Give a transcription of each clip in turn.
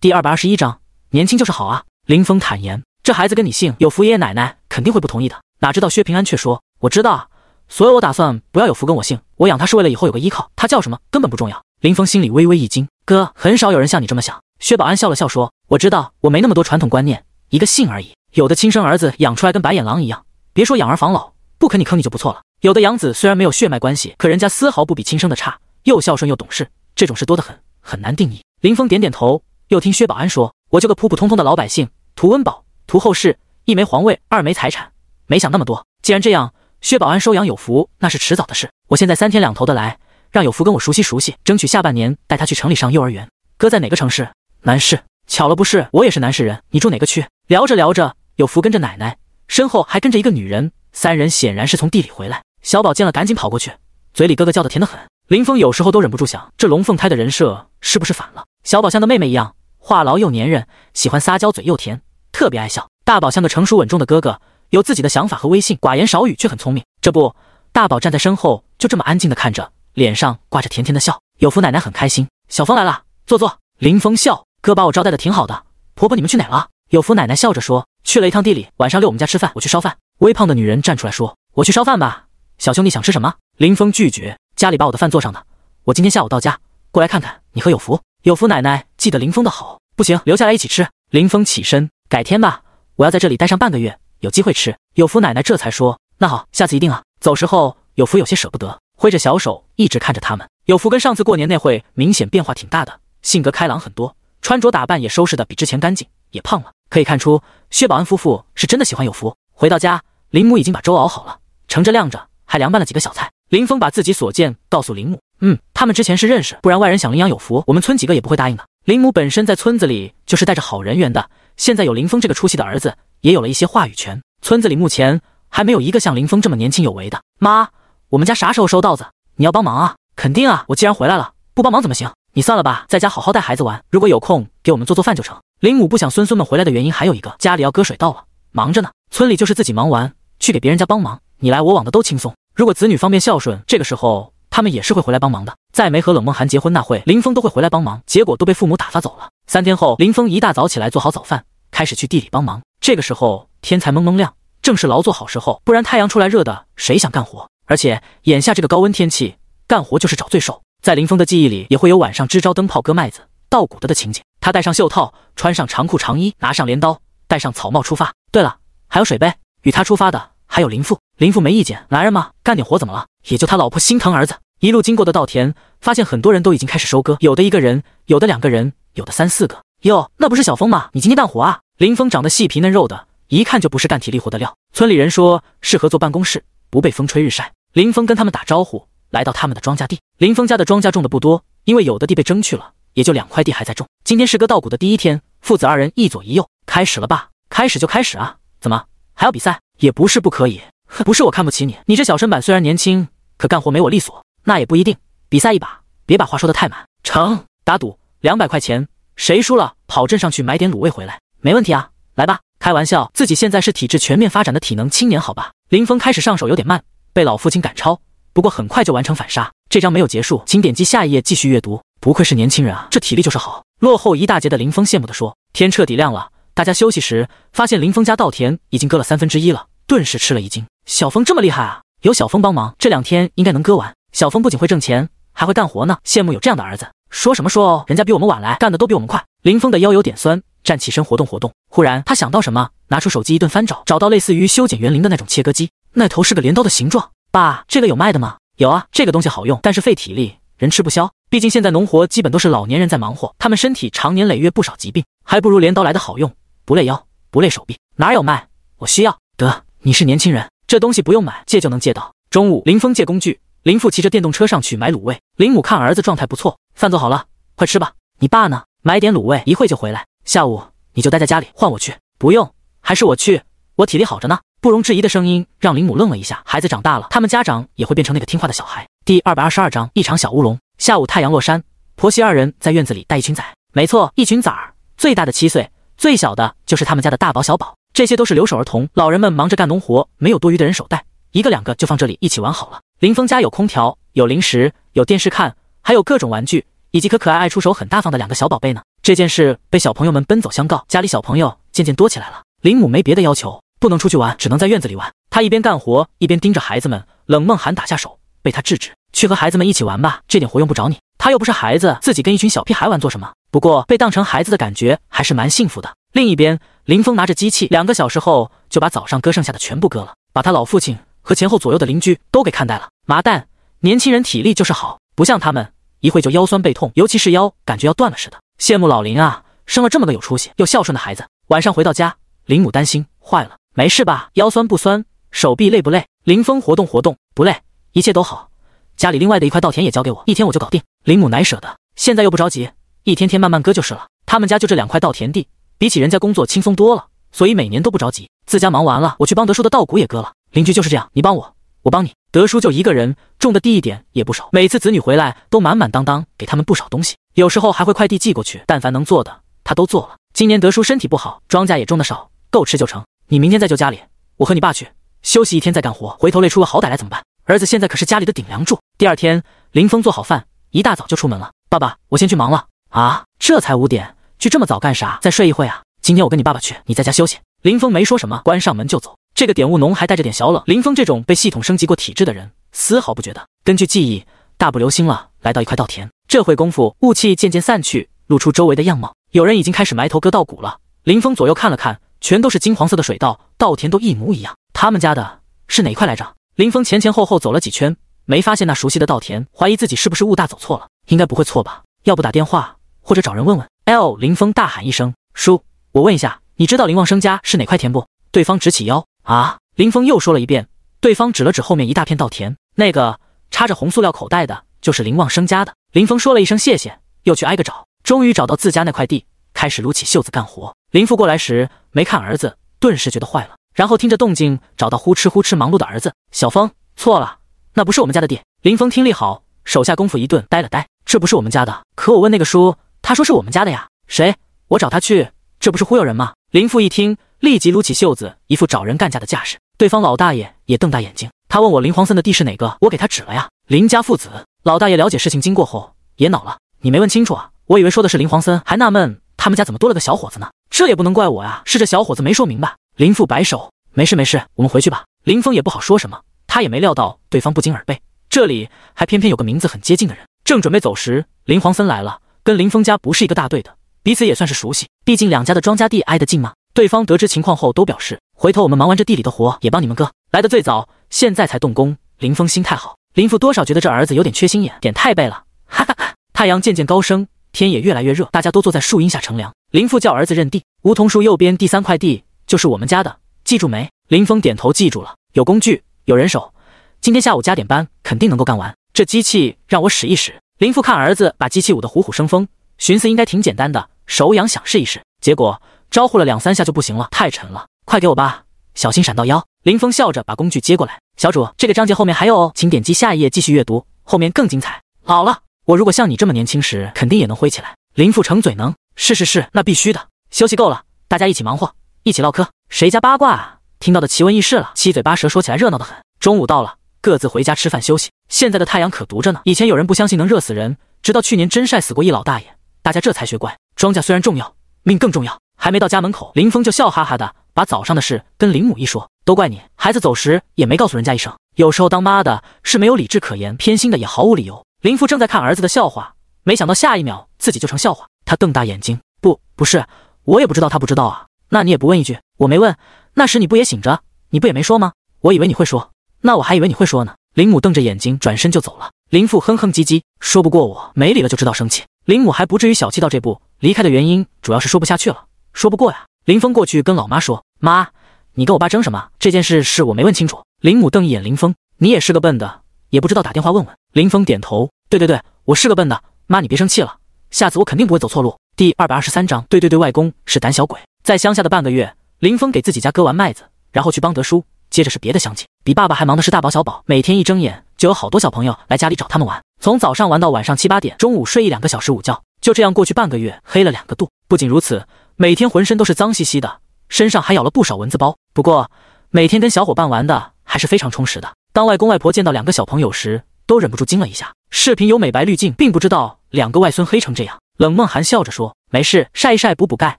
第二百二十一章，年轻就是好啊！林峰坦言，这孩子跟你姓，有福爷爷奶奶肯定会不同意的。哪知道薛平安却说：“我知道啊，所以我打算不要有福跟我姓。我养他是为了以后有个依靠。他叫什么根本不重要。”林峰心里微微一惊，哥，很少有人像你这么想。薛保安笑了笑说：“我知道，我没那么多传统观念，一个姓而已。有的亲生儿子养出来跟白眼狼一样，别说养儿防老，不啃你坑你就不错了。有的养子虽然没有血脉关系，可人家丝毫不比亲生的差，又孝顺又懂事，这种事多得很，很难定义。”林峰点点头。又听薛保安说，我就个普普通通的老百姓，图温饱，图后世，一没皇位，二没财产，没想那么多。既然这样，薛保安收养有福，那是迟早的事。我现在三天两头的来，让有福跟我熟悉熟悉，争取下半年带他去城里上幼儿园。哥在哪个城市？南市。巧了，不是，我也是南市人。你住哪个区？聊着聊着，有福跟着奶奶，身后还跟着一个女人，三人显然是从地里回来。小宝见了，赶紧跑过去，嘴里哥哥叫的甜得很。林峰有时候都忍不住想，这龙凤胎的人设是不是反了？小宝像他妹妹一样。话痨又粘人，喜欢撒娇，嘴又甜，特别爱笑。大宝像个成熟稳重的哥哥，有自己的想法和威信，寡言少语却很聪明。这不，大宝站在身后，就这么安静地看着，脸上挂着甜甜的笑。有福奶奶很开心，小峰来了，坐坐。林峰笑，哥把我招待的挺好的。婆婆，你们去哪了？有福奶奶笑着说，去了一趟地里，晚上留我们家吃饭，我去烧饭。微胖的女人站出来说，我去烧饭吧。小兄弟想吃什么？林峰拒绝，家里把我的饭做上的，我今天下午到家过来看看你和有福。有福奶奶记得林峰的好，不行，留下来一起吃。林峰起身，改天吧，我要在这里待上半个月，有机会吃。有福奶奶这才说：“那好，下次一定啊。”走时候，有福有些舍不得，挥着小手一直看着他们。有福跟上次过年那会明显变化挺大的，性格开朗很多，穿着打扮也收拾的比之前干净，也胖了。可以看出，薛保安夫妇是真的喜欢有福。回到家，林母已经把粥熬好了，盛着晾着，还凉拌了几个小菜。林峰把自己所见告诉林母。嗯，他们之前是认识，不然外人想领养有福，我们村几个也不会答应的。林母本身在村子里就是带着好人缘的，现在有林峰这个出息的儿子，也有了一些话语权。村子里目前还没有一个像林峰这么年轻有为的。妈，我们家啥时候收稻子？你要帮忙啊？肯定啊，我既然回来了，不帮忙怎么行？你算了吧，在家好好带孩子玩，如果有空给我们做做饭就成。林母不想孙孙们回来的原因还有一个，家里要割水稻了，忙着呢。村里就是自己忙完去给别人家帮忙，你来我往的都轻松。如果子女方便孝顺，这个时候。他们也是会回来帮忙的。在没和冷梦涵结婚那会，林峰都会回来帮忙，结果都被父母打发走了。三天后，林峰一大早起来做好早饭，开始去地里帮忙。这个时候天才蒙蒙亮，正是劳作好时候，不然太阳出来热的，谁想干活？而且眼下这个高温天气，干活就是找罪受。在林峰的记忆里，也会有晚上支招灯泡割麦子、稻谷的情景。他戴上袖套，穿上长裤长衣，拿上镰刀，戴上草帽出发。对了，还有水杯。与他出发的还有林父。林父没意见，男人嘛，干点活怎么了？也就他老婆心疼儿子。一路经过的稻田，发现很多人都已经开始收割，有的一个人，有的两个人，有的三四个。哟，那不是小峰吗？你今天干活啊？林峰长得细皮嫩肉的，一看就不是干体力活的料。村里人说适合做办公室，不被风吹日晒。林峰跟他们打招呼，来到他们的庄稼地。林峰家的庄稼种的不多，因为有的地被征去了，也就两块地还在种。今天是割稻谷的第一天，父子二人一左一右，开始了吧？开始就开始啊！怎么还要比赛？也不是不可以，不是我看不起你，你这小身板虽然年轻，可干活没我利索。那也不一定，比赛一把，别把话说得太满。成，打赌两百块钱，谁输了跑镇上去买点卤味回来，没问题啊。来吧，开玩笑，自己现在是体质全面发展的体能青年，好吧。林峰开始上手有点慢，被老父亲赶超，不过很快就完成反杀。这张没有结束，请点击下一页继续阅读。不愧是年轻人啊，这体力就是好。落后一大截的林峰羡慕地说。天彻底亮了，大家休息时发现林峰家稻田已经割了三分之一了，顿时吃了一惊。小峰这么厉害啊！有小峰帮忙，这两天应该能割完。小峰不仅会挣钱，还会干活呢，羡慕有这样的儿子。说什么说哦，人家比我们晚来，干的都比我们快。林峰的腰有点酸，站起身活动活动。忽然他想到什么，拿出手机一顿翻找，找到类似于修剪园林的那种切割机，那头是个镰刀的形状。爸，这个有卖的吗？有啊，这个东西好用，但是费体力，人吃不消。毕竟现在农活基本都是老年人在忙活，他们身体常年累月不少疾病，还不如镰刀来的好用，不累腰，不累手臂。哪有卖？我需要。得，你是年轻人，这东西不用买，借就能借到。中午，林峰借工具。林父骑着电动车上去买卤味，林母看儿子状态不错，饭做好了，快吃吧。你爸呢？买点卤味，一会就回来。下午你就待在家里，换我去。不用，还是我去，我体力好着呢。不容置疑的声音让林母愣了一下。孩子长大了，他们家长也会变成那个听话的小孩。第二百二十二章一场小乌龙。下午太阳落山，婆媳二人在院子里带一群崽。没错，一群崽儿，最大的七岁，最小的就是他们家的大宝小宝。这些都是留守儿童，老人们忙着干农活，没有多余的人手带，一个两个就放这里一起玩好了。林峰家有空调，有零食，有电视看，还有各种玩具，以及可可爱爱、出手很大方的两个小宝贝呢。这件事被小朋友们奔走相告，家里小朋友渐渐多起来了。林母没别的要求，不能出去玩，只能在院子里玩。他一边干活，一边盯着孩子们。冷梦寒打下手，被他制止：“去和孩子们一起玩吧，这点活用不着你。他又不是孩子，自己跟一群小屁孩玩做什么？”不过被当成孩子的感觉还是蛮幸福的。另一边，林峰拿着机器，两个小时后就把早上割剩下的全部割了，把他老父亲。和前后左右的邻居都给看呆了。麻蛋，年轻人体力就是好，不像他们，一会就腰酸背痛，尤其是腰，感觉要断了似的。羡慕老林啊，生了这么个有出息又孝顺的孩子。晚上回到家，林母担心坏了，没事吧？腰酸不酸？手臂累不累？林峰活动活动，不累，一切都好。家里另外的一块稻田也交给我，一天我就搞定。林母奶舍的，现在又不着急，一天天慢慢割就是了。他们家就这两块稻田地，比起人家工作轻松多了，所以每年都不着急。自家忙完了，我去帮德叔的稻谷也割了。邻居就是这样，你帮我，我帮你。德叔就一个人种的地一点也不少，每次子女回来都满满当当，给他们不少东西，有时候还会快递寄过去。但凡能做的，他都做了。今年德叔身体不好，庄稼也种的少，够吃就成。你明天再救家里，我和你爸去，休息一天再干活，回头累出个好歹来怎么办？儿子现在可是家里的顶梁柱。第二天，林峰做好饭，一大早就出门了。爸爸，我先去忙了啊！这才五点，去这么早干啥？再睡一会啊！今天我跟你爸爸去，你在家休息。林峰没说什么，关上门就走。这个点雾浓还带着点小冷，林峰这种被系统升级过体质的人丝毫不觉得。根据记忆，大步流星了来到一块稻田，这会功夫雾气渐渐散去，露出周围的样貌。有人已经开始埋头割稻谷了。林峰左右看了看，全都是金黄色的水稻，稻田都一模一样。他们家的是哪块来着？林峰前前后后走了几圈，没发现那熟悉的稻田，怀疑自己是不是雾大走错了？应该不会错吧？要不打电话或者找人问问？L 林峰大喊一声：“叔，我问一下，你知道林旺生家是哪块田不？”对方直起腰。啊！林峰又说了一遍，对方指了指后面一大片稻田，那个插着红塑料口袋的，就是林旺生家的。林峰说了一声谢谢，又去挨个找，终于找到自家那块地，开始撸起袖子干活。林父过来时没看儿子，顿时觉得坏了，然后听着动静找到呼哧呼哧忙碌的儿子小峰，错了，那不是我们家的地。林峰听力好，手下功夫一顿，呆了呆，这不是我们家的，可我问那个叔，他说是我们家的呀。谁？我找他去，这不是忽悠人吗？林父一听。立即撸起袖子，一副找人干架的架势。对方老大爷也瞪大眼睛，他问我林黄森的地是哪个，我给他指了呀。林家父子，老大爷了解事情经过后也恼了，你没问清楚啊，我以为说的是林黄森，还纳闷他们家怎么多了个小伙子呢。这也不能怪我呀，是这小伙子没说明白。林父摆手，没事没事，我们回去吧。林峰也不好说什么，他也没料到对方不胫耳背，这里还偏偏有个名字很接近的人。正准备走时，林黄森来了，跟林峰家不是一个大队的，彼此也算是熟悉，毕竟两家的庄稼地挨得近嘛。对方得知情况后都表示，回头我们忙完这地里的活也帮你们割。来的最早，现在才动工。林峰心态好，林父多少觉得这儿子有点缺心眼，点太背了。哈 哈哈。太阳渐渐高升，天也越来越热，大家都坐在树荫下乘凉。林父叫儿子认地，梧桐树右边第三块地就是我们家的，记住没？林峰点头，记住了。有工具，有人手，今天下午加点班，肯定能够干完。这机器让我使一使。林父看儿子把机器舞得虎虎生风，寻思应该挺简单的，手痒想试一试，结果。招呼了两三下就不行了，太沉了，快给我吧，小心闪到腰。林峰笑着把工具接过来。小主，这个章节后面还有哦，请点击下一页继续阅读，后面更精彩。好了，我如果像你这么年轻时，肯定也能挥起来。林父成嘴能是是是，那必须的。休息够了，大家一起忙活，一起唠嗑，谁家八卦啊？听到的奇闻异事了，七嘴八舌说起来热闹的很。中午到了，各自回家吃饭休息。现在的太阳可毒着呢，以前有人不相信能热死人，直到去年真晒死过一老大爷，大家这才学乖。庄稼虽然重要，命更重要。还没到家门口，林峰就笑哈哈的把早上的事跟林母一说，都怪你，孩子走时也没告诉人家一声。有时候当妈的是没有理智可言，偏心的也毫无理由。林父正在看儿子的笑话，没想到下一秒自己就成笑话。他瞪大眼睛，不，不是，我也不知道，他不知道啊？那你也不问一句？我没问，那时你不也醒着？你不也没说吗？我以为你会说，那我还以为你会说呢。林母瞪着眼睛，转身就走了。林父哼哼唧唧，说不过我没理了，就知道生气。林母还不至于小气到这步，离开的原因主要是说不下去了。说不过呀，林峰过去跟老妈说：“妈，你跟我爸争什么？这件事是我没问清楚。”林母瞪一眼林峰：“你也是个笨的，也不知道打电话问问。”林峰点头：“对对对，我是个笨的。妈，你别生气了，下次我肯定不会走错路。”第二百二十三章，对对对，外公是胆小鬼。在乡下的半个月，林峰给自己家割完麦子，然后去帮德叔，接着是别的乡亲。比爸爸还忙的是大宝小宝，每天一睁眼就有好多小朋友来家里找他们玩，从早上玩到晚上七八点，中午睡一两个小时午觉，就这样过去半个月，黑了两个度。不仅如此。每天浑身都是脏兮兮的，身上还咬了不少蚊子包。不过每天跟小伙伴玩的还是非常充实的。当外公外婆见到两个小朋友时，都忍不住惊了一下。视频有美白滤镜，并不知道两个外孙黑成这样。冷梦涵笑着说：“没事，晒一晒补补钙，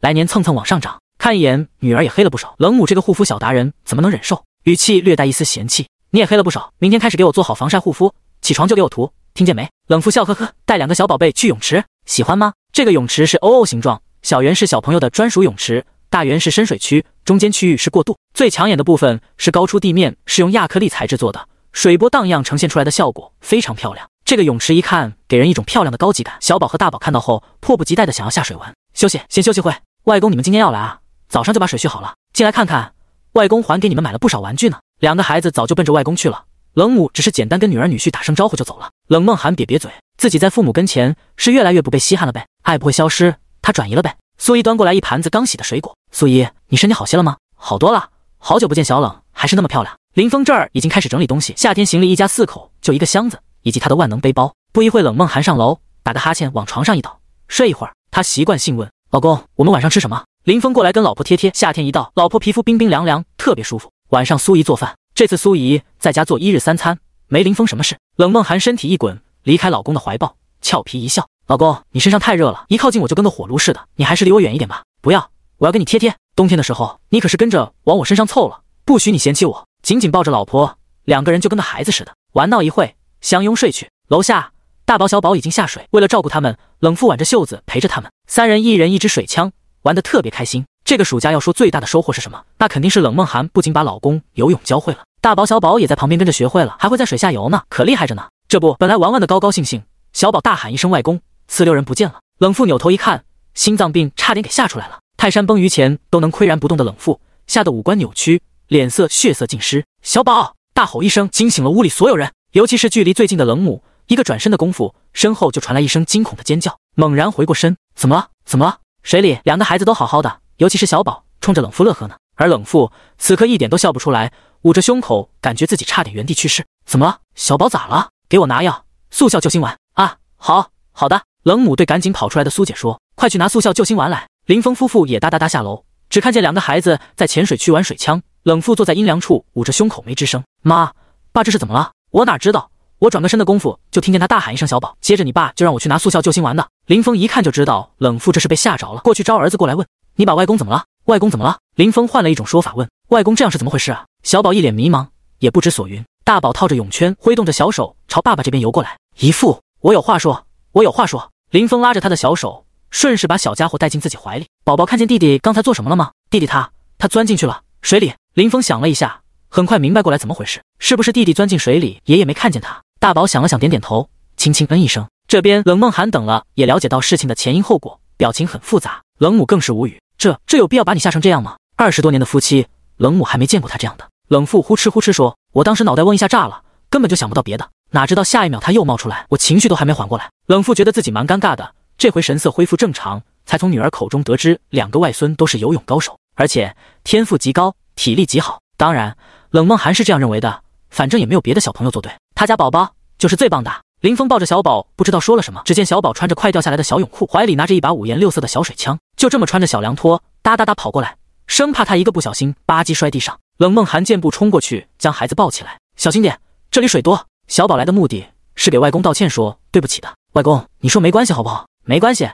来年蹭蹭往上涨。”看一眼女儿也黑了不少。冷母这个护肤小达人怎么能忍受？语气略带一丝嫌弃：“你也黑了不少，明天开始给我做好防晒护肤，起床就给我涂，听见没？”冷父笑呵呵：“带两个小宝贝去泳池，喜欢吗？这个泳池是 O O 形状。”小圆是小朋友的专属泳池，大圆是深水区，中间区域是过渡。最抢眼的部分是高出地面，是用亚克力材质做的，水波荡漾，呈现出来的效果非常漂亮。这个泳池一看，给人一种漂亮的高级感。小宝和大宝看到后，迫不及待地想要下水玩。休息，先休息会。外公，你们今天要来啊？早上就把水蓄好了，进来看看。外公还给你们买了不少玩具呢。两个孩子早就奔着外公去了。冷母只是简单跟女儿女婿打声招呼就走了。冷梦涵瘪瘪嘴，自己在父母跟前是越来越不被稀罕了呗。爱不会消失。他转移了呗。苏怡端过来一盘子刚洗的水果。苏怡，你身体好些了吗？好多了。好久不见，小冷还是那么漂亮。林峰这儿已经开始整理东西。夏天行李，一家四口就一个箱子，以及他的万能背包。不一会，冷梦寒上楼，打个哈欠，往床上一倒，睡一会儿。他习惯性问老公：“我们晚上吃什么？”林峰过来跟老婆贴贴。夏天一到，老婆皮肤冰冰凉凉，特别舒服。晚上苏怡做饭，这次苏怡在家做一日三餐，没林峰什么事。冷梦寒身体一滚，离开老公的怀抱，俏皮一笑。老公，你身上太热了，一靠近我就跟个火炉似的，你还是离我远一点吧。不要，我要跟你贴贴。冬天的时候，你可是跟着往我身上凑了，不许你嫌弃我。紧紧抱着老婆，两个人就跟个孩子似的玩闹一会，相拥睡去。楼下大宝小宝已经下水，为了照顾他们，冷父挽着袖子陪着他们，三人一人一支水枪，玩得特别开心。这个暑假要说最大的收获是什么，那肯定是冷梦涵不仅把老公游泳教会了，大宝小宝也在旁边跟着学会了，还会在水下游呢，可厉害着呢。这不，本来玩玩的高高兴兴，小宝大喊一声外公。四六人不见了，冷父扭头一看，心脏病差点给吓出来了。泰山崩于前都能岿然不动的冷父，吓得五官扭曲，脸色血色尽失。小宝大吼一声，惊醒了屋里所有人，尤其是距离最近的冷母。一个转身的功夫，身后就传来一声惊恐的尖叫。猛然回过身，怎么了？怎么了？水里两个孩子都好好的，尤其是小宝，冲着冷父乐呵呢。而冷父此刻一点都笑不出来，捂着胸口，感觉自己差点原地去世。怎么了？小宝咋了？给我拿药，速效救心丸啊！好好的。冷母对赶紧跑出来的苏姐说：“快去拿速效救心丸来。”林峰夫妇也哒哒哒下楼，只看见两个孩子在浅水区玩水枪。冷父坐在阴凉处，捂着胸口没吱声。妈，爸这是怎么了？我哪知道？我转个身的功夫，就听见他大喊一声“小宝”，接着你爸就让我去拿速效救心丸的。林峰一看就知道冷父这是被吓着了，过去招儿子过来问：“你把外公怎么了？外公怎么了？”林峰换了一种说法问：“外公这样是怎么回事啊？”小宝一脸迷茫，也不知所云。大宝套着泳圈，挥动着小手朝爸爸这边游过来。姨父，我有话说。我有话说，林峰拉着他的小手，顺势把小家伙带进自己怀里。宝宝，看见弟弟刚才做什么了吗？弟弟他他钻进去了水里。林峰想了一下，很快明白过来怎么回事。是不是弟弟钻进水里，爷爷没看见他？大宝想了想，点点头，轻轻嗯一声。这边冷梦寒等了，也了解到事情的前因后果，表情很复杂。冷母更是无语，这这有必要把你吓成这样吗？二十多年的夫妻，冷母还没见过他这样的。冷父呼哧呼哧说：“我当时脑袋嗡一下炸了，根本就想不到别的。”哪知道下一秒他又冒出来，我情绪都还没缓过来。冷父觉得自己蛮尴尬的，这回神色恢复正常，才从女儿口中得知，两个外孙都是游泳高手，而且天赋极高，体力极好。当然，冷梦涵是这样认为的，反正也没有别的小朋友作对，他家宝宝就是最棒的。林峰抱着小宝，不知道说了什么，只见小宝穿着快掉下来的小泳裤，怀里拿着一把五颜六色的小水枪，就这么穿着小凉拖，哒哒哒跑过来，生怕他一个不小心吧唧摔地上。冷梦涵箭步冲过去，将孩子抱起来，小心点，这里水多。小宝来的目的是给外公道歉，说对不起的。外公，你说没关系好不好？没关系。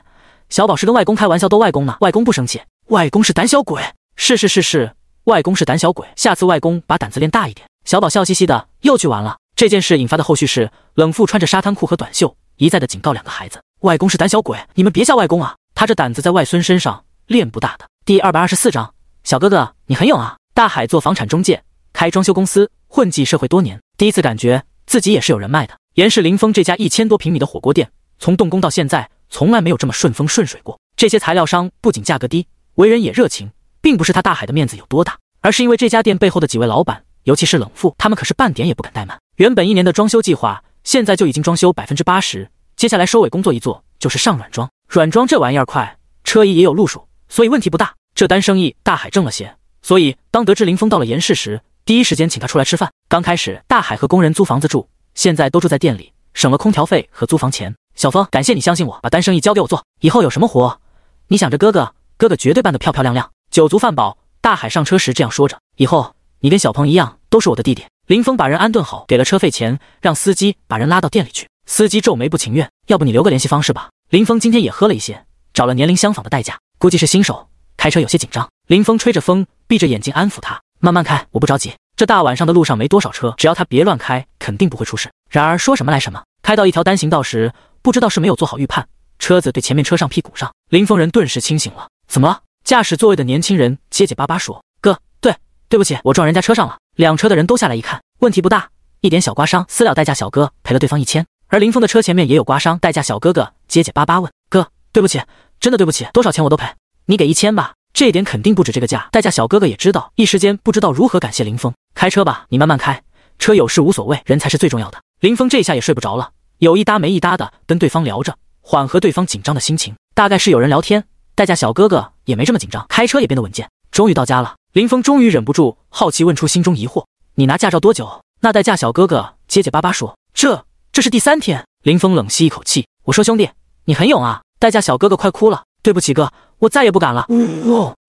小宝是跟外公开玩笑逗外公呢，外公不生气。外公是胆小鬼，是是是是，外公是胆小鬼。下次外公把胆子练大一点。小宝笑嘻嘻的又去玩了。这件事引发的后续是，冷父穿着沙滩裤和短袖，一再的警告两个孩子：外公是胆小鬼，你们别吓外公啊。他这胆子在外孙身上练不大的。第二百二十四章，小哥哥，你很勇啊！大海做房产中介，开装修公司，混迹社会多年，第一次感觉。自己也是有人脉的。严氏林峰这家一千多平米的火锅店，从动工到现在，从来没有这么顺风顺水过。这些材料商不仅价格低，为人也热情，并不是他大海的面子有多大，而是因为这家店背后的几位老板，尤其是冷富，他们可是半点也不敢怠慢。原本一年的装修计划，现在就已经装修百分之八十，接下来收尾工作一做就是上软装。软装这玩意儿快，车衣也有路数，所以问题不大。这单生意大海挣了些，所以当得知林峰到了严氏时，第一时间请他出来吃饭。刚开始，大海和工人租房子住，现在都住在店里，省了空调费和租房钱。小峰，感谢你相信我，把单生意交给我做。以后有什么活，你想着哥哥，哥哥绝对办得漂漂亮亮。酒足饭饱，大海上车时这样说着。以后你跟小鹏一样，都是我的弟弟。林峰把人安顿好，给了车费钱，让司机把人拉到店里去。司机皱眉，不情愿。要不你留个联系方式吧。林峰今天也喝了一些，找了年龄相仿的代驾，估计是新手，开车有些紧张。林峰吹着风，闭着眼睛安抚他。慢慢开，我不着急。这大晚上的路上没多少车，只要他别乱开，肯定不会出事。然而说什么来什么，开到一条单行道时，不知道是没有做好预判，车子对前面车上屁股上。林峰人顿时清醒了，怎么了？驾驶座位的年轻人结结巴巴说：“哥，对，对不起，我撞人家车上了。”两车的人都下来一看，问题不大，一点小刮伤。私了，代驾小哥赔了对方一千。而林峰的车前面也有刮伤，代驾小哥哥结结巴巴问：“哥，对不起，真的对不起，多少钱我都赔，你给一千吧。”这一点肯定不止这个价，代驾小哥哥也知道，一时间不知道如何感谢林峰。开车吧，你慢慢开，车有事无所谓，人才是最重要的。林峰这下也睡不着了，有一搭没一搭的跟对方聊着，缓和对方紧张的心情。大概是有人聊天，代驾小哥哥也没这么紧张，开车也变得稳健。终于到家了，林峰终于忍不住好奇问出心中疑惑：“你拿驾照多久？”那代驾小哥哥结结巴巴说：“这这是第三天。”林峰冷吸一口气：“我说兄弟，你很勇啊！”代驾小哥哥快哭了。对不起，哥，我再也不敢了。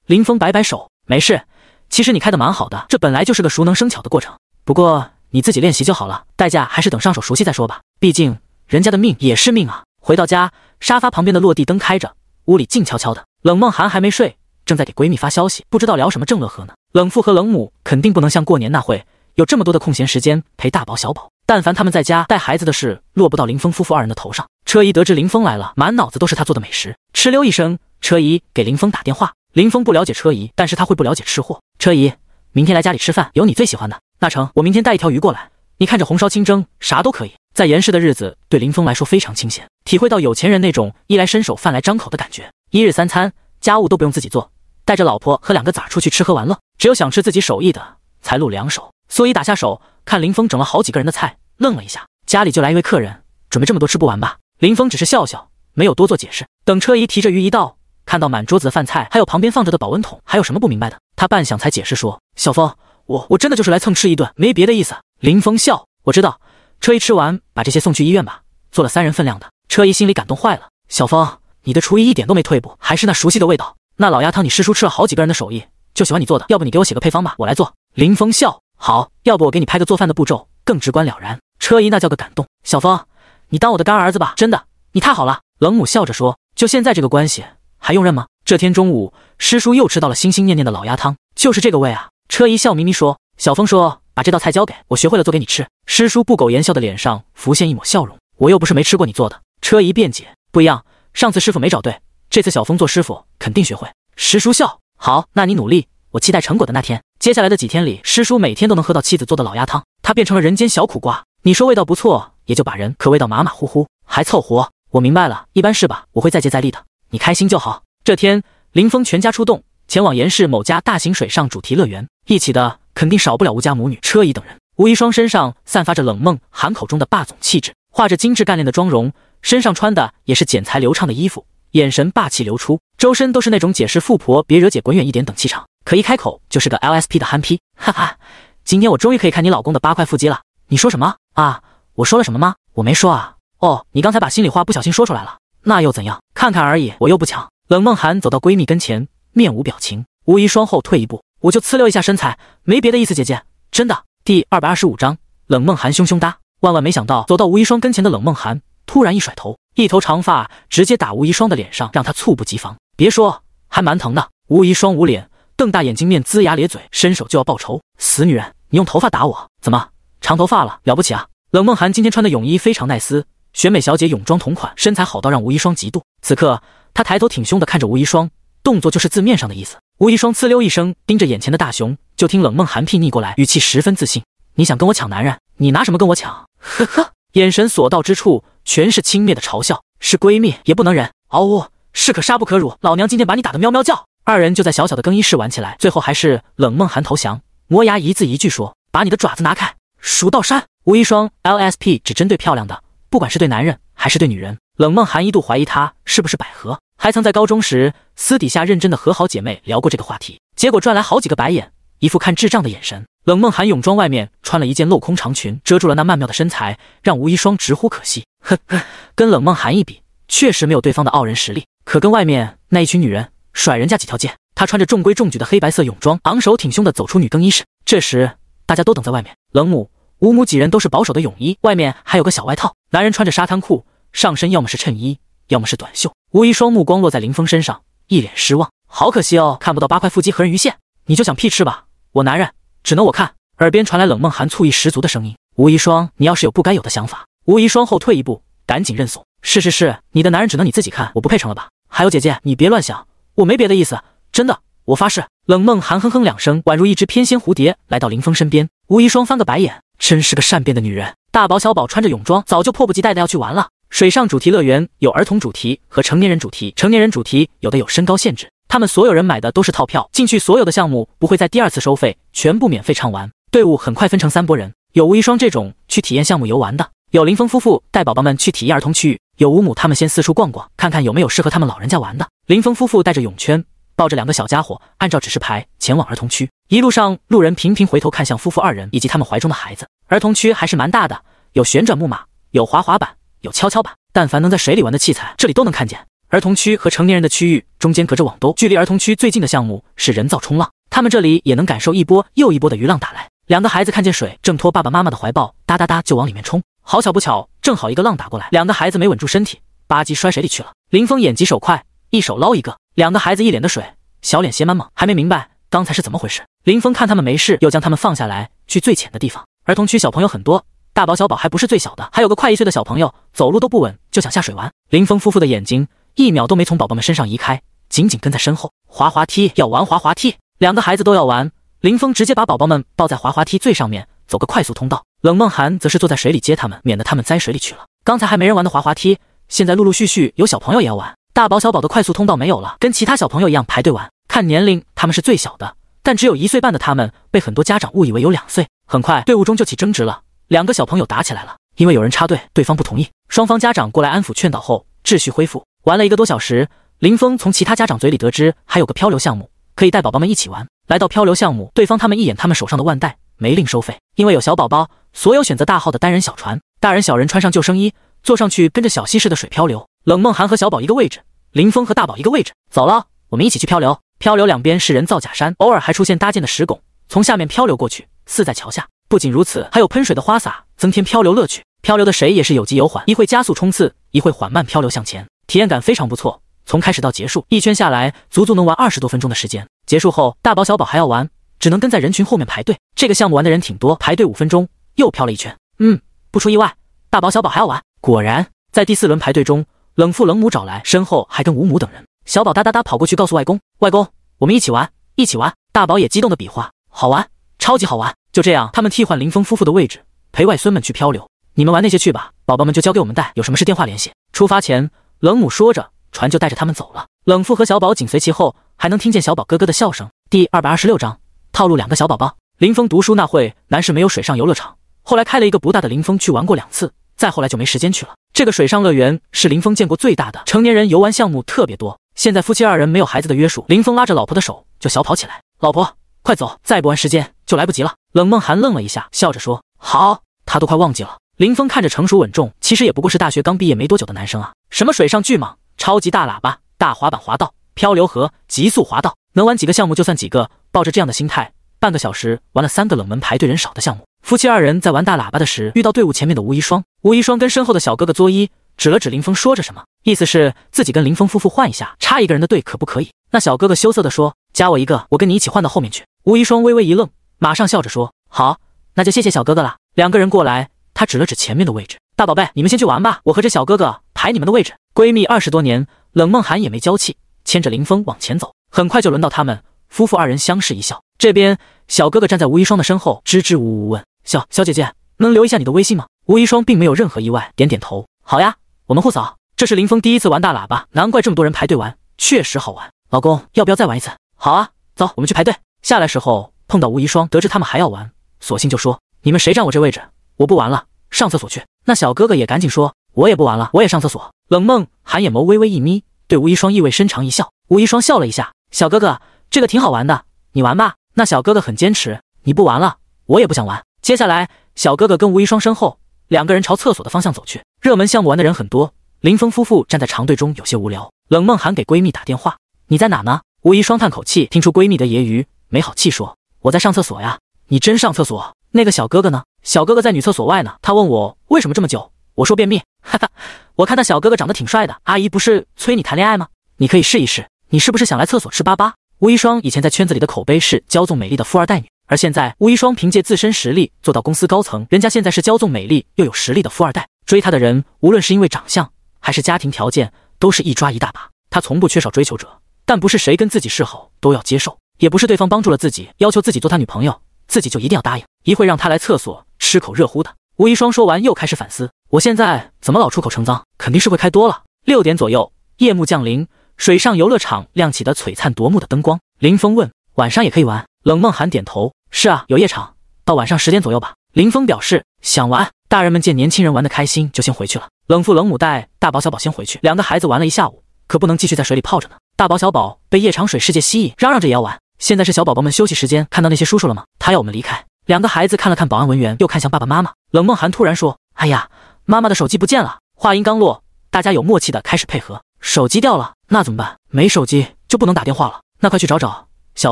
林峰摆摆手，没事。其实你开的蛮好的，这本来就是个熟能生巧的过程。不过你自己练习就好了，代价还是等上手熟悉再说吧。毕竟人家的命也是命啊。回到家，沙发旁边的落地灯开着，屋里静悄悄的。冷梦涵还没睡，正在给闺蜜发消息，不知道聊什么，正乐呵呢。冷父和冷母肯定不能像过年那会有这么多的空闲时间陪大宝小宝。但凡他们在家带孩子的事落不到林峰夫妇二人的头上，车姨得知林峰来了，满脑子都是他做的美食。哧溜一声，车姨给林峰打电话。林峰不了解车姨，但是他会不了解吃货。车姨，明天来家里吃饭，有你最喜欢的。那成，我明天带一条鱼过来。你看着红烧、清蒸，啥都可以。在严氏的日子，对林峰来说非常清闲，体会到有钱人那种衣来伸手、饭来张口的感觉。一日三餐，家务都不用自己做，带着老婆和两个崽出去吃喝玩乐，只有想吃自己手艺的才露两手。苏姨打下手，看林峰整了好几个人的菜。愣了一下，家里就来一位客人，准备这么多吃不完吧。林峰只是笑笑，没有多做解释。等车姨提着鱼一到，看到满桌子的饭菜，还有旁边放着的保温桶，还有什么不明白的？他半晌才解释说：“小峰，我我真的就是来蹭吃一顿，没别的意思。”林峰笑：“我知道。”车姨吃完，把这些送去医院吧，做了三人份量的。车姨心里感动坏了。小峰，你的厨艺一点都没退步，还是那熟悉的味道。那老鸭汤你师叔吃了好几个人的手艺，就喜欢你做的，要不你给我写个配方吧，我来做。林峰笑：“好，要不我给你拍个做饭的步骤，更直观了然。”车姨那叫个感动，小峰，你当我的干儿子吧，真的，你太好了。冷母笑着说：“就现在这个关系，还用认吗？”这天中午，师叔又吃到了心心念念的老鸭汤，就是这个味啊。车姨笑眯眯说：“小峰说，把这道菜交给我，学会了做给你吃。”师叔不苟言笑的脸上浮现一抹笑容：“我又不是没吃过你做的。”车姨辩解：“不一样，上次师傅没找对，这次小峰做师傅肯定学会。”师叔笑：“好，那你努力，我期待成果的那天。”接下来的几天里，师叔每天都能喝到妻子做的老鸭汤，他变成了人间小苦瓜。你说味道不错，也就把人；可味道马马虎虎，还凑合。我明白了，一般是吧，我会再接再厉的。你开心就好。这天，林峰全家出动，前往盐市某家大型水上主题乐园。一起的肯定少不了吴家母女、车姨等人。吴一霜身上散发着冷梦寒口中的霸总气质，化着精致干练的妆容，身上穿的也是剪裁流畅的衣服，眼神霸气流出，周身都是那种解释富婆别惹姐滚远一点等气场。可一开口就是个 LSP 的憨批，哈哈，今天我终于可以看你老公的八块腹肌了。你说什么啊？我说了什么吗？我没说啊。哦，你刚才把心里话不小心说出来了，那又怎样？看看而已，我又不抢。冷梦涵走到闺蜜跟前，面无表情。吴仪霜后退一步，我就呲溜一下身材，没别的意思，姐姐，真的。第二百二十五章，冷梦涵凶凶哒。万万没想到，走到吴仪霜跟前的冷梦涵突然一甩头，一头长发直接打吴仪霜的脸上，让她猝不及防。别说，还蛮疼的。吴仪霜捂脸，瞪大眼睛，面龇牙咧嘴，伸手就要报仇。死女人，你用头发打我，怎么？长头发了，了不起啊！冷梦涵今天穿的泳衣非常耐斯，选美小姐泳装同款，身材好到让吴一双嫉妒。此刻，她抬头挺胸的看着吴一双，动作就是字面上的意思。吴一双呲溜一声盯着眼前的大熊，就听冷梦涵睥睨过来，语气十分自信：“你想跟我抢男人，你拿什么跟我抢？”呵呵，眼神所到之处全是轻蔑的嘲笑。是闺蜜也不能忍，嗷呜！士可杀不可辱，老娘今天把你打得喵喵叫！二人就在小小的更衣室玩起来，最后还是冷梦涵投降，磨牙一字一句说：“把你的爪子拿开。”蜀道山，吴一双 LSP 只针对漂亮的，不管是对男人还是对女人。冷梦寒一度怀疑她是不是百合，还曾在高中时私底下认真的和好姐妹聊过这个话题，结果赚来好几个白眼，一副看智障的眼神。冷梦寒泳装外面穿了一件镂空长裙，遮住了那曼妙的身材，让吴一双直呼可惜。呵呵，跟冷梦寒一比，确实没有对方的傲人实力，可跟外面那一群女人甩人家几条街。她穿着中规中矩的黑白色泳装，昂首挺胸的走出女更衣室。这时大家都等在外面，冷母。吴母几人都是保守的泳衣，外面还有个小外套。男人穿着沙滩裤，上身要么是衬衣，要么是短袖。吴一双目光落在林峰身上，一脸失望。好可惜哦，看不到八块腹肌和人鱼线，你就想屁吃吧！我男人只能我看。耳边传来冷梦寒醋意十足的声音：“吴一双，你要是有不该有的想法。”吴一双后退一步，赶紧认怂：“是是是，你的男人只能你自己看，我不配成了吧？还有姐姐，你别乱想，我没别的意思，真的，我发誓。”冷梦寒哼哼两声，宛如一只翩跹蝴蝶来到林峰身边。吴一双翻个白眼。真是个善变的女人。大宝小宝穿着泳装，早就迫不及待的要去玩了。水上主题乐园有儿童主题和成年人主题，成年人主题有的有身高限制。他们所有人买的都是套票，进去所有的项目不会在第二次收费，全部免费畅玩。队伍很快分成三拨人，有吴一双这种去体验项目游玩的，有林峰夫妇带宝宝们去体验儿童区域，有吴母他们先四处逛逛，看看有没有适合他们老人家玩的。林峰夫妇带着泳圈。抱着两个小家伙，按照指示牌前往儿童区。一路上，路人频频回头看向夫妇二人以及他们怀中的孩子。儿童区还是蛮大的，有旋转木马，有滑滑板，有跷跷板，但凡能在水里玩的器材，这里都能看见。儿童区和成年人的区域中间隔着网兜，距离儿童区最近的项目是人造冲浪，他们这里也能感受一波又一波的鱼浪打来。两个孩子看见水，挣脱爸爸妈妈的怀抱，哒哒哒就往里面冲。好巧不巧，正好一个浪打过来，两个孩子没稳住身体，吧唧摔水里去了。林峰眼疾手快，一手捞一个。两个孩子一脸的水，小脸写满懵，还没明白刚才是怎么回事。林峰看他们没事，又将他们放下来，去最浅的地方。儿童区小朋友很多，大宝小宝还不是最小的，还有个快一岁的小朋友，走路都不稳，就想下水玩。林峰夫妇的眼睛一秒都没从宝宝们身上移开，紧紧跟在身后。滑滑梯要玩滑滑梯，两个孩子都要玩，林峰直接把宝宝们抱在滑滑梯最上面，走个快速通道。冷梦涵则是坐在水里接他们，免得他们栽水里去了。刚才还没人玩的滑滑梯，现在陆陆续续有小朋友也要玩。大宝小宝的快速通道没有了，跟其他小朋友一样排队玩。看年龄，他们是最小的，但只有一岁半的他们被很多家长误以为有两岁。很快，队伍中就起争执了，两个小朋友打起来了，因为有人插队，对方不同意。双方家长过来安抚劝导后，秩序恢复。玩了一个多小时，林峰从其他家长嘴里得知还有个漂流项目，可以带宝宝们一起玩。来到漂流项目，对方他们一眼，他们手上的腕带没另收费，因为有小宝宝，所有选择大号的单人小船，大人小人穿上救生衣，坐上去跟着小溪似的水漂流。冷梦涵和小宝一个位置。林峰和大宝一个位置，走了，我们一起去漂流。漂流两边是人造假山，偶尔还出现搭建的石拱，从下面漂流过去，似在桥下。不仅如此，还有喷水的花洒，增添漂流乐趣。漂流的水也是有急有缓，一会加速冲刺，一会缓慢漂流向前，体验感非常不错。从开始到结束，一圈下来，足足能玩二十多分钟的时间。结束后，大宝、小宝还要玩，只能跟在人群后面排队。这个项目玩的人挺多，排队五分钟，又漂了一圈。嗯，不出意外，大宝、小宝还要玩。果然，在第四轮排队中。冷父冷母找来，身后还跟吴母等人。小宝哒哒哒跑过去，告诉外公：“外公，我们一起玩，一起玩！”大宝也激动的比划：“好玩，超级好玩！”就这样，他们替换林峰夫妇的位置，陪外孙们去漂流。你们玩那些去吧，宝宝们就交给我们带，有什么事电话联系。出发前，冷母说着，船就带着他们走了。冷父和小宝紧随其后，还能听见小宝咯咯的笑声。第二百二十六章，套路两个小宝宝。林峰读书那会，南市没有水上游乐场，后来开了一个不大的，林峰去玩过两次。再后来就没时间去了。这个水上乐园是林峰见过最大的，成年人游玩项目特别多。现在夫妻二人没有孩子的约束，林峰拉着老婆的手就小跑起来：“老婆，快走，再不玩时间就来不及了。”冷梦涵愣了一下，笑着说：“好。”他都快忘记了。林峰看着成熟稳重，其实也不过是大学刚毕业没多久的男生啊。什么水上巨蟒、超级大喇叭、大滑板滑道、漂流河、极速滑道，能玩几个项目就算几个。抱着这样的心态，半个小时玩了三个冷门、排队人少的项目。夫妻二人在玩大喇叭的时，遇到队伍前面的吴一霜。吴一霜跟身后的小哥哥作揖，指了指林峰，说着什么，意思是自己跟林峰夫妇换一下，插一个人的队可不可以？那小哥哥羞涩地说：“加我一个，我跟你一起换到后面去。”吴一霜微微一愣，马上笑着说：“好，那就谢谢小哥哥了。”两个人过来，他指了指前面的位置：“大宝贝，你们先去玩吧，我和这小哥哥排你们的位置。”闺蜜二十多年，冷梦涵也没娇气，牵着林峰往前走。很快就轮到他们。夫妇二人相视一笑。这边小哥哥站在吴一双的身后，支支吾吾问：“小小姐姐，能留一下你的微信吗？”吴一双并没有任何意外，点点头：“好呀，我们互扫。”这是林峰第一次玩大喇叭，难怪这么多人排队玩，确实好玩。老公，要不要再玩一次？好啊，走，我们去排队。下来时候碰到吴一双，得知他们还要玩，索性就说：“你们谁占我这位置，我不玩了，上厕所去。”那小哥哥也赶紧说：“我也不玩了，我也上厕所。”冷梦寒眼眸微微一眯，对吴一双意味深长一笑。吴一双笑了一下：“小哥哥。”这个挺好玩的，你玩吧。那小哥哥很坚持，你不玩了，我也不想玩。接下来，小哥哥跟吴一双身后两个人朝厕所的方向走去。热门项目玩的人很多，林峰夫妇站在长队中有些无聊。冷梦涵给闺蜜打电话：“你在哪呢？”吴一双叹口气，听出闺蜜的揶揄，没好气说：“我在上厕所呀。”“你真上厕所？”“那个小哥哥呢？”“小哥哥在女厕所外呢。”“他问我为什么这么久，我说便秘。”“哈哈，我看那小哥哥长得挺帅的。阿姨不是催你谈恋爱吗？你可以试一试。你是不是想来厕所吃粑粑？”吴一霜以前在圈子里的口碑是骄纵美丽的富二代女，而现在吴一霜凭借自身实力做到公司高层，人家现在是骄纵美丽又有实力的富二代。追她的人，无论是因为长相还是家庭条件，都是一抓一大把。她从不缺少追求者，但不是谁跟自己示好都要接受，也不是对方帮助了自己，要求自己做他女朋友，自己就一定要答应。一会让他来厕所吃口热乎的。吴一霜说完，又开始反思：我现在怎么老出口成脏？肯定是会开多了。六点左右，夜幕降临。水上游乐场亮起的璀璨夺目的灯光，林峰问：“晚上也可以玩？”冷梦涵点头：“是啊，有夜场，到晚上十点左右吧。”林峰表示：“想玩。”大人们见年轻人玩得开心，就先回去了。冷父冷母带大宝小宝先回去，两个孩子玩了一下午，可不能继续在水里泡着呢。大宝小宝被夜长水世界吸引，嚷嚷着也要玩。现在是小宝宝们休息时间，看到那些叔叔了吗？他要我们离开。两个孩子看了看保安文员，又看向爸爸妈妈。冷梦涵突然说：“哎呀，妈妈的手机不见了。”话音刚落，大家有默契的开始配合。手机掉了，那怎么办？没手机就不能打电话了。那快去找找，小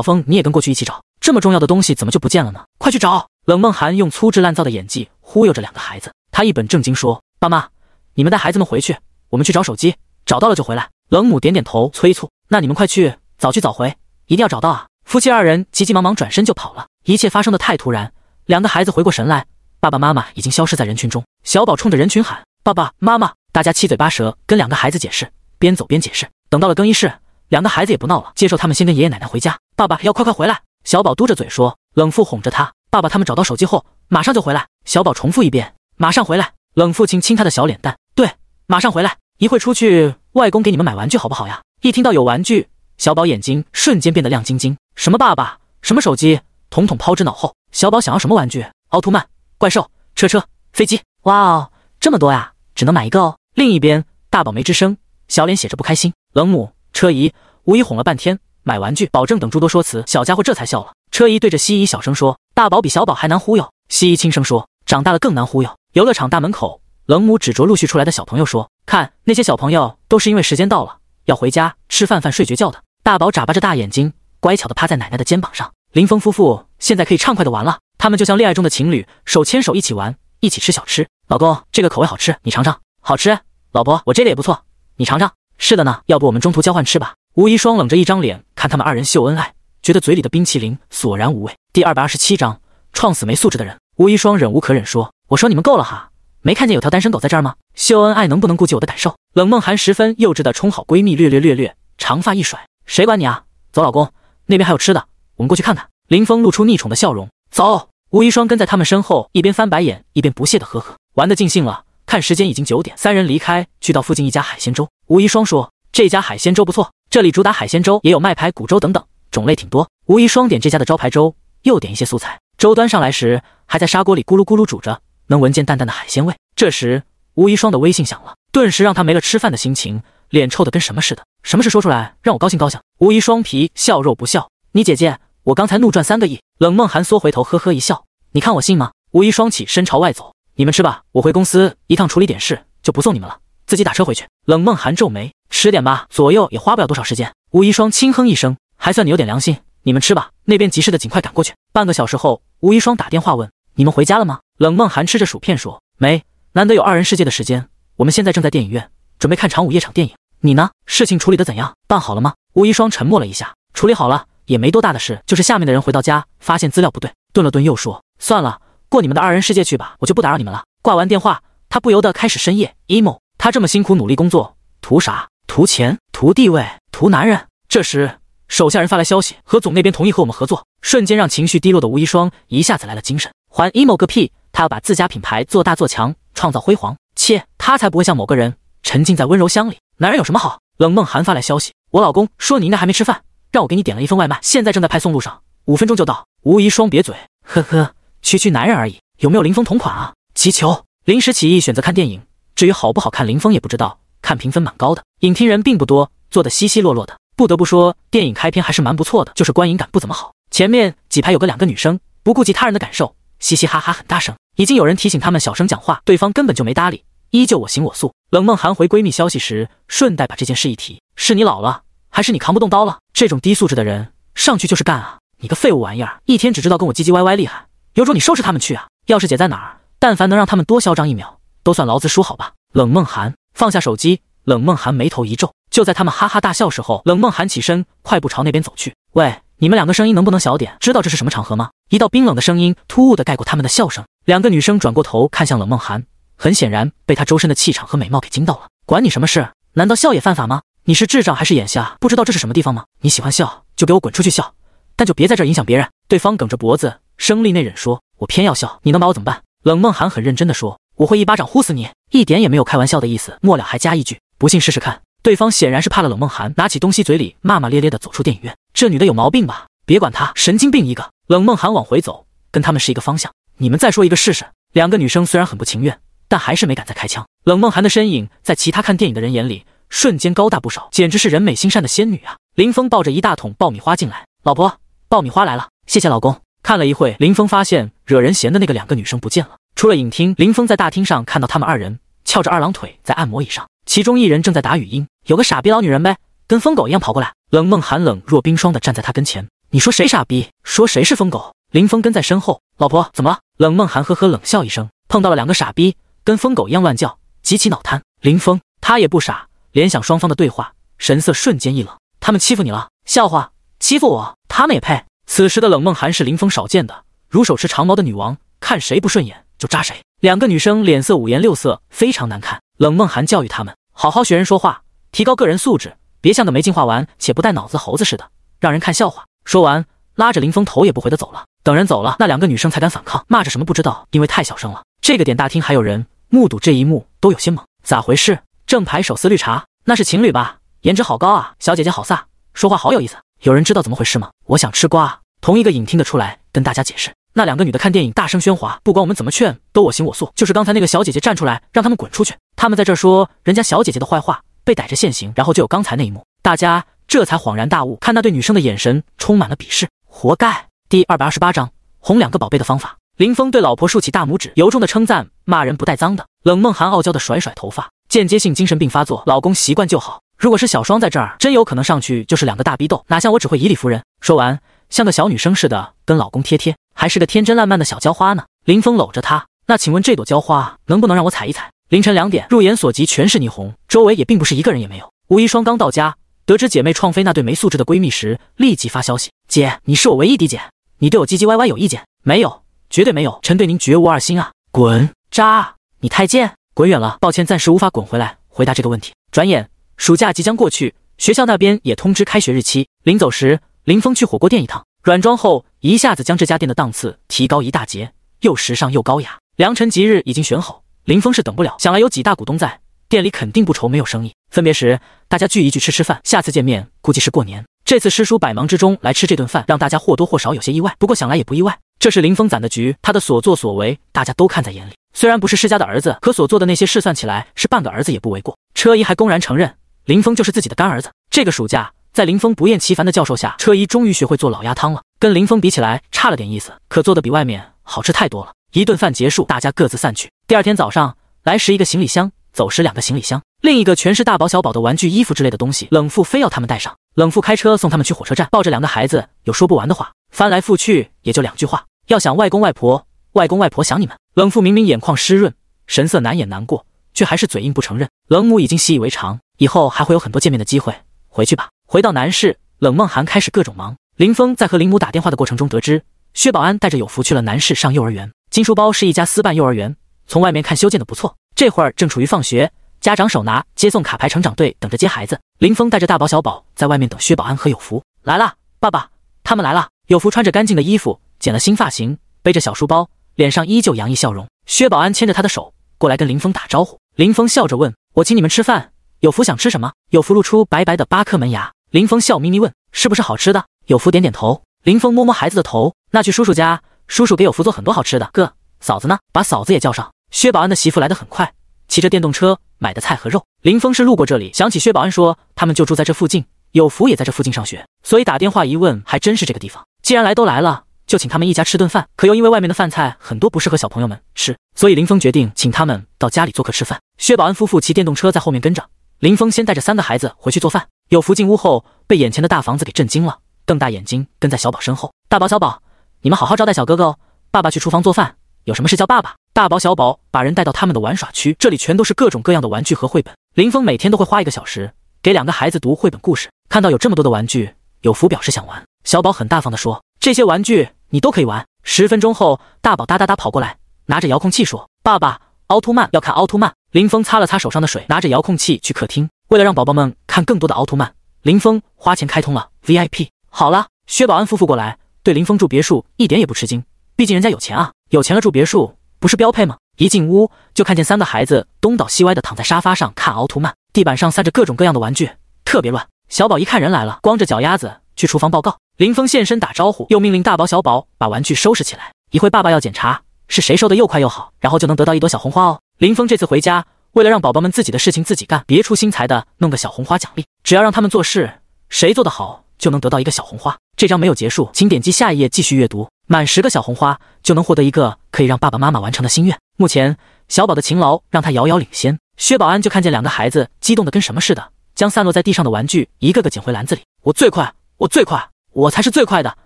峰，你也跟过去一起找。这么重要的东西怎么就不见了呢？快去找！冷梦涵用粗制滥造的演技忽悠着两个孩子，他一本正经说：“爸妈，你们带孩子们回去，我们去找手机，找到了就回来。”冷母点点头，催促：“那你们快去，早去早回，一定要找到啊！”夫妻二人急急忙忙转身就跑了。一切发生的太突然，两个孩子回过神来，爸爸妈妈已经消失在人群中。小宝冲着人群喊：“爸爸妈妈！”大家七嘴八舌跟两个孩子解释。边走边解释，等到了更衣室，两个孩子也不闹了。接受他们先跟爷爷奶奶回家，爸爸要快快回来。小宝嘟着嘴说，冷父哄着他：“爸爸他们找到手机后马上就回来。”小宝重复一遍：“马上回来。”冷父亲亲他的小脸蛋：“对，马上回来。一会出去，外公给你们买玩具好不好呀？”一听到有玩具，小宝眼睛瞬间变得亮晶晶，什么爸爸，什么手机，统统抛之脑后。小宝想要什么玩具？奥特曼、怪兽、车车、飞机。哇哦，这么多呀，只能买一个哦。另一边，大宝没吱声。小脸写着不开心。冷母、车姨、吴姨哄了半天，买玩具、保证等诸多说辞，小家伙这才笑了。车姨对着西姨小声说：“大宝比小宝还难忽悠。”西姨轻声说：“长大了更难忽悠。”游乐场大门口，冷母指着陆续出来的小朋友说：“看，那些小朋友都是因为时间到了，要回家吃饭饭、睡觉觉的。”大宝眨巴着大眼睛，乖巧的趴在奶奶的肩膀上。林峰夫妇现在可以畅快的玩了，他们就像恋爱中的情侣，手牵手一起玩，一起吃小吃。老公，这个口味好吃，你尝尝。好吃，老婆，我这个也不错。你尝尝，是的呢。要不我们中途交换吃吧？吴一霜冷着一张脸看他们二人秀恩爱，觉得嘴里的冰淇淋索然无味。第二百二十七章，撞死没素质的人。吴一霜忍无可忍说：“我说你们够了哈，没看见有条单身狗在这儿吗？秀恩爱能不能顾及我的感受？”冷梦寒十分幼稚的冲好闺蜜略略略略，长发一甩，谁管你啊？走，老公，那边还有吃的，我们过去看看。林峰露出溺宠的笑容，走。吴一霜跟在他们身后，一边翻白眼，一边不屑的呵呵，玩得尽兴了。看时间已经九点，三人离开，去到附近一家海鲜粥。吴一双说：“这家海鲜粥不错，这里主打海鲜粥，也有卖排骨粥等等，种类挺多。”吴一双点这家的招牌粥，又点一些素菜。粥端上来时，还在砂锅里咕噜咕噜煮着，能闻见淡淡的海鲜味。这时，吴一双的微信响了，顿时让他没了吃饭的心情，脸臭的跟什么似的。什么事说出来让我高兴高兴？吴一双皮笑肉不笑：“你姐姐，我刚才怒赚三个亿。”冷梦寒缩回头，呵呵一笑：“你看我信吗？”吴一双起身朝外走。你们吃吧，我回公司一趟处理点事，就不送你们了，自己打车回去。冷梦寒皱眉：“吃点吧，左右也花不了多少时间。”吴一霜轻哼一声：“还算你有点良心。”你们吃吧，那边急事的尽快赶过去。半个小时后，吴一霜打电话问：“你们回家了吗？”冷梦寒吃着薯片说：“没，难得有二人世界的时间，我们现在正在电影院，准备看场午夜场电影。你呢？事情处理得怎样？办好了吗？”吴一霜沉默了一下：“处理好了，也没多大的事，就是下面的人回到家发现资料不对。”顿了顿，又说：“算了。”过你们的二人世界去吧，我就不打扰你们了。挂完电话，他不由得开始深夜 emo。他这么辛苦努力工作，图啥？图钱？图地位？图男人？这时手下人发来消息，何总那边同意和我们合作，瞬间让情绪低落的吴一霜一下子来了精神。还 emo 个屁！他要把自家品牌做大做强，创造辉煌。切，他才不会像某个人沉浸在温柔乡里。男人有什么好？冷梦寒发来消息，我老公说你应该还没吃饭，让我给你点了一份外卖，现在正在派送路上，五分钟就到。吴一霜瘪嘴，呵呵。区区男人而已，有没有林峰同款啊？祈求临时起意选择看电影，至于好不好看，林峰也不知道。看评分蛮高的，影厅人并不多，坐的稀稀落落的。不得不说，电影开篇还是蛮不错的，就是观影感不怎么好。前面几排有个两个女生，不顾及他人的感受，嘻嘻哈哈很大声，已经有人提醒他们小声讲话，对方根本就没搭理，依旧我行我素。冷梦涵回闺蜜消息时，顺带把这件事一提：是你老了，还是你扛不动刀了？这种低素质的人，上去就是干啊！你个废物玩意儿，一天只知道跟我唧唧歪歪，厉害！有种你收拾他们去啊！钥匙姐在哪儿？但凡能让他们多嚣张一秒，都算劳资输好吧！冷梦涵放下手机，冷梦涵眉头一皱。就在他们哈哈大笑时候，冷梦涵起身快步朝那边走去。喂，你们两个声音能不能小点？知道这是什么场合吗？一道冰冷的声音突兀的盖过他们的笑声。两个女生转过头看向冷梦涵，很显然被他周身的气场和美貌给惊到了。管你什么事？难道笑也犯法吗？你是智障还是眼瞎？不知道这是什么地方吗？你喜欢笑就给我滚出去笑，但就别在这影响别人。对方梗着脖子。生力内忍说：“我偏要笑，你能把我怎么办？”冷梦寒很认真的说：“我会一巴掌呼死你，一点也没有开玩笑的意思。”末了还加一句：“不信试试看。”对方显然是怕了。冷梦寒拿起东西，嘴里骂骂咧咧的走出电影院。这女的有毛病吧？别管她，神经病一个。冷梦寒往回走，跟他们是一个方向。你们再说一个试试。两个女生虽然很不情愿，但还是没敢再开枪。冷梦寒的身影在其他看电影的人眼里瞬间高大不少，简直是人美心善的仙女啊！林峰抱着一大桶爆米花进来：“老婆，爆米花来了，谢谢老公。”看了一会，林峰发现惹人嫌的那个两个女生不见了。出了影厅，林峰在大厅上看到他们二人翘着二郎腿在按摩椅上，其中一人正在打语音。有个傻逼老女人呗，跟疯狗一样跑过来，冷梦寒冷若冰霜的站在他跟前。你说谁傻逼？说谁是疯狗？林峰跟在身后。老婆怎么了？冷梦寒呵呵冷笑一声，碰到了两个傻逼，跟疯狗一样乱叫，极其脑瘫。林峰他也不傻，联想双方的对话，神色瞬间一冷。他们欺负你了？笑话，欺负我？他们也配？此时的冷梦寒是林峰少见的，如手持长矛的女王，看谁不顺眼就扎谁。两个女生脸色五颜六色，非常难看。冷梦寒教育她们：好好学人说话，提高个人素质，别像个没进化完且不带脑子猴子似的，让人看笑话。说完，拉着林峰头也不回的走了。等人走了，那两个女生才敢反抗，骂着什么不知道，因为太小声了。这个点大厅还有人目睹这一幕都有些懵，咋回事？正牌手撕绿茶，那是情侣吧？颜值好高啊，小姐姐好飒，说话好有意思。有人知道怎么回事吗？我想吃瓜。同一个影厅的出来跟大家解释，那两个女的看电影大声喧哗，不管我们怎么劝都我行我素。就是刚才那个小姐姐站出来让他们滚出去，他们在这说人家小姐姐的坏话，被逮着现行，然后就有刚才那一幕。大家这才恍然大悟，看那对女生的眼神充满了鄙视，活该。第二百二十八章，哄两个宝贝的方法。林峰对老婆竖起大拇指，由衷的称赞，骂人不带脏的。冷梦寒傲娇的甩甩头发，间接性精神病发作，老公习惯就好。如果是小双在这儿，真有可能上去就是两个大逼斗，哪像我只会以理服人。说完，像个小女生似的跟老公贴贴，还是个天真烂漫的小娇花呢。林峰搂着她，那请问这朵娇花能不能让我踩一踩？凌晨两点，入眼所及全是霓虹，周围也并不是一个人也没有。吴一双刚到家，得知姐妹创飞那对没素质的闺蜜时，立即发消息：姐，你是我唯一嫡姐，你对我唧唧歪歪有意见？没有，绝对没有，臣对您绝无二心啊！滚渣，你太贱，滚远了。抱歉，暂时无法滚回来回答这个问题。转眼。暑假即将过去，学校那边也通知开学日期。临走时，林峰去火锅店一趟，软装后一下子将这家店的档次提高一大截，又时尚又高雅。良辰吉日已经选好，林峰是等不了。想来有几大股东在店里，肯定不愁没有生意。分别时，大家聚一聚，吃吃饭。下次见面估计是过年。这次师叔百忙之中来吃这顿饭，让大家或多或少有些意外。不过想来也不意外，这是林峰攒的局，他的所作所为大家都看在眼里。虽然不是施家的儿子，可所做的那些事算起来是半个儿子也不为过。车姨还公然承认。林峰就是自己的干儿子。这个暑假，在林峰不厌其烦的教授下，车姨终于学会做老鸭汤了。跟林峰比起来，差了点意思，可做的比外面好吃太多了。一顿饭结束，大家各自散去。第二天早上来时一个行李箱，走时两个行李箱，另一个全是大宝小宝的玩具、衣服之类的东西。冷父非要他们带上。冷父开车送他们去火车站，抱着两个孩子，有说不完的话，翻来覆去也就两句话：要想外公外婆，外公外婆想你们。冷父明明眼眶湿润，神色难掩难过。却还是嘴硬不承认。冷母已经习以为常，以后还会有很多见面的机会。回去吧。回到南市，冷梦涵开始各种忙。林峰在和林母打电话的过程中得知，薛保安带着有福去了南市上幼儿园。金书包是一家私办幼儿园，从外面看修建的不错。这会儿正处于放学，家长手拿接送卡牌成长队等着接孩子。林峰带着大宝小宝在外面等薛保安和有福来了。爸爸，他们来了。有福穿着干净的衣服，剪了新发型，背着小书包，脸上依旧洋溢笑容。薛保安牵着他的手。过来跟林峰打招呼，林峰笑着问：“我请你们吃饭，有福想吃什么？”有福露出白白的八颗门牙，林峰笑眯眯问：“是不是好吃的？”有福点点头。林峰摸摸孩子的头：“那去叔叔家，叔叔给有福做很多好吃的。哥嫂子呢？把嫂子也叫上。”薛保安的媳妇来得很快，骑着电动车买的菜和肉。林峰是路过这里，想起薛保安说他们就住在这附近，有福也在这附近上学，所以打电话一问，还真是这个地方。既然来都来了。就请他们一家吃顿饭，可又因为外面的饭菜很多不适合小朋友们吃，所以林峰决定请他们到家里做客吃饭。薛保安夫妇骑电动车在后面跟着。林峰先带着三个孩子回去做饭。有福进屋后被眼前的大房子给震惊了，瞪大眼睛跟在小宝身后。大宝、小宝，你们好好招待小哥哥哦。爸爸去厨房做饭，有什么事叫爸爸。大宝、小宝把人带到他们的玩耍区，这里全都是各种各样的玩具和绘本。林峰每天都会花一个小时给两个孩子读绘本故事。看到有这么多的玩具，有福表示想玩。小宝很大方地说：“这些玩具。”你都可以玩。十分钟后，大宝哒哒哒跑过来，拿着遥控器说：“爸爸，奥特曼要看奥特曼。”林峰擦了擦手上的水，拿着遥控器去客厅。为了让宝宝们看更多的奥特曼，林峰花钱开通了 VIP。好了，薛保安夫妇过来，对林峰住别墅一点也不吃惊，毕竟人家有钱啊，有钱了住别墅不是标配吗？一进屋就看见三个孩子东倒西歪的躺在沙发上看奥特曼，地板上散着各种各样的玩具，特别乱。小宝一看人来了，光着脚丫子去厨房报告。林峰现身打招呼，又命令大宝小宝把玩具收拾起来。一会爸爸要检查，是谁收的又快又好，然后就能得到一朵小红花哦。林峰这次回家，为了让宝宝们自己的事情自己干，别出心裁的弄个小红花奖励，只要让他们做事，谁做得好就能得到一个小红花。这章没有结束，请点击下一页继续阅读。满十个小红花就能获得一个可以让爸爸妈妈完成的心愿。目前小宝的勤劳让他遥遥领先。薛保安就看见两个孩子激动的跟什么似的，将散落在地上的玩具一个个捡回篮子里。我最快，我最快。我才是最快的，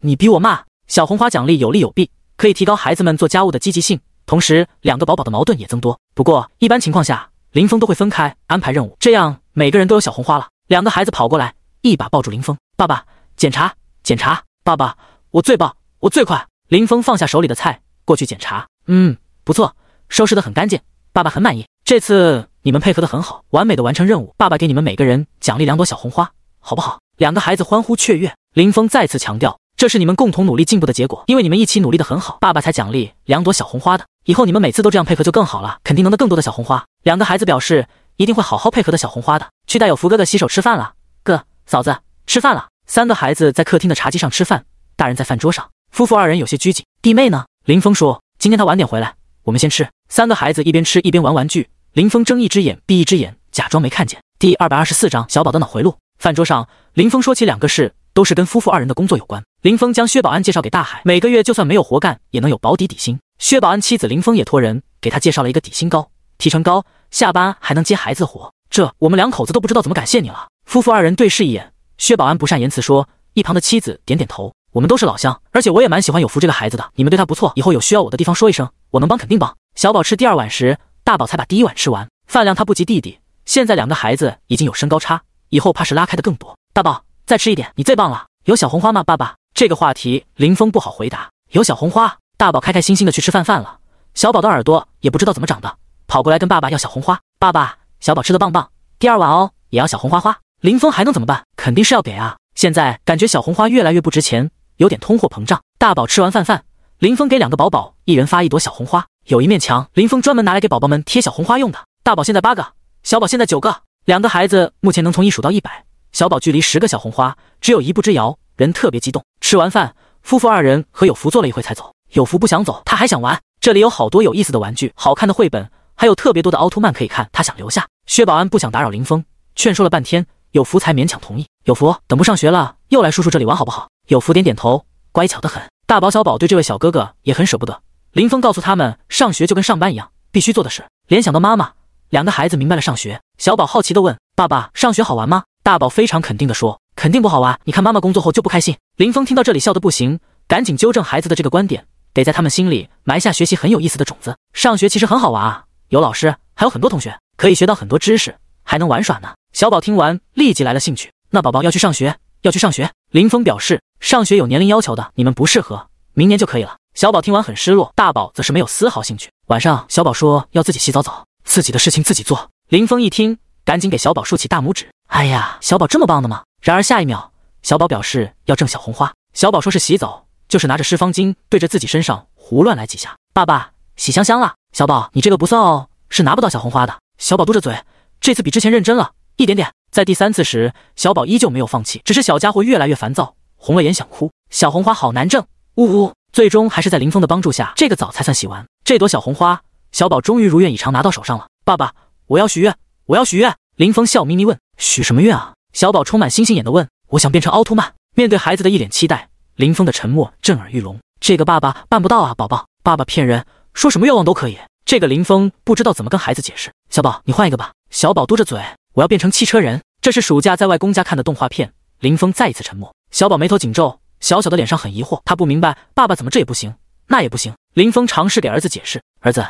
你比我慢。小红花奖励有利有弊，可以提高孩子们做家务的积极性，同时两个宝宝的矛盾也增多。不过一般情况下，林峰都会分开安排任务，这样每个人都有小红花了。两个孩子跑过来，一把抱住林峰，爸爸，检查，检查，爸爸，我最棒，我最快。林峰放下手里的菜，过去检查。嗯，不错，收拾的很干净，爸爸很满意。这次你们配合得很好，完美的完成任务，爸爸给你们每个人奖励两朵小红花，好不好？两个孩子欢呼雀跃，林峰再次强调：“这是你们共同努力进步的结果，因为你们一起努力的很好，爸爸才奖励两朵小红花的。以后你们每次都这样配合就更好了，肯定能得更多的小红花。”两个孩子表示一定会好好配合的小红花的。去带有福哥的洗手吃饭了，哥嫂子吃饭了。三个孩子在客厅的茶几上吃饭，大人在饭桌上，夫妇二人有些拘谨。弟妹呢？林峰说：“今天他晚点回来，我们先吃。”三个孩子一边吃一边玩玩具，林峰睁一只眼闭一只眼，假装没看见。第二百二十四章：小宝的脑回路。饭桌上，林峰说起两个事，都是跟夫妇二人的工作有关。林峰将薛保安介绍给大海，每个月就算没有活干，也能有保底底薪。薛保安妻子林峰也托人给他介绍了一个底薪高、提成高、下班还能接孩子的活。这我们两口子都不知道怎么感谢你了。夫妇二人对视一眼，薛保安不善言辞，说一旁的妻子点点头：“我们都是老乡，而且我也蛮喜欢有福这个孩子的，你们对他不错，以后有需要我的地方说一声，我能帮肯定帮。”小宝吃第二碗时，大宝才把第一碗吃完，饭量他不及弟弟，现在两个孩子已经有身高差。以后怕是拉开的更多。大宝，再吃一点，你最棒了。有小红花吗，爸爸？这个话题林峰不好回答。有小红花。大宝开开心心的去吃饭饭了。小宝的耳朵也不知道怎么长的，跑过来跟爸爸要小红花。爸爸，小宝吃的棒棒，第二碗哦，也要小红花花。林峰还能怎么办？肯定是要给啊。现在感觉小红花越来越不值钱，有点通货膨胀。大宝吃完饭饭，林峰给两个宝宝一人发一朵小红花。有一面墙，林峰专门拿来给宝宝们贴小红花用的。大宝现在八个，小宝现在九个。两个孩子目前能从一数到一百，小宝距离十个小红花只有一步之遥，人特别激动。吃完饭，夫妇二人和有福坐了一会才走。有福不想走，他还想玩。这里有好多有意思的玩具、好看的绘本，还有特别多的奥特曼可以看，他想留下。薛保安不想打扰林峰，劝说了半天，有福才勉强同意。有福等不上学了，又来叔叔这里玩，好不好？有福点点头，乖巧的很。大宝、小宝对这位小哥哥也很舍不得。林峰告诉他们，上学就跟上班一样，必须做的事。联想到妈妈。两个孩子明白了上学。小宝好奇地问：“爸爸，上学好玩吗？”大宝非常肯定地说：“肯定不好玩。你看妈妈工作后就不开心。”林峰听到这里笑得不行，赶紧纠正孩子的这个观点，得在他们心里埋下学习很有意思的种子。上学其实很好玩啊，有老师，还有很多同学，可以学到很多知识，还能玩耍呢。小宝听完立即来了兴趣。那宝宝要去上学，要去上学。林峰表示，上学有年龄要求的，你们不适合，明年就可以了。小宝听完很失落，大宝则是没有丝毫兴趣。晚上，小宝说要自己洗澡澡。自己的事情自己做。林峰一听，赶紧给小宝竖起大拇指。哎呀，小宝这么棒的吗？然而下一秒，小宝表示要挣小红花。小宝说是洗澡，就是拿着湿方巾对着自己身上胡乱来几下。爸爸，洗香香了。小宝，你这个不算哦，是拿不到小红花的。小宝嘟着嘴，这次比之前认真了一点点。在第三次时，小宝依旧没有放弃，只是小家伙越来越烦躁，红了眼想哭。小红花好难挣，呜呜。最终还是在林峰的帮助下，这个澡才算洗完。这朵小红花。小宝终于如愿以偿拿到手上了。爸爸，我要许愿，我要许愿。林峰笑眯眯问：“许什么愿啊？”小宝充满星星眼的问：“我想变成奥特曼。”面对孩子的一脸期待，林峰的沉默震耳欲聋。这个爸爸办不到啊，宝宝，爸爸骗人，说什么愿望都可以。这个林峰不知道怎么跟孩子解释。小宝，你换一个吧。小宝嘟着嘴：“我要变成汽车人。”这是暑假在外公家看的动画片。林峰再一次沉默。小宝眉头紧皱，小小的脸上很疑惑，他不明白爸爸怎么这也不行，那也不行。林峰尝试给儿子解释：“儿子。”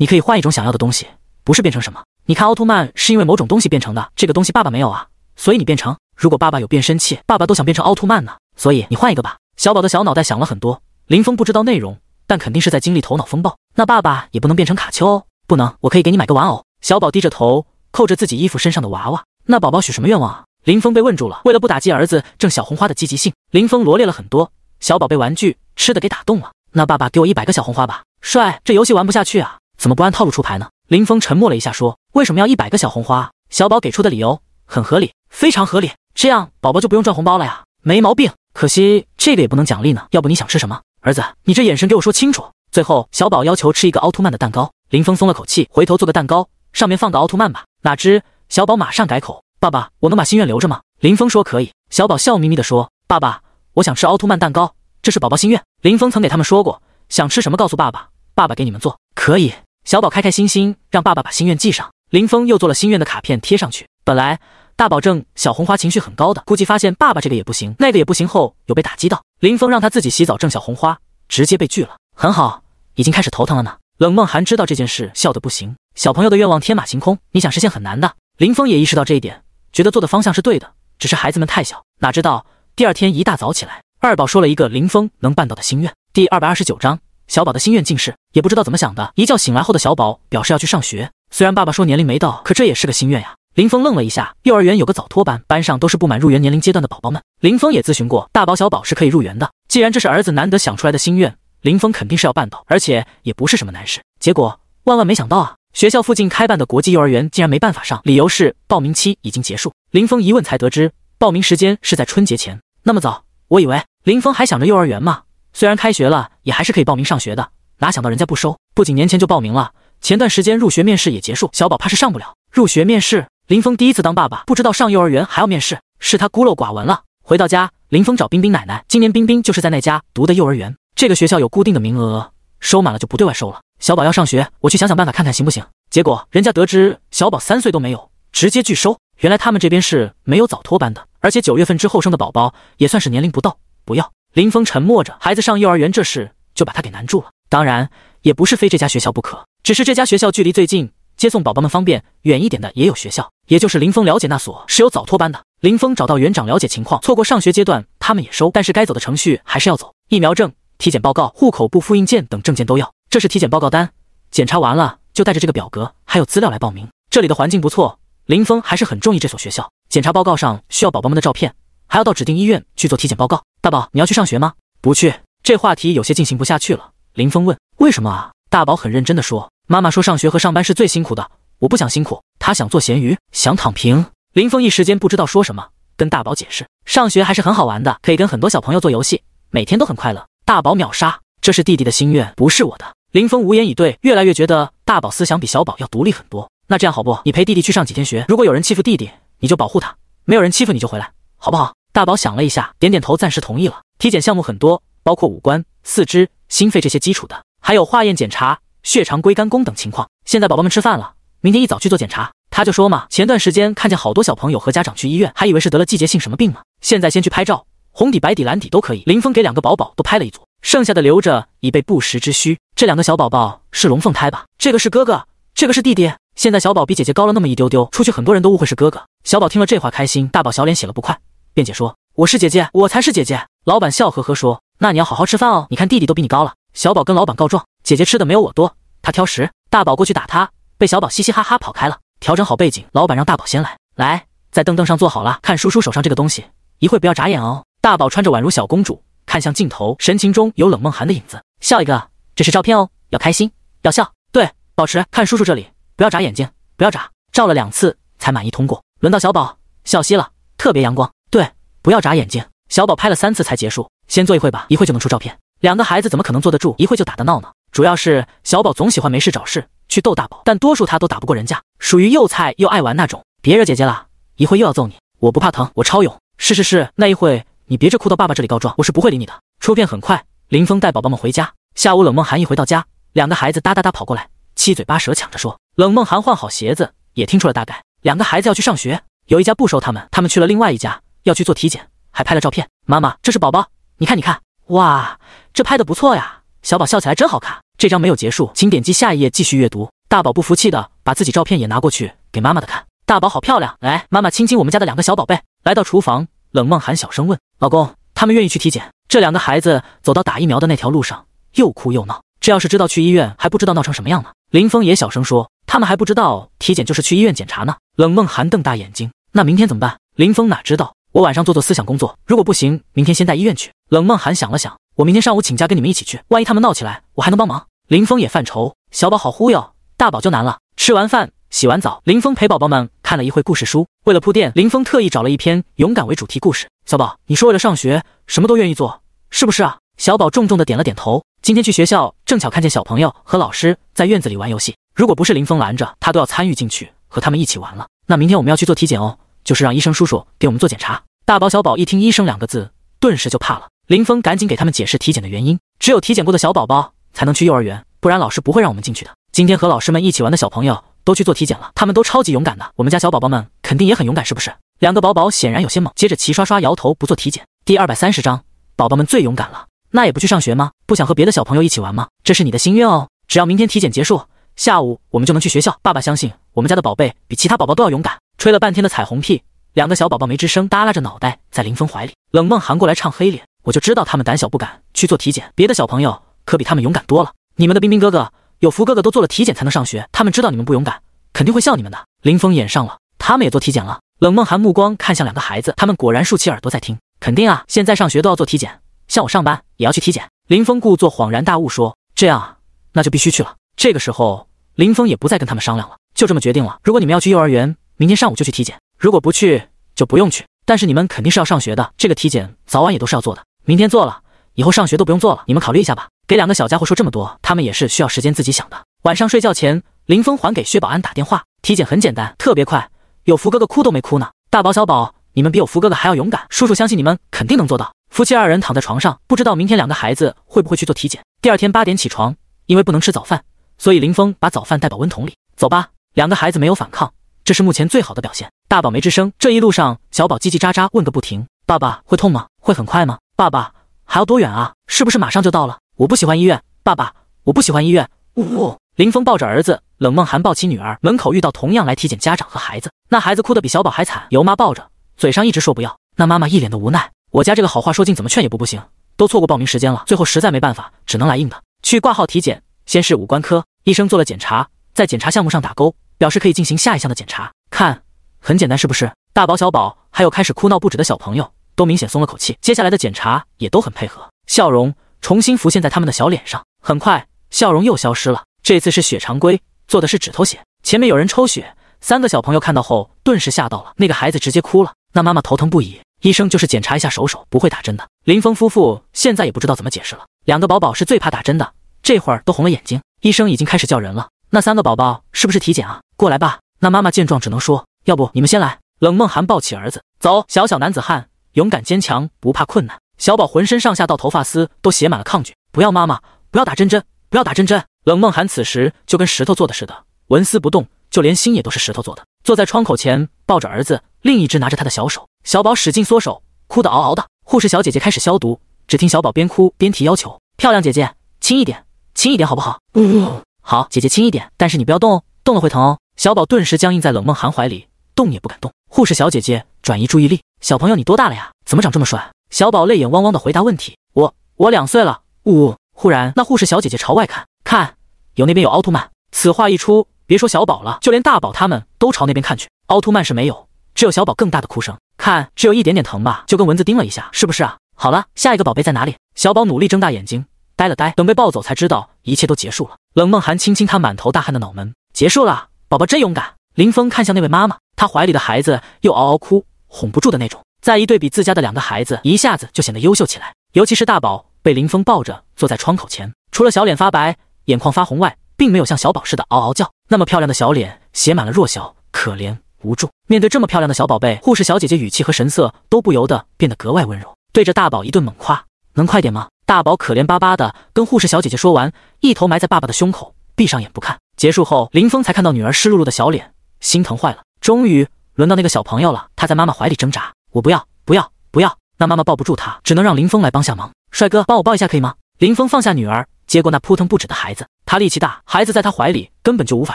你可以换一种想要的东西，不是变成什么？你看奥特曼是因为某种东西变成的，这个东西爸爸没有啊，所以你变成……如果爸爸有变身器，爸爸都想变成奥特曼呢，所以你换一个吧。小宝的小脑袋想了很多，林峰不知道内容，但肯定是在经历头脑风暴。那爸爸也不能变成卡丘哦，不能，我可以给你买个玩偶。小宝低着头扣着自己衣服身上的娃娃。那宝宝许什么愿望啊？林峰被问住了。为了不打击儿子挣小红花的积极性，林峰罗列了很多。小宝被玩具、吃的给打动了。那爸爸给我一百个小红花吧。帅，这游戏玩不下去啊。怎么不按套路出牌呢？林峰沉默了一下，说：“为什么要一百个小红花？”小宝给出的理由很合理，非常合理。这样宝宝就不用赚红包了呀，没毛病。可惜这个也不能奖励呢。要不你想吃什么？儿子，你这眼神给我说清楚。最后，小宝要求吃一个奥特曼的蛋糕。林峰松了口气，回头做个蛋糕，上面放个奥特曼吧。哪知小宝马上改口：“爸爸，我能把心愿留着吗？”林峰说：“可以。”小宝笑眯眯地说：“爸爸，我想吃奥特曼蛋糕，这是宝宝心愿。”林峰曾给他们说过，想吃什么告诉爸爸，爸爸给你们做，可以。小宝开开心心，让爸爸把心愿记上。林峰又做了心愿的卡片贴上去。本来大宝正小红花，情绪很高的，估计发现爸爸这个也不行，那个也不行后，有被打击到。林峰让他自己洗澡，挣小红花，直接被拒了。很好，已经开始头疼了呢。冷梦涵知道这件事，笑得不行。小朋友的愿望天马行空，你想实现很难的。林峰也意识到这一点，觉得做的方向是对的，只是孩子们太小。哪知道第二天一大早起来，二宝说了一个林峰能办到的心愿。第二百二十九章。小宝的心愿竟是，也不知道怎么想的。一觉醒来后的小宝表示要去上学，虽然爸爸说年龄没到，可这也是个心愿呀。林峰愣了一下，幼儿园有个早托班，班上都是不满入园年龄阶段的宝宝们。林峰也咨询过，大宝小宝是可以入园的。既然这是儿子难得想出来的心愿，林峰肯定是要办到，而且也不是什么难事。结果万万没想到啊，学校附近开办的国际幼儿园竟然没办法上，理由是报名期已经结束。林峰一问才得知，报名时间是在春节前，那么早，我以为林峰还想着幼儿园吗？虽然开学了，也还是可以报名上学的。哪想到人家不收，不仅年前就报名了，前段时间入学面试也结束，小宝怕是上不了。入学面试，林峰第一次当爸爸，不知道上幼儿园还要面试，是他孤陋寡闻了。回到家，林峰找冰冰奶奶，今年冰冰就是在那家读的幼儿园。这个学校有固定的名额，收满了就不对外收了。小宝要上学，我去想想办法看看行不行。结果人家得知小宝三岁都没有，直接拒收。原来他们这边是没有早托班的，而且九月份之后生的宝宝也算是年龄不到，不要。林峰沉默着，孩子上幼儿园这事就把他给难住了。当然也不是非这家学校不可，只是这家学校距离最近，接送宝宝们方便。远一点的也有学校，也就是林峰了解那所是有早托班的。林峰找到园长了解情况，错过上学阶段他们也收，但是该走的程序还是要走，疫苗证、体检报告、户口簿复印件等证件都要。这是体检报告单，检查完了就带着这个表格还有资料来报名。这里的环境不错，林峰还是很中意这所学校。检查报告上需要宝宝们的照片，还要到指定医院去做体检报告。大宝，你要去上学吗？不去，这话题有些进行不下去了。林峰问：“为什么啊？”大宝很认真的说：“妈妈说上学和上班是最辛苦的，我不想辛苦，她想做咸鱼，想躺平。”林峰一时间不知道说什么，跟大宝解释：“上学还是很好玩的，可以跟很多小朋友做游戏，每天都很快乐。”大宝秒杀，这是弟弟的心愿，不是我的。林峰无言以对，越来越觉得大宝思想比小宝要独立很多。那这样好不？你陪弟弟去上几天学，如果有人欺负弟弟，你就保护他；没有人欺负你就回来，好不好？大宝想了一下，点点头，暂时同意了。体检项目很多，包括五官、四肢、心肺这些基础的，还有化验检查、血常规、肝功等情况。现在宝宝们吃饭了，明天一早去做检查。他就说嘛，前段时间看见好多小朋友和家长去医院，还以为是得了季节性什么病呢。现在先去拍照，红底、白底、蓝底都可以。林峰给两个宝宝都拍了一组，剩下的留着以备不时之需。这两个小宝宝是龙凤胎吧？这个是哥哥，这个是弟弟。现在小宝比姐姐高了那么一丢丢，出去很多人都误会是哥哥。小宝听了这话开心，大宝小脸写了不快。辩解说：“我是姐姐，我才是姐姐。”老板笑呵呵说：“那你要好好吃饭哦。你看弟弟都比你高了。”小宝跟老板告状：“姐姐吃的没有我多，她挑食。”大宝过去打他，被小宝嘻嘻哈哈跑开了。调整好背景，老板让大宝先来，来，在凳凳上坐好了，看叔叔手上这个东西，一会不要眨眼哦。大宝穿着宛如小公主，看向镜头，神情中有冷梦涵的影子，笑一个。这是照片哦，要开心，要笑，对，保持。看叔叔这里，不要眨眼睛，不要眨。照了两次才满意通过。轮到小宝，笑嘻了，特别阳光。对，不要眨眼睛。小宝拍了三次才结束，先坐一会吧，一会就能出照片。两个孩子怎么可能坐得住？一会就打得闹呢。主要是小宝总喜欢没事找事去逗大宝，但多数他都打不过人家，属于又菜又爱玩那种。别惹姐姐了，一会又要揍你。我不怕疼，我超勇。是是是，那一会你别这哭到爸爸这里告状，我是不会理你的。出片很快，林峰带宝宝们回家。下午冷梦寒一回到家，两个孩子哒哒哒跑过来，七嘴八舌抢着说。冷梦寒换好鞋子，也听出了大概，两个孩子要去上学，有一家不收他们，他们去了另外一家。要去做体检，还拍了照片。妈妈，这是宝宝，你看，你看，哇，这拍的不错呀，小宝笑起来真好看。这张没有结束，请点击下一页继续阅读。大宝不服气的把自己照片也拿过去给妈妈的看。大宝好漂亮，来，妈妈亲亲我们家的两个小宝贝。来到厨房，冷梦寒小声问老公：“他们愿意去体检？”这两个孩子走到打疫苗的那条路上，又哭又闹。这要是知道去医院，还不知道闹成什么样呢。林峰也小声说：“他们还不知道体检就是去医院检查呢。”冷梦寒瞪大眼睛：“那明天怎么办？”林峰哪知道。我晚上做做思想工作，如果不行，明天先带医院去。冷梦寒想了想，我明天上午请假跟你们一起去，万一他们闹起来，我还能帮忙。林峰也犯愁，小宝好忽悠，大宝就难了。吃完饭，洗完澡，林峰陪宝宝们看了一会故事书。为了铺垫，林峰特意找了一篇勇敢为主题故事。小宝，你是为了上学，什么都愿意做，是不是啊？小宝重重的点了点头。今天去学校，正巧看见小朋友和老师在院子里玩游戏，如果不是林峰拦着，他都要参与进去和他们一起玩了。那明天我们要去做体检哦。就是让医生叔叔给我们做检查。大宝、小宝一听“医生”两个字，顿时就怕了。林峰赶紧给他们解释体检的原因：只有体检过的小宝宝才能去幼儿园，不然老师不会让我们进去的。今天和老师们一起玩的小朋友都去做体检了，他们都超级勇敢的。我们家小宝宝们肯定也很勇敢，是不是？两个宝宝显然有些猛，接着齐刷刷摇头，不做体检。第二百三十章，宝宝们最勇敢了，那也不去上学吗？不想和别的小朋友一起玩吗？这是你的心愿哦。只要明天体检结束，下午我们就能去学校。爸爸相信我们家的宝贝比其他宝宝都要勇敢。吹了半天的彩虹屁，两个小宝宝没吱声，耷拉着脑袋在林峰怀里。冷梦寒过来唱黑脸，我就知道他们胆小，不敢去做体检。别的小朋友可比他们勇敢多了。你们的冰冰哥哥、有福哥哥都做了体检才能上学，他们知道你们不勇敢，肯定会笑你们的。林峰演上了，他们也做体检了。冷梦寒目光看向两个孩子，他们果然竖起耳朵在听。肯定啊，现在上学都要做体检，像我上班也要去体检。林峰故作恍然大悟说：“这样啊，那就必须去了。”这个时候，林峰也不再跟他们商量了，就这么决定了。如果你们要去幼儿园，明天上午就去体检，如果不去就不用去。但是你们肯定是要上学的，这个体检早晚也都是要做的。明天做了，以后上学都不用做了。你们考虑一下吧。给两个小家伙说这么多，他们也是需要时间自己想的。晚上睡觉前，林峰还给薛保安打电话。体检很简单，特别快。有福哥哥哭都没哭呢。大宝、小宝，你们比有福哥哥还要勇敢。叔叔相信你们肯定能做到。夫妻二人躺在床上，不知道明天两个孩子会不会去做体检。第二天八点起床，因为不能吃早饭，所以林峰把早饭带保温桶里。走吧。两个孩子没有反抗。这是目前最好的表现。大宝没吱声，这一路上小宝叽叽喳喳问个不停：“爸爸会痛吗？会很快吗？爸爸还要多远啊？是不是马上就到了？我不喜欢医院，爸爸，我不喜欢医院。”呜呜。林峰抱着儿子，冷梦涵抱起女儿。门口遇到同样来体检家长和孩子，那孩子哭得比小宝还惨，由妈抱着，嘴上一直说不要，那妈妈一脸的无奈。我家这个好话说尽，怎么劝也不不行，都错过报名时间了，最后实在没办法，只能来硬的，去挂号体检。先是五官科，医生做了检查，在检查项目上打勾。表示可以进行下一项的检查，看很简单是不是？大宝、小宝还有开始哭闹不止的小朋友都明显松了口气，接下来的检查也都很配合，笑容重新浮现在他们的小脸上。很快，笑容又消失了。这次是血常规，做的是指头血。前面有人抽血，三个小朋友看到后顿时吓到了，那个孩子直接哭了，那妈妈头疼不已。医生就是检查一下手手，不会打针的。林峰夫妇现在也不知道怎么解释了。两个宝宝是最怕打针的，这会儿都红了眼睛。医生已经开始叫人了。那三个宝宝是不是体检啊？过来吧。那妈妈见状，只能说：“要不你们先来。”冷梦寒抱起儿子，走。小小男子汉，勇敢坚强，不怕困难。小宝浑身上下到头发丝都写满了抗拒，不要妈妈，不要打针针，不要打针针。”冷梦寒此时就跟石头做的似的，纹丝不动，就连心也都是石头做的。坐在窗口前抱着儿子，另一只拿着他的小手。小宝使劲缩手，哭得嗷嗷的。护士小姐姐开始消毒，只听小宝边哭边提要求：“漂亮姐姐，轻一点，轻一点，好不好？”“嗯，好，姐姐轻一点，但是你不要动哦，动了会疼哦。”小宝顿时僵硬在冷梦寒怀里，动也不敢动。护士小姐姐转移注意力：“小朋友，你多大了呀？怎么长这么帅？”小宝泪眼汪汪的回答问题：“我我两岁了。”呜。忽然，那护士小姐姐朝外看，看，有那边有奥特曼。此话一出，别说小宝了，就连大宝他们都朝那边看去。奥特曼是没有，只有小宝更大的哭声。看，只有一点点疼吧，就跟蚊子叮了一下，是不是啊？好了，下一个宝贝在哪里？小宝努力睁大眼睛，呆了呆，等被抱走才知道一切都结束了。冷梦寒亲亲他满头大汗的脑门：“结束了。”宝宝真勇敢！林峰看向那位妈妈，她怀里的孩子又嗷嗷哭，哄不住的那种。再一对比自家的两个孩子，一下子就显得优秀起来。尤其是大宝被林峰抱着坐在窗口前，除了小脸发白、眼眶发红外，并没有像小宝似的嗷嗷叫。那么漂亮的小脸写满了弱小、可怜、无助。面对这么漂亮的小宝贝，护士小姐姐语气和神色都不由得变得格外温柔，对着大宝一顿猛夸。能快点吗？大宝可怜巴巴的跟护士小姐姐说完，一头埋在爸爸的胸口，闭上眼不看。结束后，林峰才看到女儿湿漉漉的小脸，心疼坏了。终于轮到那个小朋友了，他在妈妈怀里挣扎，我不要，不要，不要。那妈妈抱不住他，只能让林峰来帮下忙。帅哥，帮我抱一下可以吗？林峰放下女儿，接过那扑腾不止的孩子，他力气大，孩子在他怀里根本就无法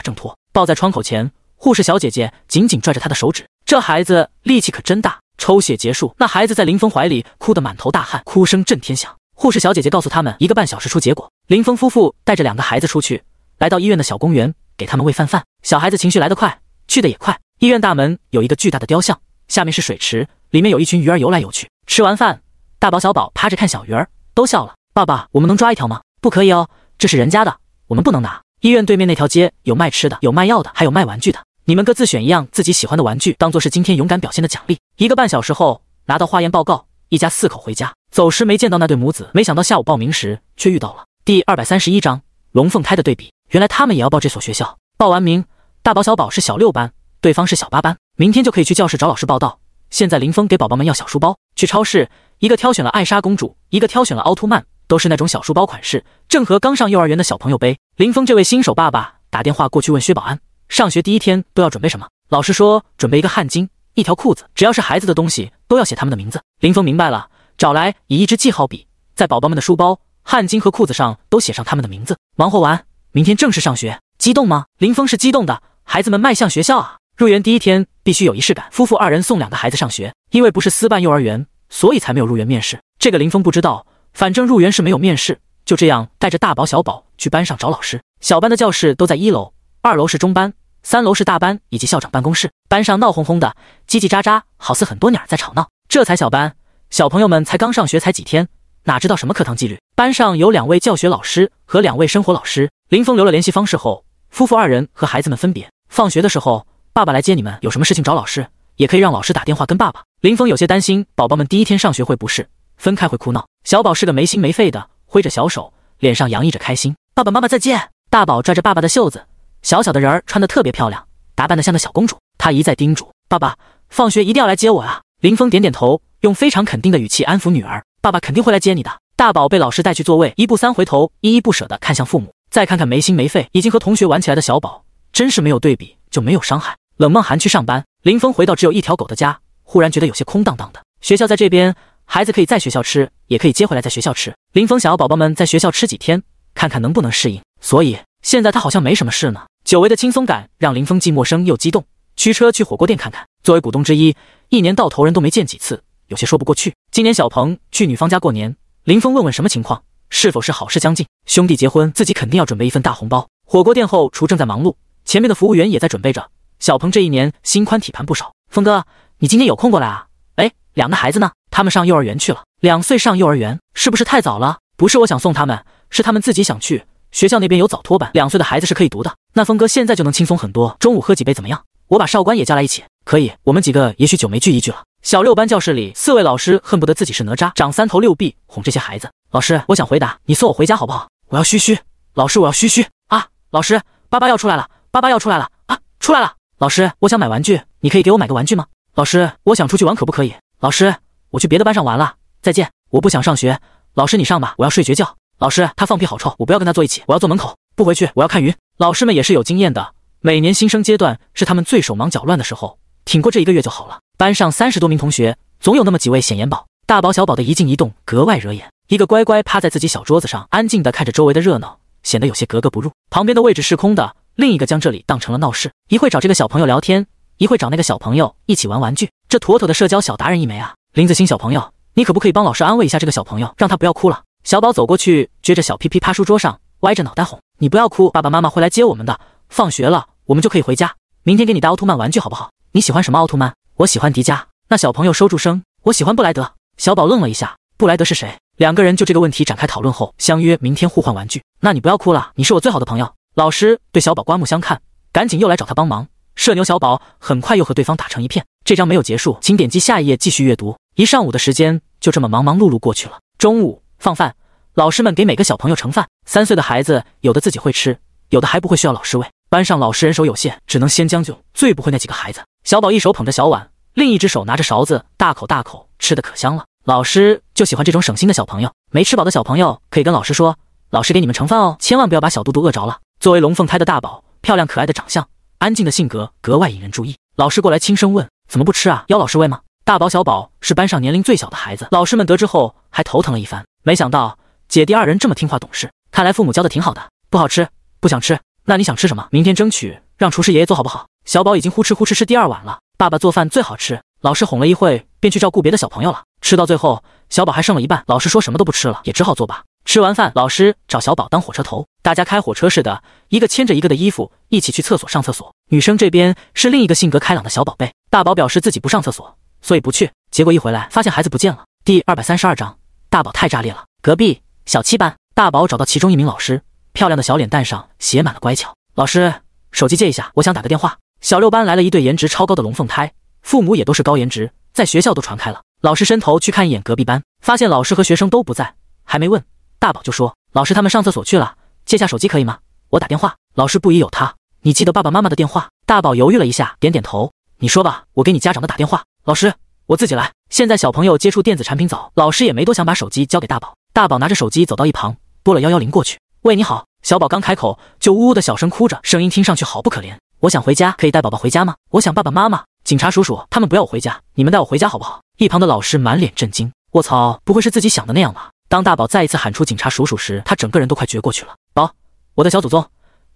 挣脱。抱在窗口前，护士小姐姐紧紧拽着他的手指，这孩子力气可真大。抽血结束，那孩子在林峰怀里哭得满头大汗，哭声震天响。护士小姐姐告诉他们，一个半小时出结果。林峰夫妇带着两个孩子出去。来到医院的小公园，给他们喂饭饭。小孩子情绪来得快，去得也快。医院大门有一个巨大的雕像，下面是水池，里面有一群鱼儿游来游去。吃完饭，大宝小宝趴着看小鱼儿，都笑了。爸爸，我们能抓一条吗？不可以哦，这是人家的，我们不能拿。医院对面那条街有卖吃的，有卖药的，还有卖玩具的。你们各自选一样自己喜欢的玩具，当做是今天勇敢表现的奖励。一个半小时后拿到化验报告，一家四口回家。走时没见到那对母子，没想到下午报名时却遇到了。第二百三十一章：龙凤胎的对比。原来他们也要报这所学校。报完名，大宝小宝是小六班，对方是小八班，明天就可以去教室找老师报道。现在林峰给宝宝们要小书包，去超市，一个挑选了艾莎公主，一个挑选了奥特曼，都是那种小书包款式，正和刚上幼儿园的小朋友背。林峰这位新手爸爸打电话过去问薛保安，上学第一天都要准备什么？老师说准备一个汗巾、一条裤子，只要是孩子的东西都要写他们的名字。林峰明白了，找来以一支记号笔，在宝宝们的书包、汗巾和裤子上都写上他们的名字。忙活完。明天正式上学，激动吗？林峰是激动的，孩子们迈向学校啊！入园第一天必须有仪式感。夫妇二人送两个孩子上学，因为不是私办幼儿园，所以才没有入园面试。这个林峰不知道，反正入园是没有面试。就这样带着大宝小宝去班上找老师。小班的教室都在一楼，二楼是中班，三楼是大班以及校长办公室。班上闹哄哄的，叽叽喳喳，好似很多鸟儿在吵闹。这才小班，小朋友们才刚上学才几天，哪知道什么课堂纪律？班上有两位教学老师和两位生活老师。林峰留了联系方式后，夫妇二人和孩子们分别。放学的时候，爸爸来接你们。有什么事情找老师，也可以让老师打电话跟爸爸。林峰有些担心宝宝们第一天上学会不适，分开会哭闹。小宝是个没心没肺的，挥着小手，脸上洋溢着开心。爸爸妈妈再见！大宝拽着爸爸的袖子，小小的人儿穿得特别漂亮，打扮得像个小公主。他一再叮嘱爸爸，放学一定要来接我啊！林峰点点头，用非常肯定的语气安抚女儿：爸爸肯定会来接你的。大宝被老师带去座位，一步三回头，依依不舍地看向父母。再看看没心没肺，已经和同学玩起来的小宝，真是没有对比就没有伤害。冷梦涵去上班，林峰回到只有一条狗的家，忽然觉得有些空荡荡的。学校在这边，孩子可以在学校吃，也可以接回来在学校吃。林峰想要宝宝们在学校吃几天，看看能不能适应。所以现在他好像没什么事呢。久违的轻松感让林峰既陌生又激动。驱车去火锅店看看。作为股东之一，一年到头人都没见几次，有些说不过去。今年小鹏去女方家过年，林峰问问什么情况。是否是好事将近？兄弟结婚，自己肯定要准备一份大红包。火锅店后厨正在忙碌，前面的服务员也在准备着。小鹏这一年心宽体盘不少。峰哥，你今天有空过来啊？哎，两个孩子呢？他们上幼儿园去了。两岁上幼儿园是不是太早了？不是，我想送他们，是他们自己想去。学校那边有早托班，两岁的孩子是可以读的。那峰哥现在就能轻松很多。中午喝几杯怎么样？我把少官也叫来一起。可以，我们几个也许久没聚一聚了。小六班教室里，四位老师恨不得自己是哪吒，长三头六臂，哄这些孩子。老师，我想回答你，送我回家好不好？我要嘘嘘。老师，我要嘘嘘啊！老师，爸爸要出来了，爸爸要出来了啊！出来了。老师，我想买玩具，你可以给我买个玩具吗？老师，我想出去玩，可不可以？老师，我去别的班上玩了，再见。我不想上学，老师你上吧，我要睡绝觉。老师，他放屁好臭，我不要跟他坐一起，我要坐门口。不回去，我要看云。老师们也是有经验的，每年新生阶段是他们最手忙脚乱的时候，挺过这一个月就好了。班上三十多名同学，总有那么几位显眼宝，大宝小宝的一进一动格外惹眼。一个乖乖趴在自己小桌子上，安静的看着周围的热闹，显得有些格格不入。旁边的位置是空的，另一个将这里当成了闹市，一会找这个小朋友聊天，一会找那个小朋友一起玩玩具，这妥妥的社交小达人一枚啊！林子欣小朋友，你可不可以帮老师安慰一下这个小朋友，让他不要哭了？小宝走过去，撅着小屁屁趴书桌上，歪着脑袋哄：“你不要哭，爸爸妈妈会来接我们的，放学了我们就可以回家。明天给你带奥特曼玩具好不好？你喜欢什么奥特曼？”我喜欢迪迦，那小朋友收住声。我喜欢布莱德，小宝愣了一下。布莱德是谁？两个人就这个问题展开讨论后，相约明天互换玩具。那你不要哭了，你是我最好的朋友。老师对小宝刮目相看，赶紧又来找他帮忙。社牛小宝很快又和对方打成一片。这章没有结束，请点击下一页继续阅读。一上午的时间就这么忙忙碌碌过去了。中午放饭，老师们给每个小朋友盛饭。三岁的孩子有的自己会吃，有的还不会，需要老师喂。班上老师人手有限，只能先将就最不会那几个孩子。小宝一手捧着小碗，另一只手拿着勺子，大口大口吃的可香了。老师就喜欢这种省心的小朋友。没吃饱的小朋友可以跟老师说，老师给你们盛饭哦，千万不要把小肚肚饿着了。作为龙凤胎的大宝，漂亮可爱的长相，安静的性格格外引人注意。老师过来轻声问：“怎么不吃啊？要老师喂吗？”大宝、小宝是班上年龄最小的孩子，老师们得知后还头疼了一番。没想到姐弟二人这么听话懂事，看来父母教的挺好的。不好吃，不想吃。那你想吃什么？明天争取让厨师爷爷做好不好？小宝已经呼哧呼哧吃第二碗了。爸爸做饭最好吃。老师哄了一会，便去照顾别的小朋友了。吃到最后，小宝还剩了一半。老师说什么都不吃了，也只好作罢。吃完饭，老师找小宝当火车头，大家开火车似的，一个牵着一个的衣服一起去厕所上厕所。女生这边是另一个性格开朗的小宝贝，大宝表示自己不上厕所，所以不去。结果一回来发现孩子不见了。第二百三十二章，大宝太炸裂了。隔壁小七班，大宝找到其中一名老师，漂亮的小脸蛋上写满了乖巧。老师，手机借一下，我想打个电话。小六班来了一对颜值超高的龙凤胎，父母也都是高颜值，在学校都传开了。老师伸头去看一眼隔壁班，发现老师和学生都不在，还没问，大宝就说：“老师他们上厕所去了，借下手机可以吗？我打电话。”老师不疑有他，你记得爸爸妈妈的电话？大宝犹豫了一下，点点头。你说吧，我给你家长的打电话。老师，我自己来。现在小朋友接触电子产品早，老师也没多想，把手机交给大宝。大宝拿着手机走到一旁，拨了幺幺零过去。喂，你好。小宝刚开口，就呜呜的小声哭着，声音听上去好不可怜。我想回家，可以带宝宝回家吗？我想爸爸妈妈、警察叔叔，他们不要我回家，你们带我回家好不好？一旁的老师满脸震惊，卧槽，不会是自己想的那样吧？当大宝再一次喊出“警察叔叔”时，他整个人都快绝过去了。宝，我的小祖宗，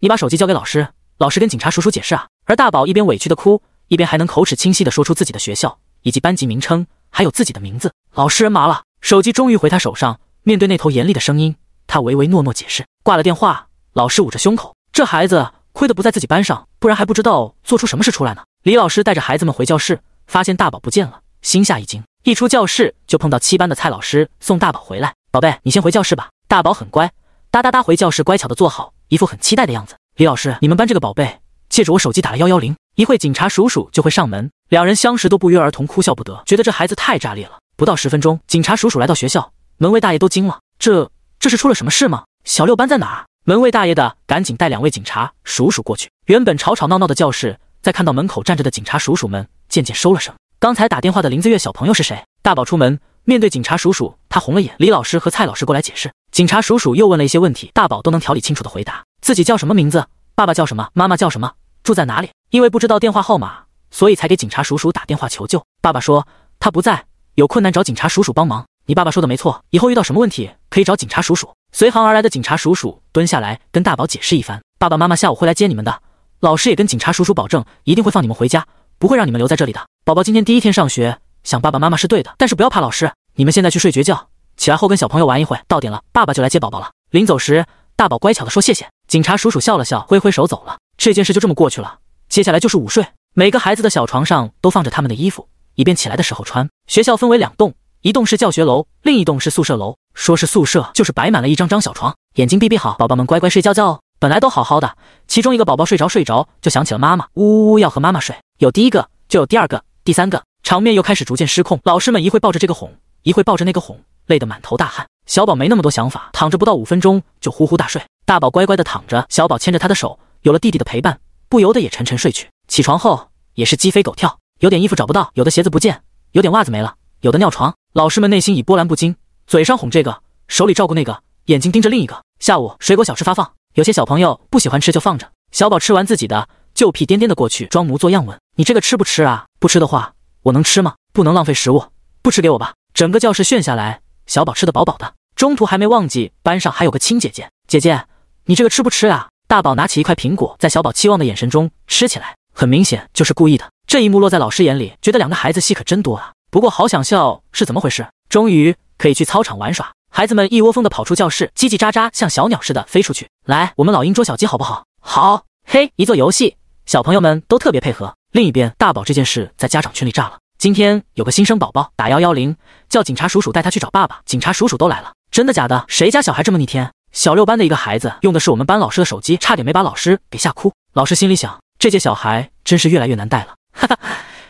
你把手机交给老师，老师跟警察叔叔解释啊。而大宝一边委屈的哭，一边还能口齿清晰的说出自己的学校以及班级名称，还有自己的名字。老师人麻了，手机终于回他手上。面对那头严厉的声音，他唯唯诺诺解释。挂了电话，老师捂着胸口，这孩子。亏得不在自己班上，不然还不知道做出什么事出来呢。李老师带着孩子们回教室，发现大宝不见了，心下一惊。一出教室就碰到七班的蔡老师送大宝回来。宝贝，你先回教室吧。大宝很乖，哒哒哒回教室，乖巧的坐好，一副很期待的样子。李老师，你们班这个宝贝，借着我手机打了幺幺零，一会警察叔叔就会上门。两人相识都不约而同哭笑不得，觉得这孩子太炸裂了。不到十分钟，警察叔叔来到学校，门卫大爷都惊了，这这是出了什么事吗？小六班在哪？门卫大爷的，赶紧带两位警察叔叔过去。原本吵吵闹闹的教室，在看到门口站着的警察叔叔们，渐渐收了声。刚才打电话的林子月小朋友是谁？大宝出门，面对警察叔叔，他红了眼。李老师和蔡老师过来解释，警察叔叔又问了一些问题，大宝都能条理清楚的回答。自己叫什么名字？爸爸叫什么？妈妈叫什么？住在哪里？因为不知道电话号码，所以才给警察叔叔打电话求救。爸爸说他不在，有困难找警察叔叔帮忙。你爸爸说的没错，以后遇到什么问题可以找警察叔叔。随行而来的警察叔叔蹲下来跟大宝解释一番：“爸爸妈妈下午会来接你们的。老师也跟警察叔叔保证，一定会放你们回家，不会让你们留在这里的。”宝宝今天第一天上学，想爸爸妈妈是对的，但是不要怕老师。你们现在去睡觉，觉起来后跟小朋友玩一会。到点了，爸爸就来接宝宝了。临走时，大宝乖巧的说：“谢谢。”警察叔叔笑了笑，挥挥手走了。这件事就这么过去了。接下来就是午睡。每个孩子的小床上都放着他们的衣服，以便起来的时候穿。学校分为两栋，一栋是教学楼，另一栋是宿舍楼。说是宿舍，就是摆满了一张张小床，眼睛闭闭好，宝宝们乖乖睡觉觉哦。本来都好好的，其中一个宝宝睡着睡着就想起了妈妈，呜呜呜，要和妈妈睡。有第一个，就有第二个、第三个，场面又开始逐渐失控。老师们一会抱着这个哄，一会抱着那个哄，累得满头大汗。小宝没那么多想法，躺着不到五分钟就呼呼大睡。大宝乖乖的躺着，小宝牵着他的手，有了弟弟的陪伴，不由得也沉沉睡去。起床后也是鸡飞狗跳，有点衣服找不到，有的鞋子不见，有点袜子没了，有的尿床。老师们内心已波澜不惊。嘴上哄这个，手里照顾那个，眼睛盯着另一个。下午水果小吃发放，有些小朋友不喜欢吃就放着。小宝吃完自己的，就屁颠颠的过去，装模作样问：“你这个吃不吃啊？不吃的话，我能吃吗？不能浪费食物，不吃给我吧。”整个教室炫下来，小宝吃的饱饱的，中途还没忘记班上还有个亲姐姐。姐姐，你这个吃不吃啊？大宝拿起一块苹果，在小宝期望的眼神中吃起来，很明显就是故意的。这一幕落在老师眼里，觉得两个孩子戏可真多啊，不过好想笑是怎么回事？终于。可以去操场玩耍，孩子们一窝蜂的跑出教室，叽叽喳喳，像小鸟似的飞出去。来，我们老鹰捉小鸡，好不好？好，嘿，一做游戏，小朋友们都特别配合。另一边，大宝这件事在家长群里炸了。今天有个新生宝宝打幺幺零，叫警察叔叔带他去找爸爸。警察叔叔都来了，真的假的？谁家小孩这么逆天？小六班的一个孩子用的是我们班老师的手机，差点没把老师给吓哭。老师心里想，这届小孩真是越来越难带了。哈哈，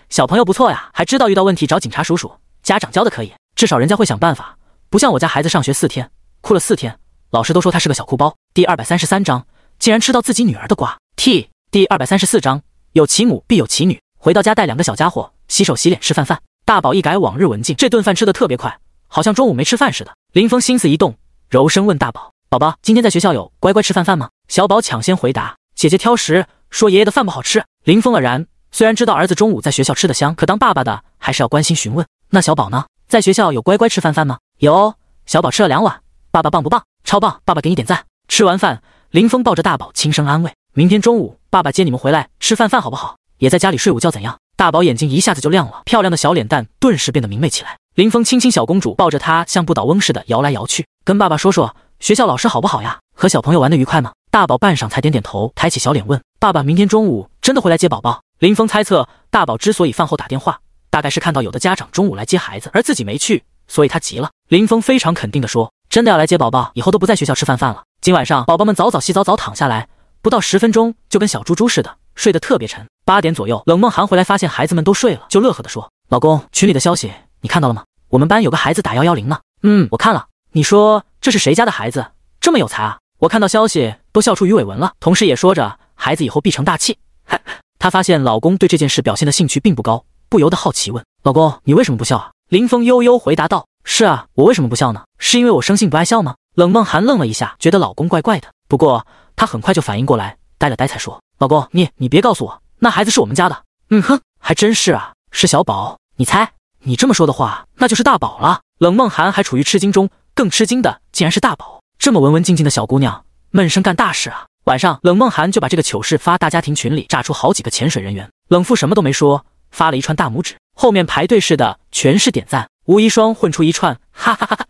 小朋友不错呀，还知道遇到问题找警察叔叔，家长教的可以。至少人家会想办法，不像我家孩子上学四天哭了四天，老师都说他是个小哭包。第二百三十三章，竟然吃到自己女儿的瓜。替第二百三十四章，有其母必有其女。回到家带两个小家伙洗手洗脸吃饭饭。大宝一改往日文静，这顿饭吃的特别快，好像中午没吃饭似的。林峰心思一动，柔声问大宝：“宝宝，今天在学校有乖乖吃饭饭吗？”小宝抢先回答：“姐姐挑食，说爷爷的饭不好吃。”林峰了然，虽然知道儿子中午在学校吃的香，可当爸爸的还是要关心询问。那小宝呢？在学校有乖乖吃饭饭吗？有，小宝吃了两碗。爸爸棒不棒？超棒！爸爸给你点赞。吃完饭，林峰抱着大宝轻声安慰：“明天中午爸爸接你们回来吃饭饭好不好？也在家里睡午觉怎样？”大宝眼睛一下子就亮了，漂亮的小脸蛋顿时变得明媚起来。林峰亲亲小公主，抱着她像不倒翁似的摇来摇去。跟爸爸说说学校老师好不好呀？和小朋友玩得愉快吗？大宝半晌才点点头，抬起小脸问：“爸爸，明天中午真的回来接宝宝？”林峰猜测大宝之所以饭后打电话。大概是看到有的家长中午来接孩子，而自己没去，所以他急了。林峰非常肯定地说：“真的要来接宝宝，以后都不在学校吃饭饭了。今晚上宝宝们早早洗澡，早躺下来，不到十分钟就跟小猪猪似的，睡得特别沉。八点左右，冷梦寒回来发现孩子们都睡了，就乐呵地说：老公，群里的消息你看到了吗？我们班有个孩子打幺幺零呢。嗯，我看了。你说这是谁家的孩子这么有才啊？我看到消息都笑出鱼尾纹了。同时也说着，孩子以后必成大器。哈 她发现老公对这件事表现的兴趣并不高。”不由得好奇问：“老公，你为什么不笑啊？”林峰悠悠回答道：“是啊，我为什么不笑呢？是因为我生性不爱笑吗？”冷梦涵愣了一下，觉得老公怪怪的。不过他很快就反应过来，呆了呆才说：“老公，你你别告诉我，那孩子是我们家的。”“嗯哼，还真是啊，是小宝。”“你猜，你这么说的话，那就是大宝了。”冷梦涵还处于吃惊中，更吃惊的竟然是大宝这么文文静静的小姑娘闷声干大事啊！晚上，冷梦涵就把这个糗事发大家庭群里，炸出好几个潜水人员。冷父什么都没说。发了一串大拇指，后面排队似的全是点赞。吴一霜混出一串，哈哈哈哈，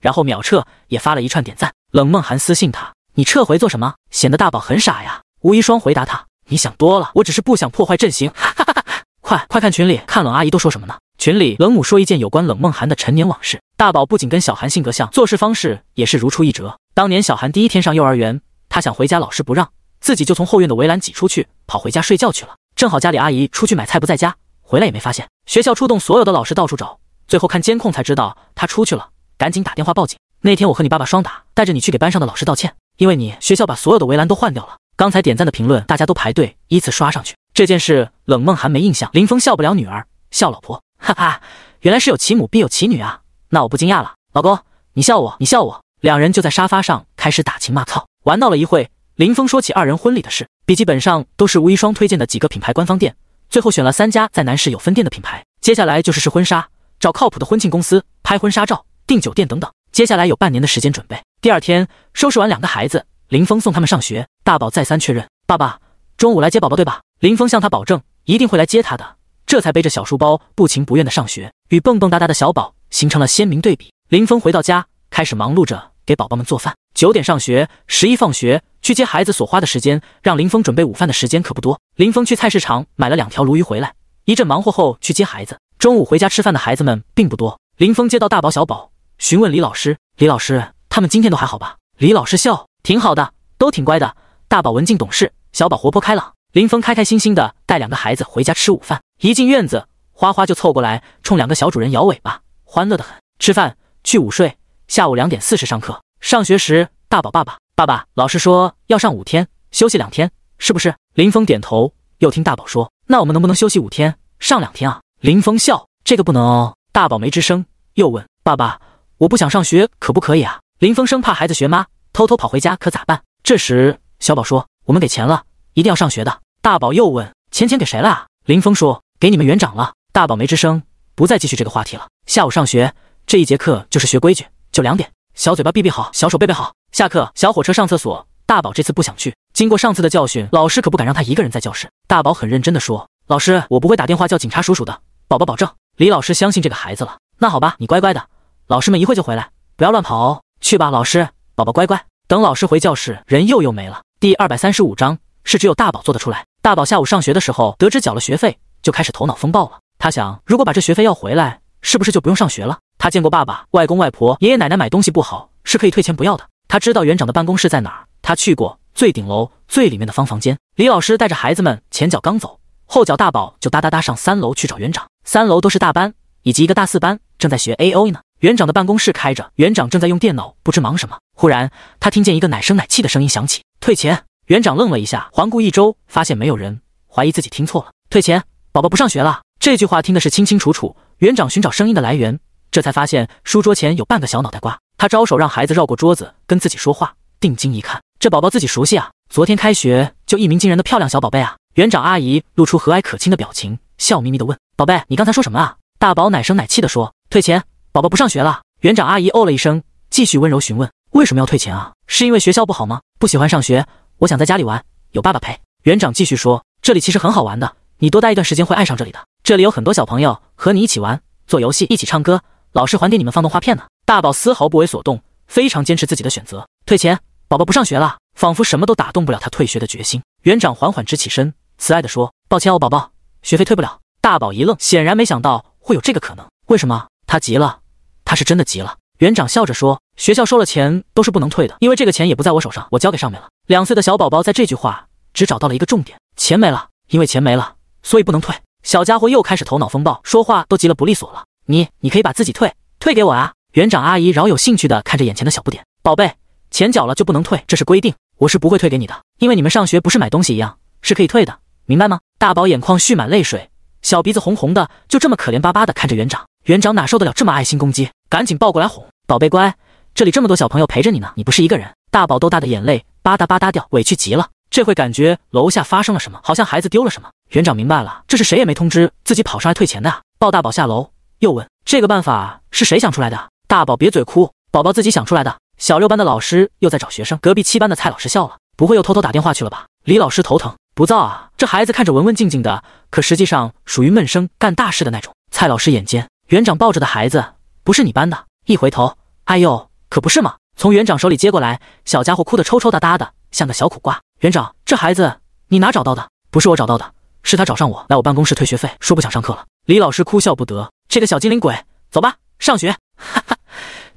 然后秒撤也发了一串点赞。冷梦涵私信他：“你撤回做什么？显得大宝很傻呀。”吴一霜回答他：“你想多了，我只是不想破坏阵型。”哈哈哈哈，快快看群里，看冷阿姨都说什么呢？群里冷母说一件有关冷梦涵的陈年往事：大宝不仅跟小韩性格像，做事方式也是如出一辙。当年小韩第一天上幼儿园，他想回家，老师不让自己，就从后院的围栏挤出去，跑回家睡觉去了。正好家里阿姨出去买菜不在家。回来也没发现，学校出动所有的老师到处找，最后看监控才知道他出去了，赶紧打电话报警。那天我和你爸爸双打，带着你去给班上的老师道歉，因为你学校把所有的围栏都换掉了。刚才点赞的评论，大家都排队依次刷上去。这件事冷梦寒没印象，林峰笑不了女儿，笑老婆，哈哈，原来是有其母必有其女啊，那我不惊讶了。老公，你笑我，你笑我，两人就在沙发上开始打情骂俏，玩闹了一会，林峰说起二人婚礼的事，笔记本上都是吴一双推荐的几个品牌官方店。最后选了三家在南市有分店的品牌，接下来就是试婚纱，找靠谱的婚庆公司，拍婚纱照，订酒店等等。接下来有半年的时间准备。第二天收拾完两个孩子，林峰送他们上学。大宝再三确认，爸爸中午来接宝宝对吧？林峰向他保证一定会来接他的，这才背着小书包不情不愿的上学，与蹦蹦哒哒的小宝形成了鲜明对比。林峰回到家，开始忙碌着。给宝宝们做饭，九点上学，十一放学，去接孩子所花的时间，让林峰准备午饭的时间可不多。林峰去菜市场买了两条鲈鱼回来，一阵忙活后去接孩子。中午回家吃饭的孩子们并不多。林峰接到大宝、小宝，询问李老师：“李老师，他们今天都还好吧？”李老师笑：“挺好的，都挺乖的。大宝文静懂事，小宝活泼开朗。”林峰开开心心的带两个孩子回家吃午饭。一进院子，花花就凑过来冲两个小主人摇尾巴，欢乐的很。吃饭，去午睡。下午两点四十上课。上学时，大宝爸爸，爸爸，老师说要上五天，休息两天，是不是？林峰点头。又听大宝说，那我们能不能休息五天，上两天啊？林峰笑，这个不能哦。大宝没吱声，又问爸爸，我不想上学，可不可以啊？林峰生怕孩子学妈，偷偷跑回家，可咋办？这时小宝说，我们给钱了，一定要上学的。大宝又问，钱钱给谁了？林峰说，给你们园长了。大宝没吱声，不再继续这个话题了。下午上学这一节课就是学规矩。就两点，小嘴巴闭闭好，小手背背好。下课，小火车上厕所。大宝这次不想去，经过上次的教训，老师可不敢让他一个人在教室。大宝很认真的说：“老师，我不会打电话叫警察叔叔的，宝宝保证。”李老师相信这个孩子了。那好吧，你乖乖的。老师们一会就回来，不要乱跑哦。去吧，老师，宝宝乖乖。等老师回教室，人又又没了。第二百三十五章是只有大宝做得出来。大宝下午上学的时候，得知缴了学费，就开始头脑风暴了。他想，如果把这学费要回来，是不是就不用上学了？他见过爸爸、外公、外婆、爷爷奶奶，买东西不好是可以退钱不要的。他知道园长的办公室在哪儿，他去过最顶楼最里面的方房间。李老师带着孩子们前脚刚走，后脚大宝就哒哒哒上三楼去找园长。三楼都是大班以及一个大四班，正在学 A O 呢。园长的办公室开着，园长正在用电脑，不知忙什么。忽然，他听见一个奶声奶气的声音响起：“退钱。”园长愣了一下，环顾一周，发现没有人，怀疑自己听错了。“退钱，宝宝不上学了。”这句话听的是清清楚楚。园长寻找声音的来源。这才发现书桌前有半个小脑袋瓜，他招手让孩子绕过桌子跟自己说话。定睛一看，这宝宝自己熟悉啊，昨天开学就一鸣惊人的漂亮小宝贝啊！园长阿姨露出和蔼可亲的表情，笑眯眯的问：“宝贝，你刚才说什么啊？”大宝奶声奶气的说：“退钱，宝宝不上学了。”园长阿姨哦了一声，继续温柔询问：“为什么要退钱啊？是因为学校不好吗？不喜欢上学？我想在家里玩，有爸爸陪。”园长继续说：“这里其实很好玩的，你多待一段时间会爱上这里的。这里有很多小朋友和你一起玩，做游戏，一起唱歌。”老师还给你们放动画片呢！大宝丝毫不为所动，非常坚持自己的选择，退钱，宝宝不上学了，仿佛什么都打动不了他退学的决心。园长缓缓直起身，慈爱地说：“抱歉哦，宝宝，学费退不了。”大宝一愣，显然没想到会有这个可能。为什么？他急了，他是真的急了。园长笑着说：“学校收了钱都是不能退的，因为这个钱也不在我手上，我交给上面了。”两岁的小宝宝在这句话只找到了一个重点：钱没了，因为钱没了，所以不能退。小家伙又开始头脑风暴，说话都急了，不利索了。你你可以把自己退退给我啊！园长阿姨饶有兴趣的看着眼前的小不点，宝贝，钱缴了就不能退，这是规定，我是不会退给你的，因为你们上学不是买东西一样是可以退的，明白吗？大宝眼眶蓄满泪水，小鼻子红红的，就这么可怜巴巴的看着园长。园长哪受得了这么爱心攻击，赶紧抱过来哄，宝贝乖，这里这么多小朋友陪着你呢，你不是一个人。大宝豆大的眼泪吧嗒吧嗒掉，委屈极了。这会感觉楼下发生了什么，好像孩子丢了什么。园长明白了，这是谁也没通知自己跑上来退钱的，啊！抱大宝下楼。又问这个办法是谁想出来的？大宝别嘴哭，宝宝自己想出来的。小六班的老师又在找学生，隔壁七班的蔡老师笑了，不会又偷偷打电话去了吧？李老师头疼，不造啊！这孩子看着文文静静的，可实际上属于闷声干大事的那种。蔡老师眼尖，园长抱着的孩子不是你班的。一回头，哎呦，可不是吗？从园长手里接过来，小家伙哭得抽抽搭搭的，像个小苦瓜。园长，这孩子你哪找到的？不是我找到的，是他找上我来我办公室退学费，说不想上课了。李老师哭笑不得。这个小精灵鬼，走吧，上学！哈哈，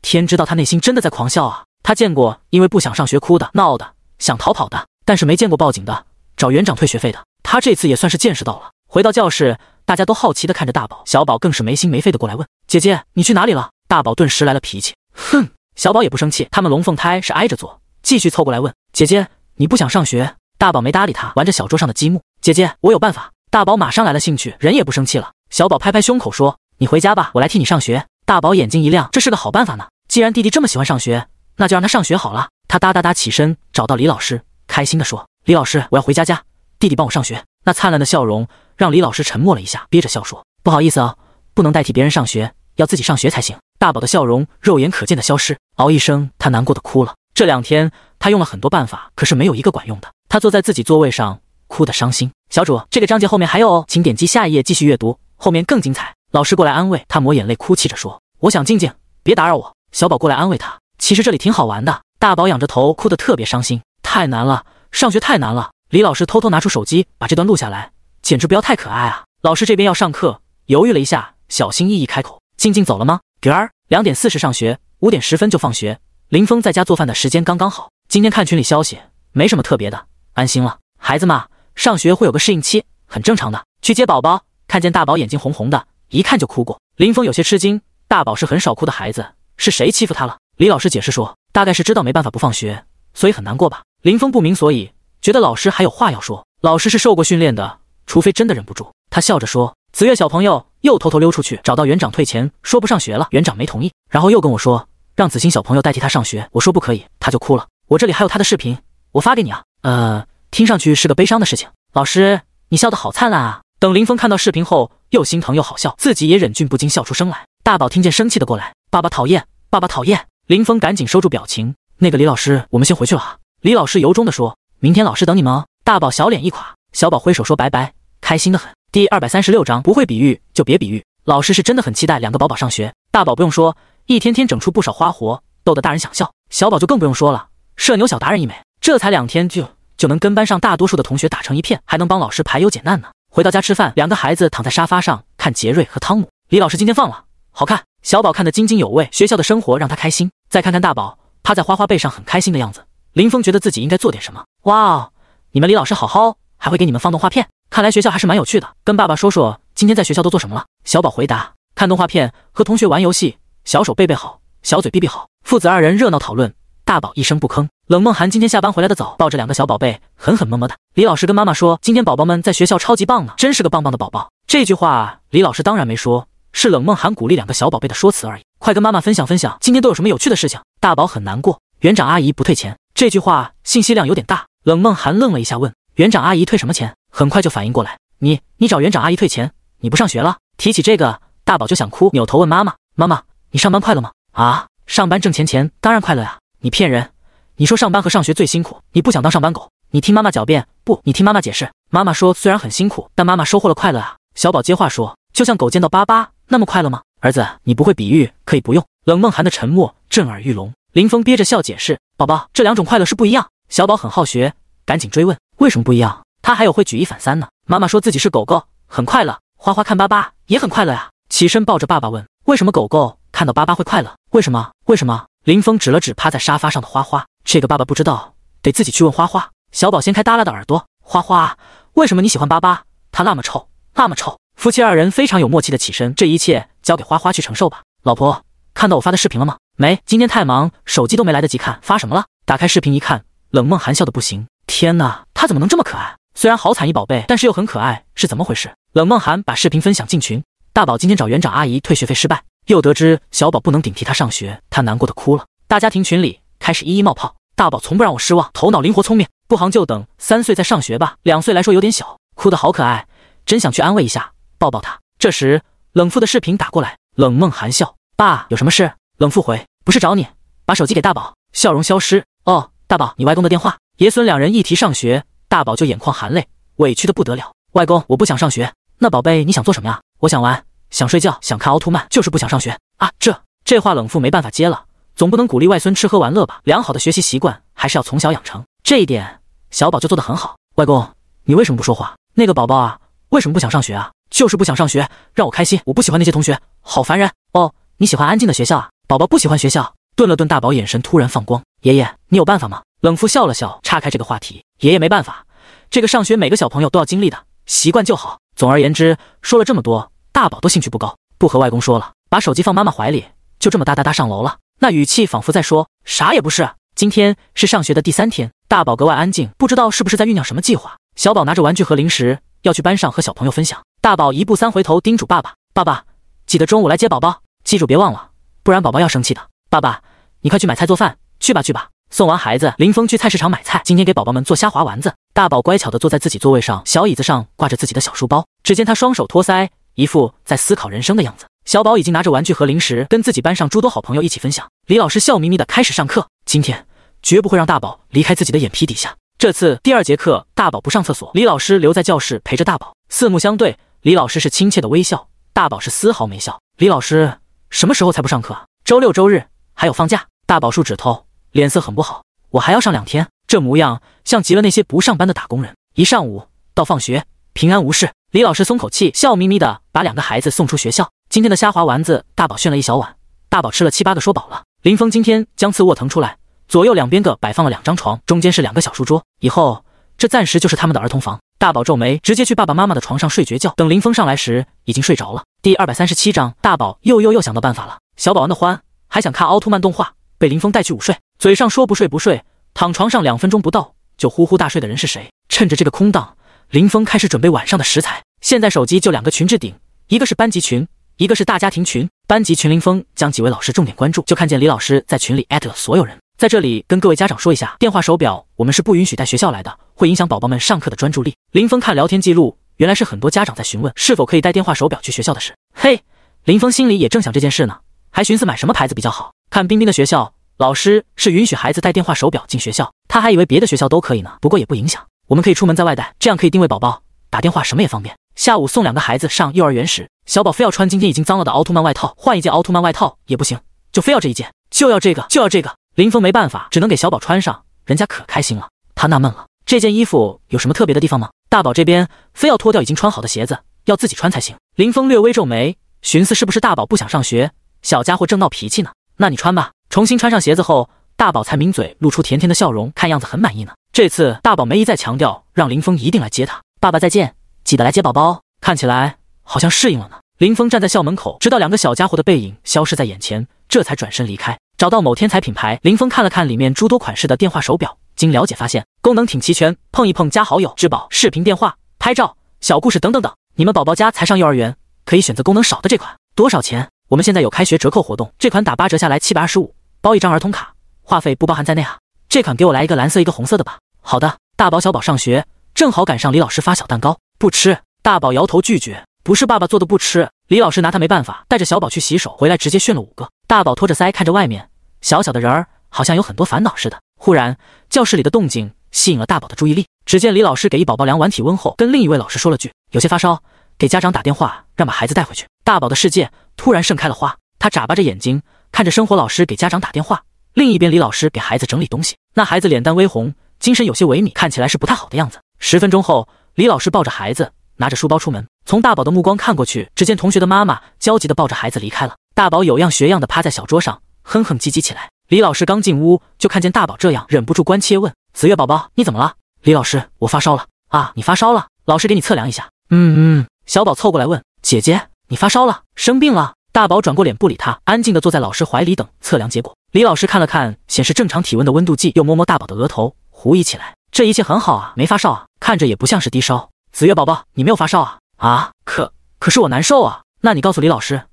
天知道他内心真的在狂笑啊！他见过因为不想上学哭的、闹的、想逃跑的，但是没见过报警的、找园长退学费的。他这次也算是见识到了。回到教室，大家都好奇的看着大宝，小宝更是没心没肺的过来问：“姐姐，你去哪里了？”大宝顿时来了脾气，哼！小宝也不生气，他们龙凤胎是挨着坐，继续凑过来问：“姐姐，你不想上学？”大宝没搭理他，玩着小桌上的积木。姐姐，我有办法！大宝马上来了兴趣，人也不生气了。小宝拍拍胸口说。你回家吧，我来替你上学。大宝眼睛一亮，这是个好办法呢。既然弟弟这么喜欢上学，那就让他上学好了。他哒哒哒起身，找到李老师，开心地说：“李老师，我要回家家，弟弟帮我上学。”那灿烂的笑容让李老师沉默了一下，憋着笑说：“不好意思哦，不能代替别人上学，要自己上学才行。”大宝的笑容肉眼可见的消失，嗷一声，他难过的哭了。这两天他用了很多办法，可是没有一个管用的。他坐在自己座位上，哭得伤心。小主，这个章节后面还有哦，请点击下一页继续阅读，后面更精彩。老师过来安慰他，抹眼泪，哭泣着说：“我想静静，别打扰我。”小宝过来安慰他，其实这里挺好玩的。大宝仰着头，哭得特别伤心，太难了，上学太难了。李老师偷偷拿出手机，把这段录下来，简直不要太可爱啊！老师这边要上课，犹豫了一下，小心翼翼开口：“静静走了吗？儿，两点四十上学，五点十分就放学。林峰在家做饭的时间刚刚好。今天看群里消息，没什么特别的，安心了。孩子嘛，上学会有个适应期，很正常的。去接宝宝，看见大宝眼睛红红的。”一看就哭过，林峰有些吃惊。大宝是很少哭的孩子，是谁欺负他了？李老师解释说，大概是知道没办法不放学，所以很难过吧。林峰不明所以，觉得老师还有话要说。老师是受过训练的，除非真的忍不住，他笑着说。子月小朋友又偷偷溜出去，找到园长退钱，说不上学了。园长没同意，然后又跟我说，让子欣小朋友代替他上学。我说不可以，他就哭了。我这里还有他的视频，我发给你啊。呃，听上去是个悲伤的事情。老师，你笑得好灿烂啊。等林峰看到视频后，又心疼又好笑，自己也忍俊不禁笑出声来。大宝听见，生气的过来：“爸爸讨厌，爸爸讨厌！”林峰赶紧收住表情。那个李老师，我们先回去了哈。李老师由衷的说：“明天老师等你们。”哦。”大宝小脸一垮，小宝挥手说：“拜拜！”开心的很。第二百三十六章，不会比喻就别比喻。老师是真的很期待两个宝宝上学。大宝不用说，一天天整出不少花活，逗得大人想笑。小宝就更不用说了，社牛小达人一枚，这才两天就就能跟班上大多数的同学打成一片，还能帮老师排忧解难呢。回到家吃饭，两个孩子躺在沙发上看杰瑞和汤姆。李老师今天放了，好看。小宝看得津津有味，学校的生活让他开心。再看看大宝，趴在花花背上很开心的样子。林峰觉得自己应该做点什么。哇哦，你们李老师好好，还会给你们放动画片，看来学校还是蛮有趣的。跟爸爸说说今天在学校都做什么了。小宝回答：看动画片，和同学玩游戏。小手背背好，小嘴闭闭好。父子二人热闹讨论，大宝一声不吭。冷梦涵今天下班回来的早，抱着两个小宝贝，狠狠么么的。李老师跟妈妈说：“今天宝宝们在学校超级棒呢，真是个棒棒的宝宝。”这句话李老师当然没说，是冷梦涵鼓励两个小宝贝的说辞而已。快跟妈妈分享分享，今天都有什么有趣的事情？大宝很难过，园长阿姨不退钱。这句话信息量有点大。冷梦涵愣了一下，问：“园长阿姨退什么钱？”很快就反应过来：“你你找园长阿姨退钱？你不上学了？”提起这个，大宝就想哭，扭头问妈妈：“妈妈，你上班快乐吗？”啊，上班挣钱钱当然快乐呀！你骗人。你说上班和上学最辛苦，你不想当上班狗？你听妈妈狡辩不？你听妈妈解释。妈妈说虽然很辛苦，但妈妈收获了快乐啊。小宝接话说，就像狗见到粑粑那么快乐吗？儿子，你不会比喻可以不用。冷梦涵的沉默震耳欲聋。林峰憋着笑解释，宝宝这两种快乐是不一样。小宝很好学，赶紧追问为什么不一样？他还有会举一反三呢。妈妈说自己是狗狗，很快乐。花花看粑粑，也很快乐呀。起身抱着爸爸问，为什么狗狗看到粑粑会快乐？为什么？为什么？林峰指了指趴在沙发上的花花，这个爸爸不知道，得自己去问花花。小宝掀开耷拉的耳朵，花花，为什么你喜欢爸爸？他那么臭，那么臭！夫妻二人非常有默契的起身，这一切交给花花去承受吧。老婆，看到我发的视频了吗？没，今天太忙，手机都没来得及看，发什么了？打开视频一看，冷梦寒笑的不行，天哪，他怎么能这么可爱？虽然好惨一宝贝，但是又很可爱，是怎么回事？冷梦寒把视频分享进群，大宝今天找园长阿姨退学费失败。又得知小宝不能顶替他上学，他难过的哭了。大家庭群里开始一一冒泡。大宝从不让我失望，头脑灵活聪明。不行，就等三岁再上学吧，两岁来说有点小，哭的好可爱，真想去安慰一下，抱抱他。这时冷父的视频打过来，冷梦含笑，爸有什么事？冷父回，不是找你，把手机给大宝。笑容消失。哦，大宝，你外公的电话。爷孙两人一提上学，大宝就眼眶含泪，委屈的不得了。外公，我不想上学。那宝贝，你想做什么呀？我想玩。想睡觉，想看奥特曼，就是不想上学啊！这这话冷父没办法接了，总不能鼓励外孙吃喝玩乐吧？良好的学习习惯还是要从小养成，这一点小宝就做得很好。外公，你为什么不说话？那个宝宝啊，为什么不想上学啊？就是不想上学，让我开心，我不喜欢那些同学，好烦人哦！你喜欢安静的学校啊？宝宝不喜欢学校。顿了顿，大宝眼神突然放光，爷爷，你有办法吗？冷父笑了笑，岔开这个话题，爷爷没办法，这个上学每个小朋友都要经历的，习惯就好。总而言之，说了这么多。大宝都兴趣不高，不和外公说了，把手机放妈妈怀里，就这么哒哒哒上楼了。那语气仿佛在说啥也不是。今天是上学的第三天，大宝格外安静，不知道是不是在酝酿什么计划。小宝拿着玩具和零食要去班上和小朋友分享。大宝一步三回头，叮嘱爸爸：“爸爸，记得中午来接宝宝，记住别忘了，不然宝宝要生气的。”爸爸，你快去买菜做饭去吧去吧。送完孩子，林峰去菜市场买菜，今天给宝宝们做虾滑丸子。大宝乖巧地坐在自己座位上，小椅子上挂着自己的小书包，只见他双手托腮。一副在思考人生的样子。小宝已经拿着玩具和零食跟自己班上诸多好朋友一起分享。李老师笑眯眯的开始上课，今天绝不会让大宝离开自己的眼皮底下。这次第二节课，大宝不上厕所，李老师留在教室陪着大宝。四目相对，李老师是亲切的微笑，大宝是丝毫没笑。李老师什么时候才不上课？啊？周六周日还有放假？大宝竖指头，脸色很不好。我还要上两天，这模样像极了那些不上班的打工人。一上午到放学，平安无事。李老师松口气，笑眯眯的把两个孩子送出学校。今天的虾滑丸子，大宝炫了一小碗，大宝吃了七八个，说饱了。林峰今天将次卧腾出来，左右两边各摆放了两张床，中间是两个小书桌，以后这暂时就是他们的儿童房。大宝皱眉，直接去爸爸妈妈的床上睡绝觉。等林峰上来时，已经睡着了。第二百三十七章，大宝又又又想到办法了。小宝玩的欢，还想看奥特曼动画，被林峰带去午睡，嘴上说不睡不睡，躺床上两分钟不到就呼呼大睡的人是谁？趁着这个空档，林峰开始准备晚上的食材。现在手机就两个群置顶，一个是班级群，一个是大家庭群。班级群林峰将几位老师重点关注，就看见李老师在群里艾特了所有人。在这里跟各位家长说一下，电话手表我们是不允许带学校来的，会影响宝宝们上课的专注力。林峰看聊天记录，原来是很多家长在询问是否可以带电话手表去学校的事。嘿，林峰心里也正想这件事呢，还寻思买什么牌子比较好。看冰冰的学校老师是允许孩子带电话手表进学校，他还以为别的学校都可以呢，不过也不影响，我们可以出门在外带，这样可以定位宝宝，打电话什么也方便。下午送两个孩子上幼儿园时，小宝非要穿今天已经脏了的奥特曼外套，换一件奥特曼外套也不行，就非要这一件，就要这个，就要这个。林峰没办法，只能给小宝穿上，人家可开心了。他纳闷了，这件衣服有什么特别的地方吗？大宝这边非要脱掉已经穿好的鞋子，要自己穿才行。林峰略微皱眉，寻思是不是大宝不想上学，小家伙正闹脾气呢。那你穿吧。重新穿上鞋子后，大宝才抿嘴露出甜甜的笑容，看样子很满意呢。这次大宝没一再强调让林峰一定来接他，爸爸再见。记得来接宝宝。看起来好像适应了呢。林峰站在校门口，直到两个小家伙的背影消失在眼前，这才转身离开。找到某天才品牌，林峰看了看里面诸多款式的电话手表，经了解发现功能挺齐全，碰一碰加好友、质保、视频电话、拍照、小故事等等等。你们宝宝家才上幼儿园，可以选择功能少的这款。多少钱？我们现在有开学折扣活动，这款打八折下来七百二十五，包一张儿童卡，话费不包含在内啊。这款给我来一个蓝色，一个红色的吧。好的，大宝小宝上学，正好赶上李老师发小蛋糕。不吃，大宝摇头拒绝，不是爸爸做的不吃。李老师拿他没办法，带着小宝去洗手，回来直接训了五个。大宝托着腮看着外面，小小的人儿好像有很多烦恼似的。忽然，教室里的动静吸引了大宝的注意力。只见李老师给一宝宝量完体温后，跟另一位老师说了句：“有些发烧，给家长打电话，让把孩子带回去。”大宝的世界突然盛开了花，他眨巴着眼睛看着生活老师给家长打电话。另一边，李老师给孩子整理东西，那孩子脸蛋微红，精神有些萎靡，看起来是不太好的样子。十分钟后。李老师抱着孩子，拿着书包出门。从大宝的目光看过去，只见同学的妈妈焦急地抱着孩子离开了。大宝有样学样的趴在小桌上，哼哼唧唧起来。李老师刚进屋，就看见大宝这样，忍不住关切问：“子月宝宝，你怎么了？”李老师：“我发烧了啊！”“你发烧了？”老师给你测量一下。“嗯嗯。”小宝凑过来问：“姐姐，你发烧了？生病了？”大宝转过脸不理他，安静地坐在老师怀里等测量结果。李老师看了看显示正常体温的温度计，又摸摸大宝的额头，狐疑起来：“这一切很好啊，没发烧啊。”看着也不像是低烧，子月宝宝，你没有发烧啊？啊？可可是我难受啊！那你告诉李老师，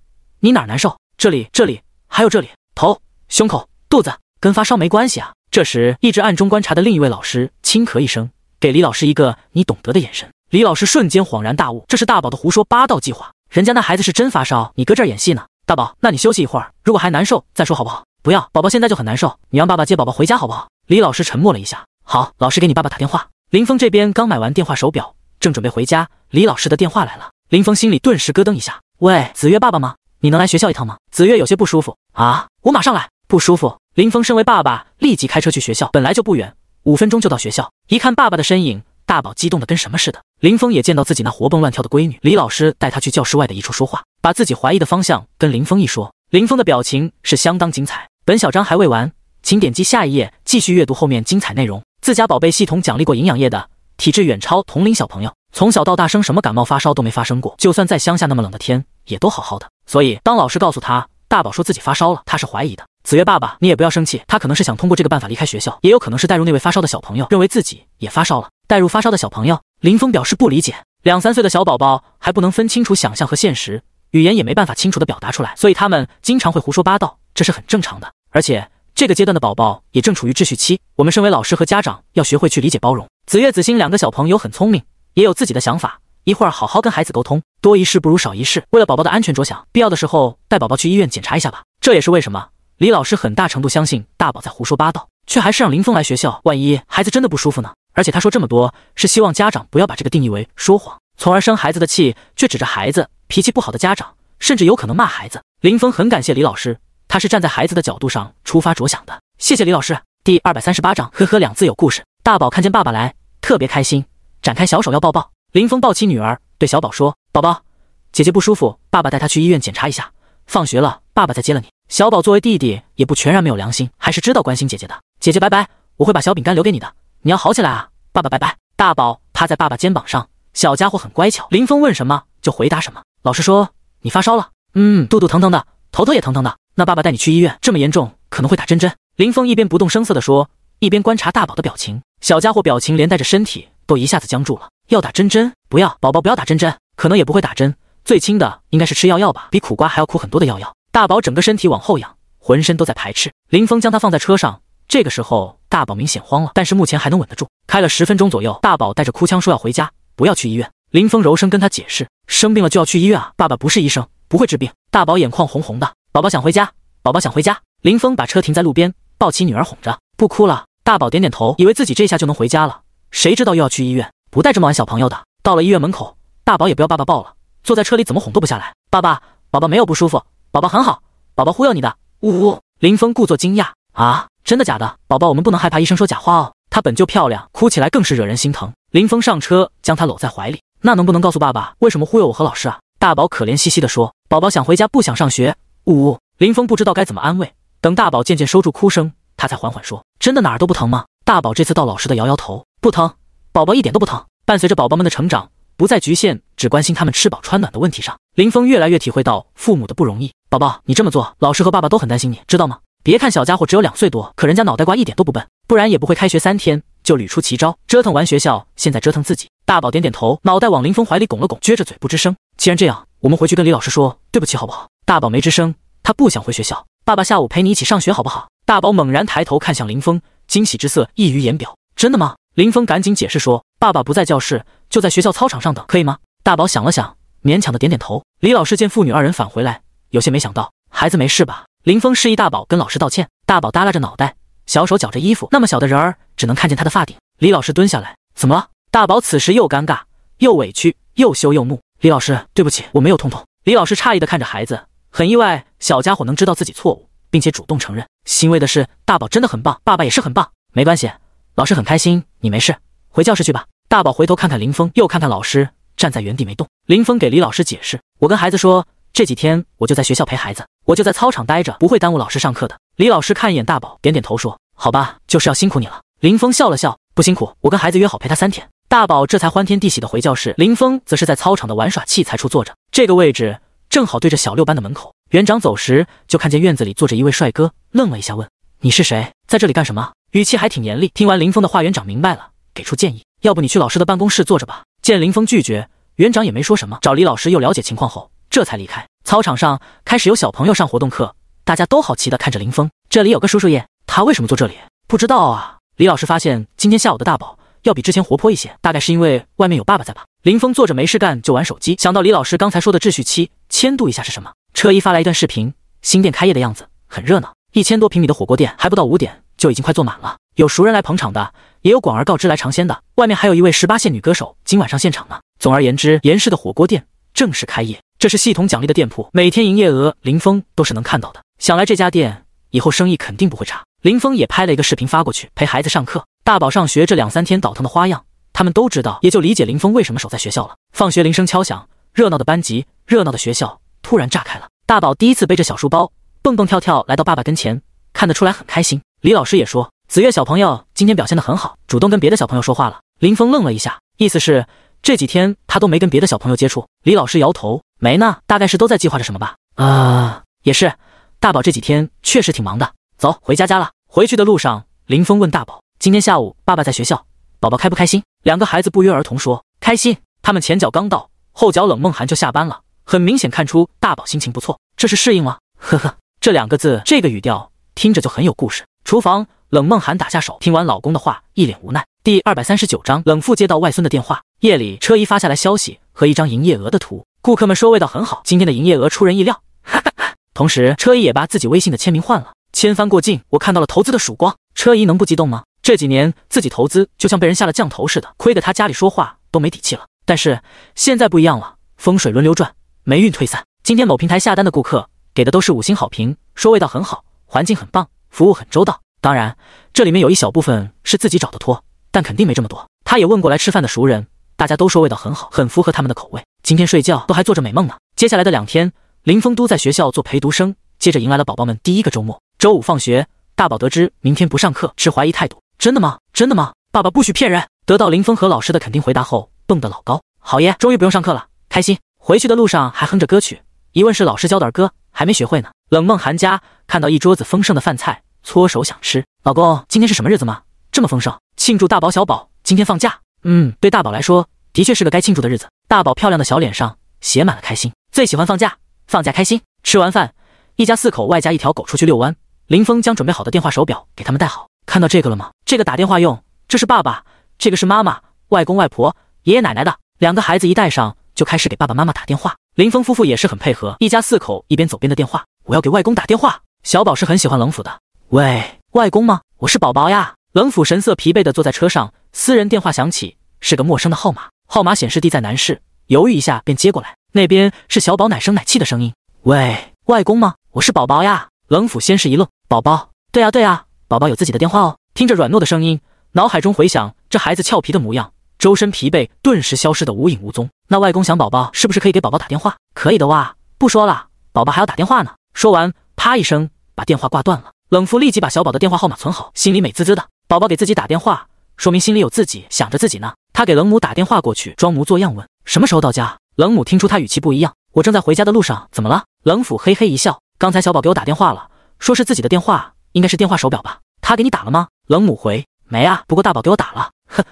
你哪难受？这里、这里，还有这里，头、胸口、肚子，跟发烧没关系啊！这时，一直暗中观察的另一位老师轻咳一声，给李老师一个你懂得的眼神。李老师瞬间恍然大悟，这是大宝的胡说八道计划。人家那孩子是真发烧，你搁这儿演戏呢？大宝，那你休息一会儿，如果还难受再说好不好？不要，宝宝现在就很难受，你让爸爸接宝宝回家好不好？李老师沉默了一下，好，老师给你爸爸打电话。林峰这边刚买完电话手表，正准备回家，李老师的电话来了。林峰心里顿时咯噔一下：“喂，子越爸爸吗？你能来学校一趟吗？”子越有些不舒服啊，我马上来。不舒服。林峰身为爸爸，立即开车去学校，本来就不远，五分钟就到学校。一看爸爸的身影，大宝激动的跟什么似的。林峰也见到自己那活蹦乱跳的闺女。李老师带她去教室外的一处说话，把自己怀疑的方向跟林峰一说，林峰的表情是相当精彩。本小章还未完，请点击下一页继续阅读后面精彩内容。自家宝贝系统奖励过营养液的体质远超同龄小朋友，从小到大生什么感冒发烧都没发生过，就算在乡下那么冷的天也都好好的。所以当老师告诉他大宝说自己发烧了，他是怀疑的。子越爸爸，你也不要生气，他可能是想通过这个办法离开学校，也有可能是带入那位发烧的小朋友，认为自己也发烧了。带入发烧的小朋友，林峰表示不理解。两三岁的小宝宝还不能分清楚想象和现实，语言也没办法清楚的表达出来，所以他们经常会胡说八道，这是很正常的。而且。这个阶段的宝宝也正处于秩序期，我们身为老师和家长要学会去理解包容。子月、子欣两个小朋友很聪明，也有自己的想法。一会儿好好跟孩子沟通，多一事不如少一事。为了宝宝的安全着想，必要的时候带宝宝去医院检查一下吧。这也是为什么李老师很大程度相信大宝在胡说八道，却还是让林峰来学校。万一孩子真的不舒服呢？而且他说这么多，是希望家长不要把这个定义为说谎，从而生孩子的气，却指着孩子脾气不好的家长，甚至有可能骂孩子。林峰很感谢李老师。他是站在孩子的角度上出发着想的，谢谢李老师。第二百三十八章，呵呵两字有故事。大宝看见爸爸来，特别开心，展开小手要抱抱。林峰抱起女儿，对小宝说：“宝宝，姐姐不舒服，爸爸带她去医院检查一下。放学了，爸爸再接了你。”小宝作为弟弟，也不全然没有良心，还是知道关心姐姐的。姐姐拜拜，我会把小饼干留给你的，你要好起来啊，爸爸拜拜。大宝趴在爸爸肩膀上，小家伙很乖巧，林峰问什么就回答什么。老师说：“你发烧了，嗯，肚肚疼疼的。”头头也疼疼的，那爸爸带你去医院。这么严重，可能会打针针。林峰一边不动声色地说，一边观察大宝的表情。小家伙表情连带着身体都一下子僵住了。要打针针？不要，宝宝不要打针针。可能也不会打针，最轻的应该是吃药药吧，比苦瓜还要苦很多的药药。大宝整个身体往后仰，浑身都在排斥。林峰将他放在车上。这个时候，大宝明显慌了，但是目前还能稳得住。开了十分钟左右，大宝带着哭腔说要回家，不要去医院。林峰柔声跟他解释：生病了就要去医院啊，爸爸不是医生。不会治病。大宝眼眶红红的，宝宝想回家，宝宝想回家。林峰把车停在路边，抱起女儿哄着，不哭了。大宝点点头，以为自己这下就能回家了，谁知道又要去医院，不带这么玩小朋友的。到了医院门口，大宝也不要爸爸抱了，坐在车里怎么哄都不下来。爸爸，宝宝没有不舒服，宝宝很好，宝宝忽悠你的。呜呜。林峰故作惊讶，啊，真的假的？宝宝，我们不能害怕医生说假话哦。她本就漂亮，哭起来更是惹人心疼。林峰上车将她搂在怀里。那能不能告诉爸爸，为什么忽悠我和老师啊？大宝可怜兮兮地说：“宝宝想回家，不想上学。”呜呜。林峰不知道该怎么安慰。等大宝渐渐收住哭声，他才缓缓说：“真的哪儿都不疼吗？”大宝这次到老实的摇摇头：“不疼，宝宝一点都不疼。”伴随着宝宝们的成长，不再局限只关心他们吃饱穿暖的问题上，林峰越来越体会到父母的不容易。宝宝，你这么做，老师和爸爸都很担心，你知道吗？别看小家伙只有两岁多，可人家脑袋瓜一点都不笨，不然也不会开学三天就屡出奇招，折腾完学校，现在折腾自己。大宝点点头，脑袋往林峰怀里拱了拱，撅着嘴不吱声。既然这样，我们回去跟李老师说对不起，好不好？大宝没吱声，他不想回学校。爸爸下午陪你一起上学，好不好？大宝猛然抬头看向林峰，惊喜之色溢于言表。真的吗？林峰赶紧解释说，爸爸不在教室，就在学校操场上等，可以吗？大宝想了想，勉强的点点头。李老师见父女二人返回来，有些没想到，孩子没事吧？林峰示意大宝跟老师道歉。大宝耷拉着脑袋，小手绞着衣服，那么小的人儿只能看见他的发顶。李老师蹲下来，怎么了？大宝此时又尴尬又委屈又羞又怒。李老师，对不起，我没有通通。李老师诧异的看着孩子，很意外，小家伙能知道自己错误，并且主动承认。欣慰的是，大宝真的很棒，爸爸也是很棒。没关系，老师很开心，你没事，回教室去吧。大宝回头看看林峰，又看看老师，站在原地没动。林峰给李老师解释：“我跟孩子说，这几天我就在学校陪孩子，我就在操场待着，不会耽误老师上课的。”李老师看一眼大宝，点点头说：“好吧，就是要辛苦你了。”林峰笑了笑：“不辛苦，我跟孩子约好陪他三天。”大宝这才欢天地喜的回教室，林峰则是在操场的玩耍器材处坐着，这个位置正好对着小六班的门口。园长走时就看见院子里坐着一位帅哥，愣了一下，问：“你是谁？在这里干什么？”语气还挺严厉。听完林峰的话，园长明白了，给出建议：“要不你去老师的办公室坐着吧。”见林峰拒绝，园长也没说什么，找李老师又了解情况后，这才离开。操场上开始有小朋友上活动课，大家都好奇的看着林峰，这里有个叔叔耶，他为什么坐这里？不知道啊。李老师发现今天下午的大宝。要比之前活泼一些，大概是因为外面有爸爸在吧。林峰坐着没事干就玩手机，想到李老师刚才说的秩序期，迁度一下是什么？车一发来一段视频，新店开业的样子很热闹，一千多平米的火锅店还不到五点就已经快坐满了，有熟人来捧场的，也有广而告之来尝鲜的。外面还有一位十八线女歌手今晚上现场呢。总而言之，严氏的火锅店正式开业，这是系统奖励的店铺，每天营业额林峰都是能看到的。想来这家店以后生意肯定不会差。林峰也拍了一个视频发过去，陪孩子上课。大宝上学这两三天倒腾的花样，他们都知道，也就理解林峰为什么守在学校了。放学铃声敲响，热闹的班级，热闹的学校突然炸开了。大宝第一次背着小书包，蹦蹦跳跳来到爸爸跟前，看得出来很开心。李老师也说，子越小朋友今天表现得很好，主动跟别的小朋友说话了。林峰愣了一下，意思是这几天他都没跟别的小朋友接触。李老师摇头，没呢，大概是都在计划着什么吧。啊，也是，大宝这几天确实挺忙的。走，回家家了。回去的路上，林峰问大宝。今天下午爸爸在学校，宝宝开不开心？两个孩子不约而同说开心。他们前脚刚到，后脚冷梦涵就下班了。很明显看出大宝心情不错，这是适应了。呵呵，这两个字，这个语调，听着就很有故事。厨房，冷梦涵打下手。听完老公的话，一脸无奈。第二百三十九章，冷父接到外孙的电话。夜里，车姨发下来消息和一张营业额的图，顾客们说味道很好，今天的营业额出人意料。哈哈。同时，车姨也把自己微信的签名换了。千帆过境，我看到了投资的曙光。车姨能不激动吗？这几年自己投资就像被人下了降头似的，亏得他家里说话都没底气了。但是现在不一样了，风水轮流转，霉运退散。今天某平台下单的顾客给的都是五星好评，说味道很好，环境很棒，服务很周到。当然，这里面有一小部分是自己找的托，但肯定没这么多。他也问过来吃饭的熟人，大家都说味道很好，很符合他们的口味。今天睡觉都还做着美梦呢。接下来的两天，林峰都在学校做陪读生，接着迎来了宝宝们第一个周末。周五放学，大宝得知明天不上课，持怀疑态度。真的吗？真的吗？爸爸不许骗人！得到林峰和老师的肯定回答后，蹦得老高。好耶，终于不用上课了，开心！回去的路上还哼着歌曲，一问是老师教的儿歌，还没学会呢。冷梦寒家看到一桌子丰盛的饭菜，搓手想吃。老公，今天是什么日子吗？这么丰盛，庆祝大宝小宝今天放假。嗯，对大宝来说，的确是个该庆祝的日子。大宝漂亮的小脸上写满了开心，最喜欢放假，放假开心。吃完饭，一家四口外加一条狗出去遛弯。林峰将准备好的电话手表给他们带好。看到这个了吗？这个打电话用，这是爸爸，这个是妈妈、外公外婆、爷爷奶奶的。两个孩子一戴上就开始给爸爸妈妈打电话。林峰夫妇也是很配合，一家四口一边走边的电话。我要给外公打电话。小宝是很喜欢冷府的。喂，外公吗？我是宝宝呀。冷府神色疲惫的坐在车上，私人电话响起，是个陌生的号码，号码显示地在南市，犹豫一下便接过来。那边是小宝奶声奶气的声音。喂，外公吗？我是宝宝呀。冷府先是一愣，宝宝，对呀，对呀。宝宝有自己的电话哦，听着软糯的声音，脑海中回想这孩子俏皮的模样，周身疲惫顿时消失的无影无踪。那外公想宝宝是不是可以给宝宝打电话？可以的哇！不说了，宝宝还要打电话呢。说完，啪一声把电话挂断了。冷父立即把小宝的电话号码存好，心里美滋滋的。宝宝给自己打电话，说明心里有自己，想着自己呢。他给冷母打电话过去，装模作样问什么时候到家。冷母听出他语气不一样，我正在回家的路上，怎么了？冷父嘿嘿一笑，刚才小宝给我打电话了，说是自己的电话，应该是电话手表吧。他给你打了吗？冷母回没啊，不过大宝给我打了。哼，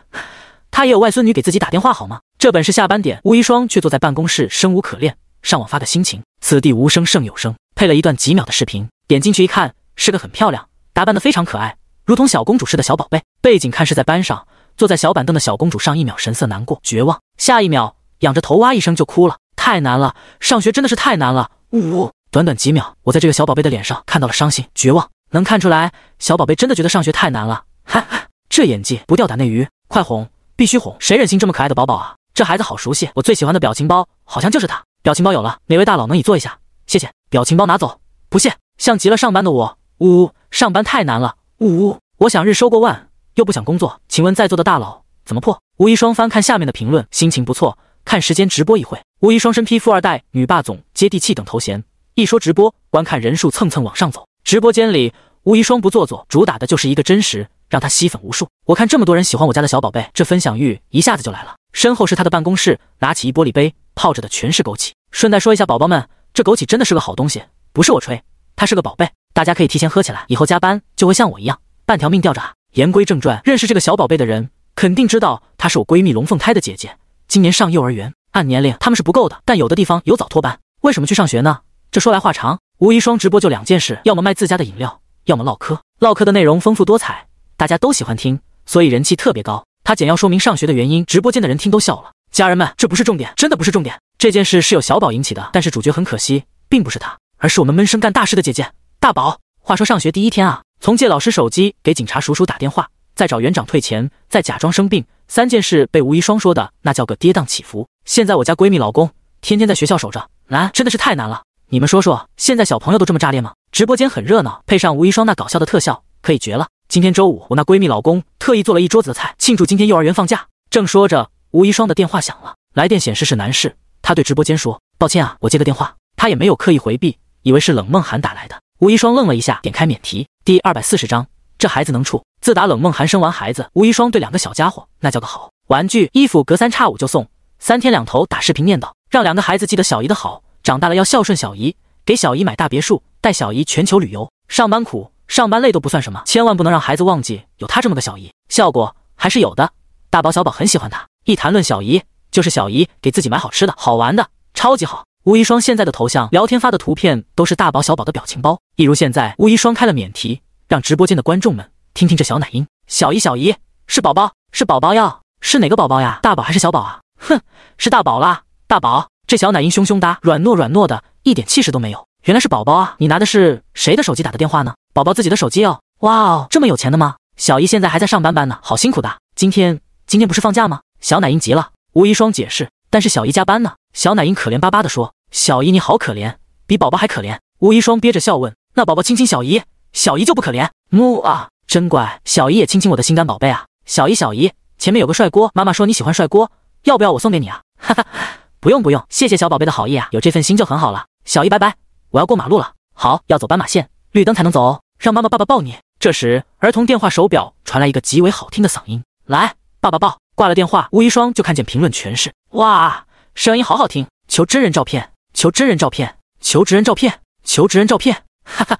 他也有外孙女给自己打电话好吗？这本是下班点，吴一霜却坐在办公室生无可恋，上网发个心情。此地无声胜有声，配了一段几秒的视频。点进去一看，是个很漂亮、打扮得非常可爱，如同小公主似的小宝贝。背景看是在班上，坐在小板凳的小公主，上一秒神色难过、绝望，下一秒仰着头哇一声就哭了。太难了，上学真的是太难了。呜，短短几秒，我在这个小宝贝的脸上看到了伤心、绝望。能看出来，小宝贝真的觉得上学太难了，哈 哈，这演技不吊打内娱，快哄，必须哄，谁忍心这么可爱的宝宝啊？这孩子好熟悉，我最喜欢的表情包好像就是他。表情包有了，哪位大佬能以坐一下？谢谢。表情包拿走，不谢。像极了上班的我，呜呜，上班太难了，呜呜。我想日收过万，又不想工作，请问在座的大佬怎么破？吴一双翻看下面的评论，心情不错，看时间直播一会。吴一双身披富二代、女霸总、接地气等头衔，一说直播，观看人数蹭蹭往上走。直播间里，吴一双不做作，主打的就是一个真实，让他吸粉无数。我看这么多人喜欢我家的小宝贝，这分享欲一下子就来了。身后是他的办公室，拿起一玻璃杯，泡着的全是枸杞。顺带说一下，宝宝们，这枸杞真的是个好东西，不是我吹，它是个宝贝，大家可以提前喝起来，以后加班就会像我一样，半条命吊着。言归正传，认识这个小宝贝的人，肯定知道她是我闺蜜龙凤胎的姐姐，今年上幼儿园，按年龄他们是不够的，但有的地方有早托班，为什么去上学呢？这说来话长。吴一双直播就两件事，要么卖自家的饮料，要么唠嗑。唠嗑的内容丰富多彩，大家都喜欢听，所以人气特别高。他简要说明上学的原因，直播间的人听都笑了。家人们，这不是重点，真的不是重点。这件事是由小宝引起的，但是主角很可惜，并不是他，而是我们闷声干大事的姐姐大宝。话说上学第一天啊，从借老师手机给警察叔叔打电话，再找园长退钱，再假装生病，三件事被吴一双说的那叫个跌宕起伏。现在我家闺蜜老公天天在学校守着，难，真的是太难了。你们说说，现在小朋友都这么炸裂吗？直播间很热闹，配上吴一双那搞笑的特效，可以绝了。今天周五，我那闺蜜老公特意做了一桌子的菜，庆祝今天幼儿园放假。正说着，吴一双的电话响了，来电显示是男士。他对直播间说：“抱歉啊，我接个电话。”他也没有刻意回避，以为是冷梦涵打来的。吴一双愣了一下，点开免提。第二百四十章，这孩子能处。自打冷梦涵生完孩子，吴一双对两个小家伙那叫个好，玩具、衣服隔三差五就送，三天两头打视频念叨，让两个孩子记得小姨的好。长大了要孝顺小姨，给小姨买大别墅，带小姨全球旅游。上班苦，上班累都不算什么，千万不能让孩子忘记有他这么个小姨。效果还是有的，大宝小宝很喜欢他，一谈论小姨就是小姨给自己买好吃的、好玩的，超级好。吴一双现在的头像、聊天发的图片都是大宝小宝的表情包，一如现在吴一双开了免提，让直播间的观众们听听这小奶音。小姨，小姨是宝宝，是宝宝，哟，是哪个宝宝呀？大宝还是小宝啊？哼，是大宝啦，大宝。这小奶音凶凶哒，软糯软糯的，一点气势都没有。原来是宝宝啊，你拿的是谁的手机打的电话呢？宝宝自己的手机哦。哇哦，这么有钱的吗？小姨现在还在上班班呢，好辛苦的。今天今天不是放假吗？小奶音急了。吴一双解释，但是小姨加班呢。小奶音可怜巴巴的说：“小姨你好可怜，比宝宝还可怜。”吴一双憋着笑问：“那宝宝亲亲小姨，小姨就不可怜？”木啊，真乖。小姨也亲亲我的心肝宝贝啊。小姨小姨，前面有个帅锅，妈妈说你喜欢帅锅，要不要我送给你啊？哈哈。不用不用，谢谢小宝贝的好意啊，有这份心就很好了。小姨拜拜，我要过马路了。好，要走斑马线，绿灯才能走哦。让妈妈爸爸抱你。这时，儿童电话手表传来一个极为好听的嗓音，来，爸爸抱。挂了电话，吴一双就看见评论全是哇，声音好好听，求真人照片，求真人照片，求真人照片，求真人照片。哈哈，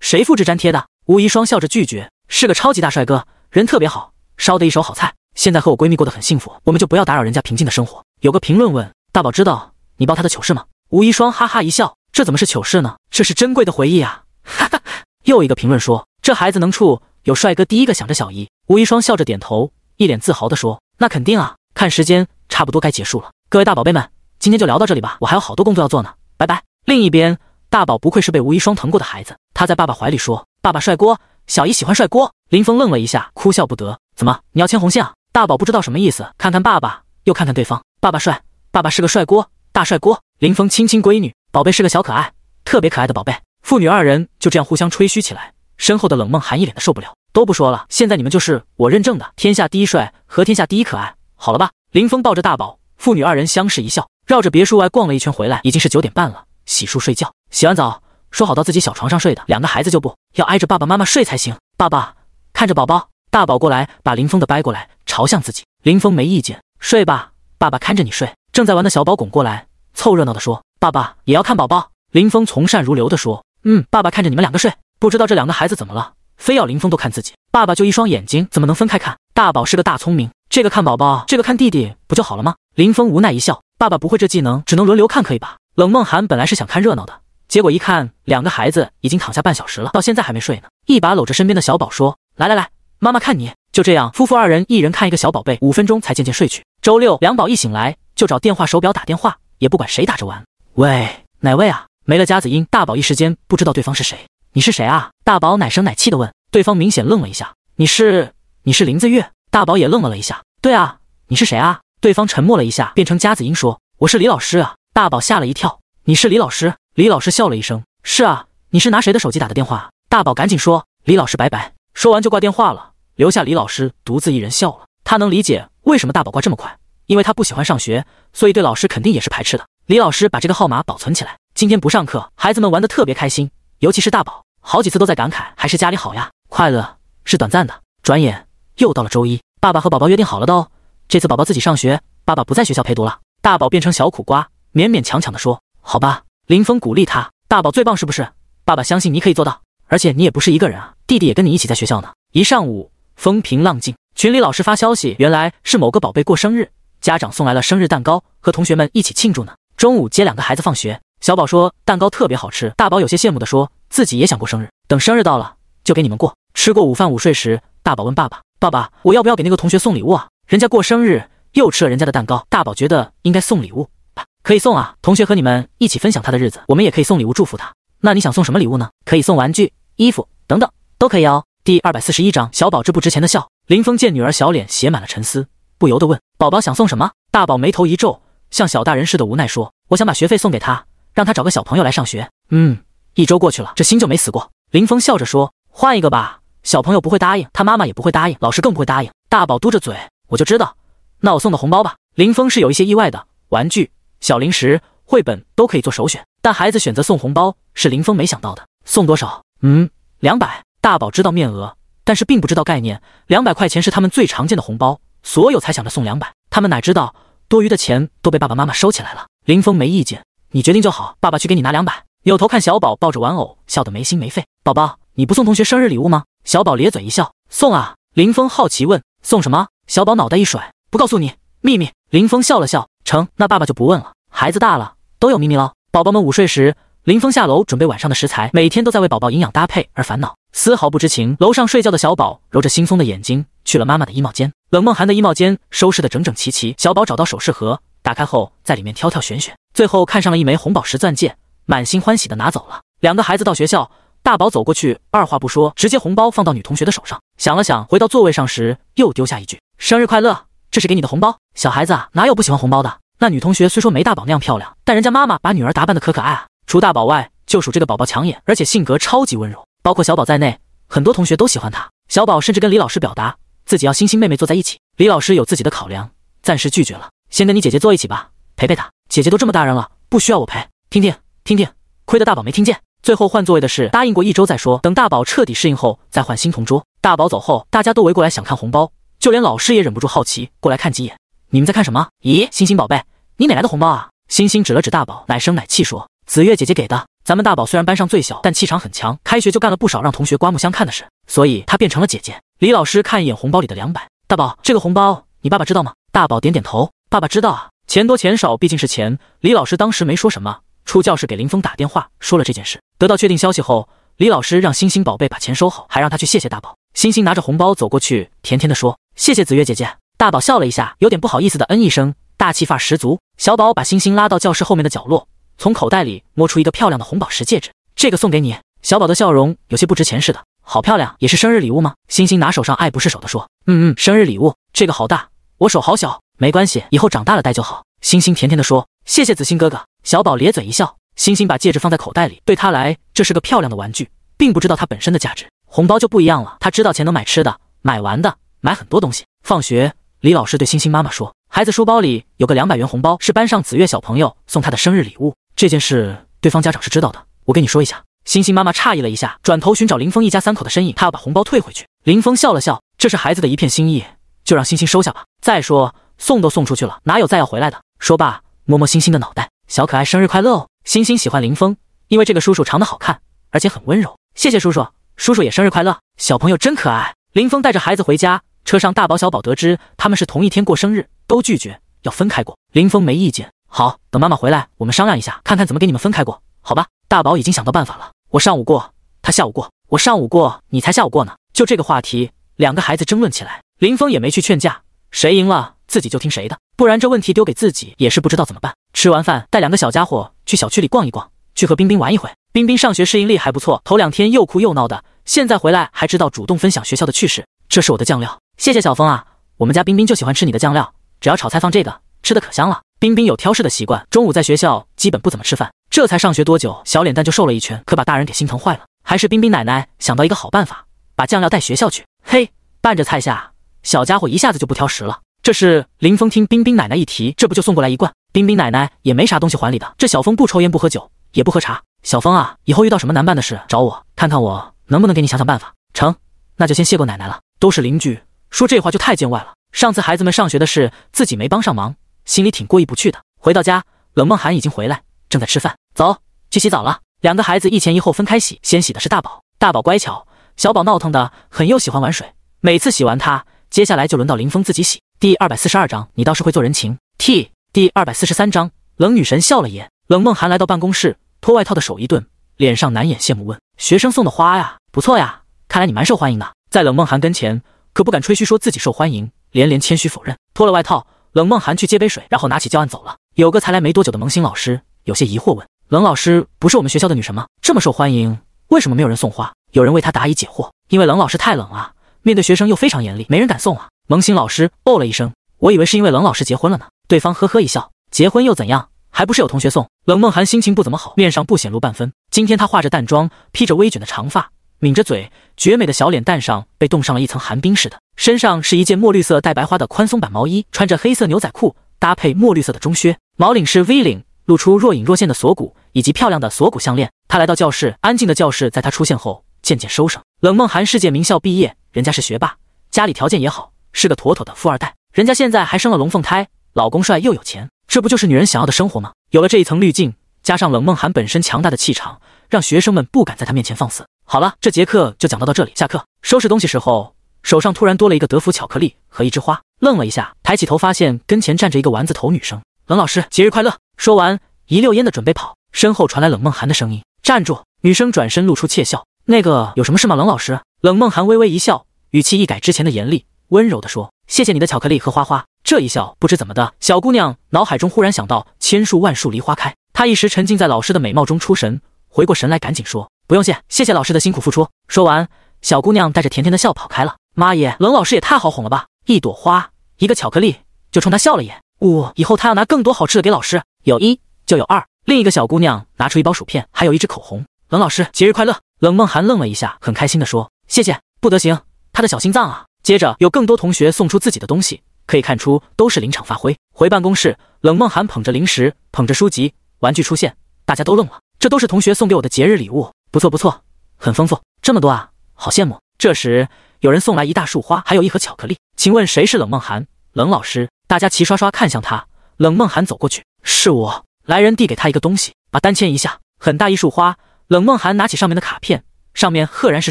谁复制粘贴的？吴一双笑着拒绝，是个超级大帅哥，人特别好，烧的一手好菜，现在和我闺蜜过得很幸福，我们就不要打扰人家平静的生活。有个评论问。大宝知道你抱他的糗事吗？吴一双哈哈一笑，这怎么是糗事呢？这是珍贵的回忆啊！哈哈。又一个评论说，这孩子能处，有帅哥第一个想着小姨。吴一双笑着点头，一脸自豪地说，那肯定啊！看时间差不多该结束了，各位大宝贝们，今天就聊到这里吧，我还有好多工作要做呢，拜拜。另一边，大宝不愧是被吴一双疼过的孩子，他在爸爸怀里说，爸爸帅锅，小姨喜欢帅锅。林峰愣了一下，哭笑不得，怎么你要牵红线啊？大宝不知道什么意思，看看爸爸，又看看对方，爸爸帅。爸爸是个帅锅，大帅锅。林峰亲亲闺女，宝贝是个小可爱，特别可爱的宝贝。父女二人就这样互相吹嘘起来。身后的冷梦寒一脸的受不了，都不说了。现在你们就是我认证的天下第一帅和天下第一可爱，好了吧？林峰抱着大宝，父女二人相视一笑，绕着别墅外逛了一圈回来，已经是九点半了。洗漱睡觉，洗完澡说好到自己小床上睡的，两个孩子就不要挨着爸爸妈妈睡才行。爸爸看着宝宝，大宝过来把林峰的掰过来朝向自己，林峰没意见，睡吧，爸爸看着你睡。正在玩的小宝拱过来凑热闹的说：“爸爸也要看宝宝。”林峰从善如流的说：“嗯，爸爸看着你们两个睡，不知道这两个孩子怎么了，非要林峰都看自己。爸爸就一双眼睛，怎么能分开看？大宝是个大聪明，这个看宝宝，这个看弟弟，不就好了吗？”林峰无奈一笑：“爸爸不会这技能，只能轮流看，可以吧？”冷梦涵本来是想看热闹的，结果一看两个孩子已经躺下半小时了，到现在还没睡呢，一把搂着身边的小宝说：“来来来，妈妈看你。”就这样，夫妇二人一人看一个小宝贝，五分钟才渐渐睡去。周六，两宝一醒来。就找电话手表打电话，也不管谁打着玩。喂，哪位啊？没了夹子音，大宝一时间不知道对方是谁。你是谁啊？大宝奶声奶气的问。对方明显愣了一下。你是？你是林子月？大宝也愣了了一下。对啊，你是谁啊？对方沉默了一下，变成夹子音说：“我是李老师啊。”大宝吓了一跳。你是李老师？李老师笑了一声：“是啊，你是拿谁的手机打的电话？”大宝赶紧说：“李老师，拜拜。”说完就挂电话了，留下李老师独自一人笑了。他能理解为什么大宝挂这么快。因为他不喜欢上学，所以对老师肯定也是排斥的。李老师把这个号码保存起来。今天不上课，孩子们玩得特别开心，尤其是大宝，好几次都在感慨还是家里好呀。快乐是短暂的，转眼又到了周一。爸爸和宝宝约定好了的哦，这次宝宝自己上学，爸爸不在学校陪读了。大宝变成小苦瓜，勉勉强强地说：“好吧。”林峰鼓励他：“大宝最棒，是不是？爸爸相信你可以做到，而且你也不是一个人啊，弟弟也跟你一起在学校呢。”一上午风平浪静，群里老师发消息，原来是某个宝贝过生日。家长送来了生日蛋糕，和同学们一起庆祝呢。中午接两个孩子放学，小宝说蛋糕特别好吃，大宝有些羡慕的说自己也想过生日，等生日到了就给你们过。吃过午饭，午睡时，大宝问爸爸：“爸爸，我要不要给那个同学送礼物啊？人家过生日又吃了人家的蛋糕，大宝觉得应该送礼物啊，可以送啊。同学和你们一起分享他的日子，我们也可以送礼物祝福他。那你想送什么礼物呢？可以送玩具、衣服等等，都可以哦。”第二百四十一章，小宝这不值钱的笑。林峰见女儿小脸写满了沉思。不由得问：“宝宝想送什么？”大宝眉头一皱，像小大人似的无奈说：“我想把学费送给他，让他找个小朋友来上学。”“嗯，一周过去了，这心就没死过。”林峰笑着说：“换一个吧，小朋友不会答应，他妈妈也不会答应，老师更不会答应。”大宝嘟着嘴：“我就知道，那我送的红包吧。”林峰是有一些意外的，玩具、小零食、绘本都可以做首选，但孩子选择送红包是林峰没想到的。送多少？“嗯，两百。”大宝知道面额，但是并不知道概念。两百块钱是他们最常见的红包。所有才想着送两百，他们哪知道多余的钱都被爸爸妈妈收起来了。林峰没意见，你决定就好。爸爸去给你拿两百。扭头看小宝抱着玩偶，笑得没心没肺。宝宝，你不送同学生日礼物吗？小宝咧嘴一笑，送啊。林峰好奇问：送什么？小宝脑袋一甩，不告诉你秘密。林峰笑了笑，成，那爸爸就不问了。孩子大了都有秘密喽。宝宝们午睡时，林峰下楼准备晚上的食材，每天都在为宝宝营养搭配而烦恼，丝毫不知情。楼上睡觉的小宝揉着惺忪的眼睛，去了妈妈的衣帽间。冷梦涵的衣帽间收拾得整整齐齐，小宝找到首饰盒，打开后在里面挑挑选选，最后看上了一枚红宝石钻戒，满心欢喜的拿走了。两个孩子到学校，大宝走过去，二话不说，直接红包放到女同学的手上。想了想，回到座位上时，又丢下一句：“生日快乐，这是给你的红包。”小孩子啊，哪有不喜欢红包的？那女同学虽说没大宝那样漂亮，但人家妈妈把女儿打扮的可可爱啊。除大宝外，就数这个宝宝抢眼，而且性格超级温柔。包括小宝在内，很多同学都喜欢他。小宝甚至跟李老师表达。自己要星星妹妹坐在一起，李老师有自己的考量，暂时拒绝了。先跟你姐姐坐一起吧，陪陪她。姐姐都这么大人了，不需要我陪。听听听听，亏得大宝没听见。最后换座位的事，答应过一周再说。等大宝彻底适应后再换新同桌。大宝走后，大家都围过来想看红包，就连老师也忍不住好奇过来看几眼。你们在看什么？咦，星星宝贝，你哪来的红包啊？星星指了指大宝，奶声奶气说：“紫月姐姐给的。咱们大宝虽然班上最小，但气场很强，开学就干了不少让同学刮目相看的事，所以她变成了姐姐。”李老师看一眼红包里的两百，大宝，这个红包你爸爸知道吗？大宝点点头，爸爸知道啊。钱多钱少毕竟是钱。李老师当时没说什么，出教室给林峰打电话说了这件事。得到确定消息后，李老师让星星宝贝把钱收好，还让他去谢谢大宝。星星拿着红包走过去，甜甜的说：“谢谢紫月姐姐。”大宝笑了一下，有点不好意思的嗯一声，大气范十足。小宝把星星拉到教室后面的角落，从口袋里摸出一个漂亮的红宝石戒指，这个送给你。小宝的笑容有些不值钱似的。好漂亮，也是生日礼物吗？星星拿手上爱不释手的说：“嗯嗯，生日礼物，这个好大，我手好小，没关系，以后长大了戴就好。”星星甜甜的说：“谢谢子欣哥哥。”小宝咧嘴一笑。星星把戒指放在口袋里，对他来，这是个漂亮的玩具，并不知道它本身的价值。红包就不一样了，他知道钱能买吃的，买玩的，买很多东西。放学，李老师对星星妈妈说：“孩子书包里有个两百元红包，是班上紫月小朋友送他的生日礼物。这件事，对方家长是知道的，我跟你说一下。”星星妈妈诧异了一下，转头寻找林峰一家三口的身影。她要把红包退回去。林峰笑了笑：“这是孩子的一片心意，就让星星收下吧。再说送都送出去了，哪有再要回来的？”说罢，摸摸星星的脑袋：“小可爱，生日快乐哦！”星星喜欢林峰，因为这个叔叔长得好看，而且很温柔。谢谢叔叔，叔叔也生日快乐。小朋友真可爱。林峰带着孩子回家，车上大宝小宝得知他们是同一天过生日，都拒绝要分开过。林峰没意见，好，等妈妈回来，我们商量一下，看看怎么给你们分开过，好吧？大宝已经想到办法了。我上午过，他下午过；我上午过，你才下午过呢。就这个话题，两个孩子争论起来。林峰也没去劝架，谁赢了自己就听谁的，不然这问题丢给自己也是不知道怎么办。吃完饭，带两个小家伙去小区里逛一逛，去和冰冰玩一会。冰冰上学适应力还不错，头两天又哭又闹的，现在回来还知道主动分享学校的趣事。这是我的酱料，谢谢小峰啊！我们家冰冰就喜欢吃你的酱料，只要炒菜放这个，吃的可香了。冰冰有挑食的习惯，中午在学校基本不怎么吃饭。这才上学多久，小脸蛋就瘦了一圈，可把大人给心疼坏了。还是冰冰奶奶想到一个好办法，把酱料带学校去，嘿，拌着菜下，小家伙一下子就不挑食了。这是林峰听冰冰奶奶一提，这不就送过来一罐。冰冰奶奶也没啥东西还礼的，这小峰不抽烟不喝酒也不喝茶。小峰啊，以后遇到什么难办的事，找我看看，我能不能给你想想办法。成，那就先谢过奶奶了。都是邻居，说这话就太见外了。上次孩子们上学的事，自己没帮上忙，心里挺过意不去的。回到家，冷梦寒已经回来。正在吃饭，走去洗澡了。两个孩子一前一后分开洗，先洗的是大宝。大宝乖巧，小宝闹腾的很，又喜欢玩水。每次洗完他，接下来就轮到林峰自己洗。第二百四十二章，你倒是会做人情。T 第二百四十三章，冷女神笑了眼。冷梦涵来到办公室，脱外套的手一顿，脸上难掩羡慕，问：“学生送的花呀，不错呀，看来你蛮受欢迎的。”在冷梦涵跟前可不敢吹嘘说自己受欢迎，连连谦虚否认。脱了外套，冷梦涵去接杯水，然后拿起教案走了。有个才来没多久的萌新老师。有些疑惑问：“冷老师不是我们学校的女神吗？这么受欢迎，为什么没有人送花？”有人为他答疑解惑：“因为冷老师太冷啊，面对学生又非常严厉，没人敢送啊。”萌新老师哦了一声：“我以为是因为冷老师结婚了呢。”对方呵呵一笑：“结婚又怎样？还不是有同学送。”冷梦涵心情不怎么好，面上不显露半分。今天她化着淡妆，披着微卷的长发，抿着嘴，绝美的小脸蛋上被冻上了一层寒冰似的。身上是一件墨绿色带白花的宽松版毛衣，穿着黑色牛仔裤，搭配墨绿色的中靴，毛领是 V 领。露出若隐若现的锁骨以及漂亮的锁骨项链。他来到教室，安静的教室在他出现后渐渐收声。冷梦寒世界名校毕业，人家是学霸，家里条件也好，是个妥妥的富二代。人家现在还生了龙凤胎，老公帅又有钱，这不就是女人想要的生活吗？有了这一层滤镜，加上冷梦寒本身强大的气场，让学生们不敢在她面前放肆。好了，这节课就讲到到这里，下课。收拾东西时候，手上突然多了一个德芙巧克力和一枝花，愣了一下，抬起头发现跟前站着一个丸子头女生，冷老师，节日快乐。说完，一溜烟的准备跑，身后传来冷梦寒的声音：“站住！”女生转身露出窃笑：“那个，有什么事吗，冷老师？”冷梦寒微微一笑，语气一改之前的严厉，温柔地说：“谢谢你的巧克力和花花。”这一笑，不知怎么的，小姑娘脑海中忽然想到“千树万树梨花开”，她一时沉浸在老师的美貌中出神。回过神来，赶紧说：“不用谢，谢谢老师的辛苦付出。”说完，小姑娘带着甜甜的笑跑开了。妈耶，冷老师也太好哄了吧！一朵花，一个巧克力，就冲她笑了一眼。呜，以后她要拿更多好吃的给老师。有一就有二，另一个小姑娘拿出一包薯片，还有一支口红。冷老师，节日快乐！冷梦涵愣了一下，很开心地说：“谢谢，不得行，他的小心脏啊！”接着有更多同学送出自己的东西，可以看出都是临场发挥。回办公室，冷梦涵捧着零食，捧着书籍、玩具出现，大家都愣了。这都是同学送给我的节日礼物，不错不错，很丰富，这么多啊，好羡慕。这时有人送来一大束花，还有一盒巧克力。请问谁是冷梦涵？冷老师？大家齐刷刷看向他。冷梦涵走过去。是我，来人递给他一个东西，把单签一下，很大一束花。冷梦涵拿起上面的卡片，上面赫然是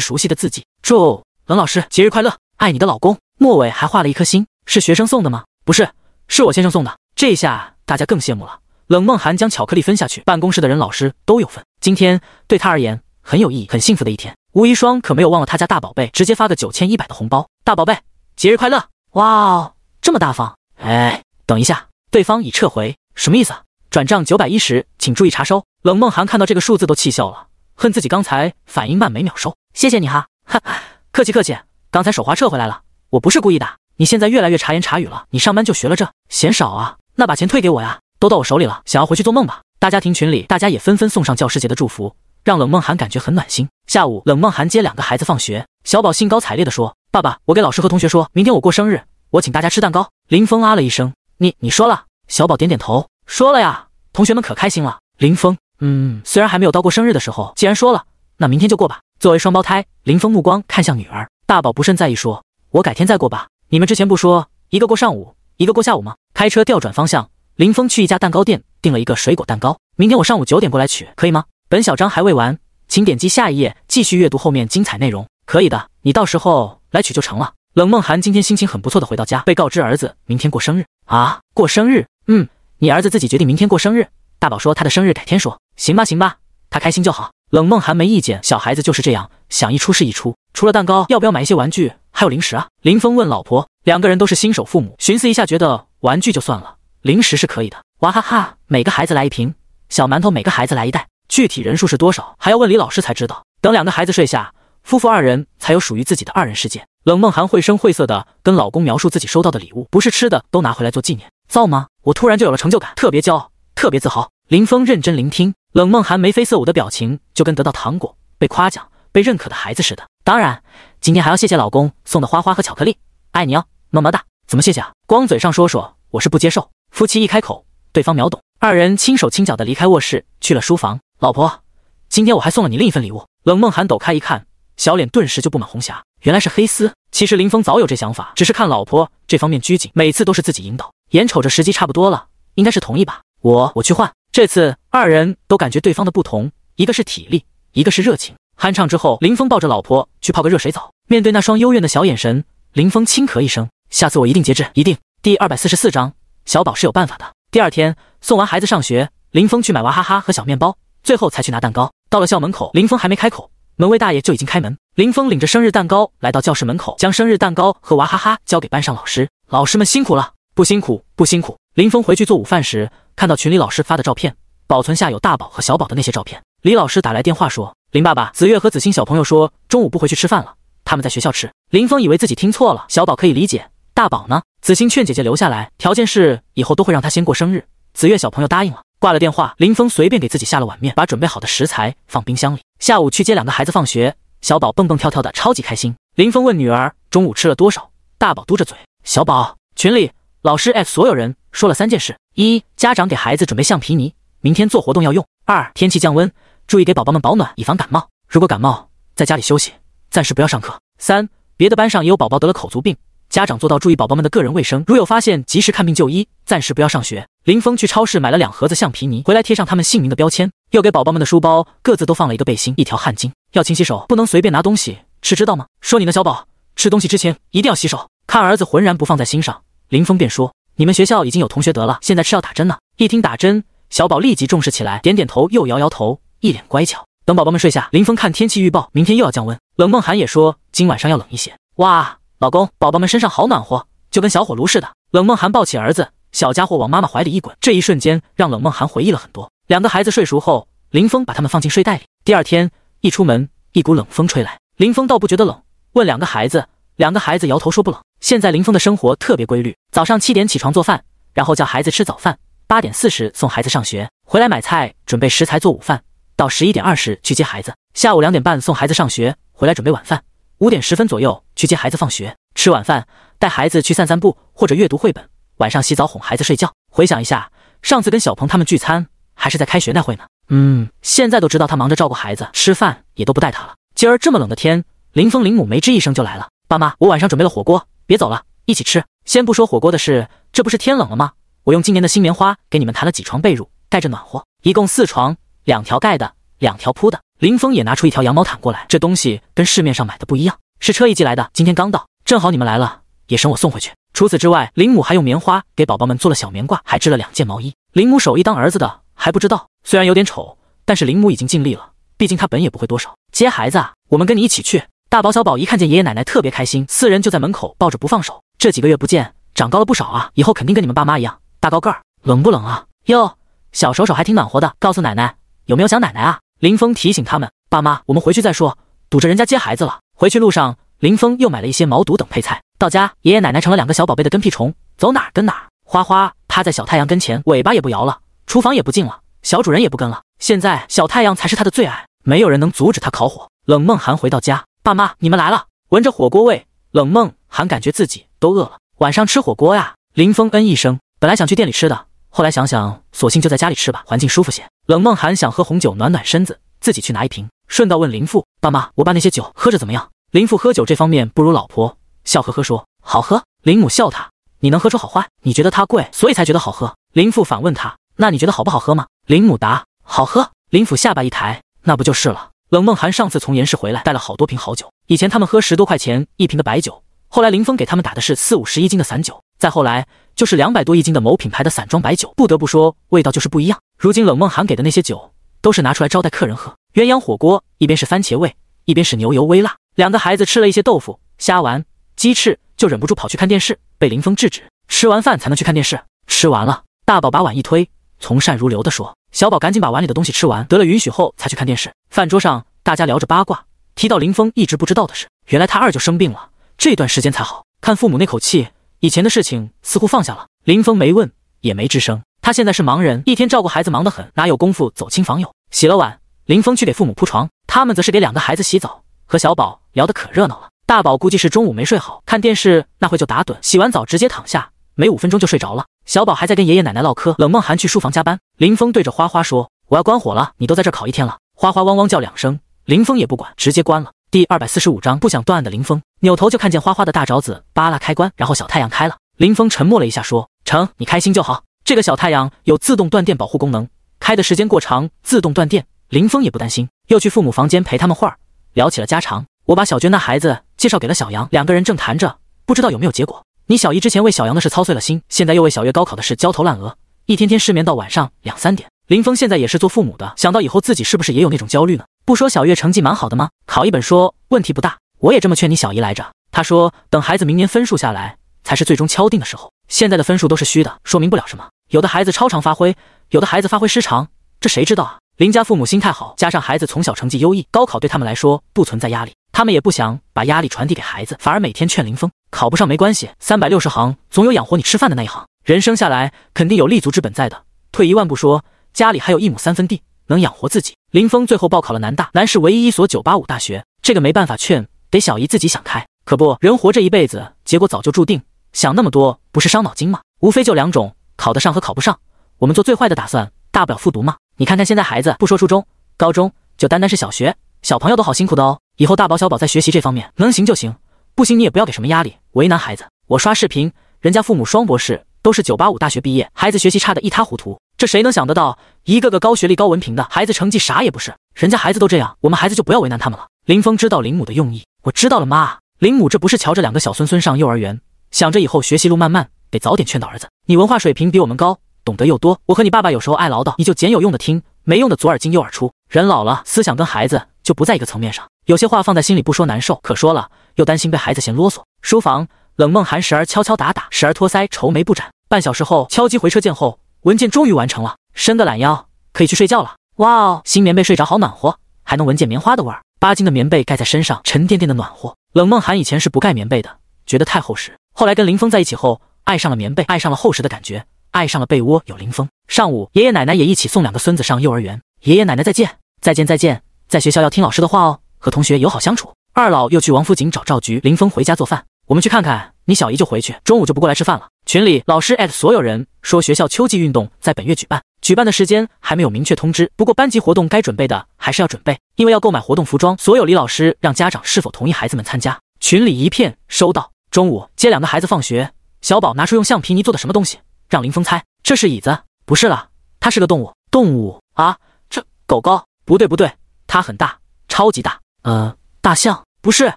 熟悉的字迹：祝冷老师节日快乐，爱你的老公。末尾还画了一颗心，是学生送的吗？不是，是我先生送的。这一下大家更羡慕了。冷梦涵将巧克力分下去，办公室的人、老师都有份。今天对他而言很有意义，很幸福的一天。吴一双可没有忘了他家大宝贝，直接发个九千一百的红包。大宝贝，节日快乐！哇，哦，这么大方！哎，等一下，对方已撤回。什么意思啊？转账九百一十，请注意查收。冷梦涵看到这个数字都气笑了，恨自己刚才反应慢，没秒收。谢谢你哈，哈 客气客气。刚才手滑撤回来了，我不是故意的。你现在越来越察言察语了，你上班就学了这，嫌少啊？那把钱退给我呀，都到我手里了，想要回去做梦吧？大家庭群里，大家也纷纷送上教师节的祝福，让冷梦涵感觉很暖心。下午，冷梦涵接两个孩子放学，小宝兴高采烈地说：“爸爸，我给老师和同学说明天我过生日，我请大家吃蛋糕。”林峰啊了一声：“你你说了。”小宝点点头，说了呀，同学们可开心了。林峰，嗯，虽然还没有到过生日的时候，既然说了，那明天就过吧。作为双胞胎，林峰目光看向女儿大宝，不甚在意说：“我改天再过吧。”你们之前不说一个过上午，一个过下午吗？开车调转方向，林峰去一家蛋糕店订了一个水果蛋糕。明天我上午九点过来取，可以吗？本小章还未完，请点击下一页继续阅读后面精彩内容。可以的，你到时候来取就成了。冷梦涵今天心情很不错的，回到家被告知儿子明天过生日啊，过生日。嗯，你儿子自己决定明天过生日。大宝说他的生日改天说，行吧行吧，他开心就好。冷梦涵没意见，小孩子就是这样，想一出是一出。除了蛋糕，要不要买一些玩具，还有零食啊？林峰问老婆，两个人都是新手父母，寻思一下，觉得玩具就算了，零食是可以的。娃哈哈，每个孩子来一瓶；小馒头，每个孩子来一袋。具体人数是多少，还要问李老师才知道。等两个孩子睡下，夫妇二人才有属于自己的二人世界。冷梦涵绘声绘色的跟老公描述自己收到的礼物，不是吃的都拿回来做纪念造吗？我突然就有了成就感，特别骄傲，特别自豪。林峰认真聆听，冷梦涵眉飞色舞的表情就跟得到糖果、被夸奖、被认可的孩子似的。当然，今天还要谢谢老公送的花花和巧克力，爱你哦，么么哒。怎么谢谢啊？光嘴上说说，我是不接受。夫妻一开口，对方秒懂。二人轻手轻脚的离开卧室，去了书房。老婆，今天我还送了你另一份礼物。冷梦涵抖开一看，小脸顿时就布满红霞，原来是黑丝。其实林峰早有这想法，只是看老婆这方面拘谨，每次都是自己引导。眼瞅着时机差不多了，应该是同意吧。我我去换。这次二人都感觉对方的不同，一个是体力，一个是热情。酣畅之后，林峰抱着老婆去泡个热水澡。面对那双幽怨的小眼神，林峰轻咳一声：“下次我一定节制，一定。”第二百四十四章，小宝是有办法的。第二天送完孩子上学，林峰去买娃哈哈和小面包，最后才去拿蛋糕。到了校门口，林峰还没开口，门卫大爷就已经开门。林峰领着生日蛋糕来到教室门口，将生日蛋糕和娃哈哈交给班上老师。老师们辛苦了。不辛苦，不辛苦。林峰回去做午饭时，看到群里老师发的照片，保存下有大宝和小宝的那些照片。李老师打来电话说，林爸爸，子月和子欣小朋友说中午不回去吃饭了，他们在学校吃。林峰以为自己听错了。小宝可以理解，大宝呢？子欣劝姐姐留下来，条件是以后都会让她先过生日。子月小朋友答应了。挂了电话，林峰随便给自己下了碗面，把准备好的食材放冰箱里。下午去接两个孩子放学，小宝蹦蹦跳跳的，超级开心。林峰问女儿中午吃了多少，大宝嘟着嘴。小宝群里。老师 at 所有人说了三件事：一、家长给孩子准备橡皮泥，明天做活动要用；二、天气降温，注意给宝宝们保暖，以防感冒。如果感冒，在家里休息，暂时不要上课。三、别的班上也有宝宝得了口足病，家长做到注意宝宝们的个人卫生，如有发现及时看病就医，暂时不要上学。林峰去超市买了两盒子橡皮泥，回来贴上他们姓名的标签，又给宝宝们的书包各自都放了一个背心、一条汗巾，要勤洗手，不能随便拿东西吃，知道吗？说你呢，小宝，吃东西之前一定要洗手。看儿子浑然不放在心上。林峰便说：“你们学校已经有同学得了，现在吃药打针呢。”一听打针，小宝立即重视起来，点点头又摇摇头，一脸乖巧。等宝宝们睡下，林峰看天气预报，明天又要降温。冷梦寒也说今晚上要冷一些。哇，老公，宝宝们身上好暖和，就跟小火炉似的。冷梦寒抱起儿子，小家伙往妈妈怀里一滚，这一瞬间让冷梦寒回忆了很多。两个孩子睡熟后，林峰把他们放进睡袋里。第二天一出门，一股冷风吹来，林峰倒不觉得冷，问两个孩子。两个孩子摇头说不冷。现在林峰的生活特别规律：早上七点起床做饭，然后叫孩子吃早饭；八点四十送孩子上学，回来买菜准备食材做午饭；到十一点二十去接孩子；下午两点半送孩子上学，回来准备晚饭；五点十分左右去接孩子放学，吃晚饭，带孩子去散散步或者阅读绘本；晚上洗澡哄孩子睡觉。回想一下，上次跟小鹏他们聚餐还是在开学那会呢。嗯，现在都知道他忙着照顾孩子，吃饭也都不带他了。今儿这么冷的天，林峰林母没吱一声就来了。爸妈，我晚上准备了火锅，别走了，一起吃。先不说火锅的事，这不是天冷了吗？我用今年的新棉花给你们弹了几床被褥，盖着暖和。一共四床，两条盖的，两条铺的。林峰也拿出一条羊毛毯过来，这东西跟市面上买的不一样，是车一寄来的，今天刚到，正好你们来了，也省我送回去。除此之外，林母还用棉花给宝宝们做了小棉褂，还织了两件毛衣。林母手艺，当儿子的还不知道，虽然有点丑，但是林母已经尽力了，毕竟她本也不会多少。接孩子，我们跟你一起去。大宝小宝一看见爷爷奶奶特别开心，四人就在门口抱着不放手。这几个月不见，长高了不少啊！以后肯定跟你们爸妈一样大高个儿。冷不冷啊？哟，小手手还挺暖和的。告诉奶奶，有没有想奶奶啊？林峰提醒他们，爸妈，我们回去再说，堵着人家接孩子了。回去路上，林峰又买了一些毛肚等配菜。到家，爷爷奶奶成了两个小宝贝的跟屁虫，走哪跟哪。花花趴在小太阳跟前，尾巴也不摇了，厨房也不进了，小主人也不跟了。现在小太阳才是他的最爱，没有人能阻止他烤火。冷梦涵回到家。爸妈，你们来了，闻着火锅味，冷梦寒感觉自己都饿了。晚上吃火锅呀？林峰嗯一声，本来想去店里吃的，后来想想，索性就在家里吃吧，环境舒服些。冷梦寒想喝红酒暖暖身子，自己去拿一瓶，顺道问林父：“爸妈，我把那些酒喝着怎么样？”林父喝酒这方面不如老婆，笑呵呵说：“好喝。”林母笑他：“你能喝出好坏？你觉得它贵，所以才觉得好喝？”林父反问他：“那你觉得好不好喝吗？”林母答：“好喝。”林父下巴一抬：“那不就是了。”冷梦涵上次从严市回来，带了好多瓶好酒。以前他们喝十多块钱一瓶的白酒，后来林峰给他们打的是四五十一斤的散酒，再后来就是两百多一斤的某品牌的散装白酒。不得不说，味道就是不一样。如今冷梦涵给的那些酒，都是拿出来招待客人喝。鸳鸯火锅一边是番茄味，一边是牛油微辣。两个孩子吃了一些豆腐、虾丸、鸡翅，就忍不住跑去看电视，被林峰制止。吃完饭才能去看电视。吃完了，大宝把碗一推，从善如流地说。小宝赶紧把碗里的东西吃完，得了允许后才去看电视。饭桌上，大家聊着八卦，提到林峰一直不知道的事，原来他二舅生病了，这段时间才好。看父母那口气，以前的事情似乎放下了。林峰没问，也没吱声。他现在是盲人，一天照顾孩子忙得很，哪有功夫走亲访友？洗了碗，林峰去给父母铺床，他们则是给两个孩子洗澡，和小宝聊得可热闹了。大宝估计是中午没睡好，看电视那会就打盹，洗完澡直接躺下，没五分钟就睡着了。小宝还在跟爷爷奶奶唠嗑，冷梦寒去书房加班。林峰对着花花说：“我要关火了，你都在这烤一天了。”花花汪汪叫两声，林峰也不管，直接关了。第二百四十五章不想断案的林峰扭头就看见花花的大爪子扒拉开关，然后小太阳开了。林峰沉默了一下，说：“成，你开心就好。这个小太阳有自动断电保护功能，开的时间过长自动断电。”林峰也不担心，又去父母房间陪他们会儿，聊起了家常。我把小娟那孩子介绍给了小杨，两个人正谈着，不知道有没有结果。你小姨之前为小杨的事操碎了心，现在又为小月高考的事焦头烂额，一天天失眠到晚上两三点。林峰现在也是做父母的，想到以后自己是不是也有那种焦虑呢？不说小月成绩蛮好的吗？考一本说问题不大，我也这么劝你小姨来着。他说等孩子明年分数下来才是最终敲定的时候，现在的分数都是虚的，说明不了什么。有的孩子超常发挥，有的孩子发挥失常，这谁知道啊？林家父母心态好，加上孩子从小成绩优异，高考对他们来说不存在压力。他们也不想把压力传递给孩子，反而每天劝林峰考不上没关系，三百六十行总有养活你吃饭的那一行。人生下来肯定有立足之本在的。退一万步说，家里还有一亩三分地，能养活自己。林峰最后报考了南大，南是唯一一所九八五大学。这个没办法劝，得小姨自己想开。可不，人活这一辈子，结果早就注定，想那么多不是伤脑筋吗？无非就两种，考得上和考不上。我们做最坏的打算，大不了复读嘛。你看看现在孩子，不说初中、高中，就单单是小学，小朋友都好辛苦的哦。以后大宝小宝在学习这方面能行就行，不行你也不要给什么压力，为难孩子。我刷视频，人家父母双博士，都是九八五大学毕业，孩子学习差得一塌糊涂，这谁能想得到？一个个高学历高文凭的孩子，成绩啥也不是。人家孩子都这样，我们孩子就不要为难他们了。林峰知道林母的用意，我知道了，妈。林母这不是瞧着两个小孙孙上幼儿园，想着以后学习路漫漫，得早点劝导儿子。你文化水平比我们高，懂得又多，我和你爸爸有时候爱唠叨，你就捡有用的听，没用的左耳进右耳出。人老了，思想跟孩子。就不在一个层面上，有些话放在心里不说难受，可说了又担心被孩子嫌啰嗦。书房，冷梦寒时而敲敲打打，时而托腮愁眉不展。半小时后，敲击回车键后，文件终于完成了，伸个懒腰，可以去睡觉了。哇哦，新棉被睡着好暖和，还能闻见棉花的味儿。八斤的棉被盖在身上，沉甸甸的暖和。冷梦寒以前是不盖棉被的，觉得太厚实。后来跟林峰在一起后，爱上了棉被，爱上了厚实的感觉，爱上了被窝有林峰。上午，爷爷奶奶也一起送两个孙子上幼儿园。爷爷奶奶再见，再见，再见。在学校要听老师的话哦，和同学友好相处。二老又去王府井找赵局、林峰回家做饭。我们去看看你小姨就回去，中午就不过来吃饭了。群里老师艾特所有人说，学校秋季运动在本月举办，举办的时间还没有明确通知。不过班级活动该准备的还是要准备，因为要购买活动服装。所有李老师让家长是否同意孩子们参加。群里一片收到。中午接两个孩子放学，小宝拿出用橡皮泥做的什么东西，让林峰猜，这是椅子？不是啦，它是个动物，动物啊，这狗狗？不对，不对。它很大，超级大。呃，大象不是，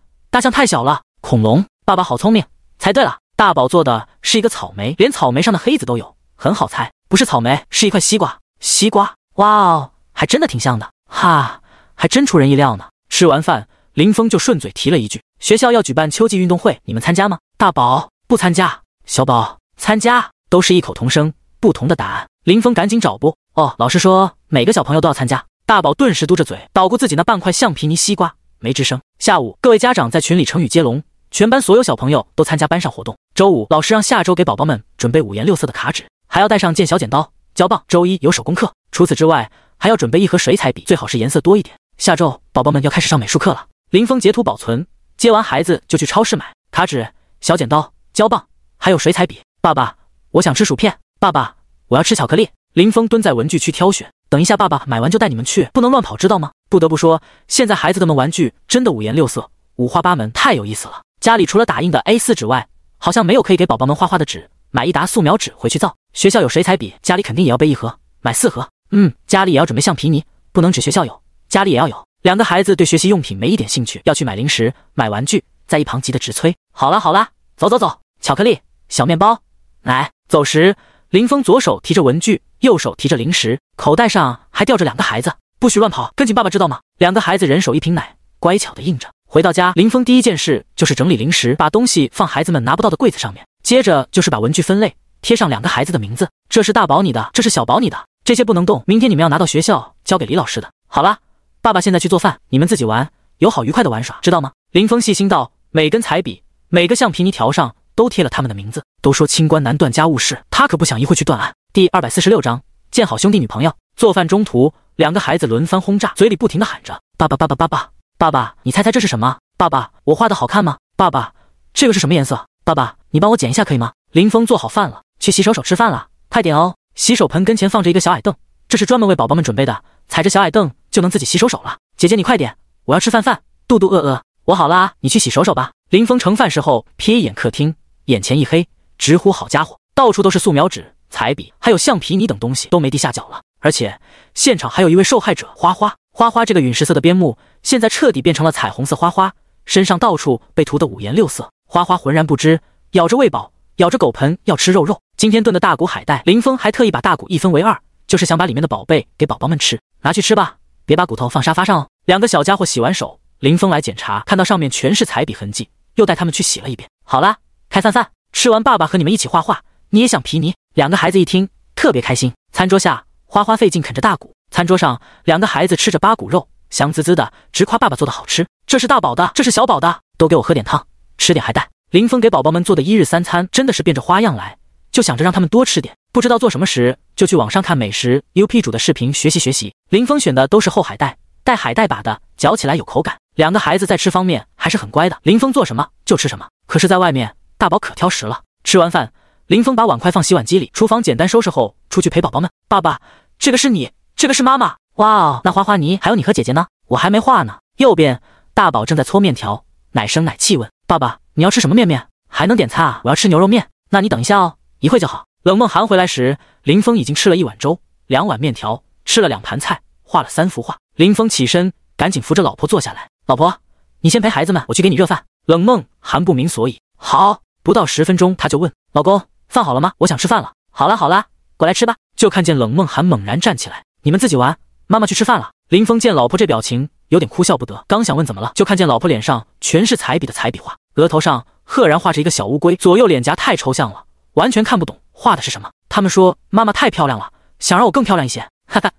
大象太小了。恐龙，爸爸好聪明，猜对了。大宝做的是一个草莓，连草莓上的黑子都有，很好猜。不是草莓，是一块西瓜。西瓜，哇哦，还真的挺像的，哈，还真出人意料呢。吃完饭，林峰就顺嘴提了一句：学校要举办秋季运动会，你们参加吗？大宝不参加，小宝参加，都是异口同声，不同的答案。林峰赶紧找不，哦，老师说每个小朋友都要参加。大宝顿时嘟着嘴，捣鼓自己那半块橡皮泥西瓜，没吱声。下午，各位家长在群里成语接龙，全班所有小朋友都参加班上活动。周五，老师让下周给宝宝们准备五颜六色的卡纸，还要带上剑、小剪刀、胶棒。周一有手工课，除此之外，还要准备一盒水彩笔，最好是颜色多一点。下周宝宝们要开始上美术课了。林峰截图保存，接完孩子就去超市买卡纸、小剪刀、胶棒，还有水彩笔。爸爸，我想吃薯片。爸爸，我要吃巧克力。林峰蹲在文具区挑选，等一下，爸爸买完就带你们去，不能乱跑，知道吗？不得不说，现在孩子们玩具真的五颜六色、五花八门，太有意思了。家里除了打印的 A4 纸外，好像没有可以给宝宝们画画的纸，买一沓素描纸回去造。学校有水彩笔，家里肯定也要备一盒，买四盒。嗯，家里也要准备橡皮泥，不能只学校有，家里也要有。两个孩子对学习用品没一点兴趣，要去买零食、买玩具，在一旁急得直催。好啦好啦，走走走，巧克力、小面包、来。走时。林峰左手提着文具，右手提着零食，口袋上还吊着两个孩子。不许乱跑，跟紧爸爸，知道吗？两个孩子人手一瓶奶，乖巧的应着。回到家，林峰第一件事就是整理零食，把东西放孩子们拿不到的柜子上面。接着就是把文具分类，贴上两个孩子的名字。这是大宝你的，这是小宝你的，这些不能动。明天你们要拿到学校交给李老师的。好了，爸爸现在去做饭，你们自己玩，友好愉快的玩耍，知道吗？林峰细心道，每根彩笔，每个橡皮泥条上。都贴了他们的名字。都说清官难断家务事，他可不想一会去断案。第二百四十六章，见好兄弟女朋友做饭中途，两个孩子轮番轰炸，嘴里不停的喊着：“爸爸，爸爸，爸爸，爸爸，你猜猜这是什么？爸爸，我画的好看吗？爸爸，这个是什么颜色？爸爸，你帮我剪一下可以吗？”林峰做好饭了，去洗手手吃饭了，快点哦！洗手盆跟前放着一个小矮凳，这是专门为宝宝们准备的，踩着小矮凳就能自己洗手手了。姐姐你快点，我要吃饭饭，肚肚饿饿，我好啦，你去洗手手吧。林峰盛饭时候瞥一眼客厅。眼前一黑，直呼好家伙！到处都是素描纸、彩笔，还有橡皮泥等东西，都没地下脚了。而且现场还有一位受害者，花花花花这个陨石色的边牧，现在彻底变成了彩虹色。花花身上到处被涂得五颜六色，花花浑然不知，咬着喂饱，咬着狗盆要吃肉肉。今天炖的大骨海带，林峰还特意把大骨一分为二，就是想把里面的宝贝给宝宝们吃。拿去吃吧，别把骨头放沙发上哦。两个小家伙洗完手，林峰来检查，看到上面全是彩笔痕迹，又带他们去洗了一遍。好了。开饭饭，吃完爸爸和你们一起画画，捏橡皮泥。两个孩子一听，特别开心。餐桌下，花花费劲啃着大骨；餐桌上，两个孩子吃着八骨肉，香滋滋的，直夸爸爸做的好吃。这是大宝的，这是小宝的，都给我喝点汤，吃点海带。林峰给宝宝们做的一日三餐真的是变着花样来，就想着让他们多吃点。不知道做什么时，就去网上看美食 UP 主的视频学习学习。林峰选的都是厚海带，带海带把的，嚼起来有口感。两个孩子在吃方面还是很乖的，林峰做什么就吃什么。可是，在外面。大宝可挑食了，吃完饭，林峰把碗筷放洗碗机里，厨房简单收拾后，出去陪宝宝们。爸爸，这个是你，这个是妈妈。哇哦，那花花泥还有你和姐姐呢，我还没画呢。右边，大宝正在搓面条，奶声奶气问：“爸爸，你要吃什么面面？还能点菜啊？我要吃牛肉面。”那你等一下哦，一会就好。冷梦寒回来时，林峰已经吃了一碗粥，两碗面条，吃了两盘菜，画了三幅画。林峰起身，赶紧扶着老婆坐下来。老婆，你先陪孩子们，我去给你热饭。冷梦寒不明所以，好。不到十分钟，他就问老公：“饭好了吗？我想吃饭了。”“好啦好啦，过来吃吧。”就看见冷梦寒猛然站起来：“你们自己玩，妈妈去吃饭了。”林峰见老婆这表情，有点哭笑不得。刚想问怎么了，就看见老婆脸上全是彩笔的彩笔画，额头上赫然画着一个小乌龟，左右脸颊太抽象了，完全看不懂画的是什么。他们说：“妈妈太漂亮了，想让我更漂亮一些。”哈哈，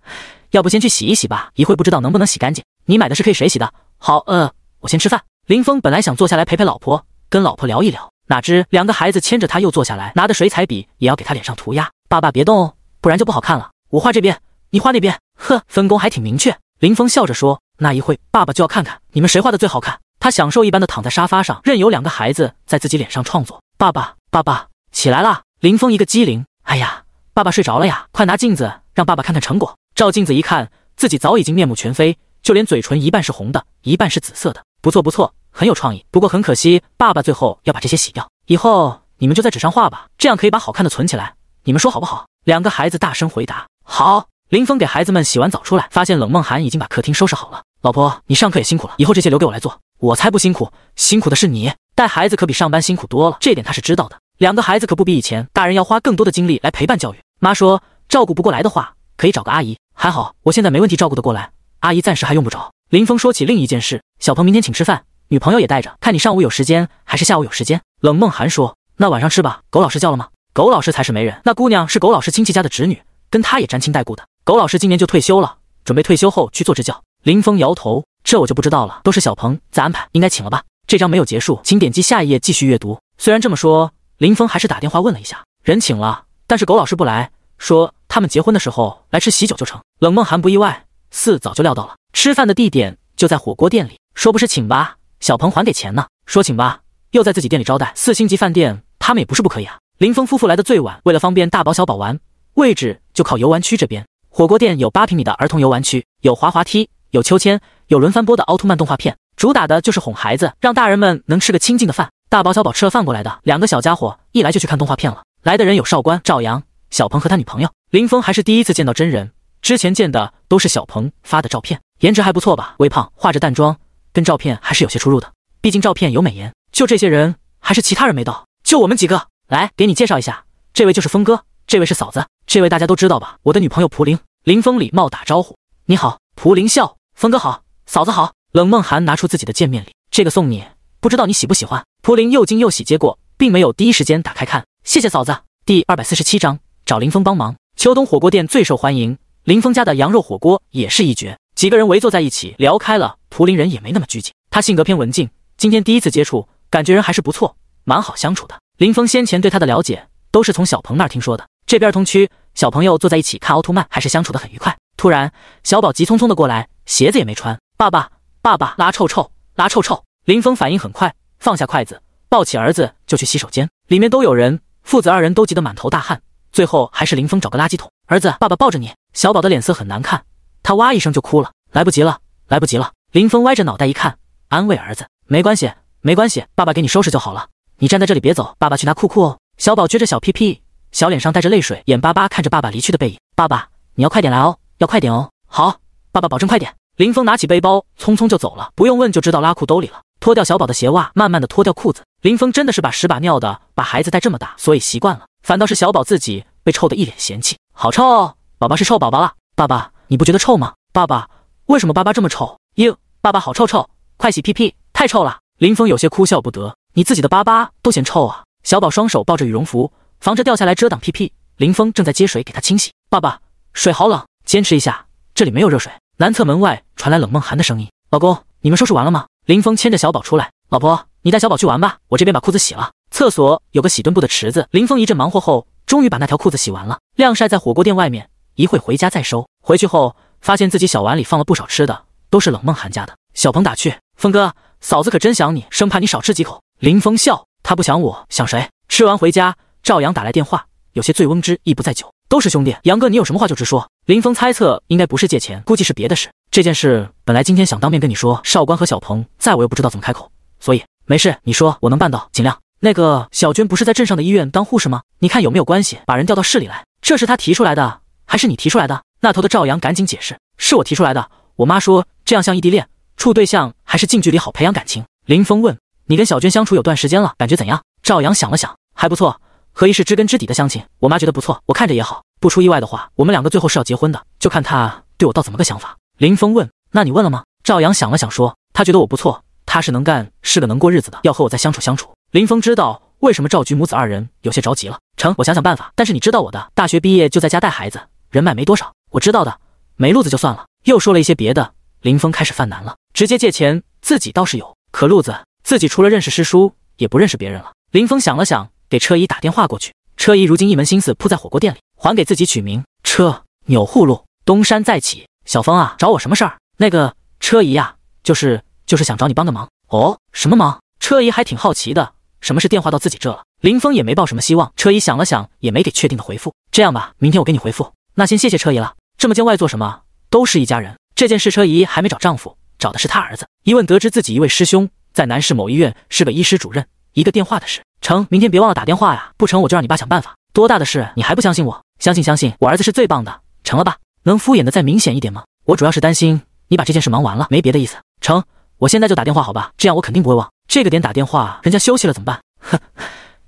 要不先去洗一洗吧，一会不知道能不能洗干净。你买的是可以水洗的。好，呃，我先吃饭。林峰本来想坐下来陪陪老婆，跟老婆聊一聊。哪知两个孩子牵着他又坐下来，拿的水彩笔也要给他脸上涂鸦。爸爸别动哦，不然就不好看了。我画这边，你画那边，呵，分工还挺明确。林峰笑着说。那一会爸爸就要看看你们谁画的最好看。他享受一般的躺在沙发上，任由两个孩子在自己脸上创作。爸爸，爸爸，起来啦！林峰一个机灵，哎呀，爸爸睡着了呀！快拿镜子让爸爸看看成果。照镜子一看，自己早已经面目全非，就连嘴唇一半是红的，一半是紫色的。不错，不错。很有创意，不过很可惜，爸爸最后要把这些洗掉。以后你们就在纸上画吧，这样可以把好看的存起来。你们说好不好？两个孩子大声回答：“好。”林峰给孩子们洗完澡出来，发现冷梦涵已经把客厅收拾好了。老婆，你上课也辛苦了，以后这些留给我来做。我才不辛苦，辛苦的是你，带孩子可比上班辛苦多了，这点他是知道的。两个孩子可不比以前，大人要花更多的精力来陪伴教育。妈说，照顾不过来的话，可以找个阿姨。还好我现在没问题照顾得过来，阿姨暂时还用不着。林峰说起另一件事，小鹏明天请吃饭。女朋友也带着，看你上午有时间还是下午有时间？冷梦寒说：“那晚上吃吧。”狗老师叫了吗？狗老师才是媒人，那姑娘是狗老师亲戚家的侄女，跟他也沾亲带故的。狗老师今年就退休了，准备退休后去做支教。林峰摇头：“这我就不知道了，都是小鹏在安排，应该请了吧？”这张没有结束，请点击下一页继续阅读。虽然这么说，林峰还是打电话问了一下，人请了，但是狗老师不来，说他们结婚的时候来吃喜酒就成。冷梦寒不意外，四早就料到了，吃饭的地点就在火锅店里。说不是请吧？小鹏还给钱呢，说请吧，又在自己店里招待四星级饭店，他们也不是不可以啊。林峰夫妇来的最晚，为了方便大宝小宝玩，位置就靠游玩区这边。火锅店有八平米的儿童游玩区，有滑滑梯，有秋千，有轮番播的奥特曼动画片，主打的就是哄孩子，让大人们能吃个清净的饭。大宝小宝吃了饭过来的，两个小家伙一来就去看动画片了。来的人有少官、赵阳、小鹏和他女朋友林峰，还是第一次见到真人，之前见的都是小鹏发的照片，颜值还不错吧？微胖，化着淡妆。跟照片还是有些出入的，毕竟照片有美颜。就这些人，还是其他人没到，就我们几个。来，给你介绍一下，这位就是峰哥，这位是嫂子，这位大家都知道吧？我的女朋友蒲玲。林峰礼貌打招呼，你好，蒲玲笑，峰哥好，嫂子好。冷梦寒拿出自己的见面礼，这个送你，不知道你喜不喜欢？蒲灵又惊又喜，接过，并没有第一时间打开看。谢谢嫂子。第二百四十七章找林峰帮忙。秋冬火锅店最受欢迎，林峰家的羊肉火锅也是一绝。几个人围坐在一起聊开了。图林人也没那么拘谨，他性格偏文静。今天第一次接触，感觉人还是不错，蛮好相处的。林峰先前对他的了解都是从小鹏那儿听说的。这边儿同区小朋友坐在一起看奥特曼，还是相处的很愉快。突然，小宝急匆匆的过来，鞋子也没穿。爸爸，爸爸，拉臭臭，拉臭臭。林峰反应很快，放下筷子，抱起儿子就去洗手间。里面都有人，父子二人都急得满头大汗。最后还是林峰找个垃圾桶。儿子，爸爸抱着你。小宝的脸色很难看。他哇一声就哭了，来不及了，来不及了！林峰歪着脑袋一看，安慰儿子：“没关系，没关系，爸爸给你收拾就好了。你站在这里别走，爸爸去拿裤裤。”哦。”小宝撅着小屁屁，小脸上带着泪水，眼巴巴看着爸爸离去的背影。“爸爸，你要快点来哦，要快点哦！”“好，爸爸保证快点。”林峰拿起背包，匆匆就走了。不用问就知道拉裤兜里了。脱掉小宝的鞋袜，慢慢的脱掉裤子。林峰真的是把屎把尿的把孩子带这么大，所以习惯了。反倒是小宝自己被臭的一脸嫌弃：“好臭，宝宝是臭宝宝了。”爸爸。你不觉得臭吗，爸爸？为什么爸爸这么臭？哟，爸爸好臭臭，快洗屁屁，太臭了！林峰有些哭笑不得，你自己的粑粑都嫌臭啊！小宝双手抱着羽绒服，防着掉下来遮挡屁屁。林峰正在接水给他清洗。爸爸，水好冷，坚持一下，这里没有热水。男厕门外传来冷梦寒的声音：“老公，你们收拾完了吗？”林峰牵着小宝出来：“老婆，你带小宝去玩吧，我这边把裤子洗了。”厕所有个洗墩布的池子。林峰一阵忙活后，终于把那条裤子洗完了，晾晒在火锅店外面。一会回家再收。回去后，发现自己小碗里放了不少吃的，都是冷梦寒家的。小鹏打趣：“峰哥，嫂子可真想你，生怕你少吃几口。”林峰笑：“他不想，我想谁？”吃完回家，赵阳打来电话，有些醉翁之意不在酒，都是兄弟。杨哥，你有什么话就直说。林峰猜测应该不是借钱，估计是别的事。这件事本来今天想当面跟你说，少官和小鹏在，我又不知道怎么开口，所以没事，你说我能办到，尽量。那个小娟不是在镇上的医院当护士吗？你看有没有关系，把人调到市里来？这是他提出来的。还是你提出来的？那头的赵阳赶紧解释：“是我提出来的。我妈说这样像异地恋，处对象还是近距离好培养感情。”林峰问：“你跟小娟相处有段时间了，感觉怎样？”赵阳想了想，还不错，何一是知根知底的乡亲，我妈觉得不错，我看着也好。不出意外的话，我们两个最后是要结婚的，就看她对我到怎么个想法。林峰问：“那你问了吗？”赵阳想了想说：“他觉得我不错，他是能干，是个能过日子的，要和我再相处相处。”林峰知道为什么赵局母子二人有些着急了。成，我想想办法。但是你知道我的，大学毕业就在家带孩子。人脉没多少，我知道的，没路子就算了。又说了一些别的，林峰开始犯难了。直接借钱，自己倒是有，可路子自己除了认识师叔，也不认识别人了。林峰想了想，给车姨打电话过去。车姨如今一门心思扑在火锅店里，还给自己取名车钮祜禄，东山再起。小峰啊，找我什么事儿？那个车姨啊，就是就是想找你帮个忙。哦，什么忙？车姨还挺好奇的，什么是电话到自己这了？林峰也没抱什么希望。车姨想了想，也没给确定的回复。这样吧，明天我给你回复。那先谢谢车姨了，这么见外做什么？都是一家人。这件事车姨还没找丈夫，找的是她儿子。一问得知自己一位师兄在南市某医院是个医师主任，一个电话的事成。明天别忘了打电话呀，不成我就让你爸想办法。多大的事你还不相信我？相信相信，我儿子是最棒的。成了吧？能敷衍的再明显一点吗？我主要是担心你把这件事忙完了，没别的意思。成，我现在就打电话好吧？这样我肯定不会忘。这个点打电话，人家休息了怎么办？哼，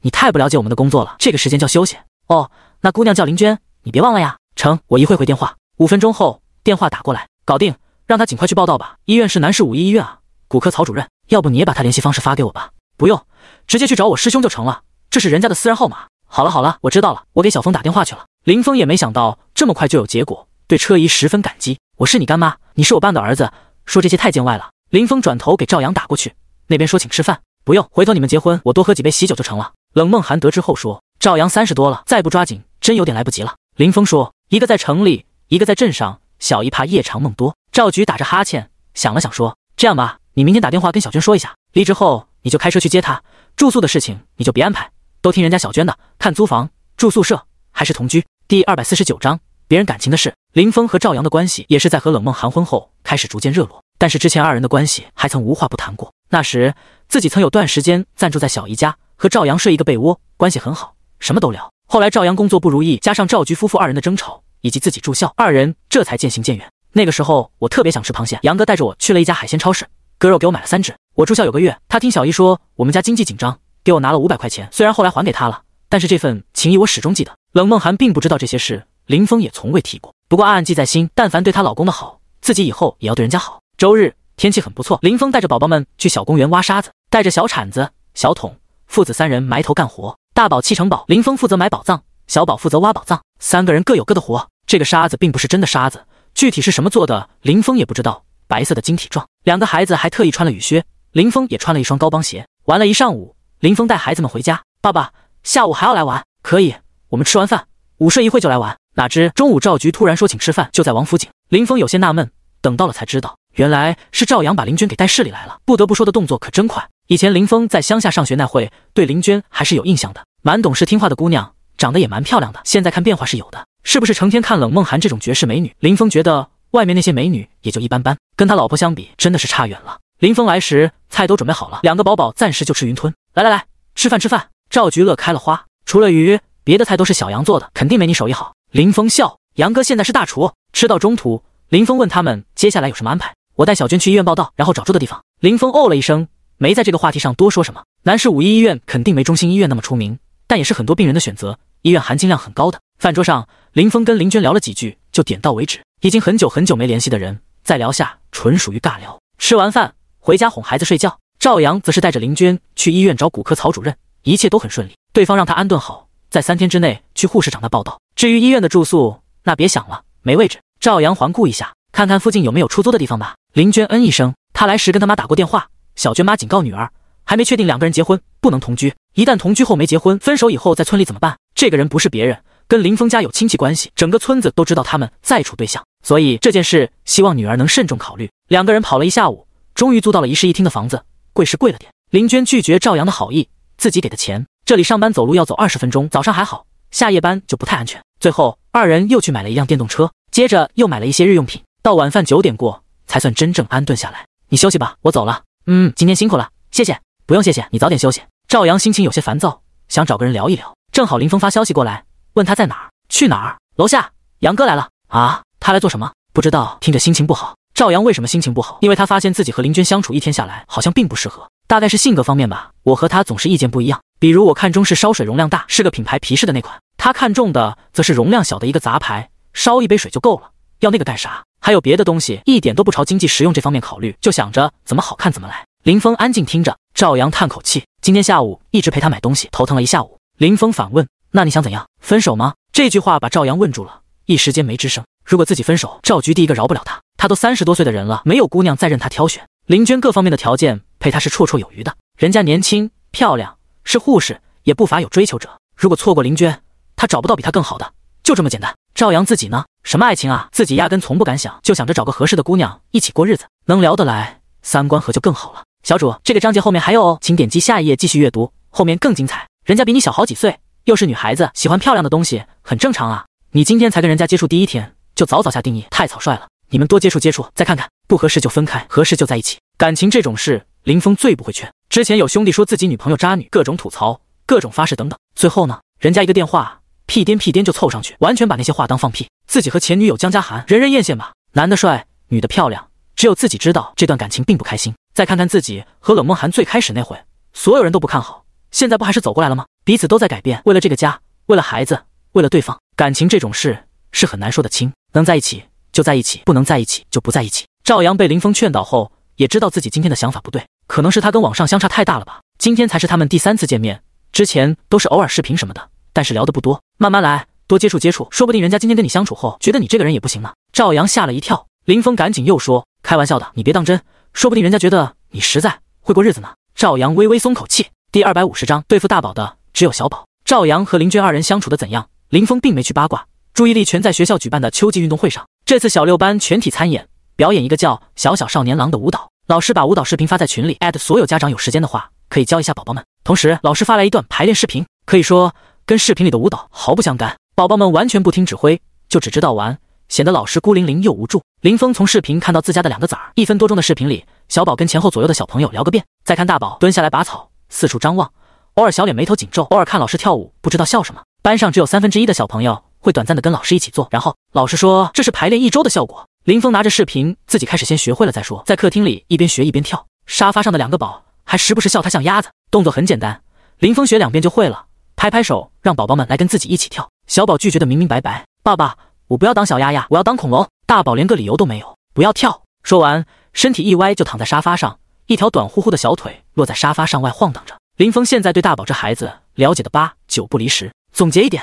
你太不了解我们的工作了。这个时间叫休息。哦，那姑娘叫林娟，你别忘了呀。成，我一会回电话。五分钟后电话打过来，搞定，让他尽快去报道吧。医院是南市五一医院啊，骨科曹主任。要不你也把他联系方式发给我吧？不用，直接去找我师兄就成了。这是人家的私人号码。好了好了，我知道了，我给小峰打电话去了。林峰也没想到这么快就有结果，对车姨十分感激。我是你干妈，你是我爸的儿子，说这些太见外了。林峰转头给赵阳打过去，那边说请吃饭，不用，回头你们结婚，我多喝几杯喜酒就成了。冷梦涵得知后说，赵阳三十多了，再不抓紧，真有点来不及了。林峰说。一个在城里，一个在镇上，小姨怕夜长梦多。赵局打着哈欠，想了想说：“这样吧，你明天打电话跟小娟说一下，离职后你就开车去接她。住宿的事情你就别安排，都听人家小娟的，看租房、住宿舍还是同居。”第二百四十九章别人感情的事。林峰和赵阳的关系也是在和冷梦寒婚后开始逐渐热络，但是之前二人的关系还曾无话不谈过。那时自己曾有段时间暂住在小姨家，和赵阳睡一个被窝，关系很好，什么都聊。后来赵阳工作不如意，加上赵局夫妇二人的争吵。以及自己住校，二人这才渐行渐远。那个时候，我特别想吃螃蟹，杨哥带着我去了一家海鲜超市，割肉给我买了三只。我住校有个月，他听小姨说我们家经济紧张，给我拿了五百块钱。虽然后来还给他了，但是这份情谊我始终记得。冷梦涵并不知道这些事，林峰也从未提过，不过暗记在心。但凡对她老公的好，自己以后也要对人家好。周日天气很不错，林峰带着宝宝们去小公园挖沙子，带着小铲子、小桶，父子三人埋头干活。大宝砌城堡，林峰负责埋宝藏，小宝负责挖宝藏，三个人各有各的活。这个沙子并不是真的沙子，具体是什么做的，林峰也不知道。白色的晶体状，两个孩子还特意穿了雨靴，林峰也穿了一双高帮鞋。玩了一上午，林峰带孩子们回家。爸爸，下午还要来玩？可以，我们吃完饭，午睡一会就来玩。哪知中午赵局突然说请吃饭，就在王府井。林峰有些纳闷，等到了才知道，原来是赵阳把林娟给带市里来了。不得不说的动作可真快。以前林峰在乡下上学那会，对林娟还是有印象的，蛮懂事听话的姑娘，长得也蛮漂亮的。现在看变化是有的。是不是成天看冷梦涵这种绝世美女？林峰觉得外面那些美女也就一般般，跟他老婆相比真的是差远了。林峰来时菜都准备好了，两个宝宝暂时就吃云吞。来来来，吃饭吃饭！赵菊乐开了花，除了鱼，别的菜都是小杨做的，肯定没你手艺好。林峰笑，杨哥现在是大厨。吃到中途，林峰问他们接下来有什么安排？我带小娟去医院报道，然后找住的地方。林峰哦了一声，没在这个话题上多说什么。南市五一医院肯定没中心医院那么出名，但也是很多病人的选择，医院含金量很高的。饭桌上。林峰跟林娟聊了几句，就点到为止。已经很久很久没联系的人再聊下，纯属于尬聊。吃完饭回家哄孩子睡觉，赵阳则是带着林娟去医院找骨科曹主任，一切都很顺利。对方让他安顿好，在三天之内去护士长那报到。至于医院的住宿，那别想了，没位置。赵阳环顾一下，看看附近有没有出租的地方吧。林娟嗯一声，她来时跟她妈打过电话，小娟妈警告女儿，还没确定两个人结婚，不能同居。一旦同居后没结婚，分手以后在村里怎么办？这个人不是别人。跟林峰家有亲戚关系，整个村子都知道他们在处对象，所以这件事希望女儿能慎重考虑。两个人跑了一下午，终于租到了一室一厅的房子，贵是贵了点。林娟拒绝赵阳的好意，自己给的钱。这里上班走路要走二十分钟，早上还好，下夜班就不太安全。最后二人又去买了一辆电动车，接着又买了一些日用品，到晚饭九点过才算真正安顿下来。你休息吧，我走了。嗯，今天辛苦了，谢谢。不用谢谢，你早点休息。赵阳心情有些烦躁，想找个人聊一聊。正好林峰发消息过来。问他在哪儿？去哪儿？楼下，杨哥来了啊！他来做什么？不知道。听着，心情不好。赵阳为什么心情不好？因为他发现自己和林娟相处一天下来，好像并不适合，大概是性格方面吧。我和他总是意见不一样。比如我看中是烧水容量大，是个品牌皮式的那款，他看中的则是容量小的一个杂牌，烧一杯水就够了，要那个干啥？还有别的东西，一点都不朝经济实用这方面考虑，就想着怎么好看怎么来。林峰安静听着，赵阳叹口气，今天下午一直陪他买东西，头疼了一下午。林峰反问。那你想怎样？分手吗？这句话把赵阳问住了，一时间没吱声。如果自己分手，赵局第一个饶不了他。他都三十多岁的人了，没有姑娘再任他挑选。林娟各方面的条件配他是绰绰有余的，人家年轻漂亮，是护士，也不乏有追求者。如果错过林娟，他找不到比他更好的，就这么简单。赵阳自己呢？什么爱情啊？自己压根从不敢想，就想着找个合适的姑娘一起过日子，能聊得来，三观合就更好了。小主，这个章节后面还有哦，请点击下一页继续阅读，后面更精彩。人家比你小好几岁。又是女孩子喜欢漂亮的东西，很正常啊。你今天才跟人家接触第一天，就早早下定义，太草率了。你们多接触接触，再看看，不合适就分开，合适就在一起。感情这种事，林峰最不会劝。之前有兄弟说自己女朋友渣女，各种吐槽，各种发誓等等，最后呢，人家一个电话，屁颠屁颠就凑上去，完全把那些话当放屁。自己和前女友江家涵，人人艳羡吧，男的帅，女的漂亮，只有自己知道这段感情并不开心。再看看自己和冷梦涵最开始那会，所有人都不看好，现在不还是走过来了吗？彼此都在改变，为了这个家，为了孩子，为了对方，感情这种事是很难说得清。能在一起就在一起，不能在一起就不在一起。赵阳被林峰劝导后，也知道自己今天的想法不对，可能是他跟网上相差太大了吧。今天才是他们第三次见面，之前都是偶尔视频什么的，但是聊得不多，慢慢来，多接触接触，说不定人家今天跟你相处后，觉得你这个人也不行呢。赵阳吓了一跳，林峰赶紧又说：“开玩笑的，你别当真，说不定人家觉得你实在会过日子呢。”赵阳微微松口气。第二百五十章对付大宝的。只有小宝、赵阳和林娟二人相处的怎样？林峰并没去八卦，注意力全在学校举办的秋季运动会上。这次小六班全体参演，表演一个叫《小小少年郎》的舞蹈。老师把舞蹈视频发在群里，@所有家长有时间的话可以教一下宝宝们。同时，老师发来一段排练视频，可以说跟视频里的舞蹈毫不相干。宝宝们完全不听指挥，就只知道玩，显得老师孤零零又无助。林峰从视频看到自家的两个崽儿，一分多钟的视频里，小宝跟前后左右的小朋友聊个遍；再看大宝蹲下来拔草，四处张望。偶尔小脸眉头紧皱，偶尔看老师跳舞不知道笑什么。班上只有三分之一的小朋友会短暂的跟老师一起做，然后老师说这是排练一周的效果。林峰拿着视频，自己开始先学会了再说，在客厅里一边学一边跳。沙发上的两个宝还时不时笑他像鸭子，动作很简单，林峰学两遍就会了，拍拍手让宝宝们来跟自己一起跳。小宝拒绝的明明白白：“爸爸，我不要当小鸭鸭，我要当恐龙。”大宝连个理由都没有，不要跳。说完，身体一歪就躺在沙发上，一条短乎乎的小腿落在沙发上外晃荡着。林峰现在对大宝这孩子了解的八九不离十，总结一点，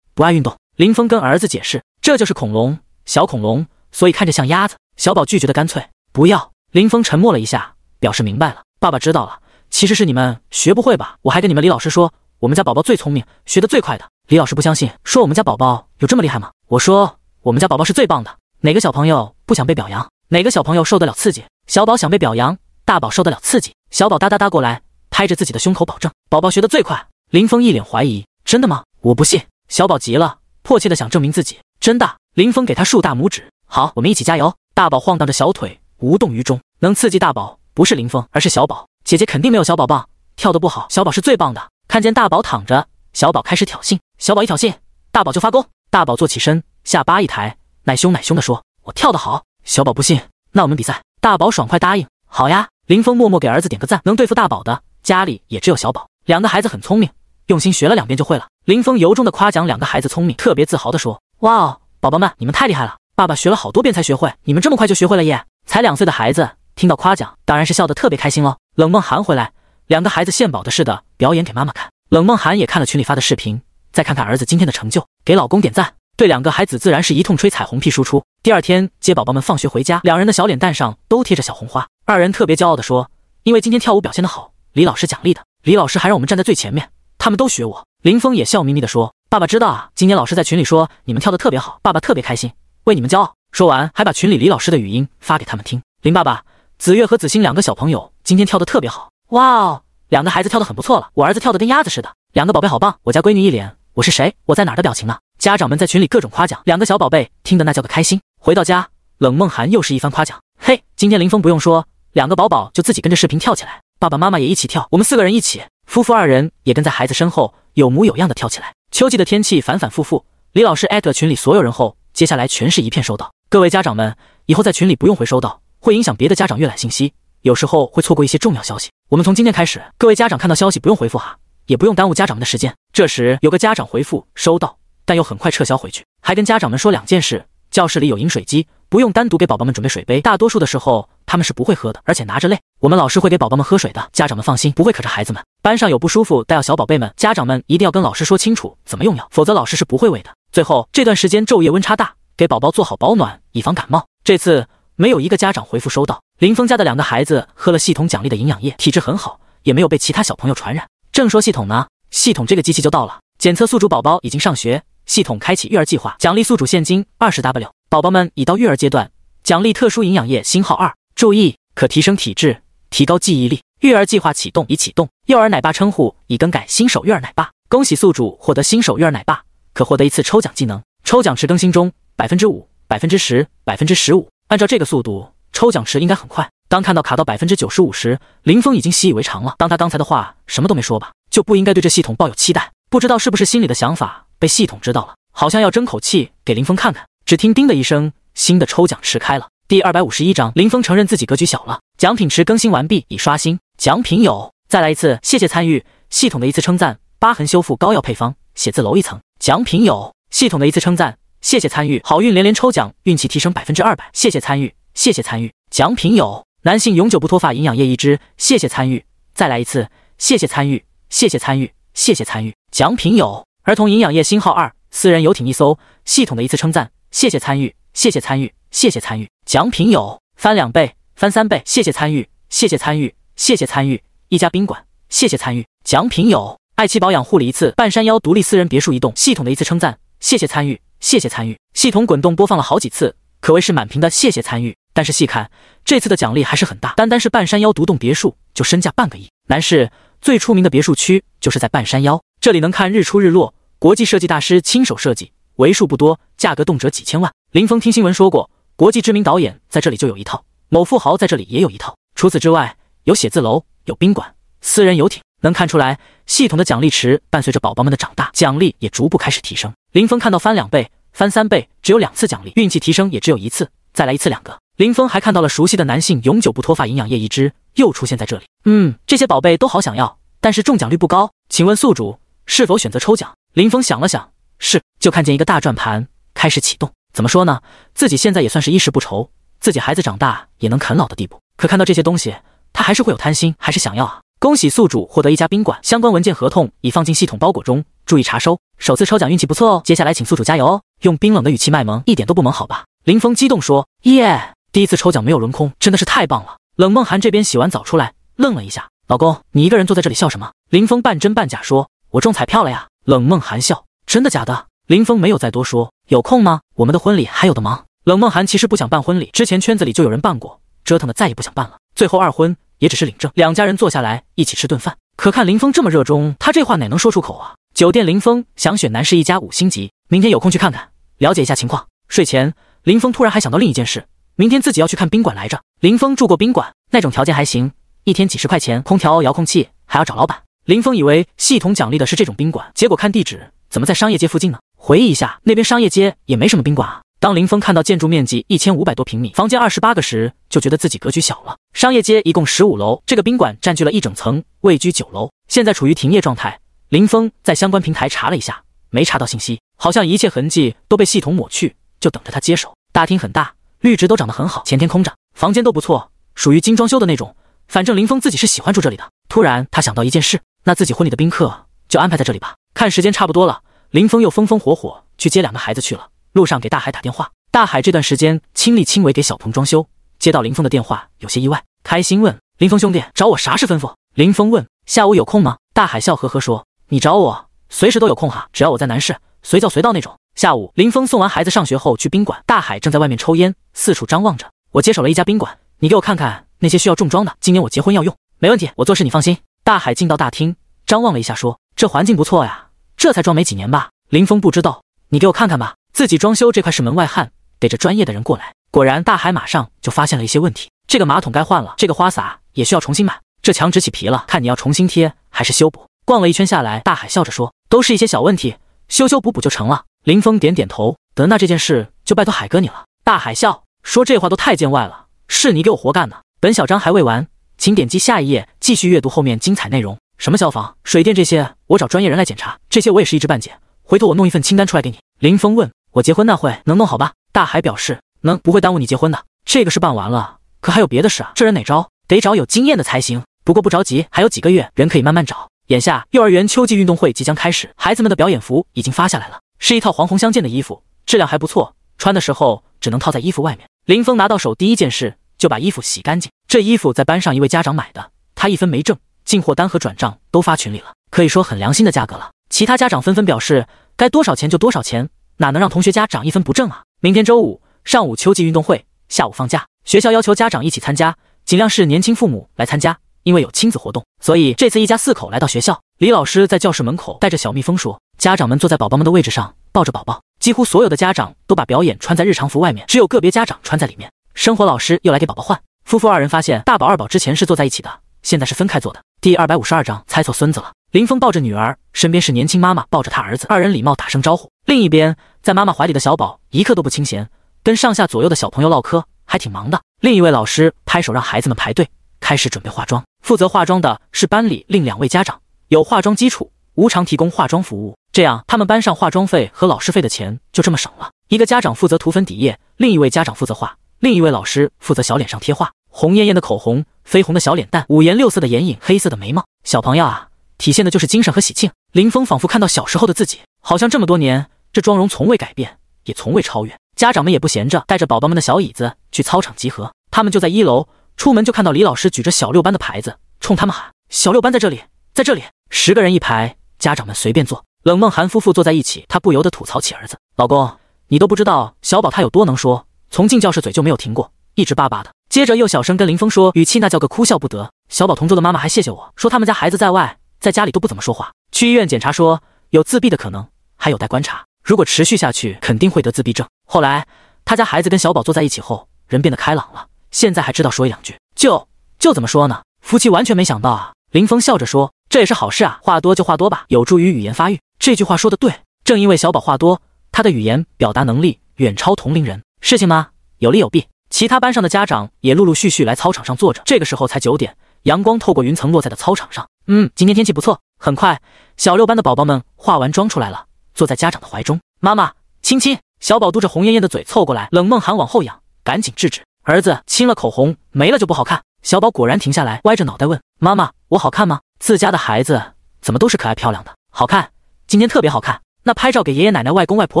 不爱运动。林峰跟儿子解释，这就是恐龙，小恐龙，所以看着像鸭子。小宝拒绝的干脆，不要。林峰沉默了一下，表示明白了，爸爸知道了。其实是你们学不会吧？我还跟你们李老师说，我们家宝宝最聪明，学得最快的。李老师不相信，说我们家宝宝有这么厉害吗？我说我们家宝宝是最棒的，哪个小朋友不想被表扬？哪个小朋友受得了刺激？小宝想被表扬，大宝受得了刺激。小宝哒哒哒过来。拍着自己的胸口保证，宝宝学得最快。林峰一脸怀疑：“真的吗？我不信。”小宝急了，迫切的想证明自己。真的，林峰给他竖大拇指。好，我们一起加油。大宝晃荡着小腿，无动于衷。能刺激大宝不是林峰，而是小宝。姐姐肯定没有小宝棒，跳得不好。小宝是最棒的。看见大宝躺着，小宝开始挑衅。小宝一挑衅，大宝就发功。大宝坐起身，下巴一抬，奶凶奶凶的说：“我跳得好。”小宝不信，那我们比赛。大宝爽快答应：“好呀。”林峰默默给儿子点个赞，能对付大宝的。家里也只有小宝两个孩子很聪明，用心学了两遍就会了。林峰由衷的夸奖两个孩子聪明，特别自豪的说：“哇，哦，宝宝们，你们太厉害了！爸爸学了好多遍才学会，你们这么快就学会了耶！才两岁的孩子听到夸奖，当然是笑得特别开心喽。”冷梦寒回来，两个孩子献宝的似的表演给妈妈看。冷梦寒也看了群里发的视频，再看看儿子今天的成就，给老公点赞，对两个孩子自然是一通吹彩虹屁输出。第二天接宝宝们放学回家，两人的小脸蛋上都贴着小红花，二人特别骄傲的说：“因为今天跳舞表现的好。”李老师奖励的，李老师还让我们站在最前面，他们都学我。林峰也笑眯眯地说：“爸爸知道啊，今天老师在群里说你们跳的特别好，爸爸特别开心，为你们骄傲。”说完还把群里李老师的语音发给他们听。林爸爸，子月和子欣两个小朋友今天跳的特别好，哇哦，两个孩子跳的很不错了，我儿子跳的跟鸭子似的，两个宝贝好棒，我家闺女一脸我是谁，我在哪的表情呢？家长们在群里各种夸奖，两个小宝贝听得那叫个开心。回到家，冷梦涵又是一番夸奖，嘿，今天林峰不用说，两个宝宝就自己跟着视频跳起来。爸爸妈妈也一起跳，我们四个人一起，夫妇二人也跟在孩子身后，有模有样的跳起来。秋季的天气反反复复，李老师艾特群里所有人后，接下来全是一片收到。各位家长们，以后在群里不用回收到，会影响别的家长阅览信息，有时候会错过一些重要消息。我们从今天开始，各位家长看到消息不用回复哈，也不用耽误家长们的时间。这时有个家长回复收到，但又很快撤销回去，还跟家长们说两件事：教室里有饮水机，不用单独给宝宝们准备水杯，大多数的时候他们是不会喝的，而且拿着累。我们老师会给宝宝们喝水的，家长们放心，不会渴着孩子们。班上有不舒服带药小宝贝们，家长们一定要跟老师说清楚怎么用药，否则老师是不会喂的。最后这段时间昼夜温差大，给宝宝做好保暖，以防感冒。这次没有一个家长回复收到。林峰家的两个孩子喝了系统奖励的营养液，体质很好，也没有被其他小朋友传染。正说系统呢，系统这个机器就到了，检测宿主宝宝已经上学，系统开启育儿计划，奖励宿主现金二十 W，宝宝们已到育儿阶段，奖励特殊营养液星号二，注意可提升体质。提高记忆力，育儿计划启动已启动。幼儿奶爸称呼已更改，新手育儿奶爸。恭喜宿主获得新手育儿奶爸，可获得一次抽奖技能。抽奖池更新中，百分之五，百分之十，百分之十五。按照这个速度，抽奖池应该很快。当看到卡到百分之九十五时，林峰已经习以为常了。当他刚才的话什么都没说吧，就不应该对这系统抱有期待。不知道是不是心里的想法被系统知道了，好像要争口气给林峰看看。只听叮的一声，新的抽奖池开了。第二百五十一章，林峰承认自己格局小了。奖品池更新完毕，已刷新。奖品有，再来一次，谢谢参与。系统的一次称赞，疤痕修复膏药配方，写字楼一层。奖品有，系统的一次称赞，谢谢参与。好运连连抽奖，运气提升百分之二百。谢谢参与，谢谢参与。奖品有，男性永久不脱发营养液一支。谢谢参与，再来一次，谢谢参与，谢谢参与，谢谢参与。奖品有，儿童营养液星号二，私人游艇一艘。系统的一次称赞，谢谢参与，谢谢参与，谢谢参与。奖品有翻两倍、翻三倍，谢谢参与，谢谢参与，谢谢参与。一家宾馆，谢谢参与。奖品有爱妻保养护理一次，半山腰独立私人别墅一栋，系统的一次称赞，谢谢参与，谢谢参与。系统滚动播放了好几次，可谓是满屏的谢谢参与。但是细看，这次的奖励还是很大，单单是半山腰独栋别墅就身价半个亿。南市最出名的别墅区就是在半山腰，这里能看日出日落，国际设计大师亲手设计，为数不多，价格动辄几千万。林峰听新闻说过。国际知名导演在这里就有一套，某富豪在这里也有一套。除此之外，有写字楼，有宾馆，私人游艇。能看出来，系统的奖励池伴随着宝宝们的长大，奖励也逐步开始提升。林峰看到翻两倍、翻三倍，只有两次奖励，运气提升也只有一次，再来一次两个。林峰还看到了熟悉的男性永久不脱发营养液一支，又出现在这里。嗯，这些宝贝都好想要，但是中奖率不高。请问宿主是否选择抽奖？林峰想了想，是，就看见一个大转盘开始启动。怎么说呢？自己现在也算是衣食不愁，自己孩子长大也能啃老的地步。可看到这些东西，他还是会有贪心，还是想要啊！恭喜宿主获得一家宾馆，相关文件合同已放进系统包裹中，注意查收。首次抽奖运气不错哦，接下来请宿主加油哦！用冰冷的语气卖萌，一点都不萌好吧？林峰激动说：“耶，第一次抽奖没有轮空，真的是太棒了！”冷梦寒这边洗完澡出来，愣了一下：“老公，你一个人坐在这里笑什么？”林峰半真半假说：“我中彩票了呀！”冷梦寒笑：“真的假的？”林峰没有再多说。有空吗？我们的婚礼还有的忙。冷梦涵其实不想办婚礼，之前圈子里就有人办过，折腾的再也不想办了。最后二婚也只是领证，两家人坐下来一起吃顿饭。可看林峰这么热衷，他这话哪能说出口啊？酒店林峰想选男士一家五星级，明天有空去看看，了解一下情况。睡前林峰突然还想到另一件事，明天自己要去看宾馆来着。林峰住过宾馆，那种条件还行，一天几十块钱，空调、遥控器，还要找老板。林峰以为系统奖励的是这种宾馆，结果看地址怎么在商业街附近呢？回忆一下，那边商业街也没什么宾馆啊。当林峰看到建筑面积一千五百多平米，房间二十八个时，就觉得自己格局小了。商业街一共十五楼，这个宾馆占据了一整层，位居九楼，现在处于停业状态。林峰在相关平台查了一下，没查到信息，好像一切痕迹都被系统抹去，就等着他接手。大厅很大，绿植都长得很好，前天空着，房间都不错，属于精装修的那种。反正林峰自己是喜欢住这里的。突然，他想到一件事，那自己婚礼的宾客就安排在这里吧。看时间差不多了。林峰又风风火火去接两个孩子去了，路上给大海打电话。大海这段时间亲力亲为给小鹏装修，接到林峰的电话有些意外，开心问：“林峰兄弟找我啥事吩咐？”林峰问：“下午有空吗？”大海笑呵呵说：“你找我随时都有空哈，只要我在南市，随叫随到那种。”下午林峰送完孩子上学后去宾馆，大海正在外面抽烟，四处张望着。我接手了一家宾馆，你给我看看那些需要重装的，今年我结婚要用。没问题，我做事你放心。大海进到大厅，张望了一下说：“这环境不错呀。”这才装没几年吧？林峰不知道，你给我看看吧。自己装修这块是门外汉，得着专业的人过来。果然，大海马上就发现了一些问题。这个马桶该换了，这个花洒也需要重新买，这墙纸起皮了，看你要重新贴还是修补。逛了一圈下来，大海笑着说：“都是一些小问题，修修补补就成了。”林峰点点头，得那这件事就拜托海哥你了。大海笑说：“这话都太见外了，是你给我活干的。”本小章还未完，请点击下一页继续阅读后面精彩内容。什么消防、水电这些，我找专业人来检查，这些我也是一知半解。回头我弄一份清单出来给你。林峰问我结婚那会能弄好吧？大海表示能，不会耽误你结婚的。这个事办完了，可还有别的事啊？这人哪招？得找有经验的才行。不过不着急，还有几个月，人可以慢慢找。眼下幼儿园秋季运动会即将开始，孩子们的表演服已经发下来了，是一套黄红相间的衣服，质量还不错，穿的时候只能套在衣服外面。林峰拿到手第一件事就把衣服洗干净。这衣服在班上一位家长买的，他一分没挣。进货单和转账都发群里了，可以说很良心的价格了。其他家长纷纷表示，该多少钱就多少钱，哪能让同学家长一分不挣啊？明天周五上午秋季运动会，下午放假，学校要求家长一起参加，尽量是年轻父母来参加，因为有亲子活动，所以这次一家四口来到学校。李老师在教室门口带着小蜜蜂说：“家长们坐在宝宝们的位置上，抱着宝宝。”几乎所有的家长都把表演穿在日常服外面，只有个别家长穿在里面。生活老师又来给宝宝换。夫妇二人发现大宝、二宝之前是坐在一起的，现在是分开坐的。第二百五十二章，猜错孙子了。林峰抱着女儿，身边是年轻妈妈抱着他儿子，二人礼貌打声招呼。另一边，在妈妈怀里的小宝一刻都不清闲，跟上下左右的小朋友唠嗑，还挺忙的。另一位老师拍手让孩子们排队，开始准备化妆。负责化妆的是班里另两位家长，有化妆基础，无偿提供化妆服务，这样他们班上化妆费和老师费的钱就这么省了。一个家长负责涂粉底液，另一位家长负责画，另一位老师负责小脸上贴画。红艳艳的口红，绯红的小脸蛋，五颜六色的眼影，黑色的眉毛，小朋友啊，体现的就是精神和喜庆。林峰仿佛看到小时候的自己，好像这么多年这妆容从未改变，也从未超越。家长们也不闲着，带着宝宝们的小椅子去操场集合。他们就在一楼，出门就看到李老师举着小六班的牌子，冲他们喊：“小六班在这里，在这里！”十个人一排，家长们随便坐。冷梦涵夫妇坐在一起，他不由得吐槽起儿子：“老公，你都不知道小宝他有多能说，从进教室嘴就没有停过，一直叭叭的。”接着又小声跟林峰说，语气那叫个哭笑不得。小宝同桌的妈妈还谢谢我说，他们家孩子在外，在家里都不怎么说话。去医院检查说有自闭的可能，还有待观察。如果持续下去，肯定会得自闭症。后来他家孩子跟小宝坐在一起后，人变得开朗了，现在还知道说一两句。就就怎么说呢？夫妻完全没想到啊。林峰笑着说：“这也是好事啊，话多就话多吧，有助于语言发育。”这句话说的对，正因为小宝话多，他的语言表达能力远超同龄人。事情嘛，有利有弊。其他班上的家长也陆陆续续来操场上坐着。这个时候才九点，阳光透过云层落在的操场上。嗯，今天天气不错。很快，小六班的宝宝们化完妆出来了，坐在家长的怀中。妈妈，亲亲！小宝嘟着红艳艳的嘴凑过来。冷梦寒往后仰，赶紧制止。儿子亲了口红没了就不好看。小宝果然停下来，歪着脑袋问妈妈：“我好看吗？”自家的孩子怎么都是可爱漂亮的？好看，今天特别好看。那拍照给爷爷奶奶、外公外婆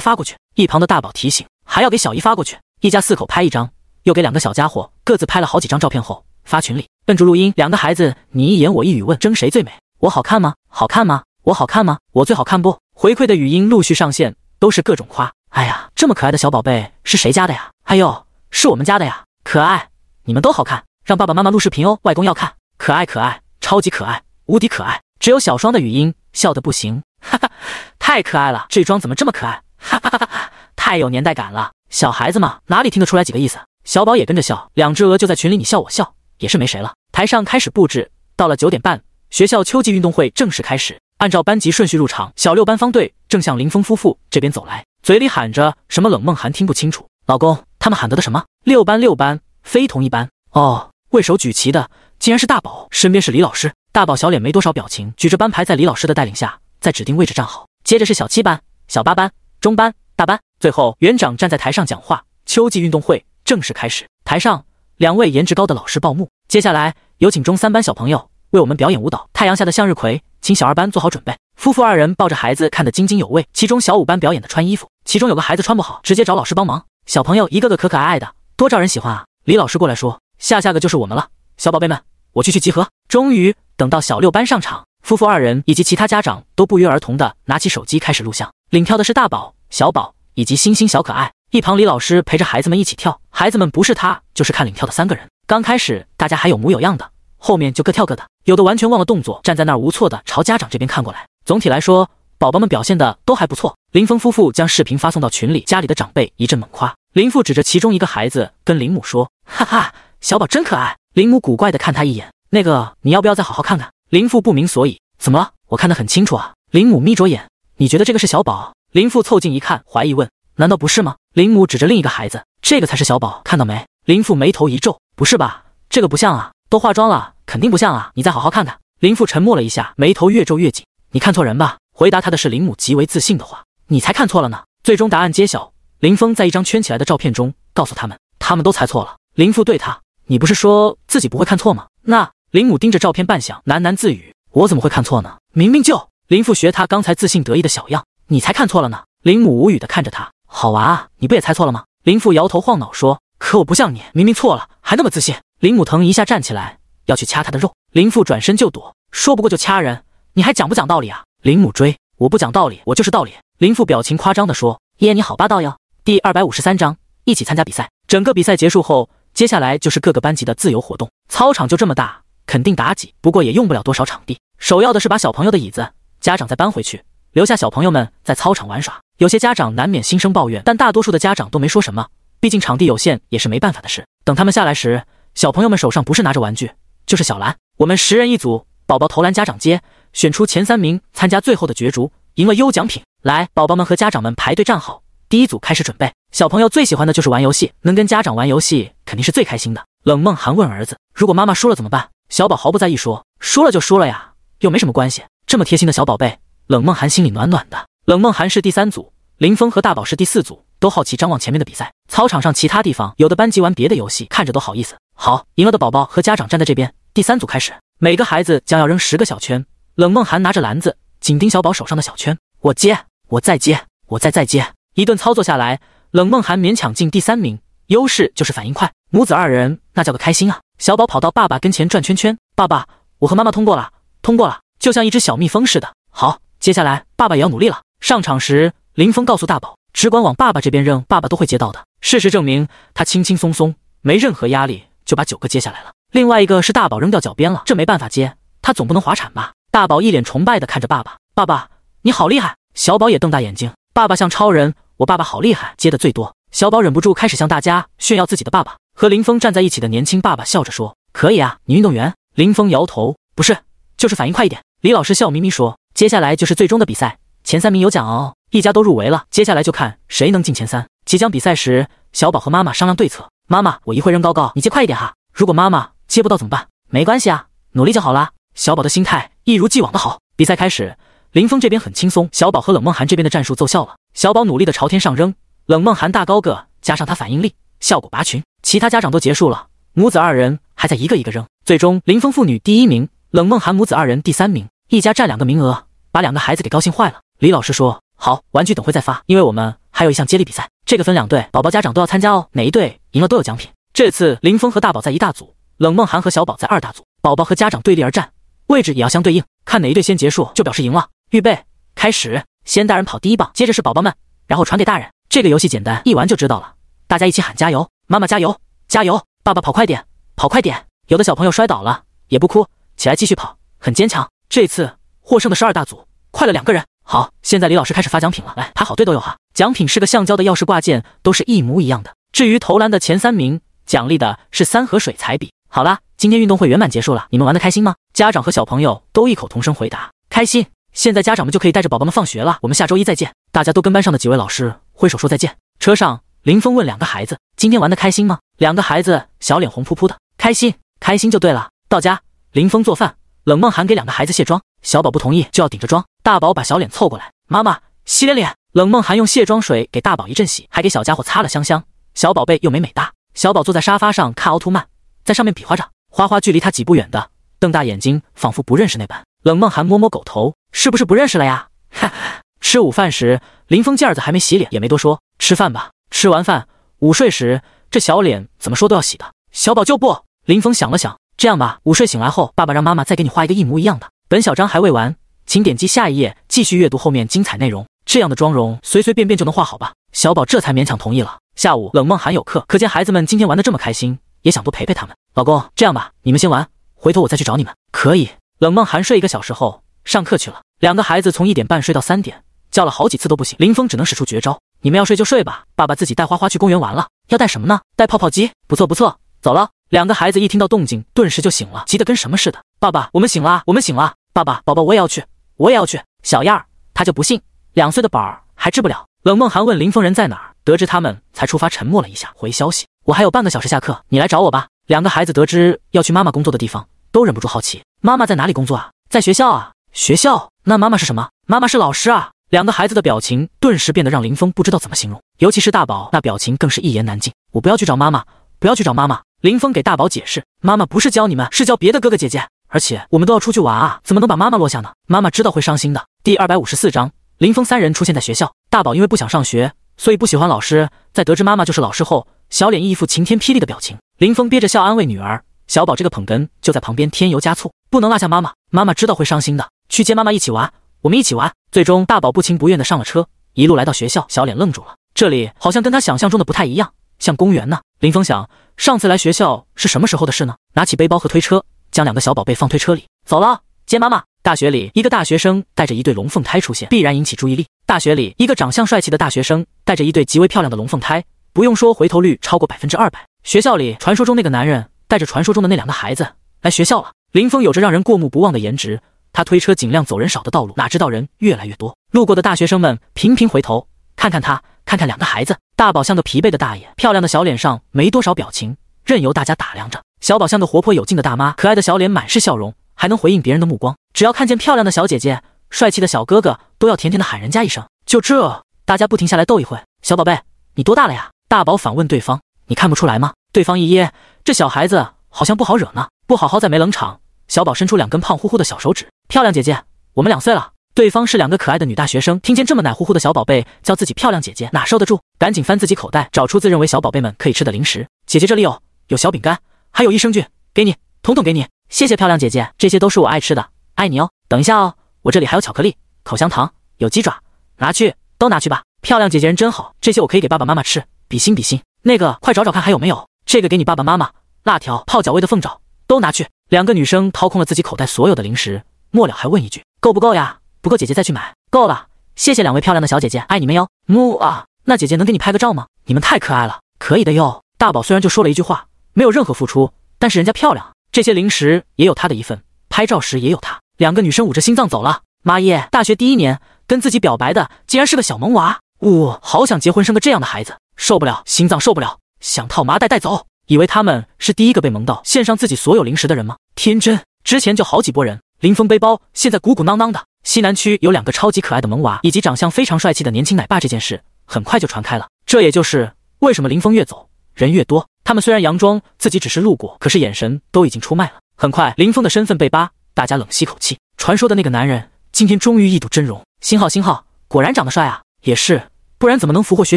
发过去。一旁的大宝提醒：“还要给小姨发过去，一家四口拍一张。”又给两个小家伙各自拍了好几张照片后发群里，摁住录音，两个孩子你一言我一语问争谁最美，我好看吗？好看吗？我好看吗？我最好看不？回馈的语音陆续上线，都是各种夸。哎呀，这么可爱的小宝贝是谁家的呀？哎呦，是我们家的呀，可爱，你们都好看，让爸爸妈妈录视频哦，外公要看。可爱可爱，超级可爱，无敌可爱，只有小双的语音笑得不行，哈哈，太可爱了，这妆怎么这么可爱？哈哈哈哈，太有年代感了，小孩子嘛，哪里听得出来几个意思？小宝也跟着笑，两只鹅就在群里你笑我笑，也是没谁了。台上开始布置，到了九点半，学校秋季运动会正式开始，按照班级顺序入场。小六班方队正向林峰夫妇这边走来，嘴里喊着什么冷梦涵听不清楚。老公，他们喊得的什么？六班六班，非同一班。哦，为首举旗的竟然是大宝，身边是李老师。大宝小脸没多少表情，举着班牌在李老师的带领下，在指定位置站好。接着是小七班、小八班、中班、大班，最后园长站在台上讲话。秋季运动会。正式开始，台上两位颜值高的老师报幕。接下来有请中三班小朋友为我们表演舞蹈《太阳下的向日葵》，请小二班做好准备。夫妇二人抱着孩子看得津津有味，其中小五班表演的穿衣服，其中有个孩子穿不好，直接找老师帮忙。小朋友一个个可可爱爱的，多招人喜欢啊！李老师过来说：“下下个就是我们了，小宝贝们，我去去集合。”终于等到小六班上场，夫妇二人以及其他家长都不约而同的拿起手机开始录像。领票的是大宝、小宝以及星星小可爱。一旁李老师陪着孩子们一起跳，孩子们不是他就是看领跳的三个人。刚开始大家还有模有样的，后面就各跳各的，有的完全忘了动作，站在那儿无措的朝家长这边看过来。总体来说，宝宝们表现的都还不错。林峰夫妇将视频发送到群里，家里的长辈一阵猛夸。林父指着其中一个孩子跟林母说：“哈哈，小宝真可爱。”林母古怪的看他一眼：“那个，你要不要再好好看看？”林父不明所以：“怎么？了？我看得很清楚啊。”林母眯着眼：“你觉得这个是小宝？”林父凑近一看，怀疑问：“难道不是吗？”林母指着另一个孩子，这个才是小宝，看到没？林父眉头一皱，不是吧，这个不像啊，都化妆了，肯定不像啊，你再好好看看。林父沉默了一下，眉头越皱越紧。你看错人吧？回答他的是林母极为自信的话，你才看错了呢。最终答案揭晓，林峰在一张圈起来的照片中告诉他们，他们都猜错了。林父对他，你不是说自己不会看错吗？那林母盯着照片半晌，喃喃自语，我怎么会看错呢？明明就……林父学他刚才自信得意的小样，你才看错了呢。林母无语的看着他。好娃，啊！你不也猜错了吗？林父摇头晃脑说：“可我不像你，明明错了还那么自信。”林母腾一下站起来，要去掐他的肉。林父转身就躲，说：“不过就掐人，你还讲不讲道理啊？”林母追：“我不讲道理，我就是道理。”林父表情夸张地说：“爷你好霸道哟！”第二百五十三章一起参加比赛。整个比赛结束后，接下来就是各个班级的自由活动。操场就这么大，肯定打己不过也用不了多少场地。首要的是把小朋友的椅子，家长再搬回去。留下小朋友们在操场玩耍，有些家长难免心生抱怨，但大多数的家长都没说什么，毕竟场地有限也是没办法的事。等他们下来时，小朋友们手上不是拿着玩具，就是小篮。我们十人一组，宝宝投篮，家长接，选出前三名参加最后的角逐，赢了优奖品。来，宝宝们和家长们排队站好，第一组开始准备。小朋友最喜欢的就是玩游戏，能跟家长玩游戏肯定是最开心的。冷梦寒问儿子：“如果妈妈输了怎么办？”小宝毫不在意说：“输了就输了呀，又没什么关系。”这么贴心的小宝贝。冷梦涵心里暖暖的。冷梦涵是第三组，林峰和大宝是第四组，都好奇张望前面的比赛。操场上其他地方，有的班级玩别的游戏，看着都好意思。好，赢了的宝宝和家长站在这边。第三组开始，每个孩子将要扔十个小圈。冷梦涵拿着篮子，紧盯小宝手上的小圈。我接，我再接，我再再接。一顿操作下来，冷梦涵勉强进第三名，优势就是反应快。母子二人那叫个开心啊！小宝跑到爸爸跟前转圈圈：“爸爸，我和妈妈通过了，通过了！”就像一只小蜜蜂似的。好。接下来，爸爸也要努力了。上场时，林峰告诉大宝，只管往爸爸这边扔，爸爸都会接到的。事实证明，他轻轻松松，没任何压力就把九个接下来了。另外一个是大宝扔掉脚边了，这没办法接，他总不能滑铲吧？大宝一脸崇拜的看着爸爸，爸爸你好厉害！小宝也瞪大眼睛，爸爸像超人，我爸爸好厉害，接的最多。小宝忍不住开始向大家炫耀自己的爸爸。和林峰站在一起的年轻爸爸笑着说：“可以啊，你运动员？”林峰摇头，不是，就是反应快一点。李老师笑眯眯说。接下来就是最终的比赛，前三名有奖哦，一家都入围了，接下来就看谁能进前三。即将比赛时，小宝和妈妈商量对策。妈妈，我一会扔高高，你接快一点哈。如果妈妈接不到怎么办？没关系啊，努力就好啦。小宝的心态一如既往的好。比赛开始，林峰这边很轻松，小宝和冷梦涵这边的战术奏效了。小宝努力的朝天上扔，冷梦涵大高个加上他反应力，效果拔群。其他家长都结束了，母子二人还在一个一个扔。最终，林峰父女第一名，冷梦涵母子二人第三名。一家占两个名额，把两个孩子给高兴坏了。李老师说：“好，玩具等会再发，因为我们还有一项接力比赛，这个分两队，宝宝家长都要参加哦。哪一队赢了都有奖品。这次林峰和大宝在一大组，冷梦涵和小宝在二大组，宝宝和家长对立而战，位置也要相对应，看哪一队先结束就表示赢了。预备，开始！先大人跑第一棒，接着是宝宝们，然后传给大人。这个游戏简单，一玩就知道了。大家一起喊加油，妈妈加油，加油！爸爸跑快点，跑快点！有的小朋友摔倒了也不哭，起来继续跑，很坚强。”这次获胜的是二大组，快了两个人。好，现在李老师开始发奖品了，来排好队都有哈。奖品是个橡胶的钥匙挂件，都是一模一样的。至于投篮的前三名，奖励的是三盒水彩笔。好啦，今天运动会圆满结束了，你们玩得开心吗？家长和小朋友都异口同声回答：开心。现在家长们就可以带着宝宝们放学了。我们下周一再见。大家都跟班上的几位老师挥手说再见。车上，林峰问两个孩子：今天玩得开心吗？两个孩子小脸红扑扑的，开心，开心就对了。到家，林峰做饭。冷梦涵给两个孩子卸妆，小宝不同意就要顶着妆。大宝把小脸凑过来，妈妈洗脸脸。冷梦涵用卸妆水给大宝一阵洗，还给小家伙擦了香香。小宝贝又美美哒。小宝坐在沙发上看奥特曼，在上面比划着。花花距离他几步远的，瞪大眼睛，仿佛不认识那般。冷梦涵摸摸狗头，是不是不认识了呀？哈哈。吃午饭时，林峰见儿子还没洗脸，也没多说，吃饭吧。吃完饭，午睡时这小脸怎么说都要洗的。小宝就不。林峰想了想。这样吧，午睡醒来后，爸爸让妈妈再给你画一个一模一样的。本小章还未完，请点击下一页继续阅读后面精彩内容。这样的妆容随随便便就能画好吧？小宝这才勉强同意了。下午冷梦涵有课，可见孩子们今天玩的这么开心，也想多陪陪他们。老公，这样吧，你们先玩，回头我再去找你们。可以。冷梦涵睡一个小时后上课去了。两个孩子从一点半睡到三点，叫了好几次都不醒。林峰只能使出绝招。你们要睡就睡吧，爸爸自己带花花去公园玩了。要带什么呢？带泡泡机，不错不错。走了。两个孩子一听到动静，顿时就醒了，急得跟什么似的。爸爸，我们醒了，我们醒了。爸爸，宝宝我也要去，我也要去。小燕儿，他就不信两岁的宝儿还治不了。冷梦寒问林峰人在哪儿，得知他们才出发，沉默了一下，回消息：我还有半个小时下课，你来找我吧。两个孩子得知要去妈妈工作的地方，都忍不住好奇，妈妈在哪里工作啊？在学校啊？学校？那妈妈是什么？妈妈是老师啊？两个孩子的表情顿时变得让林峰不知道怎么形容，尤其是大宝那表情更是一言难尽。我不要去找妈妈，不要去找妈妈。林峰给大宝解释：“妈妈不是教你们，是教别的哥哥姐姐。而且我们都要出去玩啊，怎么能把妈妈落下呢？妈妈知道会伤心的。”第二百五十四章，林峰三人出现在学校。大宝因为不想上学，所以不喜欢老师。在得知妈妈就是老师后，小脸一副晴天霹雳的表情。林峰憋着笑安慰女儿，小宝这个捧哏就在旁边添油加醋：“不能落下妈妈，妈妈知道会伤心的。去接妈妈一起玩，我们一起玩。”最终，大宝不情不愿的上了车，一路来到学校，小脸愣住了，这里好像跟他想象中的不太一样，像公园呢。林峰想。上次来学校是什么时候的事呢？拿起背包和推车，将两个小宝贝放推车里，走了，接妈妈。大学里一个大学生带着一对龙凤胎出现，必然引起注意力。大学里一个长相帅气的大学生带着一对极为漂亮的龙凤胎，不用说，回头率超过百分之二百。学校里传说中那个男人带着传说中的那两个孩子来学校了。林峰有着让人过目不忘的颜值，他推车尽量走人少的道路，哪知道人越来越多，路过的大学生们频频回头。看看他，看看两个孩子。大宝像个疲惫的大爷，漂亮的小脸上没多少表情，任由大家打量着。小宝像个活泼有劲的大妈，可爱的小脸满是笑容，还能回应别人的目光。只要看见漂亮的小姐姐、帅气的小哥哥，都要甜甜的喊人家一声。就这，大家不停下来逗一会小宝贝，你多大了呀？大宝反问对方：“你看不出来吗？”对方一噎，这小孩子好像不好惹呢，不好好在没冷场。小宝伸出两根胖乎乎的小手指：“漂亮姐姐，我们两岁了。”对方是两个可爱的女大学生，听见这么奶乎乎的小宝贝叫自己漂亮姐姐，哪受得住？赶紧翻自己口袋，找出自认为小宝贝们可以吃的零食。姐姐这里有，有小饼干，还有益生菌，给你，统统给你。谢谢漂亮姐姐，这些都是我爱吃的，爱你哦。等一下哦，我这里还有巧克力、口香糖，有鸡爪，拿去，都拿去吧。漂亮姐姐人真好，这些我可以给爸爸妈妈吃。比心比心。那个，快找找看还有没有，这个给你爸爸妈妈，辣条、泡脚味的凤爪，都拿去。两个女生掏空了自己口袋所有的零食，末了还问一句：够不够呀？不够，姐姐再去买。够了，谢谢两位漂亮的小姐姐，爱你们哟。木啊，那姐姐能给你拍个照吗？你们太可爱了，可以的哟。大宝虽然就说了一句话，没有任何付出，但是人家漂亮，这些零食也有他的一份，拍照时也有他。两个女生捂着心脏走了。妈耶，大学第一年跟自己表白的竟然是个小萌娃，呜，好想结婚生个这样的孩子，受不了，心脏受不了，想套麻袋带走。以为他们是第一个被萌到献上自己所有零食的人吗？天真，之前就好几波人。林峰背包现在鼓鼓囊囊的。西南区有两个超级可爱的萌娃，以及长相非常帅气的年轻奶爸，这件事很快就传开了。这也就是为什么林峰越走人越多。他们虽然佯装自己只是路过，可是眼神都已经出卖了。很快，林峰的身份被扒，大家冷吸口气，传说的那个男人今天终于一睹真容。星号星号，果然长得帅啊！也是，不然怎么能俘获学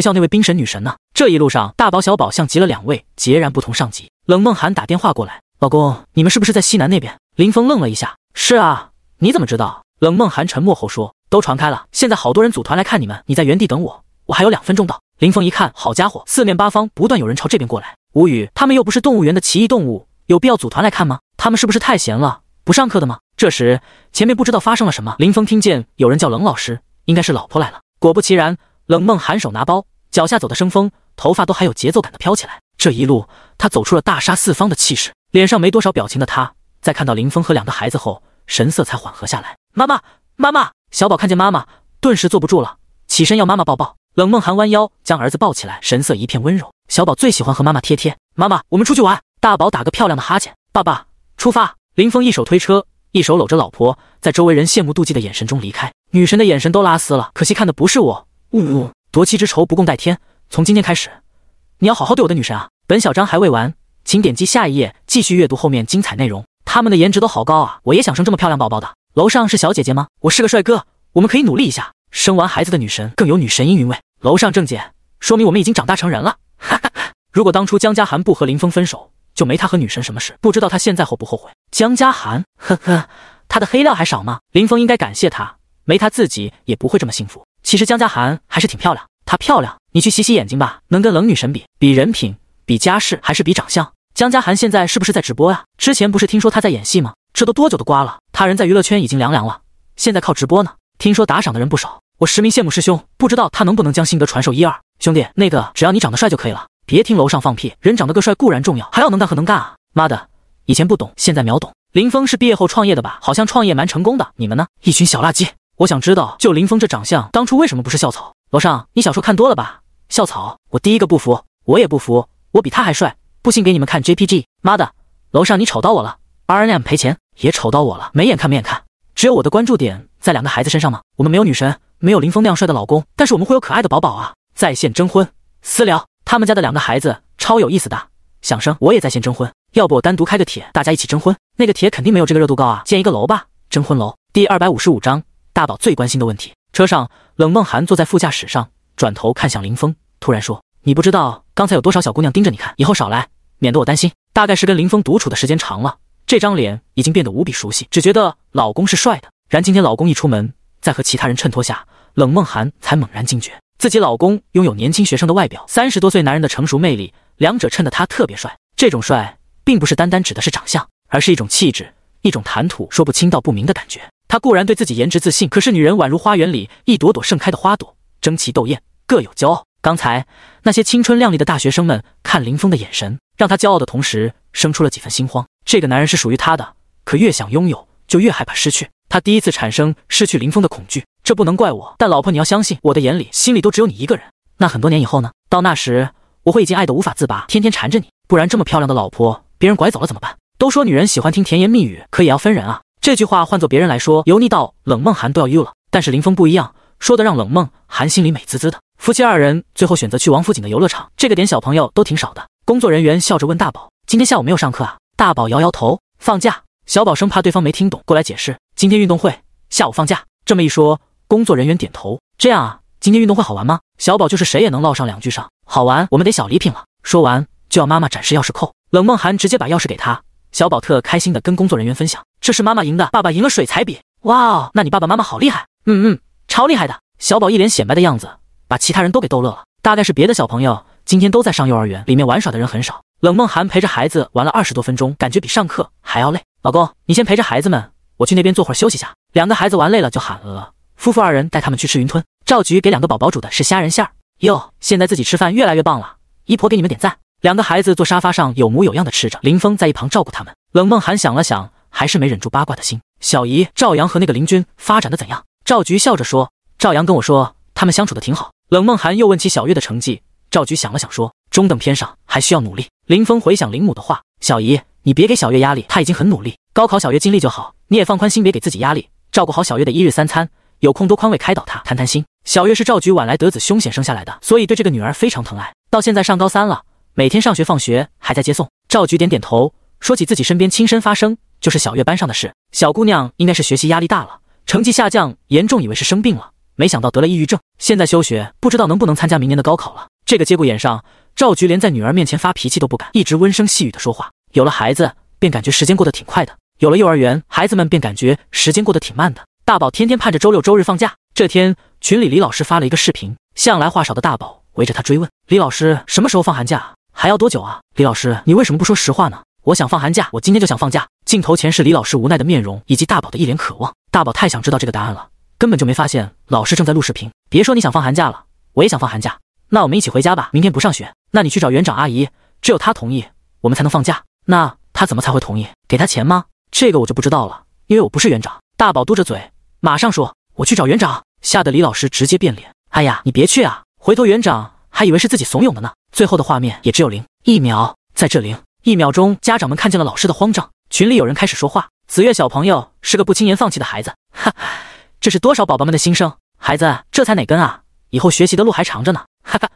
校那位冰神女神呢？这一路上，大宝小宝像极了两位截然不同上级。冷梦寒打电话过来：“老公，你们是不是在西南那边？”林峰愣了一下：“是啊，你怎么知道？”冷梦寒沉默后说：“都传开了，现在好多人组团来看你们。你在原地等我，我还有两分钟到。”林峰一看，好家伙，四面八方不断有人朝这边过来，无语，他们又不是动物园的奇异动物，有必要组团来看吗？他们是不是太闲了，不上课的吗？这时，前面不知道发生了什么，林峰听见有人叫冷老师，应该是老婆来了。果不其然，冷梦寒手拿包，脚下走的生风，头发都还有节奏感的飘起来。这一路，他走出了大杀四方的气势，脸上没多少表情的他，在看到林峰和两个孩子后，神色才缓和下来。妈妈，妈妈！小宝看见妈妈，顿时坐不住了，起身要妈妈抱抱。冷梦涵弯腰将儿子抱起来，神色一片温柔。小宝最喜欢和妈妈贴贴。妈妈，我们出去玩。大宝打个漂亮的哈欠。爸爸，出发！林峰一手推车，一手搂着老婆，在周围人羡慕妒忌的眼神中离开。女神的眼神都拉丝了，可惜看的不是我。呜呜，夺妻之仇不共戴天。从今天开始，你要好好对我的女神啊！本小章还未完，请点击下一页继续阅读后面精彩内容。他们的颜值都好高啊，我也想生这么漂亮宝宝的。楼上是小姐姐吗？我是个帅哥，我们可以努力一下。生完孩子的女神更有女神音云味。楼上正姐，说明我们已经长大成人了。哈哈。如果当初江家涵不和林峰分手，就没他和女神什么事。不知道他现在后不后悔。江家涵，呵呵，他的黑料还少吗？林峰应该感谢他，没他自己也不会这么幸福。其实江家涵还是挺漂亮，她漂亮，你去洗洗眼睛吧。能跟冷女神比，比人品，比家世，还是比长相？江家涵现在是不是在直播啊？之前不是听说她在演戏吗？这都多久的瓜了？他人在娱乐圈已经凉凉了，现在靠直播呢。听说打赏的人不少，我实名羡慕师兄，不知道他能不能将心得传授一二。兄弟，那个只要你长得帅就可以了，别听楼上放屁。人长得个帅固然重要，还要能干和能干啊！妈的，以前不懂，现在秒懂。林峰是毕业后创业的吧？好像创业蛮成功的。你们呢？一群小垃圾！我想知道，就林峰这长相，当初为什么不是校草？楼上，你小说看多了吧？校草，我第一个不服，我也不服，我比他还帅，不信给你们看 JPG。妈的，楼上你丑到我了。R N M 赔钱也丑到我了，没眼看没眼看。只有我的关注点在两个孩子身上吗？我们没有女神，没有林峰那样帅的老公，但是我们会有可爱的宝宝啊！在线征婚，私聊。他们家的两个孩子超有意思的，想生我也在线征婚。要不我单独开个帖，大家一起征婚。那个帖肯定没有这个热度高啊！建一个楼吧，征婚楼。第二百五十五章，大宝最关心的问题。车上，冷梦涵坐在副驾驶上，转头看向林峰，突然说：“你不知道刚才有多少小姑娘盯着你看，以后少来，免得我担心。”大概是跟林峰独处的时间长了。这张脸已经变得无比熟悉，只觉得老公是帅的。然今天老公一出门，在和其他人衬托下，冷梦涵才猛然惊觉，自己老公拥有年轻学生的外表，三十多岁男人的成熟魅力，两者衬得他特别帅。这种帅，并不是单单指的是长相，而是一种气质，一种谈吐，说不清道不明的感觉。他固然对自己颜值自信，可是女人宛如花园里一朵朵盛开的花朵，争奇斗艳，各有骄傲。刚才那些青春靓丽的大学生们看林峰的眼神。让他骄傲的同时，生出了几分心慌。这个男人是属于他的，可越想拥有，就越害怕失去。他第一次产生失去林峰的恐惧，这不能怪我。但老婆，你要相信，我的眼里、心里都只有你一个人。那很多年以后呢？到那时，我会已经爱得无法自拔，天天缠着你。不然，这么漂亮的老婆，别人拐走了怎么办？都说女人喜欢听甜言蜜语，可也要分人啊。这句话换做别人来说，油腻到冷梦寒都要 u 了。但是林峰不一样，说的让冷梦寒心里美滋滋的。夫妻二人最后选择去王府井的游乐场，这个点小朋友都挺少的。工作人员笑着问大宝：“今天下午没有上课啊？”大宝摇摇头：“放假。”小宝生怕对方没听懂，过来解释：“今天运动会，下午放假。”这么一说，工作人员点头：“这样啊，今天运动会好玩吗？”小宝就是谁也能唠上两句上：“好玩，我们得小礼品了。”说完就要妈妈展示钥匙扣。冷梦涵直接把钥匙给他，小宝特开心的跟工作人员分享：“这是妈妈赢的，爸爸赢了水彩笔。”“哇，哦，那你爸爸妈妈好厉害！”“嗯嗯，超厉害的。”小宝一脸显摆的样子，把其他人都给逗乐了。大概是别的小朋友。今天都在上幼儿园，里面玩耍的人很少。冷梦涵陪着孩子玩了二十多分钟，感觉比上课还要累。老公，你先陪着孩子们，我去那边坐会儿休息下。两个孩子玩累了就喊饿，夫妇二人带他们去吃云吞。赵局给两个宝宝煮的是虾仁馅儿。哟，现在自己吃饭越来越棒了，姨婆给你们点赞。两个孩子坐沙发上有模有样的吃着，林峰在一旁照顾他们。冷梦涵想了想，还是没忍住八卦的心。小姨，赵阳和那个林军发展的怎样？赵菊笑着说，赵阳跟我说他们相处的挺好。冷梦涵又问起小月的成绩。赵局想了想说：“中等偏上，还需要努力。”林峰回想林母的话：“小姨，你别给小月压力，她已经很努力。高考小月尽力就好，你也放宽心，别给自己压力。照顾好小月的一日三餐，有空多宽慰开导她，谈谈心。”小月是赵局晚来得子凶险生下来的，所以对这个女儿非常疼爱。到现在上高三了，每天上学放学还在接送。赵局点点头，说起自己身边亲身发生，就是小月班上的事。小姑娘应该是学习压力大了，成绩下降严重，以为是生病了，没想到得了抑郁症，现在休学，不知道能不能参加明年的高考了。这个节骨眼上，赵局连在女儿面前发脾气都不敢，一直温声细语的说话。有了孩子，便感觉时间过得挺快的；有了幼儿园，孩子们便感觉时间过得挺慢的。大宝天天盼着周六周日放假。这天群里李老师发了一个视频，向来话少的大宝围着他追问：“李老师，什么时候放寒假？还要多久啊？”“李老师，你为什么不说实话呢？”“我想放寒假，我今天就想放假。”镜头前是李老师无奈的面容，以及大宝的一脸渴望。大宝太想知道这个答案了，根本就没发现老师正在录视频。别说你想放寒假了，我也想放寒假。那我们一起回家吧，明天不上学。那你去找园长阿姨，只有她同意，我们才能放假。那她怎么才会同意？给她钱吗？这个我就不知道了，因为我不是园长。大宝嘟着嘴，马上说：“我去找园长。”吓得李老师直接变脸。哎呀，你别去啊！回头园长还以为是自己怂恿的呢。最后的画面也只有零一秒，在这零一秒钟，家长们看见了老师的慌张，群里有人开始说话：“紫月小朋友是个不轻言放弃的孩子。”哈哈，这是多少宝宝们的心声。孩子，这才哪根啊？以后学习的路还长着呢。哈哈，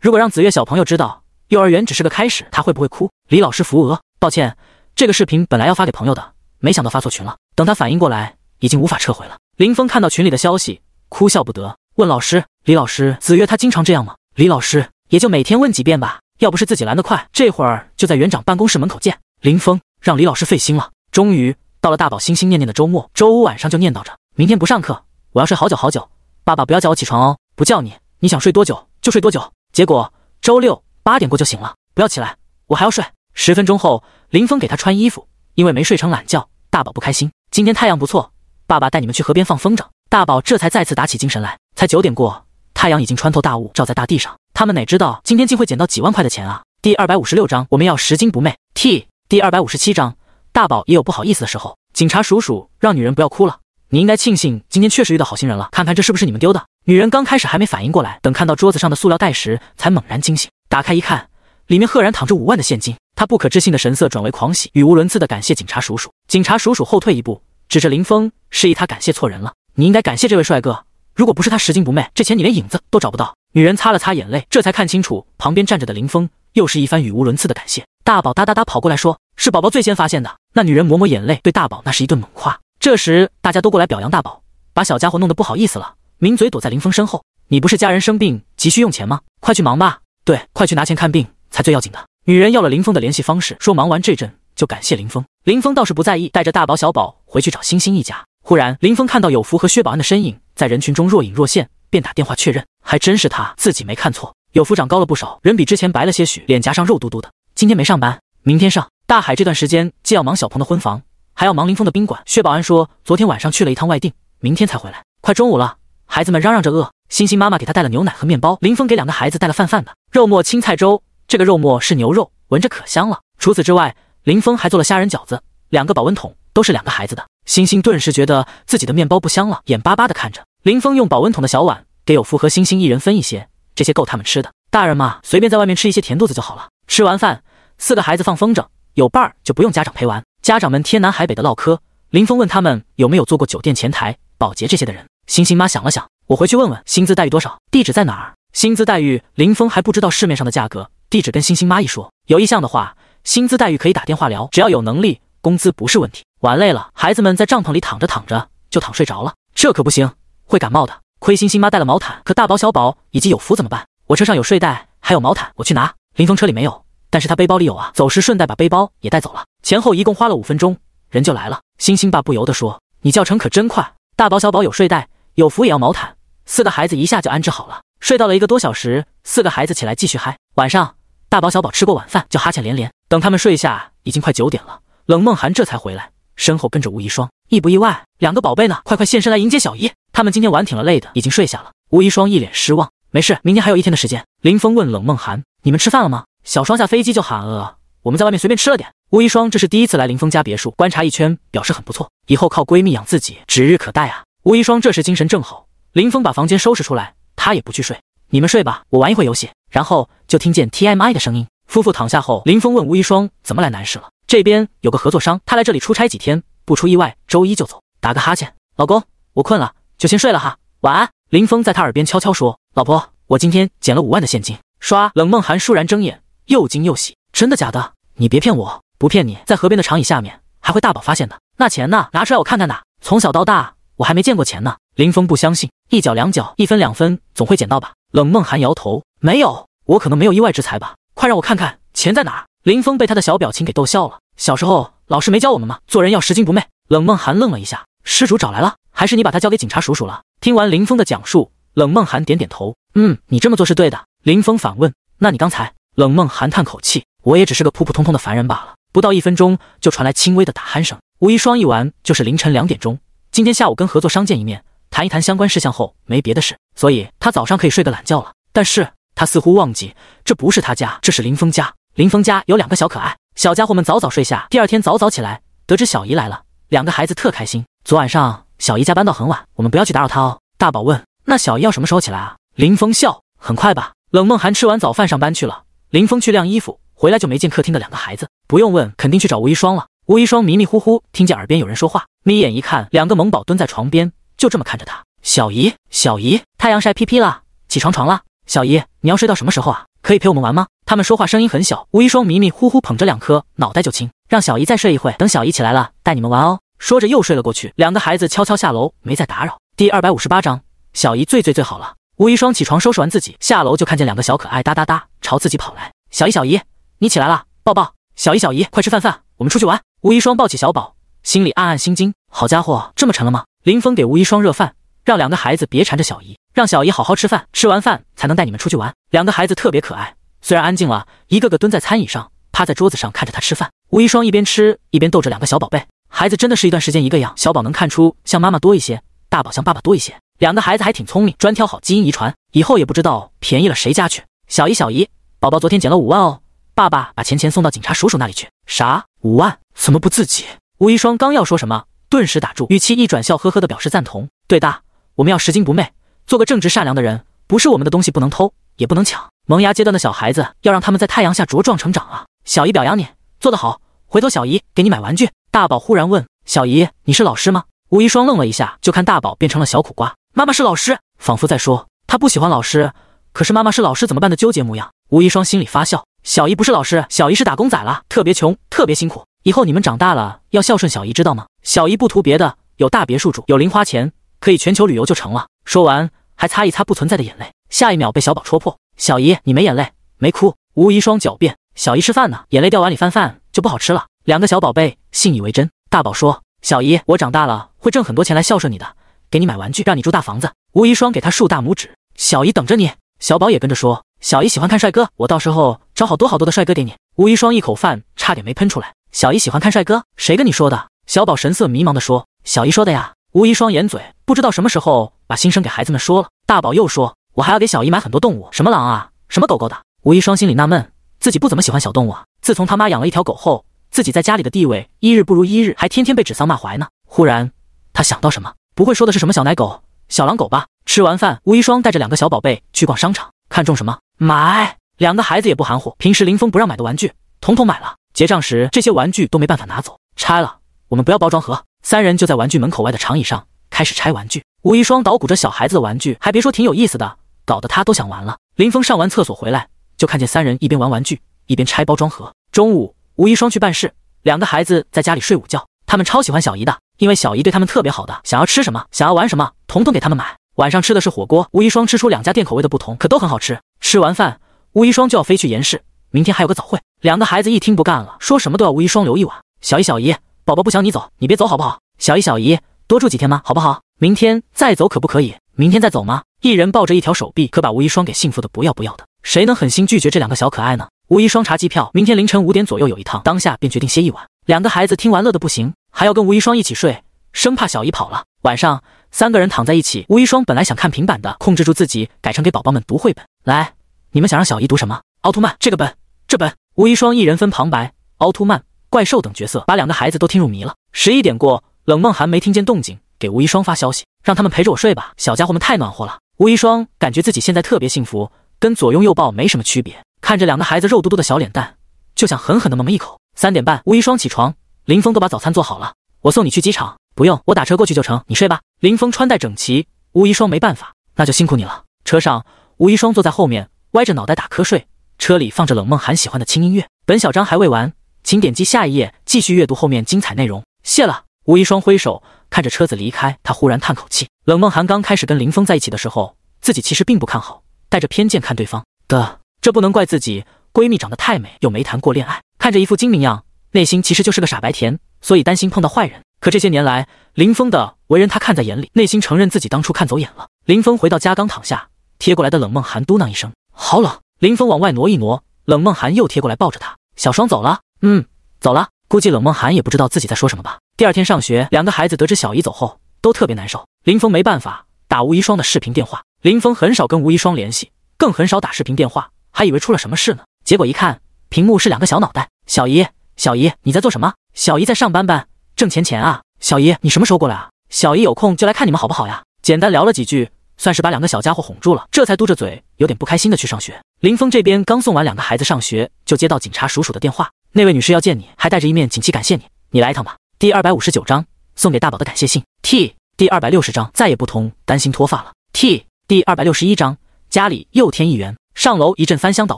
如果让子月小朋友知道幼儿园只是个开始，他会不会哭？李老师扶额，抱歉，这个视频本来要发给朋友的，没想到发错群了。等他反应过来，已经无法撤回了。林峰看到群里的消息，哭笑不得，问老师：“李老师，子月他经常这样吗？”李老师也就每天问几遍吧，要不是自己拦得快，这会儿就在园长办公室门口见。林峰让李老师费心了。终于到了大宝心心念念的周末，周五晚上就念叨着：“明天不上课，我要睡好久好久，爸爸不要叫我起床哦，不叫你，你想睡多久？”就睡多久？结果周六八点过就醒了，不要起来，我还要睡。十分钟后，林峰给他穿衣服，因为没睡成懒觉，大宝不开心。今天太阳不错，爸爸带你们去河边放风筝。大宝这才再次打起精神来。才九点过，太阳已经穿透大雾，照在大地上。他们哪知道今天竟会捡到几万块的钱啊！第二百五十六章，我们要拾金不昧。替第二百五十七章，大宝也有不好意思的时候。警察叔叔让女人不要哭了。你应该庆幸今天确实遇到好心人了。看看这是不是你们丢的？女人刚开始还没反应过来，等看到桌子上的塑料袋时，才猛然惊醒。打开一看，里面赫然躺着五万的现金。她不可置信的神色转为狂喜，语无伦次的感谢警察叔叔。警察叔叔后退一步，指着林峰，示意他感谢错人了。你应该感谢这位帅哥，如果不是他拾金不昧，这钱你连影子都找不到。女人擦了擦眼泪，这才看清楚旁边站着的林峰，又是一番语无伦次的感谢。大宝哒哒哒跑过来说：“是宝宝最先发现的。”那女人抹抹眼泪，对大宝那是一顿猛夸。这时，大家都过来表扬大宝，把小家伙弄得不好意思了，抿嘴躲在林峰身后。你不是家人生病急需用钱吗？快去忙吧！对，快去拿钱看病才最要紧的。女人要了林峰的联系方式，说忙完这阵就感谢林峰。林峰倒是不在意，带着大宝小宝回去找星星一家。忽然，林峰看到有福和薛保安的身影在人群中若隐若现，便打电话确认，还真是他自己没看错。有福长高了不少，人比之前白了些许，脸颊上肉嘟嘟的。今天没上班，明天上。大海这段时间既要忙小鹏的婚房。还要忙林峰的宾馆，薛保安说昨天晚上去了一趟外定，明天才回来。快中午了，孩子们嚷嚷着饿，欣欣妈妈给他带了牛奶和面包，林峰给两个孩子带了饭饭的肉末青菜粥，这个肉末是牛肉，闻着可香了。除此之外，林峰还做了虾仁饺子，两个保温桶都是两个孩子的。欣欣顿时觉得自己的面包不香了，眼巴巴的看着林峰用保温桶的小碗给有福和欣欣一人分一些，这些够他们吃的。大人嘛，随便在外面吃一些填肚子就好了。吃完饭，四个孩子放风筝，有伴儿就不用家长陪玩。家长们天南海北的唠嗑，林峰问他们有没有做过酒店前台、保洁这些的人。星星妈想了想，我回去问问薪资待遇多少，地址在哪儿。薪资待遇林峰还不知道市面上的价格，地址跟星星妈一说，有意向的话，薪资待遇可以打电话聊，只要有能力，工资不是问题。玩累了，孩子们在帐篷里躺着躺着就躺睡着了，这可不行，会感冒的。亏星星妈带了毛毯，可大宝小宝以及有福怎么办？我车上有睡袋，还有毛毯，我去拿。林峰车里没有，但是他背包里有啊，走时顺带把背包也带走了。前后一共花了五分钟，人就来了。星星爸不由得说：“你教程可真快。”大宝、小宝有睡袋，有福也要毛毯。四个孩子一下就安置好了，睡到了一个多小时。四个孩子起来继续嗨。晚上，大宝、小宝吃过晚饭就哈欠连连。等他们睡下，已经快九点了。冷梦涵这才回来，身后跟着吴一霜。意不意外？两个宝贝呢？快快现身来迎接小姨。他们今天玩挺了累的，已经睡下了。吴一霜一脸失望：“没事，明天还有一天的时间。”林峰问冷梦涵：“你们吃饭了吗？”小双下飞机就喊饿，我们在外面随便吃了点。吴一双这是第一次来林峰家别墅，观察一圈，表示很不错，以后靠闺蜜养自己指日可待啊！吴一双这时精神正好，林峰把房间收拾出来，他也不去睡，你们睡吧，我玩一会游戏。然后就听见 TMI 的声音。夫妇躺下后，林峰问吴一双怎么来南市了，这边有个合作商，他来这里出差几天，不出意外周一就走。打个哈欠，老公，我困了，就先睡了哈，晚安。林峰在他耳边悄悄说，老婆，我今天捡了五万的现金。刷。冷梦涵倏然睁眼，又惊又喜，真的假的？你别骗我。不骗你，在河边的长椅下面，还会大宝发现的。那钱呢？拿出来我看看呐。从小到大，我还没见过钱呢。林峰不相信，一角两角，一分两分，总会捡到吧？冷梦寒摇头，没有，我可能没有意外之财吧。快让我看看钱在哪儿。林峰被他的小表情给逗笑了。小时候老师没教我们吗？做人要拾金不昧。冷梦寒愣了一下，施主找来了，还是你把他交给警察叔叔了？听完林峰的讲述，冷梦寒点点头，嗯，你这么做是对的。林峰反问，那你刚才？冷梦寒叹口气，我也只是个普普通通的凡人罢了。不到一分钟，就传来轻微的打鼾声。吴一双一玩就是凌晨两点钟。今天下午跟合作商见一面，谈一谈相关事项后，没别的事，所以他早上可以睡个懒觉了。但是他似乎忘记，这不是他家，这是林峰家。林峰家有两个小可爱，小家伙们早早睡下，第二天早早起来，得知小姨来了，两个孩子特开心。昨晚上小姨加班到很晚，我们不要去打扰她哦。大宝问：“那小姨要什么时候起来啊？”林峰笑：“很快吧。”冷梦涵吃完早饭上班去了，林峰去晾衣服。回来就没见客厅的两个孩子，不用问，肯定去找吴一双了。吴一双迷迷糊糊听见耳边有人说话，眯眼一看，两个萌宝蹲在床边，就这么看着他。小姨，小姨，太阳晒屁屁了，起床床了。小姨，你要睡到什么时候啊？可以陪我们玩吗？他们说话声音很小，吴一双迷迷糊糊捧着两颗脑袋就亲，让小姨再睡一会，等小姨起来了带你们玩哦。说着又睡了过去。两个孩子悄悄下楼，没再打扰。第二百五十八章，小姨最最最好了。吴一双起床收拾完自己，下楼就看见两个小可爱哒哒哒朝自己跑来。小姨，小姨。你起来啦，抱抱，小姨小姨，快吃饭饭，我们出去玩。吴一双抱起小宝，心里暗暗心惊，好家伙，这么沉了吗？林峰给吴一双热饭，让两个孩子别缠着小姨，让小姨好好吃饭，吃完饭才能带你们出去玩。两个孩子特别可爱，虽然安静了，一个个蹲在餐椅上，趴在桌子上看着他吃饭。吴一双一边吃一边逗着两个小宝贝，孩子真的是一段时间一个样。小宝能看出像妈妈多一些，大宝像爸爸多一些。两个孩子还挺聪明，专挑好基因遗传，以后也不知道便宜了谁家去。小姨小姨，宝宝昨天捡了五万哦。爸爸把钱钱送到警察叔叔那里去。啥？五万？怎么不自己？吴一双刚要说什么，顿时打住，语气一转，笑呵呵的表示赞同：“对的，我们要拾金不昧，做个正直善良的人。不是我们的东西不能偷，也不能抢。萌芽阶段的小孩子，要让他们在太阳下茁壮成长啊！”小姨表扬你，做得好。回头小姨给你买玩具。大宝忽然问：“小姨，你是老师吗？”吴一双愣了一下，就看大宝变成了小苦瓜。妈妈是老师，仿佛在说他不喜欢老师，可是妈妈是老师怎么办的纠结模样。吴一双心里发笑。小姨不是老师，小姨是打工仔了，特别穷，特别辛苦。以后你们长大了要孝顺小姨，知道吗？小姨不图别的，有大别墅住，有零花钱，可以全球旅游就成了。说完还擦一擦不存在的眼泪，下一秒被小宝戳破：“小姨，你没眼泪，没哭。”吴怡双狡辩：“小姨吃饭呢，眼泪掉碗里翻饭就不好吃了。”两个小宝贝信以为真。大宝说：“小姨，我长大了会挣很多钱来孝顺你的，给你买玩具，让你住大房子。”吴怡双给他竖大拇指：“小姨等着你。”小宝也跟着说。小姨喜欢看帅哥，我到时候找好多好多的帅哥给你。吴一双一口饭差点没喷出来。小姨喜欢看帅哥，谁跟你说的？小宝神色迷茫地说：“小姨说的呀。”吴一双掩嘴不知道什么时候把心声给孩子们说了。大宝又说：“我还要给小姨买很多动物，什么狼啊，什么狗狗的。”吴一双心里纳闷，自己不怎么喜欢小动物啊。自从他妈养了一条狗后，自己在家里的地位一日不如一日，还天天被指桑骂槐呢。忽然，他想到什么，不会说的是什么小奶狗、小狼狗吧？吃完饭，吴一双带着两个小宝贝去逛商场，看中什么？买两个孩子也不含糊，平时林峰不让买的玩具，统统买了。结账时，这些玩具都没办法拿走，拆了，我们不要包装盒。三人就在玩具门口外的长椅上开始拆玩具。吴一双捣鼓着小孩子的玩具，还别说挺有意思的，搞得他都想玩了。林峰上完厕所回来，就看见三人一边玩玩具，一边拆包装盒。中午，吴一双去办事，两个孩子在家里睡午觉。他们超喜欢小姨的，因为小姨对他们特别好，的想要吃什么，想要玩什么，统统给他们买。晚上吃的是火锅，吴一双吃出两家店口味的不同，可都很好吃。吃完饭，吴一霜就要飞去严氏，明天还有个早会。两个孩子一听不干了，说什么都要吴一霜留一晚。小姨，小姨，宝宝不想你走，你别走好不好？小姨，小姨，多住几天吗？好不好？明天再走可不可以？明天再走吗？一人抱着一条手臂，可把吴一霜给幸福的不要不要的。谁能狠心拒绝这两个小可爱呢？吴一霜查机票，明天凌晨五点左右有一趟，当下便决定歇一晚。两个孩子听完乐得不行，还要跟吴一霜一起睡，生怕小姨跑了。晚上三个人躺在一起，吴一霜本来想看平板的，控制住自己，改成给宝宝们读绘本。来，你们想让小姨读什么？奥特曼这个本，这本。吴一双一人分旁白、奥特曼、怪兽等角色，把两个孩子都听入迷了。十一点过，冷梦寒没听见动静，给吴一双发消息，让他们陪着我睡吧，小家伙们太暖和了。吴一双感觉自己现在特别幸福，跟左拥右抱没什么区别。看着两个孩子肉嘟嘟的小脸蛋，就想狠狠的萌萌一口。三点半，吴一双起床，林峰都把早餐做好了，我送你去机场，不用，我打车过去就成，你睡吧。林峰穿戴整齐，吴一双没办法，那就辛苦你了。车上。吴一双坐在后面，歪着脑袋打瞌睡。车里放着冷梦涵喜欢的轻音乐。本小章还未完，请点击下一页继续阅读后面精彩内容。谢了。吴一双挥手，看着车子离开，他忽然叹口气。冷梦涵刚开始跟林峰在一起的时候，自己其实并不看好，带着偏见看对方的。这不能怪自己，闺蜜长得太美，又没谈过恋爱，看着一副精明样，内心其实就是个傻白甜，所以担心碰到坏人。可这些年来，林峰的为人他看在眼里，内心承认自己当初看走眼了。林峰回到家刚躺下。贴过来的冷梦涵嘟囔一声：“好冷。”林峰往外挪一挪，冷梦涵又贴过来抱着他。小双走了？嗯，走了。估计冷梦涵也不知道自己在说什么吧。第二天上学，两个孩子得知小姨走后，都特别难受。林峰没办法，打吴一双的视频电话。林峰很少跟吴一双联系，更很少打视频电话，还以为出了什么事呢。结果一看，屏幕是两个小脑袋。小姨，小姨，你在做什么？小姨在上班班，挣钱钱啊。小姨，你什么时候过来啊？小姨有空就来看你们好不好呀？简单聊了几句。算是把两个小家伙哄住了，这才嘟着嘴，有点不开心的去上学。林峰这边刚送完两个孩子上学，就接到警察蜀黍的电话，那位女士要见你，还带着一面锦旗感谢你，你来一趟吧。第二百五十九章送给大宝的感谢信。t 第二百六十章再也不同，担心脱发了。t 第二百六十一章家里又添一员。上楼一阵翻箱倒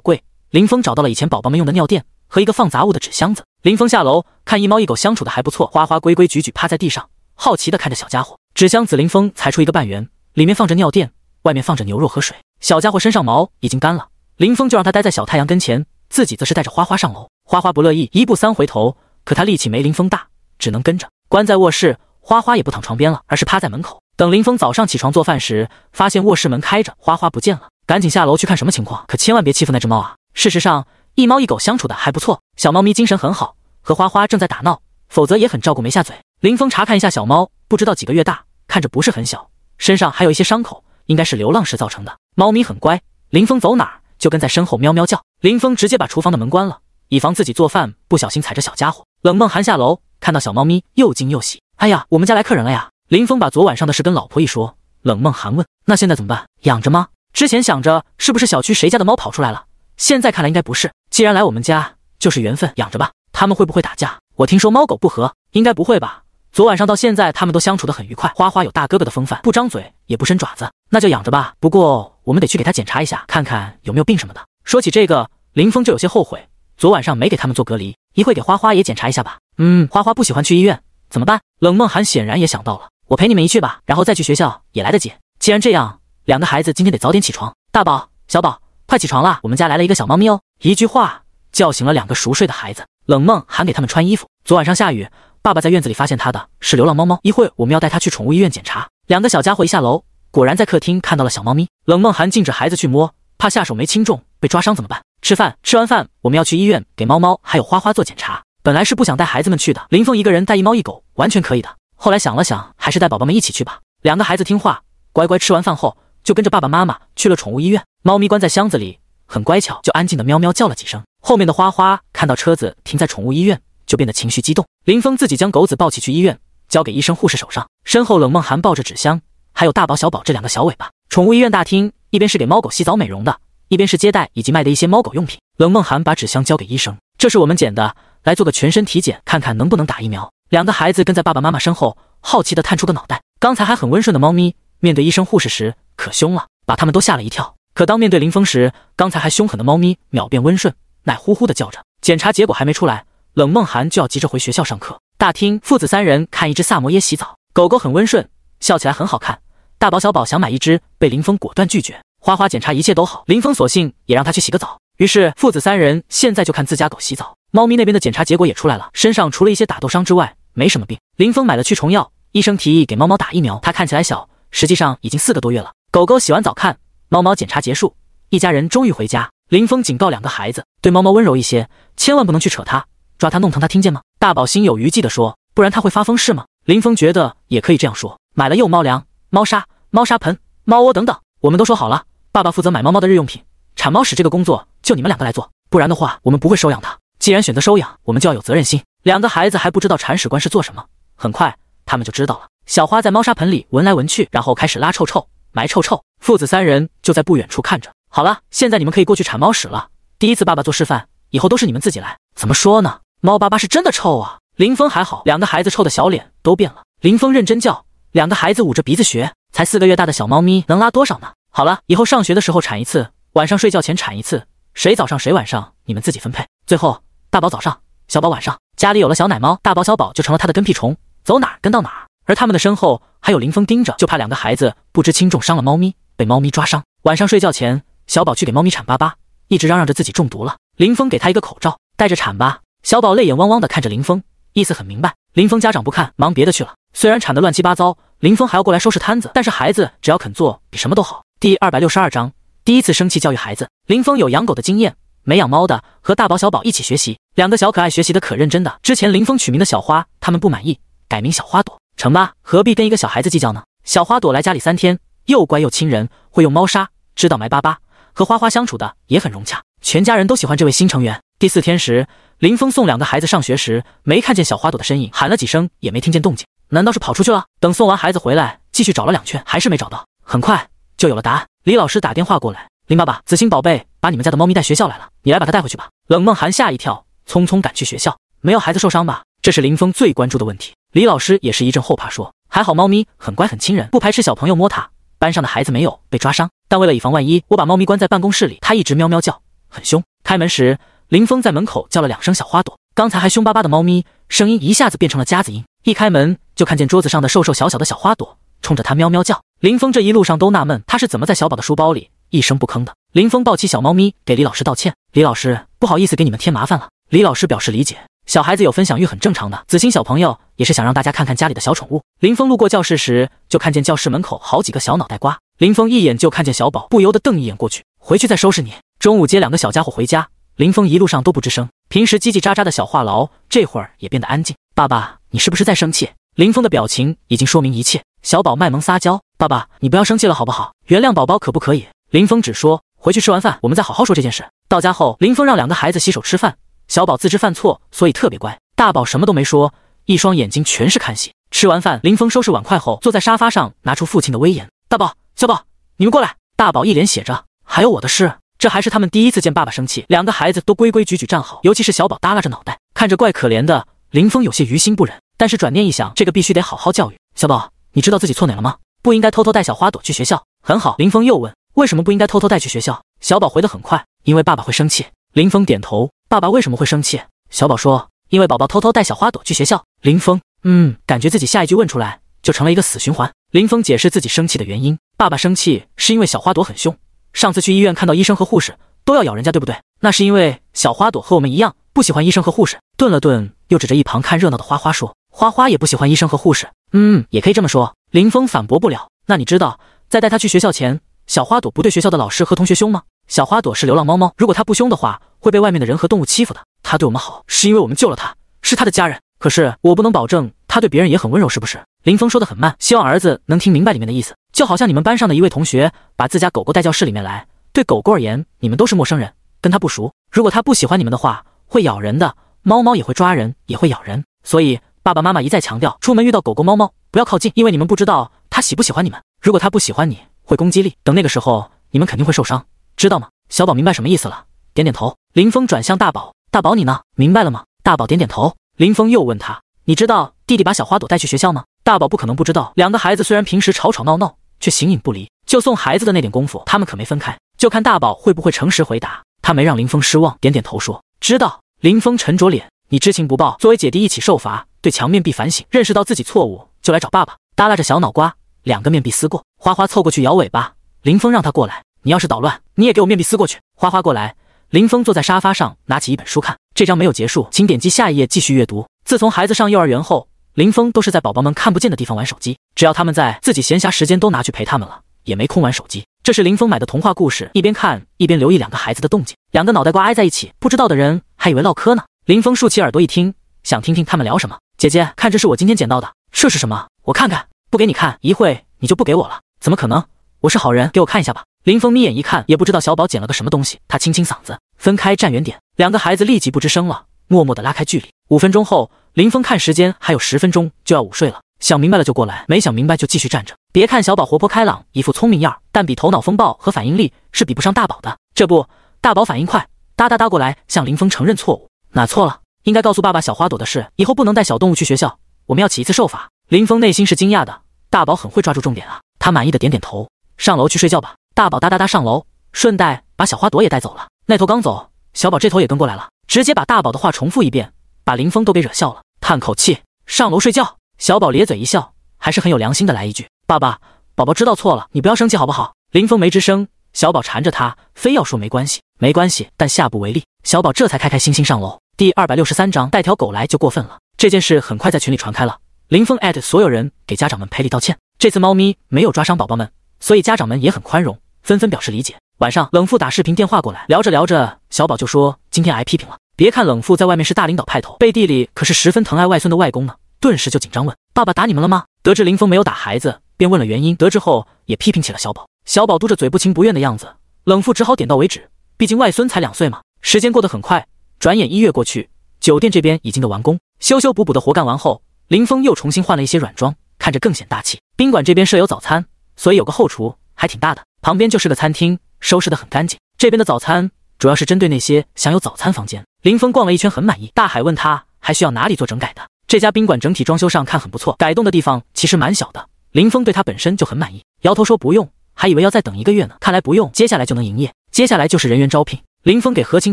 柜，林峰找到了以前宝宝们用的尿垫和一个放杂物的纸箱子。林峰下楼看一猫一狗相处的还不错，花花规规矩矩趴在地上，好奇的看着小家伙。纸箱子林峰裁出一个半圆。里面放着尿垫，外面放着牛肉和水。小家伙身上毛已经干了，林峰就让他待在小太阳跟前，自己则是带着花花上楼。花花不乐意，一步三回头，可他力气没林峰大，只能跟着。关在卧室，花花也不躺床边了，而是趴在门口等林峰早上起床做饭时，发现卧室门开着，花花不见了，赶紧下楼去看什么情况。可千万别欺负那只猫啊！事实上，一猫一狗相处的还不错，小猫咪精神很好，和花花正在打闹，否则也很照顾没下嘴。林峰查看一下小猫，不知道几个月大，看着不是很小。身上还有一些伤口，应该是流浪时造成的。猫咪很乖，林峰走哪就跟在身后喵喵叫。林峰直接把厨房的门关了，以防自己做饭不小心踩着小家伙。冷梦寒下楼看到小猫咪，又惊又喜：“哎呀，我们家来客人了呀！”林峰把昨晚上的事跟老婆一说，冷梦寒问：“那现在怎么办？养着吗？”之前想着是不是小区谁家的猫跑出来了，现在看来应该不是。既然来我们家就是缘分，养着吧。他们会不会打架？我听说猫狗不和，应该不会吧？昨晚上到现在，他们都相处得很愉快。花花有大哥哥的风范，不张嘴也不伸爪子，那就养着吧。不过我们得去给他检查一下，看看有没有病什么的。说起这个，林峰就有些后悔，昨晚上没给他们做隔离。一会给花花也检查一下吧。嗯，花花不喜欢去医院，怎么办？冷梦涵显然也想到了，我陪你们一去吧，然后再去学校也来得及。既然这样，两个孩子今天得早点起床。大宝、小宝，快起床啦！我们家来了一个小猫咪哦！一句话叫醒了两个熟睡的孩子。冷梦涵给他们穿衣服。昨晚上下雨。爸爸在院子里发现它的是流浪猫猫，一会我们要带它去宠物医院检查。两个小家伙一下楼，果然在客厅看到了小猫咪。冷梦涵禁止孩子去摸，怕下手没轻重被抓伤怎么办？吃饭吃完饭，我们要去医院给猫猫还有花花做检查。本来是不想带孩子们去的，林峰一个人带一猫一狗完全可以的。后来想了想，还是带宝宝们一起去吧。两个孩子听话，乖乖吃完饭后就跟着爸爸妈妈去了宠物医院。猫咪关在箱子里，很乖巧，就安静的喵喵叫了几声。后面的花花看到车子停在宠物医院。就变得情绪激动。林峰自己将狗子抱起去医院，交给医生护士手上。身后冷梦寒抱着纸箱，还有大宝小宝这两个小尾巴。宠物医院大厅一边是给猫狗洗澡美容的，一边是接待以及卖的一些猫狗用品。冷梦寒把纸箱交给医生：“这是我们捡的，来做个全身体检，看看能不能打疫苗。”两个孩子跟在爸爸妈妈身后，好奇地探出个脑袋。刚才还很温顺的猫咪，面对医生护士时可凶了，把他们都吓了一跳。可当面对林峰时，刚才还凶狠的猫咪秒变温顺，奶呼呼的叫着。检查结果还没出来。冷梦涵就要急着回学校上课。大厅，父子三人看一只萨摩耶洗澡，狗狗很温顺，笑起来很好看。大宝、小宝想买一只，被林峰果断拒绝。花花检查一切都好，林峰索性也让他去洗个澡。于是父子三人现在就看自家狗洗澡。猫咪那边的检查结果也出来了，身上除了一些打斗伤之外没什么病。林峰买了驱虫药，医生提议给猫猫打疫苗。它看起来小，实际上已经四个多月了。狗狗洗完澡看，猫猫检查结束，一家人终于回家。林峰警告两个孩子，对猫猫温柔一些，千万不能去扯它。抓他弄疼他听见吗？大宝心有余悸地说：“不然他会发疯是吗？”林峰觉得也可以这样说。买了幼猫粮、猫砂、猫砂盆、猫窝等等，我们都说好了，爸爸负责买猫猫的日用品，铲猫屎这个工作就你们两个来做。不然的话，我们不会收养它。既然选择收养，我们就要有责任心。两个孩子还不知道铲屎官是做什么，很快他们就知道了。小花在猫砂盆里闻来闻去，然后开始拉臭臭、埋臭臭。父子三人就在不远处看着。好了，现在你们可以过去铲猫屎了。第一次爸爸做示范，以后都是你们自己来。怎么说呢？猫粑粑是真的臭啊！林峰还好，两个孩子臭的小脸都变了。林峰认真叫，两个孩子捂着鼻子学。才四个月大的小猫咪能拉多少呢？好了，以后上学的时候铲一次，晚上睡觉前铲一次，谁早上谁晚上，你们自己分配。最后，大宝早上，小宝晚上。家里有了小奶猫，大宝小宝就成了他的跟屁虫，走哪跟到哪。而他们的身后还有林峰盯着，就怕两个孩子不知轻重伤了猫咪，被猫咪抓伤。晚上睡觉前，小宝去给猫咪铲粑粑，一直嚷嚷着自己中毒了。林峰给他一个口罩，戴着铲吧。小宝泪眼汪汪的看着林峰，意思很明白。林峰家长不看，忙别的去了。虽然铲的乱七八糟，林峰还要过来收拾摊子，但是孩子只要肯做，比什么都好。第二百六十二章，第一次生气教育孩子。林峰有养狗的经验，没养猫的，和大宝小宝一起学习。两个小可爱学习的可认真了。之前林峰取名的小花，他们不满意，改名小花朵，成吧？何必跟一个小孩子计较呢？小花朵来家里三天，又乖又亲人，会用猫砂，知道埋粑粑，和花花相处的也很融洽。全家人都喜欢这位新成员。第四天时。林峰送两个孩子上学时，没看见小花朵的身影，喊了几声也没听见动静，难道是跑出去了？等送完孩子回来，继续找了两圈，还是没找到。很快就有了答案，李老师打电话过来：“林爸爸，子欣宝贝把你们家的猫咪带学校来了，你来把它带回去吧。”冷梦寒吓一跳，匆匆赶去学校。没有孩子受伤吧？这是林峰最关注的问题。李老师也是一阵后怕，说：“还好猫咪很乖很亲人，不排斥小朋友摸它。班上的孩子没有被抓伤，但为了以防万一，我把猫咪关在办公室里，它一直喵喵叫，很凶。开门时。”林峰在门口叫了两声“小花朵”，刚才还凶巴巴的猫咪，声音一下子变成了夹子音。一开门就看见桌子上的瘦瘦小小的小花朵，冲着他喵喵叫。林峰这一路上都纳闷他是怎么在小宝的书包里一声不吭的。林峰抱起小猫咪，给李老师道歉：“李老师，不好意思，给你们添麻烦了。”李老师表示理解，小孩子有分享欲很正常的。子欣小朋友也是想让大家看看家里的小宠物。林峰路过教室时，就看见教室门口好几个小脑袋瓜。林峰一眼就看见小宝，不由得瞪一眼过去：“回去再收拾你。”中午接两个小家伙回家。林峰一路上都不吱声，平时叽叽喳喳的小话痨，这会儿也变得安静。爸爸，你是不是在生气？林峰的表情已经说明一切。小宝卖萌撒娇：“爸爸，你不要生气了好不好？原谅宝宝可不可以？”林峰只说：“回去吃完饭，我们再好好说这件事。”到家后，林峰让两个孩子洗手吃饭。小宝自知犯错，所以特别乖。大宝什么都没说，一双眼睛全是看戏。吃完饭，林峰收拾碗筷后，坐在沙发上，拿出父亲的威严：“大宝、小宝，你们过来。”大宝一脸写着：“还有我的事。”这还是他们第一次见爸爸生气，两个孩子都规规矩矩站好，尤其是小宝耷拉着脑袋，看着怪可怜的。林峰有些于心不忍，但是转念一想，这个必须得好好教育。小宝，你知道自己错哪了吗？不应该偷偷带小花朵去学校。很好，林峰又问，为什么不应该偷偷带去学校？小宝回得很快，因为爸爸会生气。林峰点头，爸爸为什么会生气？小宝说，因为宝宝偷偷带小花朵去学校。林峰，嗯，感觉自己下一句问出来就成了一个死循环。林峰解释自己生气的原因，爸爸生气是因为小花朵很凶。上次去医院看到医生和护士都要咬人家，对不对？那是因为小花朵和我们一样不喜欢医生和护士。顿了顿，又指着一旁看热闹的花花说：“花花也不喜欢医生和护士。”嗯，也可以这么说。林峰反驳不了。那你知道，在带他去学校前，小花朵不对学校的老师和同学凶吗？小花朵是流浪猫猫，如果它不凶的话，会被外面的人和动物欺负的。它对我们好，是因为我们救了它，是它的家人。可是我不能保证它对别人也很温柔，是不是？林峰说的很慢，希望儿子能听明白里面的意思。就好像你们班上的一位同学把自家狗狗带教室里面来，对狗狗而言，你们都是陌生人，跟他不熟。如果他不喜欢你们的话，会咬人的。猫猫也会抓人，也会咬人。所以爸爸妈妈一再强调，出门遇到狗狗、猫猫，不要靠近，因为你们不知道它喜不喜欢你们。如果它不喜欢你，会攻击力。等那个时候，你们肯定会受伤，知道吗？小宝明白什么意思了，点点头。林峰转向大宝，大宝你呢？明白了吗？大宝点点头。林峰又问他，你知道弟弟把小花朵带去学校吗？大宝不可能不知道。两个孩子虽然平时吵吵闹闹。却形影不离，就送孩子的那点功夫，他们可没分开。就看大宝会不会诚实回答。他没让林峰失望，点点头说：“知道。”林峰沉着脸：“你知情不报，作为姐弟一起受罚，对墙面壁反省，认识到自己错误就来找爸爸。”耷拉着小脑瓜，两个面壁思过。花花凑过去摇尾巴，林峰让他过来。你要是捣乱，你也给我面壁思过去。花花过来，林峰坐在沙发上，拿起一本书看。这章没有结束，请点击下一页继续阅读。自从孩子上幼儿园后。林峰都是在宝宝们看不见的地方玩手机，只要他们在自己闲暇时间都拿去陪他们了，也没空玩手机。这是林峰买的童话故事，一边看一边留意两个孩子的动静，两个脑袋瓜挨在一起，不知道的人还以为唠嗑呢。林峰竖起耳朵一听，想听听他们聊什么。姐姐，看这是我今天捡到的，这是什么？我看看，不给你看，一会你就不给我了，怎么可能？我是好人，给我看一下吧。林峰眯眼一看，也不知道小宝捡了个什么东西，他清清嗓子，分开站远点。两个孩子立即不吱声了，默默地拉开距离。五分钟后。林峰看时间还有十分钟就要午睡了，想明白了就过来，没想明白就继续站着。别看小宝活泼开朗，一副聪明样，但比头脑风暴和反应力是比不上大宝的。这不，大宝反应快，哒哒哒过来向林峰承认错误。哪错了？应该告诉爸爸小花朵的事，以后不能带小动物去学校。我们要起一次受罚。林峰内心是惊讶的，大宝很会抓住重点啊。他满意的点点头，上楼去睡觉吧。大宝哒哒哒上楼，顺带把小花朵也带走了。那头刚走，小宝这头也跟过来了，直接把大宝的话重复一遍。把林峰都给惹笑了，叹口气，上楼睡觉。小宝咧嘴一笑，还是很有良心的，来一句：“爸爸，宝宝知道错了，你不要生气好不好？”林峰没吱声，小宝缠着他，非要说没关系，没关系，但下不为例。小宝这才开开心心上楼。第二百六十三章，带条狗来就过分了。这件事很快在群里传开了，林峰艾特所有人，给家长们赔礼道歉。这次猫咪没有抓伤宝宝们，所以家长们也很宽容，纷纷表示理解。晚上，冷父打视频电话过来，聊着聊着，小宝就说今天挨批评了。别看冷父在外面是大领导派头，背地里可是十分疼爱外孙的外公呢。顿时就紧张问：“爸爸打你们了吗？”得知林峰没有打孩子，便问了原因。得知后也批评起了小宝。小宝嘟着嘴，不情不愿的样子。冷父只好点到为止，毕竟外孙才两岁嘛。时间过得很快，转眼一月过去，酒店这边已经的完工，修修补补的活干完后，林峰又重新换了一些软装，看着更显大气。宾馆这边设有早餐，所以有个后厨，还挺大的。旁边就是个餐厅，收拾的很干净。这边的早餐。主要是针对那些享有早餐房间。林峰逛了一圈，很满意。大海问他还需要哪里做整改的？这家宾馆整体装修上看很不错，改动的地方其实蛮小的。林峰对他本身就很满意，摇头说不用，还以为要再等一个月呢。看来不用，接下来就能营业。接下来就是人员招聘。林峰给何晴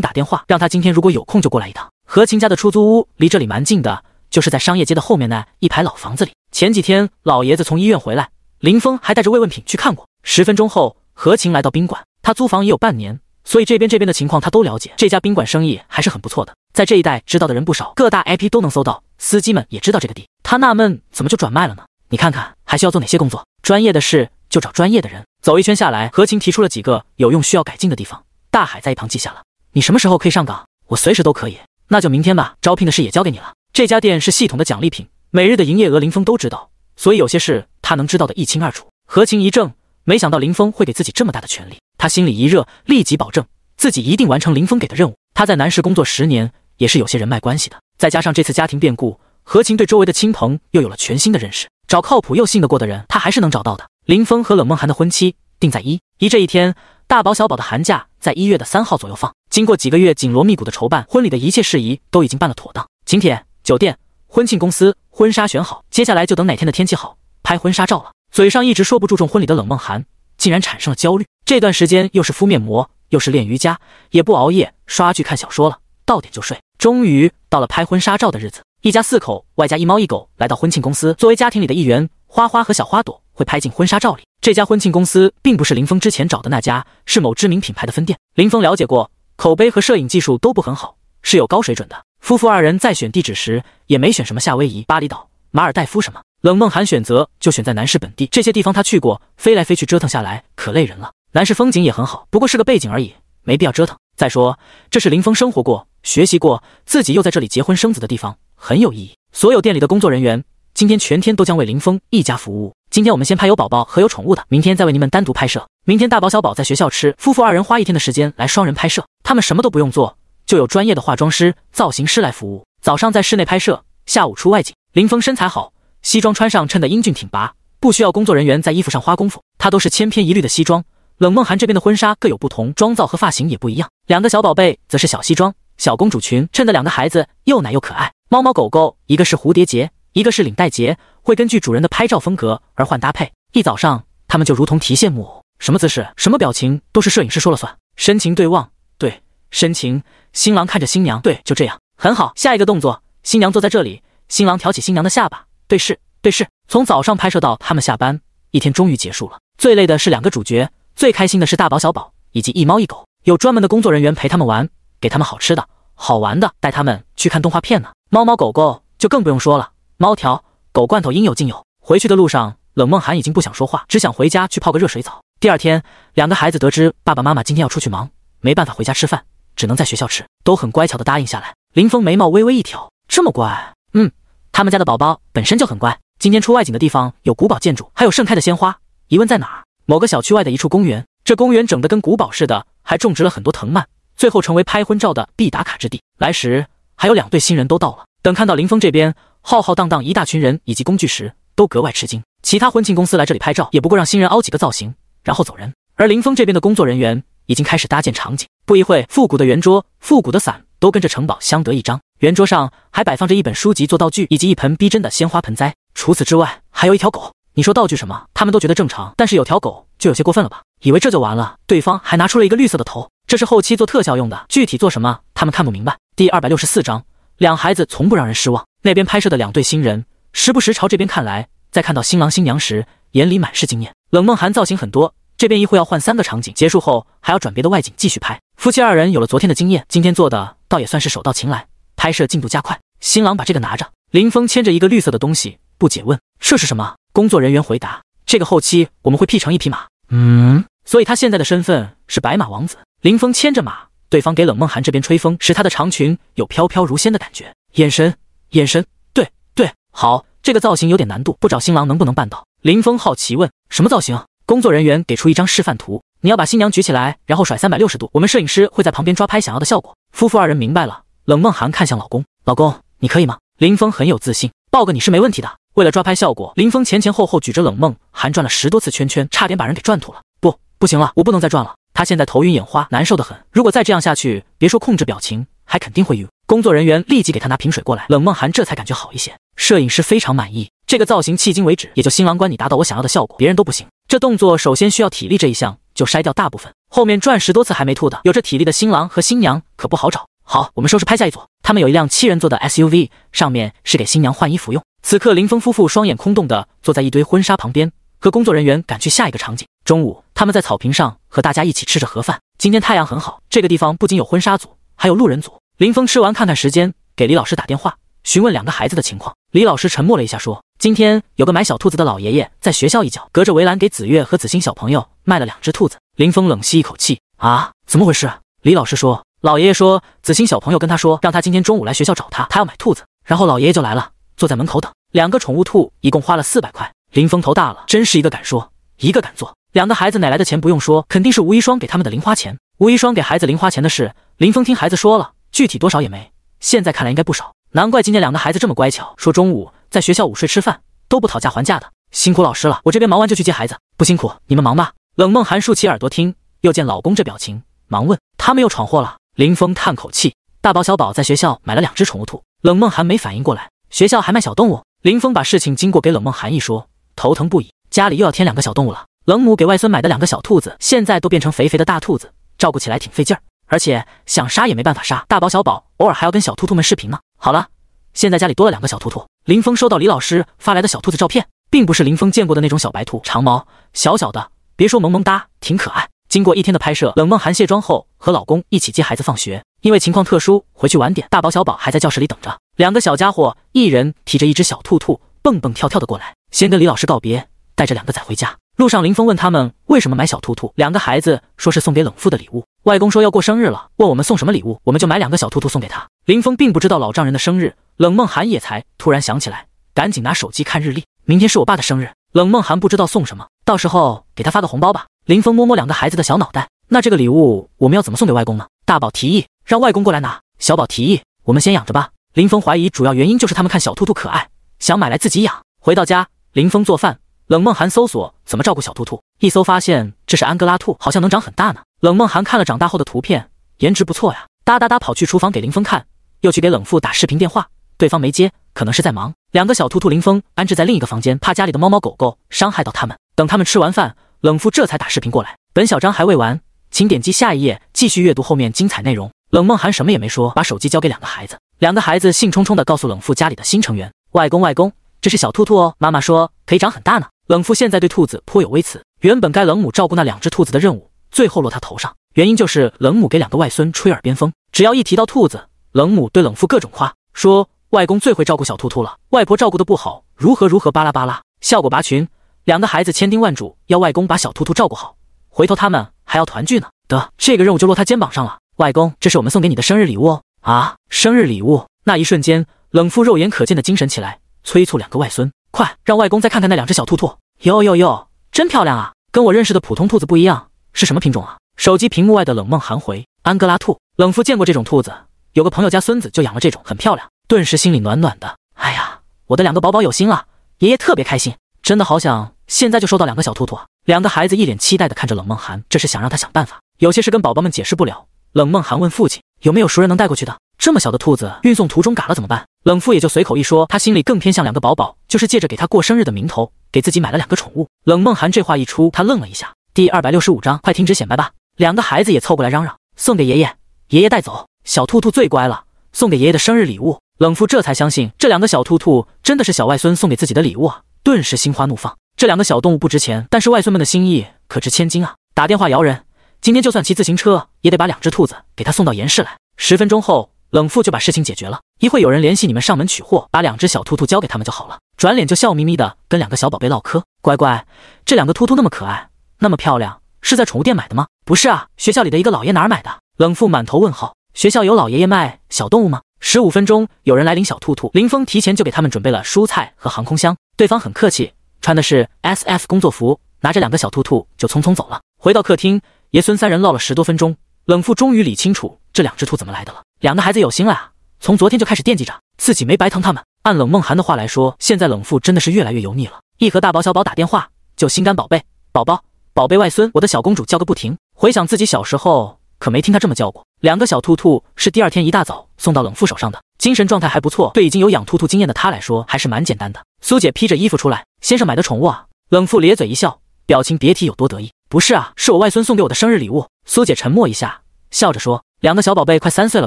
打电话，让他今天如果有空就过来一趟。何晴家的出租屋离这里蛮近的，就是在商业街的后面那一排老房子里。前几天老爷子从医院回来，林峰还带着慰问品去看过。十分钟后，何晴来到宾馆，他租房也有半年。所以这边这边的情况他都了解，这家宾馆生意还是很不错的，在这一带知道的人不少，各大 IP 都能搜到，司机们也知道这个地。他纳闷，怎么就转卖了呢？你看看，还需要做哪些工作？专业的事就找专业的人。走一圈下来，何晴提出了几个有用、需要改进的地方，大海在一旁记下了。你什么时候可以上岗？我随时都可以。那就明天吧。招聘的事也交给你了。这家店是系统的奖励品，每日的营业额林峰都知道，所以有些事他能知道的一清二楚。何晴一怔。没想到林峰会给自己这么大的权利，他心里一热，立即保证自己一定完成林峰给的任务。他在南市工作十年，也是有些人脉关系的，再加上这次家庭变故，何晴对周围的亲朋又有了全新的认识。找靠谱又信得过的人，他还是能找到的。林峰和冷梦涵的婚期定在一一这一天，大宝小宝的寒假在一月的三号左右放。经过几个月紧锣密鼓的筹办，婚礼的一切事宜都已经办了妥当，请帖、酒店、婚庆公司、婚纱选好，接下来就等哪天的天气好拍婚纱照了。嘴上一直说不注重婚礼的冷梦涵，竟然产生了焦虑。这段时间又是敷面膜，又是练瑜伽，也不熬夜刷剧看小说了，到点就睡。终于到了拍婚纱照的日子，一家四口外加一猫一狗来到婚庆公司。作为家庭里的一员，花花和小花朵会拍进婚纱照里。这家婚庆公司并不是林峰之前找的那家，是某知名品牌的分店。林峰了解过，口碑和摄影技术都不很好，是有高水准的。夫妇二人在选地址时也没选什么夏威夷、巴厘岛、马尔代夫什么。冷梦涵选择就选在南市本地，这些地方他去过，飞来飞去折腾下来可累人了。南市风景也很好，不过是个背景而已，没必要折腾。再说，这是林峰生活过、学习过，自己又在这里结婚生子的地方，很有意义。所有店里的工作人员今天全天都将为林峰一家服务。今天我们先拍有宝宝和有宠物的，明天再为你们单独拍摄。明天大宝小宝在学校吃，夫妇二人花一天的时间来双人拍摄，他们什么都不用做，就有专业的化妆师、造型师来服务。早上在室内拍摄，下午出外景。林峰身材好。西装穿上衬得英俊挺拔，不需要工作人员在衣服上花功夫，他都是千篇一律的西装。冷梦涵这边的婚纱各有不同，妆造和发型也不一样。两个小宝贝则是小西装、小公主裙，衬得两个孩子又奶又可爱。猫猫狗狗，一个是蝴蝶结，一个是领带结，会根据主人的拍照风格而换搭配。一早上，他们就如同提线木偶，什么姿势、什么表情都是摄影师说了算。深情对望，对深情，新郎看着新娘，对，就这样，很好。下一个动作，新娘坐在这里，新郎挑起新娘的下巴。对视，对视。从早上拍摄到他们下班，一天终于结束了。最累的是两个主角，最开心的是大宝、小宝以及一猫一狗。有专门的工作人员陪他们玩，给他们好吃的、好玩的，带他们去看动画片呢。猫猫狗狗就更不用说了，猫条、狗罐头应有尽有。回去的路上，冷梦涵已经不想说话，只想回家去泡个热水澡。第二天，两个孩子得知爸爸妈妈今天要出去忙，没办法回家吃饭，只能在学校吃，都很乖巧地答应下来。林峰眉毛微微一挑，这么乖，嗯。他们家的宝宝本身就很乖。今天出外景的地方有古堡建筑，还有盛开的鲜花。疑问在哪儿？某个小区外的一处公园。这公园整的跟古堡似的，还种植了很多藤蔓，最后成为拍婚照的必打卡之地。来时还有两对新人都到了。等看到林峰这边浩浩荡荡一大群人以及工具时，都格外吃惊。其他婚庆公司来这里拍照，也不过让新人凹几个造型，然后走人。而林峰这边的工作人员已经开始搭建场景。不一会，复古的圆桌、复古的伞都跟着城堡相得益彰。圆桌上还摆放着一本书籍做道具，以及一盆逼真的鲜花盆栽。除此之外，还有一条狗。你说道具什么，他们都觉得正常，但是有条狗就有些过分了吧？以为这就完了，对方还拿出了一个绿色的头，这是后期做特效用的，具体做什么他们看不明白。第二百六十四章，两孩子从不让人失望。那边拍摄的两对新人，时不时朝这边看来，在看到新郎新娘时，眼里满是惊艳。冷梦涵造型很多，这边一会要换三个场景，结束后还要转别的外景继续拍。夫妻二人有了昨天的经验，今天做的倒也算是手到擒来。拍摄进度加快，新郎把这个拿着。林峰牵着一个绿色的东西，不解问：“这是什么？”工作人员回答：“这个后期我们会 P 成一匹马。”嗯，所以他现在的身份是白马王子。林峰牵着马，对方给冷梦寒这边吹风，使她的长裙有飘飘如仙的感觉。眼神，眼神，对对，好，这个造型有点难度，不找新郎能不能办到？林峰好奇问：“什么造型？”工作人员给出一张示范图：“你要把新娘举起来，然后甩三百六十度，我们摄影师会在旁边抓拍想要的效果。”夫妇二人明白了。冷梦涵看向老公，老公，你可以吗？林峰很有自信，抱个你是没问题的。为了抓拍效果，林峰前前后后举着冷梦涵转了十多次圈圈，差点把人给转吐了。不，不行了，我不能再转了。他现在头晕眼花，难受的很。如果再这样下去，别说控制表情，还肯定会晕。工作人员立即给他拿瓶水过来，冷梦涵这才感觉好一些。摄影师非常满意这个造型，迄今为止也就新郎官你达到我想要的效果，别人都不行。这动作首先需要体力这一项就筛掉大部分，后面转十多次还没吐的，有这体力的新郎和新娘可不好找。好，我们收拾拍下一组。他们有一辆七人座的 SUV，上面是给新娘换衣服用。此刻，林峰夫妇双眼空洞的坐在一堆婚纱旁边，和工作人员赶去下一个场景。中午，他们在草坪上和大家一起吃着盒饭。今天太阳很好，这个地方不仅有婚纱组，还有路人组。林峰吃完，看看时间，给李老师打电话，询问两个孩子的情况。李老师沉默了一下，说：“今天有个买小兔子的老爷爷在学校一角，隔着围栏给子月和子欣小朋友卖了两只兔子。”林峰冷吸一口气：“啊，怎么回事？”李老师说。老爷爷说：“子欣小朋友跟他说，让他今天中午来学校找他，他要买兔子。”然后老爷爷就来了，坐在门口等。两个宠物兔一共花了四百块。林峰头大了，真是一个敢说，一个敢做。两个孩子哪来的钱？不用说，肯定是吴一双给他们的零花钱。吴一双给孩子零花钱的事，林峰听孩子说了，具体多少也没。现在看来应该不少，难怪今天两个孩子这么乖巧，说中午在学校午睡吃饭都不讨价还价的。辛苦老师了，我这边忙完就去接孩子。不辛苦，你们忙吧。冷梦寒竖起耳朵听，又见老公这表情，忙问：“他们又闯祸了？”林峰叹口气，大宝小宝在学校买了两只宠物兔。冷梦寒没反应过来，学校还卖小动物。林峰把事情经过给冷梦寒一说，头疼不已。家里又要添两个小动物了。冷母给外孙买的两个小兔子，现在都变成肥肥的大兔子，照顾起来挺费劲儿，而且想杀也没办法杀。大宝小宝偶尔还要跟小兔兔们视频呢。好了，现在家里多了两个小兔兔。林峰收到李老师发来的小兔子照片，并不是林峰见过的那种小白兔，长毛小小的，别说萌萌哒，挺可爱。经过一天的拍摄，冷梦涵卸妆后和老公一起接孩子放学。因为情况特殊，回去晚点，大宝小宝还在教室里等着。两个小家伙一人提着一只小兔兔，蹦蹦跳跳的过来，先跟李老师告别，带着两个崽回家。路上，林峰问他们为什么买小兔兔，两个孩子说是送给冷父的礼物。外公说要过生日了，问我们送什么礼物，我们就买两个小兔兔送给他。林峰并不知道老丈人的生日，冷梦涵也才突然想起来，赶紧拿手机看日历，明天是我爸的生日。冷梦涵不知道送什么，到时候给他发个红包吧。林峰摸摸两个孩子的小脑袋，那这个礼物我们要怎么送给外公呢？大宝提议让外公过来拿，小宝提议我们先养着吧。林峰怀疑主要原因就是他们看小兔兔可爱，想买来自己养。回到家，林峰做饭，冷梦涵搜索怎么照顾小兔兔，一搜发现这是安哥拉兔，好像能长很大呢。冷梦涵看了长大后的图片，颜值不错呀，哒哒哒跑去厨房给林峰看，又去给冷父打视频电话，对方没接，可能是在忙。两个小兔兔林峰安置在另一个房间，怕家里的猫猫狗狗伤害到他们。等他们吃完饭。冷父这才打视频过来，本小章还未完，请点击下一页继续阅读后面精彩内容。冷梦涵什么也没说，把手机交给两个孩子。两个孩子兴冲冲地告诉冷父家里的新成员：“外公，外公，这是小兔兔哦，妈妈说可以长很大呢。”冷父现在对兔子颇有微词，原本该冷母照顾那两只兔子的任务，最后落他头上，原因就是冷母给两个外孙吹耳边风，只要一提到兔子，冷母对冷父各种夸，说外公最会照顾小兔兔了，外婆照顾的不好，如何如何巴拉巴拉，效果拔群。两个孩子千叮万嘱要外公把小兔兔照顾好，回头他们还要团聚呢，得，这个任务就落他肩膀上了。外公，这是我们送给你的生日礼物哦！啊，生日礼物！那一瞬间，冷父肉眼可见的精神起来，催促两个外孙快让外公再看看那两只小兔兔。哟哟哟，真漂亮啊，跟我认识的普通兔子不一样，是什么品种啊？手机屏幕外的冷梦寒回：安哥拉兔。冷父见过这种兔子，有个朋友家孙子就养了这种，很漂亮。顿时心里暖暖的。哎呀，我的两个宝宝有心了，爷爷特别开心，真的好想。现在就收到两个小兔兔，两个孩子一脸期待地看着冷梦寒，这是想让他想办法。有些事跟宝宝们解释不了。冷梦寒问父亲有没有熟人能带过去的，这么小的兔子，运送途中嘎了怎么办？冷父也就随口一说，他心里更偏向两个宝宝，就是借着给他过生日的名头，给自己买了两个宠物。冷梦寒这话一出，他愣了一下。第二百六十五章，快停止显摆吧！两个孩子也凑过来嚷嚷，送给爷爷，爷爷带走。小兔兔最乖了，送给爷爷的生日礼物。冷父这才相信这两个小兔兔真的是小外孙送给自己的礼物啊，顿时心花怒放。这两个小动物不值钱，但是外孙们的心意可值千金啊！打电话摇人，今天就算骑自行车也得把两只兔子给他送到严氏来。十分钟后，冷父就把事情解决了。一会有人联系你们上门取货，把两只小兔兔交给他们就好了。转脸就笑眯眯的跟两个小宝贝唠嗑：“乖乖，这两个兔兔那么可爱，那么漂亮，是在宠物店买的吗？”“不是啊，学校里的一个老爷哪买的？”冷父满头问号：“学校有老爷爷卖小动物吗？”十五分钟，有人来领小兔兔。林峰提前就给他们准备了蔬菜和航空箱。对方很客气。穿的是 S F 工作服，拿着两个小兔兔就匆匆走了。回到客厅，爷孙三人唠了十多分钟，冷父终于理清楚这两只兔怎么来的了。两个孩子有心了啊，从昨天就开始惦记着，自己没白疼他们。按冷梦涵的话来说，现在冷父真的是越来越油腻了，一和大宝小宝打电话就心肝宝贝、宝宝、宝贝外孙、我的小公主叫个不停。回想自己小时候。可没听他这么叫过。两个小兔兔是第二天一大早送到冷父手上的，精神状态还不错，对已经有养兔兔经验的他来说还是蛮简单的。苏姐披着衣服出来：“先生买的宠物啊？”冷父咧嘴一笑，表情别提有多得意。不是啊，是我外孙送给我的生日礼物。苏姐沉默一下，笑着说：“两个小宝贝快三岁了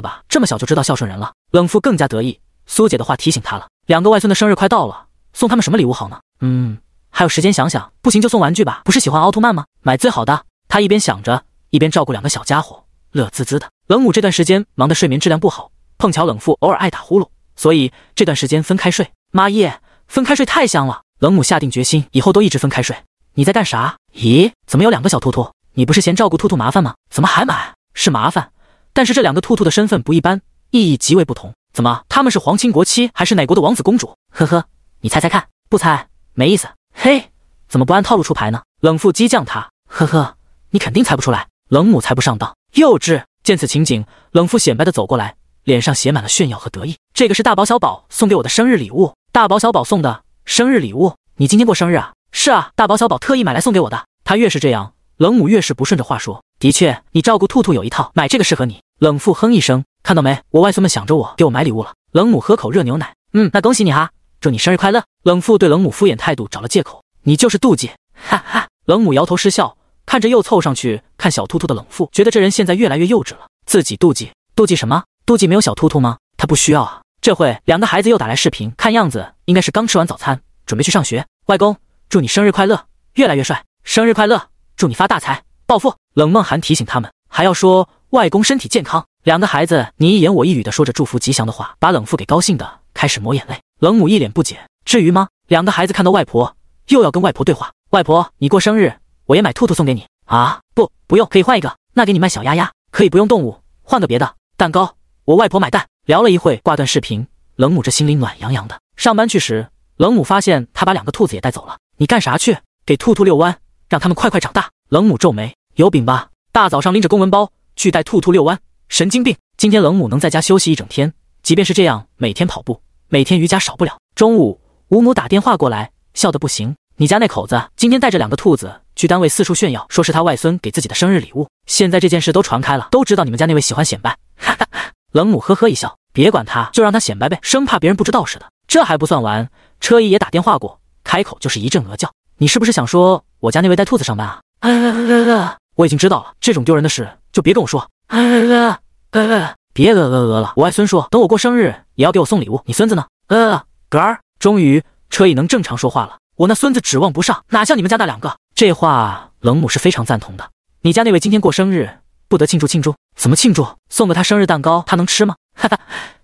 吧？这么小就知道孝顺人了。”冷父更加得意。苏姐的话提醒他了，两个外孙的生日快到了，送他们什么礼物好呢？嗯，还有时间想想。不行就送玩具吧，不是喜欢奥特曼吗？买最好的。他一边想着，一边照顾两个小家伙。乐滋滋的，冷母这段时间忙得睡眠质量不好，碰巧冷父偶尔爱打呼噜，所以这段时间分开睡。妈耶，分开睡太香了！冷母下定决心，以后都一直分开睡。你在干啥？咦，怎么有两个小兔兔？你不是嫌照顾兔兔麻烦吗？怎么还买？是麻烦，但是这两个兔兔的身份不一般，意义极为不同。怎么，他们是皇亲国戚，还是哪国的王子公主？呵呵，你猜猜看，不猜没意思。嘿，怎么不按套路出牌呢？冷父激将他。呵呵，你肯定猜不出来。冷母才不上当。幼稚。见此情景，冷父显摆的走过来，脸上写满了炫耀和得意。这个是大宝小宝送给我的生日礼物。大宝小宝送的生日礼物？你今天过生日啊？是啊，大宝小宝特意买来送给我的。他越是这样，冷母越是不顺着话说。的确，你照顾兔兔有一套，买这个适合你。冷父哼一声，看到没，我外孙们想着我，给我买礼物了。冷母喝口热牛奶，嗯，那恭喜你哈，祝你生日快乐。冷父对冷母敷衍态度找了借口，你就是妒忌，哈哈。冷母摇头失笑。看着又凑上去看小兔兔的冷父，觉得这人现在越来越幼稚了。自己妒忌，妒忌什么？妒忌没有小兔兔吗？他不需要啊。这会，两个孩子又打来视频，看样子应该是刚吃完早餐，准备去上学。外公，祝你生日快乐，越来越帅！生日快乐，祝你发大财，暴富！冷梦涵提醒他们，还要说外公身体健康。两个孩子你一言我一语的说着祝福吉祥的话，把冷父给高兴的开始抹眼泪。冷母一脸不解，至于吗？两个孩子看到外婆，又要跟外婆对话。外婆，你过生日。我也买兔兔送给你啊！不，不用，可以换一个。那给你卖小鸭鸭，可以不用动物，换个别的。蛋糕，我外婆买蛋。聊了一会，挂断视频。冷母这心里暖洋洋的。上班去时，冷母发现他把两个兔子也带走了。你干啥去？给兔兔遛弯，让他们快快长大。冷母皱眉，有病吧？大早上拎着公文包去带兔兔遛弯，神经病！今天冷母能在家休息一整天，即便是这样，每天跑步，每天瑜伽少不了。中午，吴母打电话过来，笑得不行。你家那口子今天带着两个兔子。去单位四处炫耀，说是他外孙给自己的生日礼物。现在这件事都传开了，都知道你们家那位喜欢显摆。冷母呵呵一笑，别管他，就让他显摆呗，生怕别人不知道似的。这还不算完，车姨也打电话过，开口就是一阵鹅叫。你是不是想说我家那位带兔子上班啊？我已经知道了，这种丢人的事就别跟我说。别鹅鹅鹅了，我外孙说等我过生日也要给我送礼物，你孙子呢？嗝儿，终于车姨能正常说话了。我那孙子指望不上，哪像你们家那两个。这话冷母是非常赞同的。你家那位今天过生日，不得庆祝庆祝？怎么庆祝？送个他生日蛋糕，他能吃吗？哈哈，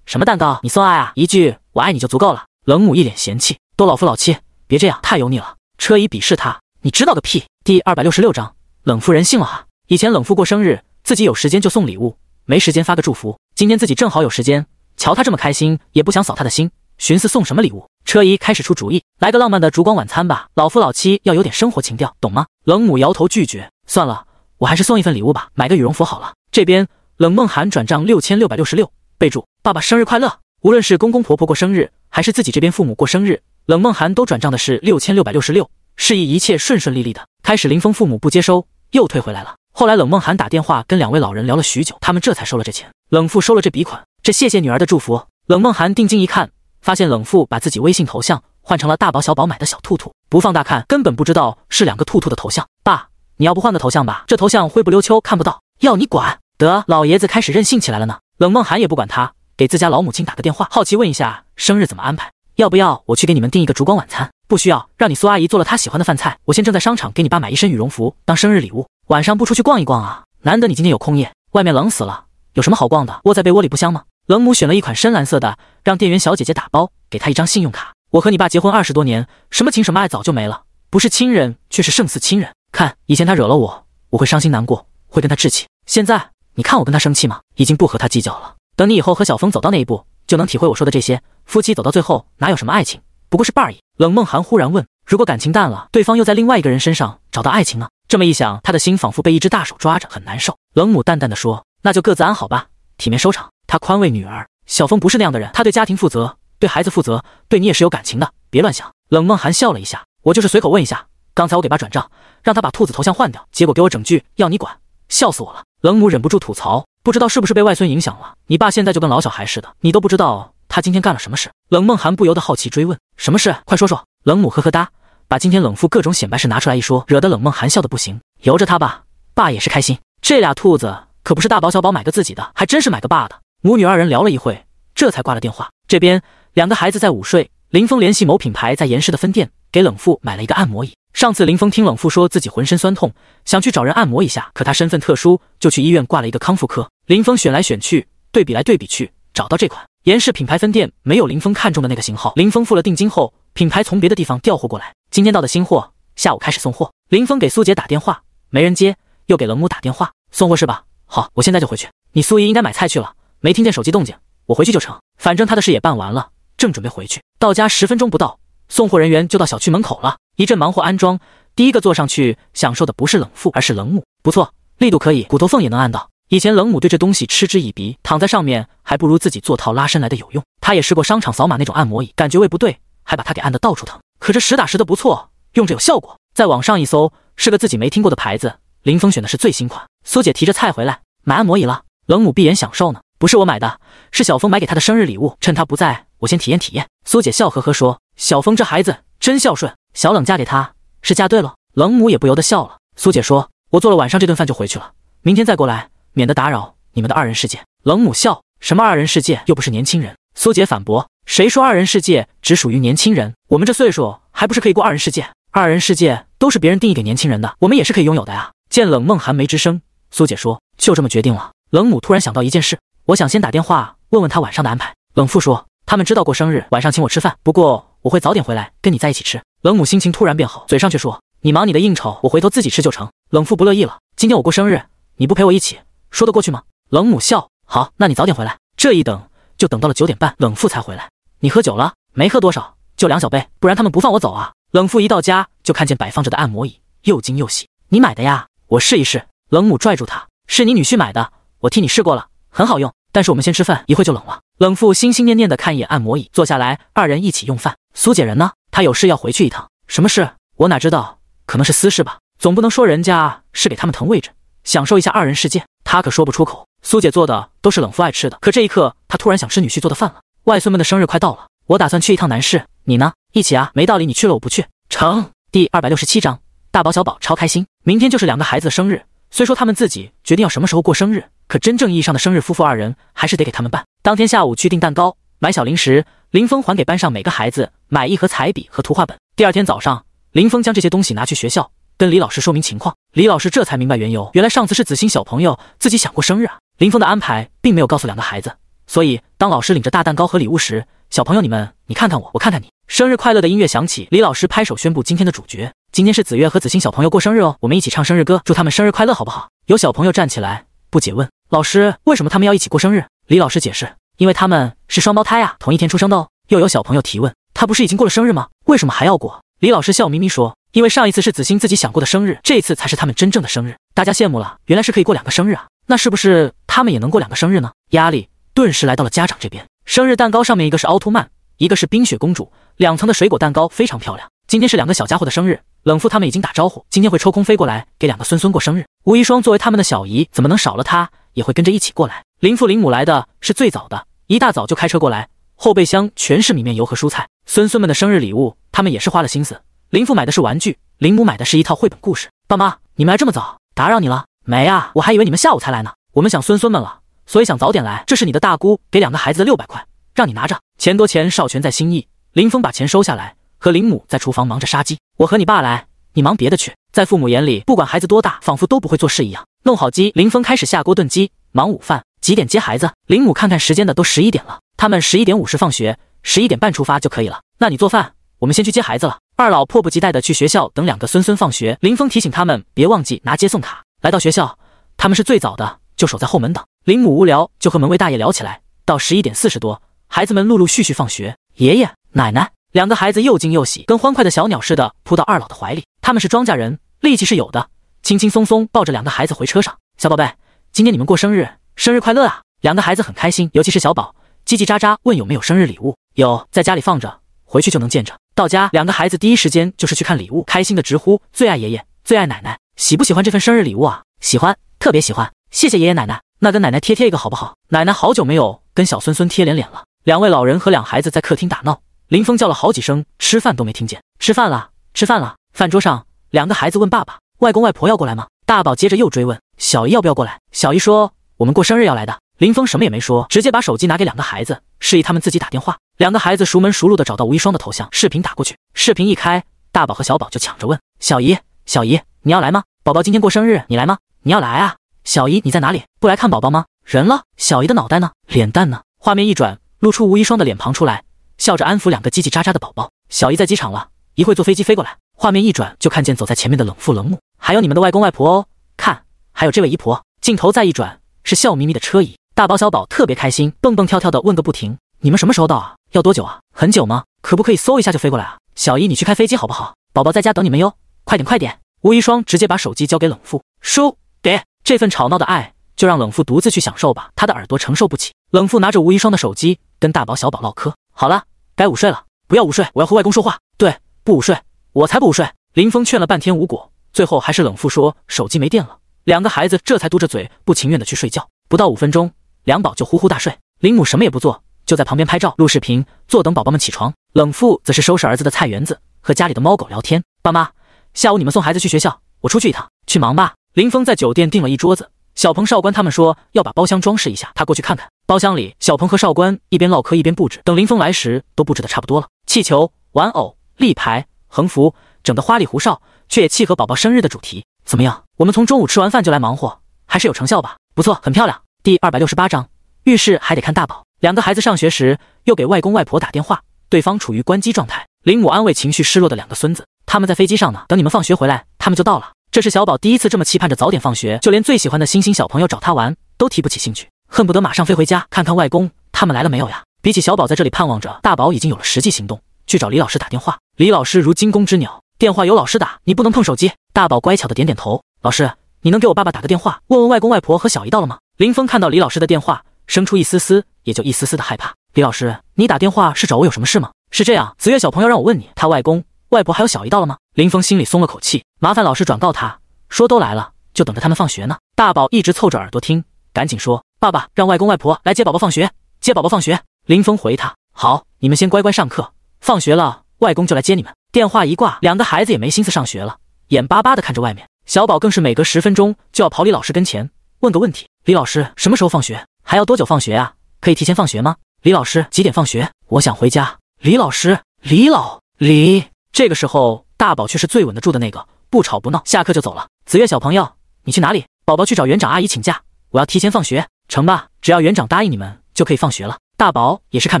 什么蛋糕？你送啊！一句我爱你就足够了。冷母一脸嫌弃，都老夫老妻，别这样太油腻了。车姨鄙视他，你知道个屁！第二百六十六章，冷夫人性了哈。以前冷父过生日，自己有时间就送礼物，没时间发个祝福。今天自己正好有时间，瞧他这么开心，也不想扫他的心。寻思送什么礼物？车姨开始出主意，来个浪漫的烛光晚餐吧。老夫老妻要有点生活情调，懂吗？冷母摇头拒绝，算了，我还是送一份礼物吧，买个羽绒服好了。这边冷梦涵转账六千六百六十六，备注爸爸生日快乐。无论是公公婆婆过生日，还是自己这边父母过生日，冷梦涵都转账的是六千六百六十六，示意一切顺顺利利的。开始林峰父母不接收，又退回来了。后来冷梦涵打电话跟两位老人聊了许久，他们这才收了这钱。冷父收了这笔款，这谢谢女儿的祝福。冷梦涵定睛一看。发现冷父把自己微信头像换成了大宝小宝买的小兔兔，不放大看根本不知道是两个兔兔的头像。爸，你要不换个头像吧，这头像灰不溜秋，看不到。要你管得？老爷子开始任性起来了呢。冷梦涵也不管他，给自家老母亲打个电话，好奇问一下生日怎么安排，要不要我去给你们订一个烛光晚餐？不需要，让你苏阿姨做了她喜欢的饭菜。我先正在商场给你爸买一身羽绒服当生日礼物。晚上不出去逛一逛啊？难得你今天有空夜，外面冷死了，有什么好逛的？窝在被窝里不香吗？冷母选了一款深蓝色的，让店员小姐姐打包，给她一张信用卡。我和你爸结婚二十多年，什么情什么爱早就没了，不是亲人却是胜似亲人。看以前他惹了我，我会伤心难过，会跟他置气。现在你看我跟他生气吗？已经不和他计较了。等你以后和小峰走到那一步，就能体会我说的这些。夫妻走到最后，哪有什么爱情，不过是伴而已。冷梦寒忽然问：“如果感情淡了，对方又在另外一个人身上找到爱情呢？”这么一想，他的心仿佛被一只大手抓着，很难受。冷母淡淡的说：“那就各自安好吧，体面收场。”他宽慰女儿：“小峰不是那样的人，他对家庭负责，对孩子负责，对你也是有感情的，别乱想。”冷梦寒笑了一下：“我就是随口问一下，刚才我给爸转账，让他把兔子头像换掉，结果给我整句要你管，笑死我了。”冷母忍不住吐槽：“不知道是不是被外孙影响了，你爸现在就跟老小孩似的，你都不知道他今天干了什么事。”冷梦寒不由得好奇追问：“什么事？快说说。”冷母呵呵哒，把今天冷父各种显摆事拿出来一说，惹得冷梦寒笑的不行。由着他吧，爸也是开心。这俩兔子可不是大宝小宝买个自己的，还真是买个爸的。母女二人聊了一会，这才挂了电话。这边两个孩子在午睡。林峰联系某品牌在严氏的分店，给冷父买了一个按摩椅。上次林峰听冷父说自己浑身酸痛，想去找人按摩一下，可他身份特殊，就去医院挂了一个康复科。林峰选来选去，对比来对比去，找到这款严氏品牌分店没有林峰看中的那个型号。林峰付了定金后，品牌从别的地方调货过来，今天到的新货，下午开始送货。林峰给苏姐打电话，没人接，又给冷母打电话，送货是吧？好，我现在就回去。你苏姨应该买菜去了。没听见手机动静，我回去就成。反正他的事也办完了，正准备回去。到家十分钟不到，送货人员就到小区门口了。一阵忙活安装，第一个坐上去享受的不是冷腹，而是冷母。不错，力度可以，骨头缝也能按到。以前冷母对这东西嗤之以鼻，躺在上面还不如自己做套拉伸来的有用。他也试过商场扫码那种按摩椅，感觉味不对，还把他给按得到处疼。可这实打实的不错，用着有效果。在网上一搜，是个自己没听过的牌子。林峰选的是最新款。苏姐提着菜回来，买按摩椅了。冷母闭眼享受呢。不是我买的，是小峰买给他的生日礼物。趁他不在，我先体验体验。苏姐笑呵呵说：“小峰这孩子真孝顺，小冷嫁给他是嫁对了。”冷母也不由得笑了。苏姐说：“我做了晚上这顿饭就回去了，明天再过来，免得打扰你们的二人世界。”冷母笑：“什么二人世界？又不是年轻人。”苏姐反驳：“谁说二人世界只属于年轻人？我们这岁数还不是可以过二人世界？二人世界都是别人定义给年轻人的，我们也是可以拥有的呀。”见冷梦寒没吱声，苏姐说：“就这么决定了。”冷母突然想到一件事。我想先打电话问问他晚上的安排。冷父说，他们知道过生日晚上请我吃饭，不过我会早点回来跟你在一起吃。冷母心情突然变好，嘴上却说：“你忙你的应酬，我回头自己吃就成。”冷父不乐意了：“今天我过生日，你不陪我一起，说得过去吗？”冷母笑：“好，那你早点回来。”这一等就等到了九点半，冷父才回来。你喝酒了？没喝多少，就两小杯，不然他们不放我走啊！冷父一到家就看见摆放着的按摩椅，又惊又喜：“你买的呀？我试一试。”冷母拽住他：“是你女婿买的，我替你试过了。”很好用，但是我们先吃饭，一会就冷了。冷父心心念念的看一眼按摩椅，坐下来，二人一起用饭。苏姐人呢？她有事要回去一趟。什么事？我哪知道，可能是私事吧。总不能说人家是给他们腾位置，享受一下二人世界，他可说不出口。苏姐做的都是冷父爱吃的，可这一刻，他突然想吃女婿做的饭了。外孙们的生日快到了，我打算去一趟南市，你呢？一起啊，没道理你去了我不去。成。第二百六十七章，大宝小宝超开心，明天就是两个孩子的生日。虽说他们自己决定要什么时候过生日，可真正意义上的生日，夫妇二人还是得给他们办。当天下午去订蛋糕、买小零食，林峰还给班上每个孩子买一盒彩笔和图画本。第二天早上，林峰将这些东西拿去学校，跟李老师说明情况。李老师这才明白缘由，原来上次是子欣小朋友自己想过生日啊。林峰的安排并没有告诉两个孩子，所以当老师领着大蛋糕和礼物时，小朋友你们，你看看我，我看看你，生日快乐的音乐响起，李老师拍手宣布今天的主角。今天是子月和子欣小朋友过生日哦，我们一起唱生日歌，祝他们生日快乐，好不好？有小朋友站起来不解问：“老师，为什么他们要一起过生日？”李老师解释：“因为他们是双胞胎啊，同一天出生的哦。”又有小朋友提问：“他不是已经过了生日吗？为什么还要过？”李老师笑眯眯说：“因为上一次是子欣自己想过的生日，这一次才是他们真正的生日。”大家羡慕了，原来是可以过两个生日啊！那是不是他们也能过两个生日呢？压力顿时来到了家长这边。生日蛋糕上面一个是奥特曼，一个是冰雪公主，两层的水果蛋糕非常漂亮。今天是两个小家伙的生日，冷父他们已经打招呼，今天会抽空飞过来给两个孙孙过生日。吴一霜作为他们的小姨，怎么能少了她？也会跟着一起过来。林父林母来的是最早的一大早就开车过来，后备箱全是米面油和蔬菜，孙孙们的生日礼物，他们也是花了心思。林父买的是玩具，林母买的是一套绘本故事。爸妈，你们来这么早，打扰你了没啊？我还以为你们下午才来呢。我们想孙孙们了，所以想早点来。这是你的大姑给两个孩子的六百块，让你拿着。钱多钱少，全在心意。林峰把钱收下来。和林母在厨房忙着杀鸡，我和你爸来，你忙别的去。在父母眼里，不管孩子多大，仿佛都不会做事一样。弄好鸡，林峰开始下锅炖鸡，忙午饭。几点接孩子？林母看看时间的，都十一点了。他们十一点五十放学，十一点半出发就可以了。那你做饭，我们先去接孩子了。二老迫不及待的去学校等两个孙孙放学。林峰提醒他们别忘记拿接送卡。来到学校，他们是最早的，就守在后门等。林母无聊就和门卫大爷聊起来。到十一点四十多，孩子们陆陆续续放学。爷爷奶奶。两个孩子又惊又喜，跟欢快的小鸟似的扑到二老的怀里。他们是庄稼人，力气是有的，轻轻松松抱着两个孩子回车上。小宝贝，今天你们过生日，生日快乐啊！两个孩子很开心，尤其是小宝，叽叽喳喳问有没有生日礼物。有，在家里放着，回去就能见着。到家，两个孩子第一时间就是去看礼物，开心的直呼最爱爷爷，最爱奶奶。喜不喜欢这份生日礼物啊？喜欢，特别喜欢，谢谢爷爷奶奶。那跟奶奶贴贴一个好不好？奶奶好久没有跟小孙孙贴脸脸了。两位老人和两孩子在客厅打闹。林峰叫了好几声，吃饭都没听见。吃饭了，吃饭了。饭桌上，两个孩子问爸爸：“外公外婆要过来吗？”大宝接着又追问：“小姨要不要过来？”小姨说：“我们过生日要来的。”林峰什么也没说，直接把手机拿给两个孩子，示意他们自己打电话。两个孩子熟门熟路的找到吴一双的头像，视频打过去。视频一开，大宝和小宝就抢着问：“小姨，小姨，你要来吗？宝宝今天过生日，你来吗？你要来啊！小姨你在哪里？不来看宝宝吗？人了，小姨的脑袋呢？脸蛋呢？”画面一转，露出吴一双的脸庞出来。笑着安抚两个叽叽喳喳的宝宝，小姨在机场了一会坐飞机飞过来。画面一转，就看见走在前面的冷父冷母，还有你们的外公外婆哦。看，还有这位姨婆。镜头再一转，是笑眯眯的车姨。大宝小宝特别开心，蹦蹦跳跳的问个不停：“你们什么时候到啊？要多久啊？很久吗？可不可以嗖一下就飞过来啊？小姨，你去开飞机好不好？宝宝在家等你们哟，快点快点！”吴一双直接把手机交给冷父，叔给这份吵闹的爱，就让冷父独自去享受吧，他的耳朵承受不起。冷父拿着吴一双的手机，跟大宝小宝唠嗑。好了。该午睡了，不要午睡，我要和外公说话。对，不午睡，我才不午睡。林峰劝了半天无果，最后还是冷父说手机没电了，两个孩子这才嘟着嘴不情愿的去睡觉。不到五分钟，梁宝就呼呼大睡。林母什么也不做，就在旁边拍照录视频，坐等宝宝们起床。冷父则是收拾儿子的菜园子，和家里的猫狗聊天。爸妈，下午你们送孩子去学校，我出去一趟，去忙吧。林峰在酒店订了一桌子，小鹏少官他们说要把包厢装饰一下，他过去看看。包厢里，小鹏和少官一边唠嗑一边布置，等林峰来时都布置的差不多了。气球、玩偶、立牌、横幅，整得花里胡哨，却也契合宝宝生日的主题。怎么样？我们从中午吃完饭就来忙活，还是有成效吧？不错，很漂亮。第二百六十八章，遇事还得看大宝。两个孩子上学时又给外公外婆打电话，对方处于关机状态。林母安慰情绪失落的两个孙子：“他们在飞机上呢，等你们放学回来，他们就到了。”这是小宝第一次这么期盼着早点放学，就连最喜欢的星星小朋友找他玩都提不起兴趣。恨不得马上飞回家看看外公他们来了没有呀？比起小宝在这里盼望着，大宝已经有了实际行动，去找李老师打电话。李老师如惊弓之鸟，电话由老师打，你不能碰手机。大宝乖巧的点点头。老师，你能给我爸爸打个电话，问问外公外婆和小姨到了吗？林峰看到李老师的电话，生出一丝丝，也就一丝丝的害怕。李老师，你打电话是找我有什么事吗？是这样，子越小朋友让我问你，他外公外婆还有小姨到了吗？林峰心里松了口气，麻烦老师转告他，说都来了，就等着他们放学呢。大宝一直凑着耳朵听。赶紧说，爸爸让外公外婆来接宝宝放学。接宝宝放学。林峰回他，好，你们先乖乖上课，放学了外公就来接你们。电话一挂，两个孩子也没心思上学了，眼巴巴的看着外面。小宝更是每隔十分钟就要跑李老师跟前问个问题：李老师什么时候放学？还要多久放学啊？可以提前放学吗？李老师几点放学？我想回家。李老师，李老李。这个时候，大宝却是最稳得住的那个，不吵不闹，下课就走了。子月小朋友，你去哪里？宝宝去找园长阿姨请假。我要提前放学，成吧？只要园长答应你们就可以放学了。大宝也是看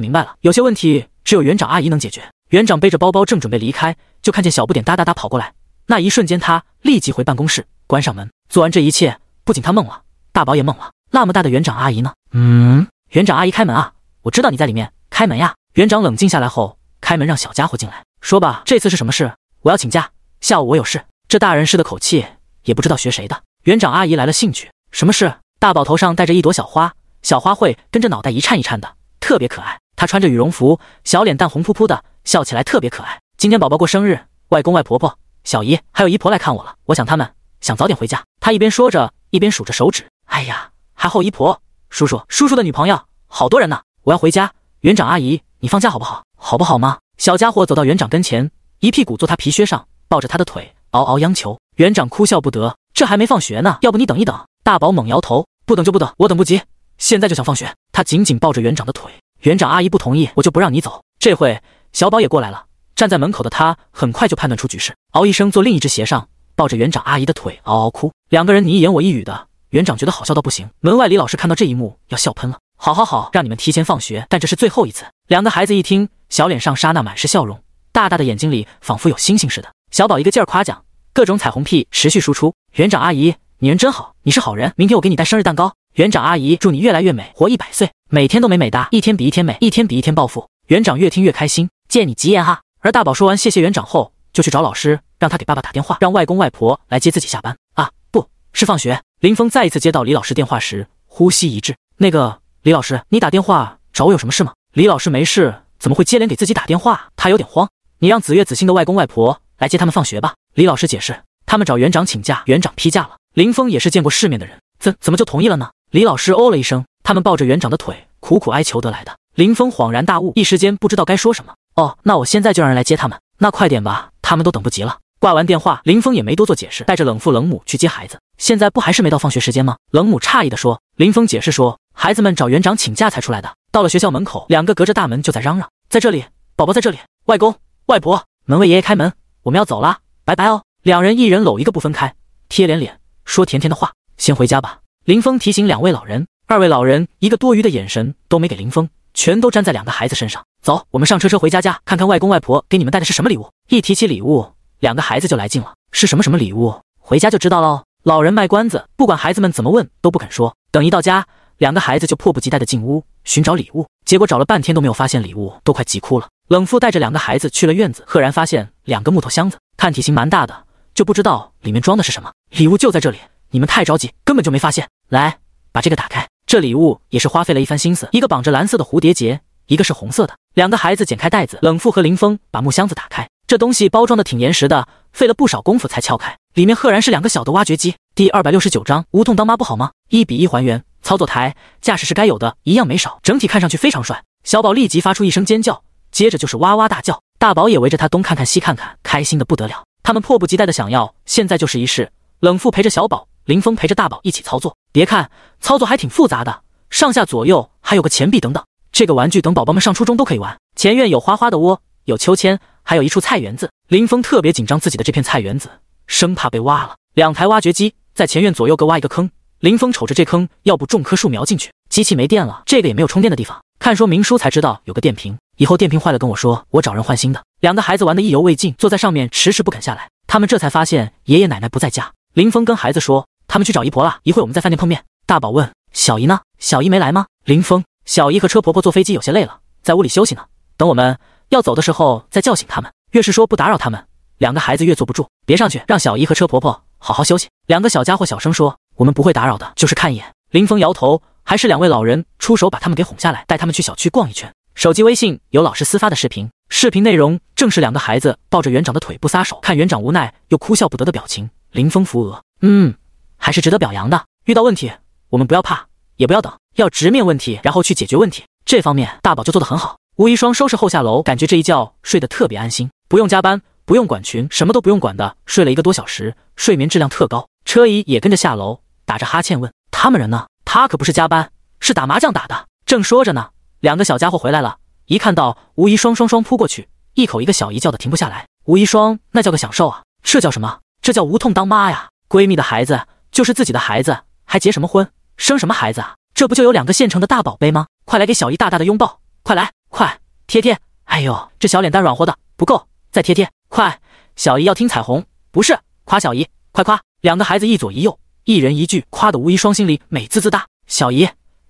明白了，有些问题只有园长阿姨能解决。园长背着包包正准备离开，就看见小不点哒哒哒跑过来。那一瞬间，他立即回办公室关上门。做完这一切，不仅他懵了，大宝也懵了。那么大的园长阿姨呢？嗯，园长阿姨开门啊，我知道你在里面，开门呀。园长冷静下来后，开门让小家伙进来。说吧，这次是什么事？我要请假，下午我有事。这大人似的口气，也不知道学谁的。园长阿姨来了兴趣，什么事？大宝头上戴着一朵小花，小花会跟着脑袋一颤一颤的，特别可爱。他穿着羽绒服，小脸蛋红扑扑的，笑起来特别可爱。今天宝宝过生日，外公、外婆、婆、小姨还有姨婆来看我了，我想他们，想早点回家。他一边说着，一边数着手指。哎呀，还后姨婆、叔叔、叔叔的女朋友，好多人呢，我要回家。园长阿姨，你放假好不好？好不好吗？小家伙走到园长跟前，一屁股坐他皮靴上，抱着他的腿，嗷嗷央求。园长哭笑不得。这还没放学呢，要不你等一等？大宝猛摇头，不等就不等，我等不及，现在就想放学。他紧紧抱着园长的腿，园长阿姨不同意，我就不让你走。这会，小宝也过来了，站在门口的他很快就判断出局势，嗷一声坐另一只鞋上，抱着园长阿姨的腿嗷嗷哭。两个人你一言我一语的，园长觉得好笑到不行。门外李老师看到这一幕要笑喷了。好好好，让你们提前放学，但这是最后一次。两个孩子一听，小脸上刹那满是笑容，大大的眼睛里仿佛有星星似的。小宝一个劲儿夸奖。各种彩虹屁持续输出，园长阿姨，你人真好，你是好人，明天我给你带生日蛋糕。园长阿姨，祝你越来越美，活一百岁，每天都美美哒，一天比一天美，一天比一天暴富。园长越听越开心，借你吉言哈。而大宝说完谢谢园长后，就去找老师，让他给爸爸打电话，让外公外婆来接自己下班啊，不是放学。林峰再一次接到李老师电话时，呼吸一滞。那个李老师，你打电话找我有什么事吗？李老师没事，怎么会接连给自己打电话？他有点慌。你让子月子欣的外公外婆来接他们放学吧。李老师解释，他们找园长请假，园长批假了。林峰也是见过世面的人，怎怎么就同意了呢？李老师哦了一声，他们抱着园长的腿，苦苦哀求得来的。林峰恍然大悟，一时间不知道该说什么。哦，那我现在就让人来接他们，那快点吧，他们都等不及了。挂完电话，林峰也没多做解释，带着冷父冷母去接孩子。现在不还是没到放学时间吗？冷母诧异地说。林峰解释说，孩子们找园长请假才出来的。到了学校门口，两个隔着大门就在嚷嚷，在这里，宝宝在这里，外公外婆，门卫爷爷开门，我们要走了。拜拜哦！两人一人搂一个不分开，贴脸脸说甜甜的话。先回家吧。林峰提醒两位老人，二位老人一个多余的眼神都没给林峰，全都粘在两个孩子身上。走，我们上车车回家家，看看外公外婆给你们带的是什么礼物。一提起礼物，两个孩子就来劲了，是什么什么礼物？回家就知道喽。老人卖关子，不管孩子们怎么问都不肯说。等一到家，两个孩子就迫不及待的进屋寻找礼物，结果找了半天都没有发现礼物，都快急哭了。冷父带着两个孩子去了院子，赫然发现两个木头箱子。看体型蛮大的，就不知道里面装的是什么礼物，就在这里。你们太着急，根本就没发现。来，把这个打开。这礼物也是花费了一番心思，一个绑着蓝色的蝴蝶结，一个是红色的。两个孩子剪开袋子，冷父和林峰把木箱子打开。这东西包装的挺严实的，费了不少功夫才撬开。里面赫然是两个小的挖掘机。第二百六十九章，无痛当妈不好吗？一比一还原，操作台、驾驶室该有的，一样没少。整体看上去非常帅。小宝立即发出一声尖叫，接着就是哇哇大叫。大宝也围着他东看看西看看，开心的不得了。他们迫不及待的想要，现在就是一试。冷父陪着小宝，林峰陪着大宝一起操作。别看操作还挺复杂的，上下左右还有个钱币等等。这个玩具等宝宝们上初中都可以玩。前院有花花的窝，有秋千，还有一处菜园子。林峰特别紧张自己的这片菜园子，生怕被挖了。两台挖掘机在前院左右各挖一个坑。林峰瞅着这坑，要不种棵树苗进去。机器没电了，这个也没有充电的地方。看说明书才知道有个电瓶。以后电瓶坏了跟我说，我找人换新的。两个孩子玩的意犹未尽，坐在上面迟迟不肯下来。他们这才发现爷爷奶奶不在家。林峰跟孩子说：“他们去找姨婆了，一会我们在饭店碰面。”大宝问：“小姨呢？小姨没来吗？”林峰：“小姨和车婆婆坐飞机有些累了，在屋里休息呢。等我们要走的时候再叫醒他们。”越是说不打扰他们，两个孩子越坐不住。别上去，让小姨和车婆婆好好休息。两个小家伙小声说：“我们不会打扰的，就是看一眼。”林峰摇头，还是两位老人出手把他们给哄下来，带他们去小区逛一圈。手机微信有老师私发的视频，视频内容正是两个孩子抱着园长的腿不撒手，看园长无奈又哭笑不得的表情。林峰扶额，嗯，还是值得表扬的。遇到问题，我们不要怕，也不要等，要直面问题，然后去解决问题。这方面大宝就做得很好。吴一双收拾后下楼，感觉这一觉睡得特别安心，不用加班，不用管群，什么都不用管的，睡了一个多小时，睡眠质量特高。车姨也跟着下楼，打着哈欠问：“他们人呢？”他可不是加班，是打麻将打的。正说着呢。两个小家伙回来了，一看到吴怡双，双双扑过去，一口一个小姨叫的停不下来。吴怡双那叫个享受啊！这叫什么？这叫无痛当妈呀！闺蜜的孩子就是自己的孩子，还结什么婚，生什么孩子？啊？这不就有两个现成的大宝贝吗？快来给小姨大大的拥抱，快来，快贴贴！哎呦，这小脸蛋软和的，不够，再贴贴！快，小姨要听彩虹，不是夸小姨，快夸！两个孩子一左一右，一人一句夸的吴一双心里美滋滋哒。小姨，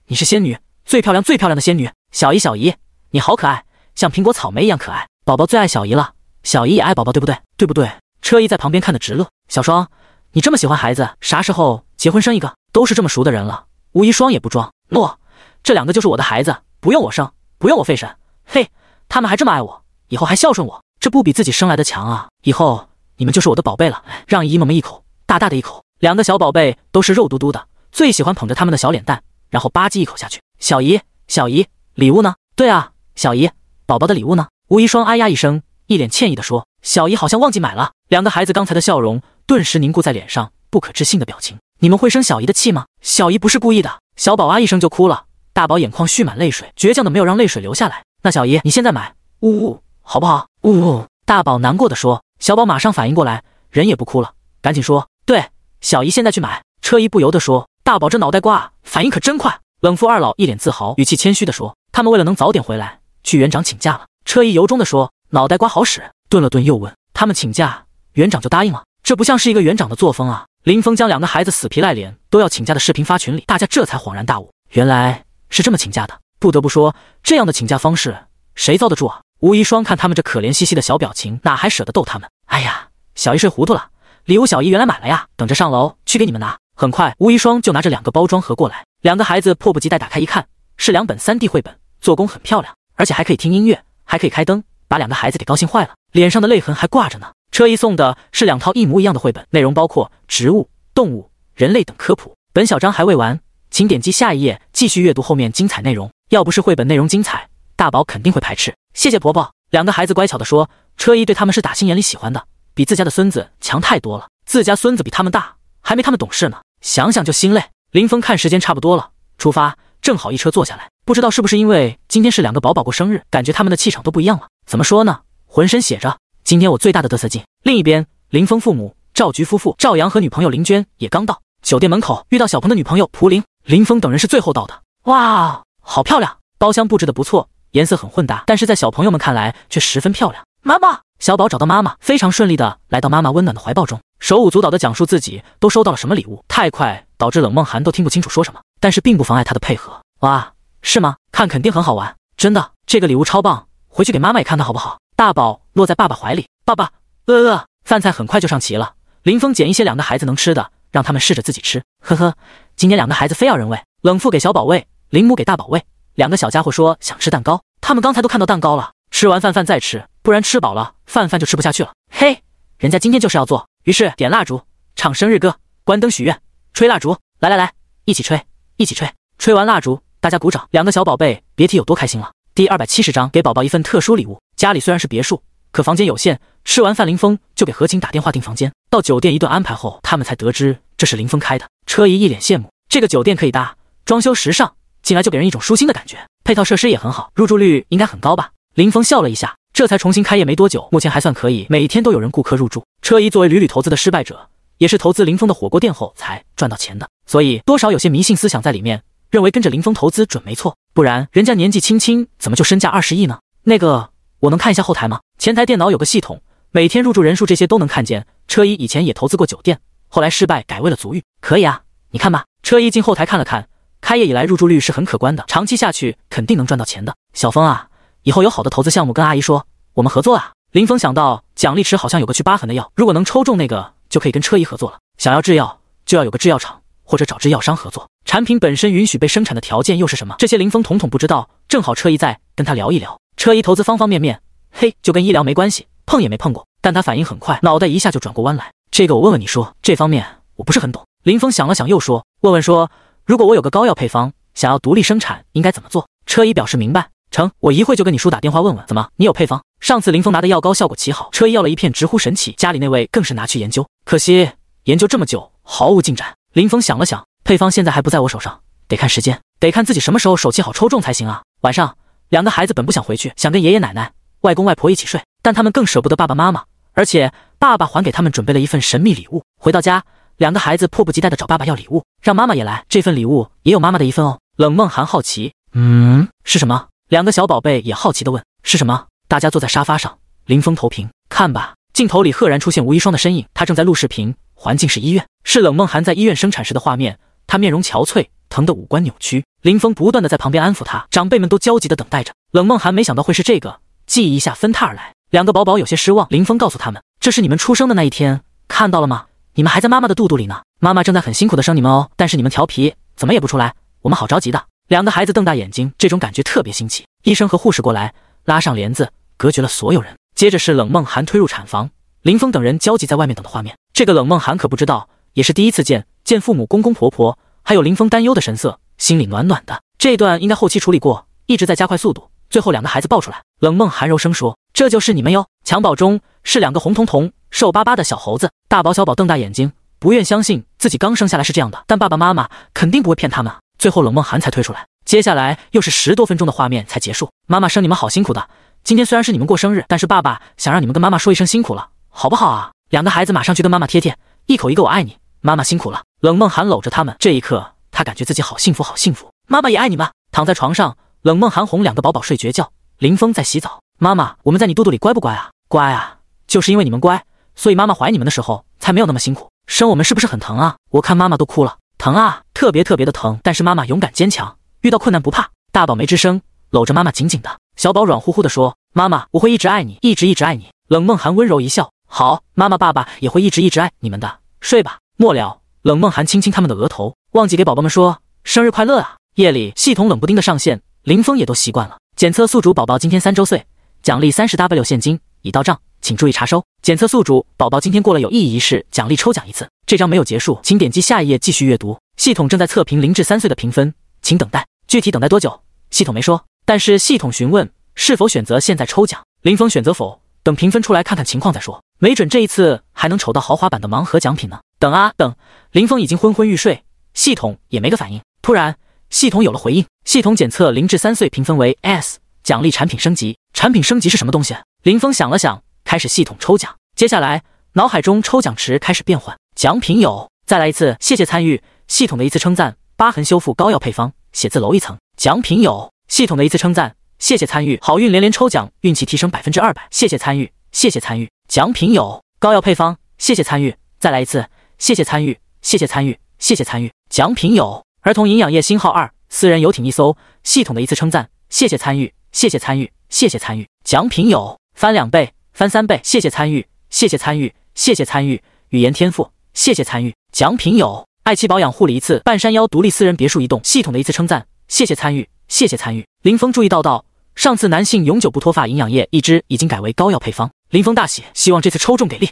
你是仙女，最漂亮最漂亮的仙女。小姨，小姨，你好可爱，像苹果草莓一样可爱。宝宝最爱小姨了，小姨也爱宝宝，对不对？对不对？车姨在旁边看得直乐。小双，你这么喜欢孩子，啥时候结婚生一个？都是这么熟的人了，吴一双也不装。诺，这两个就是我的孩子，不用我生，不用我费神。嘿，他们还这么爱我，以后还孝顺我，这不比自己生来的强啊！以后你们就是我的宝贝了，让姨们们一口大大的一口，两个小宝贝都是肉嘟嘟的，最喜欢捧着他们的小脸蛋，然后吧唧一口下去。小姨，小姨。礼物呢？对啊，小姨，宝宝的礼物呢？吴一霜哎呀一声，一脸歉意地说：“小姨好像忘记买了。”两个孩子刚才的笑容顿时凝固在脸上，不可置信的表情。你们会生小姨的气吗？小姨不是故意的。小宝啊一声就哭了，大宝眼眶蓄满泪水，倔强的没有让泪水流下来。那小姨你现在买，呜呜，好不好？呜呜。大宝难过的说。小宝马上反应过来，人也不哭了，赶紧说：“对，小姨现在去买。”车姨不由得说：“大宝这脑袋瓜反应可真快。”冷父二老一脸自豪，语气谦虚的说。他们为了能早点回来，去园长请假了。车姨由衷地说：“脑袋瓜好使。”顿了顿，又问：“他们请假，园长就答应了？这不像是一个园长的作风啊！”林峰将两个孩子死皮赖脸都要请假的视频发群里，大家这才恍然大悟，原来是这么请假的。不得不说，这样的请假方式谁遭得住啊？吴一双看他们这可怜兮兮的小表情，哪还舍得逗他们？哎呀，小姨睡糊涂了，礼物小姨原来买了呀，等着上楼去给你们拿。很快，吴一双就拿着两个包装盒过来，两个孩子迫不及待打开一看。是两本 3D 绘本，做工很漂亮，而且还可以听音乐，还可以开灯，把两个孩子给高兴坏了，脸上的泪痕还挂着呢。车姨送的是两套一模一样的绘本，内容包括植物、动物、人类等科普。本小章还未完，请点击下一页继续阅读后面精彩内容。要不是绘本内容精彩，大宝肯定会排斥。谢谢婆婆，两个孩子乖巧地说，车姨对他们是打心眼里喜欢的，比自家的孙子强太多了。自家孙子比他们大，还没他们懂事呢，想想就心累。林峰看时间差不多了，出发。正好一车坐下来，不知道是不是因为今天是两个宝宝过生日，感觉他们的气场都不一样了。怎么说呢？浑身写着“今天我最大的得瑟劲”。另一边，林峰父母赵菊夫妇、赵阳和女朋友林娟也刚到酒店门口，遇到小鹏的女朋友蒲玲。林峰等人是最后到的。哇，好漂亮！包厢布置的不错，颜色很混搭，但是在小朋友们看来却十分漂亮。妈妈，小宝找到妈妈，非常顺利的来到妈妈温暖的怀抱中，手舞足蹈的讲述自己都收到了什么礼物。太快，导致冷梦寒都听不清楚说什么。但是并不妨碍他的配合。哇，是吗？看，肯定很好玩。真的，这个礼物超棒，回去给妈妈也看看，好不好？大宝落在爸爸怀里，爸爸饿饿。饭菜很快就上齐了。林峰捡一些两个孩子能吃的，让他们试着自己吃。呵呵，今天两个孩子非要人喂，冷父给小宝喂，林母给大宝喂。两个小家伙说想吃蛋糕，他们刚才都看到蛋糕了。吃完饭饭再吃，不然吃饱了饭饭就吃不下去了。嘿，人家今天就是要做，于是点蜡烛，唱生日歌，关灯许愿，吹蜡烛。来来来，一起吹。一起吹，吹完蜡烛，大家鼓掌。两个小宝贝别提有多开心了。第二百七十章，给宝宝一份特殊礼物。家里虽然是别墅，可房间有限。吃完饭，林峰就给何晴打电话订房间。到酒店一顿安排后，他们才得知这是林峰开的。车姨一脸羡慕，这个酒店可以搭，装修时尚，进来就给人一种舒心的感觉，配套设施也很好，入住率应该很高吧？林峰笑了一下，这才重新开业没多久，目前还算可以，每天都有人顾客入住。车姨作为屡屡投资的失败者。也是投资林峰的火锅店后才赚到钱的，所以多少有些迷信思想在里面，认为跟着林峰投资准没错。不然人家年纪轻轻怎么就身价二十亿呢？那个，我能看一下后台吗？前台电脑有个系统，每天入住人数这些都能看见。车一以前也投资过酒店，后来失败，改为了足浴。可以啊，你看吧。车一进后台看了看，开业以来入住率是很可观的，长期下去肯定能赚到钱的。小峰啊，以后有好的投资项目跟阿姨说，我们合作啊。林峰想到奖励池好像有个去疤痕的药，如果能抽中那个。就可以跟车医合作了。想要制药，就要有个制药厂，或者找制药商合作。产品本身允许被生产的条件又是什么？这些林峰统统不知道。正好车医在跟他聊一聊。车医投资方方面面，嘿，就跟医疗没关系，碰也没碰过。但他反应很快，脑袋一下就转过弯来。这个我问问你说，这方面我不是很懂。林峰想了想，又说：“问问说，如果我有个膏药配方，想要独立生产，应该怎么做？”车医表示明白。成，我一会就跟你叔打电话问问。怎么？你有配方？上次林峰拿的药膏效果奇好，车医要了一片，直呼神奇。家里那位更是拿去研究，可惜研究这么久毫无进展。林峰想了想，配方现在还不在我手上，得看时间，得看自己什么时候手气好抽中才行啊。晚上，两个孩子本不想回去，想跟爷爷奶奶、外公外婆一起睡，但他们更舍不得爸爸妈妈，而且爸爸还给他们准备了一份神秘礼物。回到家，两个孩子迫不及待的找爸爸要礼物，让妈妈也来，这份礼物也有妈妈的一份哦。冷梦寒好奇，嗯，是什么？两个小宝贝也好奇的问：“是什么？”大家坐在沙发上，林峰投屏看吧，镜头里赫然出现吴一双的身影，他正在录视频，环境是医院，是冷梦涵在医院生产时的画面。他面容憔悴，疼得五官扭曲。林峰不断的在旁边安抚他，长辈们都焦急的等待着。冷梦涵没想到会是这个，记忆一下分他而来。两个宝宝有些失望，林峰告诉他们：“这是你们出生的那一天，看到了吗？你们还在妈妈的肚肚里呢，妈妈正在很辛苦的生你们哦。但是你们调皮，怎么也不出来，我们好着急的。”两个孩子瞪大眼睛，这种感觉特别新奇。医生和护士过来，拉上帘子，隔绝了所有人。接着是冷梦寒推入产房，林峰等人焦急在外面等的画面。这个冷梦寒可不知道，也是第一次见，见父母、公公、婆婆，还有林峰担忧的神色，心里暖暖的。这段应该后期处理过，一直在加快速度。最后两个孩子抱出来，冷梦寒柔声说：“这就是你们哟。”襁褓中是两个红彤彤、瘦巴巴的小猴子。大宝、小宝瞪大眼睛，不愿相信自己刚生下来是这样的，但爸爸妈妈肯定不会骗他们。最后冷梦寒才退出来，接下来又是十多分钟的画面才结束。妈妈生你们好辛苦的，今天虽然是你们过生日，但是爸爸想让你们跟妈妈说一声辛苦了，好不好啊？两个孩子马上去跟妈妈贴贴，一口一个我爱你，妈妈辛苦了。冷梦寒搂着他们，这一刻他感觉自己好幸福，好幸福。妈妈也爱你们。躺在床上，冷梦寒哄两个宝宝睡觉觉。林峰在洗澡，妈妈，我们在你肚肚里乖不乖啊？乖啊，就是因为你们乖，所以妈妈怀你们的时候才没有那么辛苦。生我们是不是很疼啊？我看妈妈都哭了。疼啊，特别特别的疼，但是妈妈勇敢坚强，遇到困难不怕。大宝没吱声，搂着妈妈紧紧的。小宝软乎乎的说：“妈妈，我会一直爱你，一直一直爱你。”冷梦涵温柔一笑：“好，妈妈爸爸也会一直一直爱你们的，睡吧。”末了，冷梦涵亲亲他们的额头，忘记给宝宝们说生日快乐啊。夜里，系统冷不丁的上线，林峰也都习惯了。检测宿主宝宝今天三周岁，奖励三十 W 现金已到账。请注意查收。检测宿主宝宝今天过了有意义仪式，奖励抽奖一次。这章没有结束，请点击下一页继续阅读。系统正在测评零至三岁的评分，请等待。具体等待多久，系统没说。但是系统询问是否选择现在抽奖，林峰选择否，等评分出来看看情况再说。没准这一次还能抽到豪华版的盲盒奖品呢。等啊等，林峰已经昏昏欲睡，系统也没个反应。突然，系统有了回应。系统检测零至三岁评分为 S，奖励产品升级。产品升级是什么东西？林峰想了想。开始系统抽奖，接下来脑海中抽奖池开始变换，奖品有再来一次，谢谢参与，系统的一次称赞，疤痕修复膏药配方，写字楼一层，奖品有系统的一次称赞，谢谢参与，好运连连抽奖，运气提升百分之二百，谢谢参与，谢谢参与，奖品有膏药配方，谢谢参与，再来一次，谢谢参与，谢谢参与，谢谢参与，奖品有儿童营养液星号二，私人游艇一艘，系统的一次称赞，谢谢参与，谢谢参与，谢谢参与，奖品有翻两倍。翻三倍，谢谢参与，谢谢参与，谢谢参与，语言天赋，谢谢参与，奖品有爱妻保养护理一次，半山腰独立私人别墅一栋，系统的一次称赞，谢谢参与，谢谢参与。林峰注意到到，上次男性永久不脱发营养液一支已经改为膏药配方，林峰大喜，希望这次抽中给力。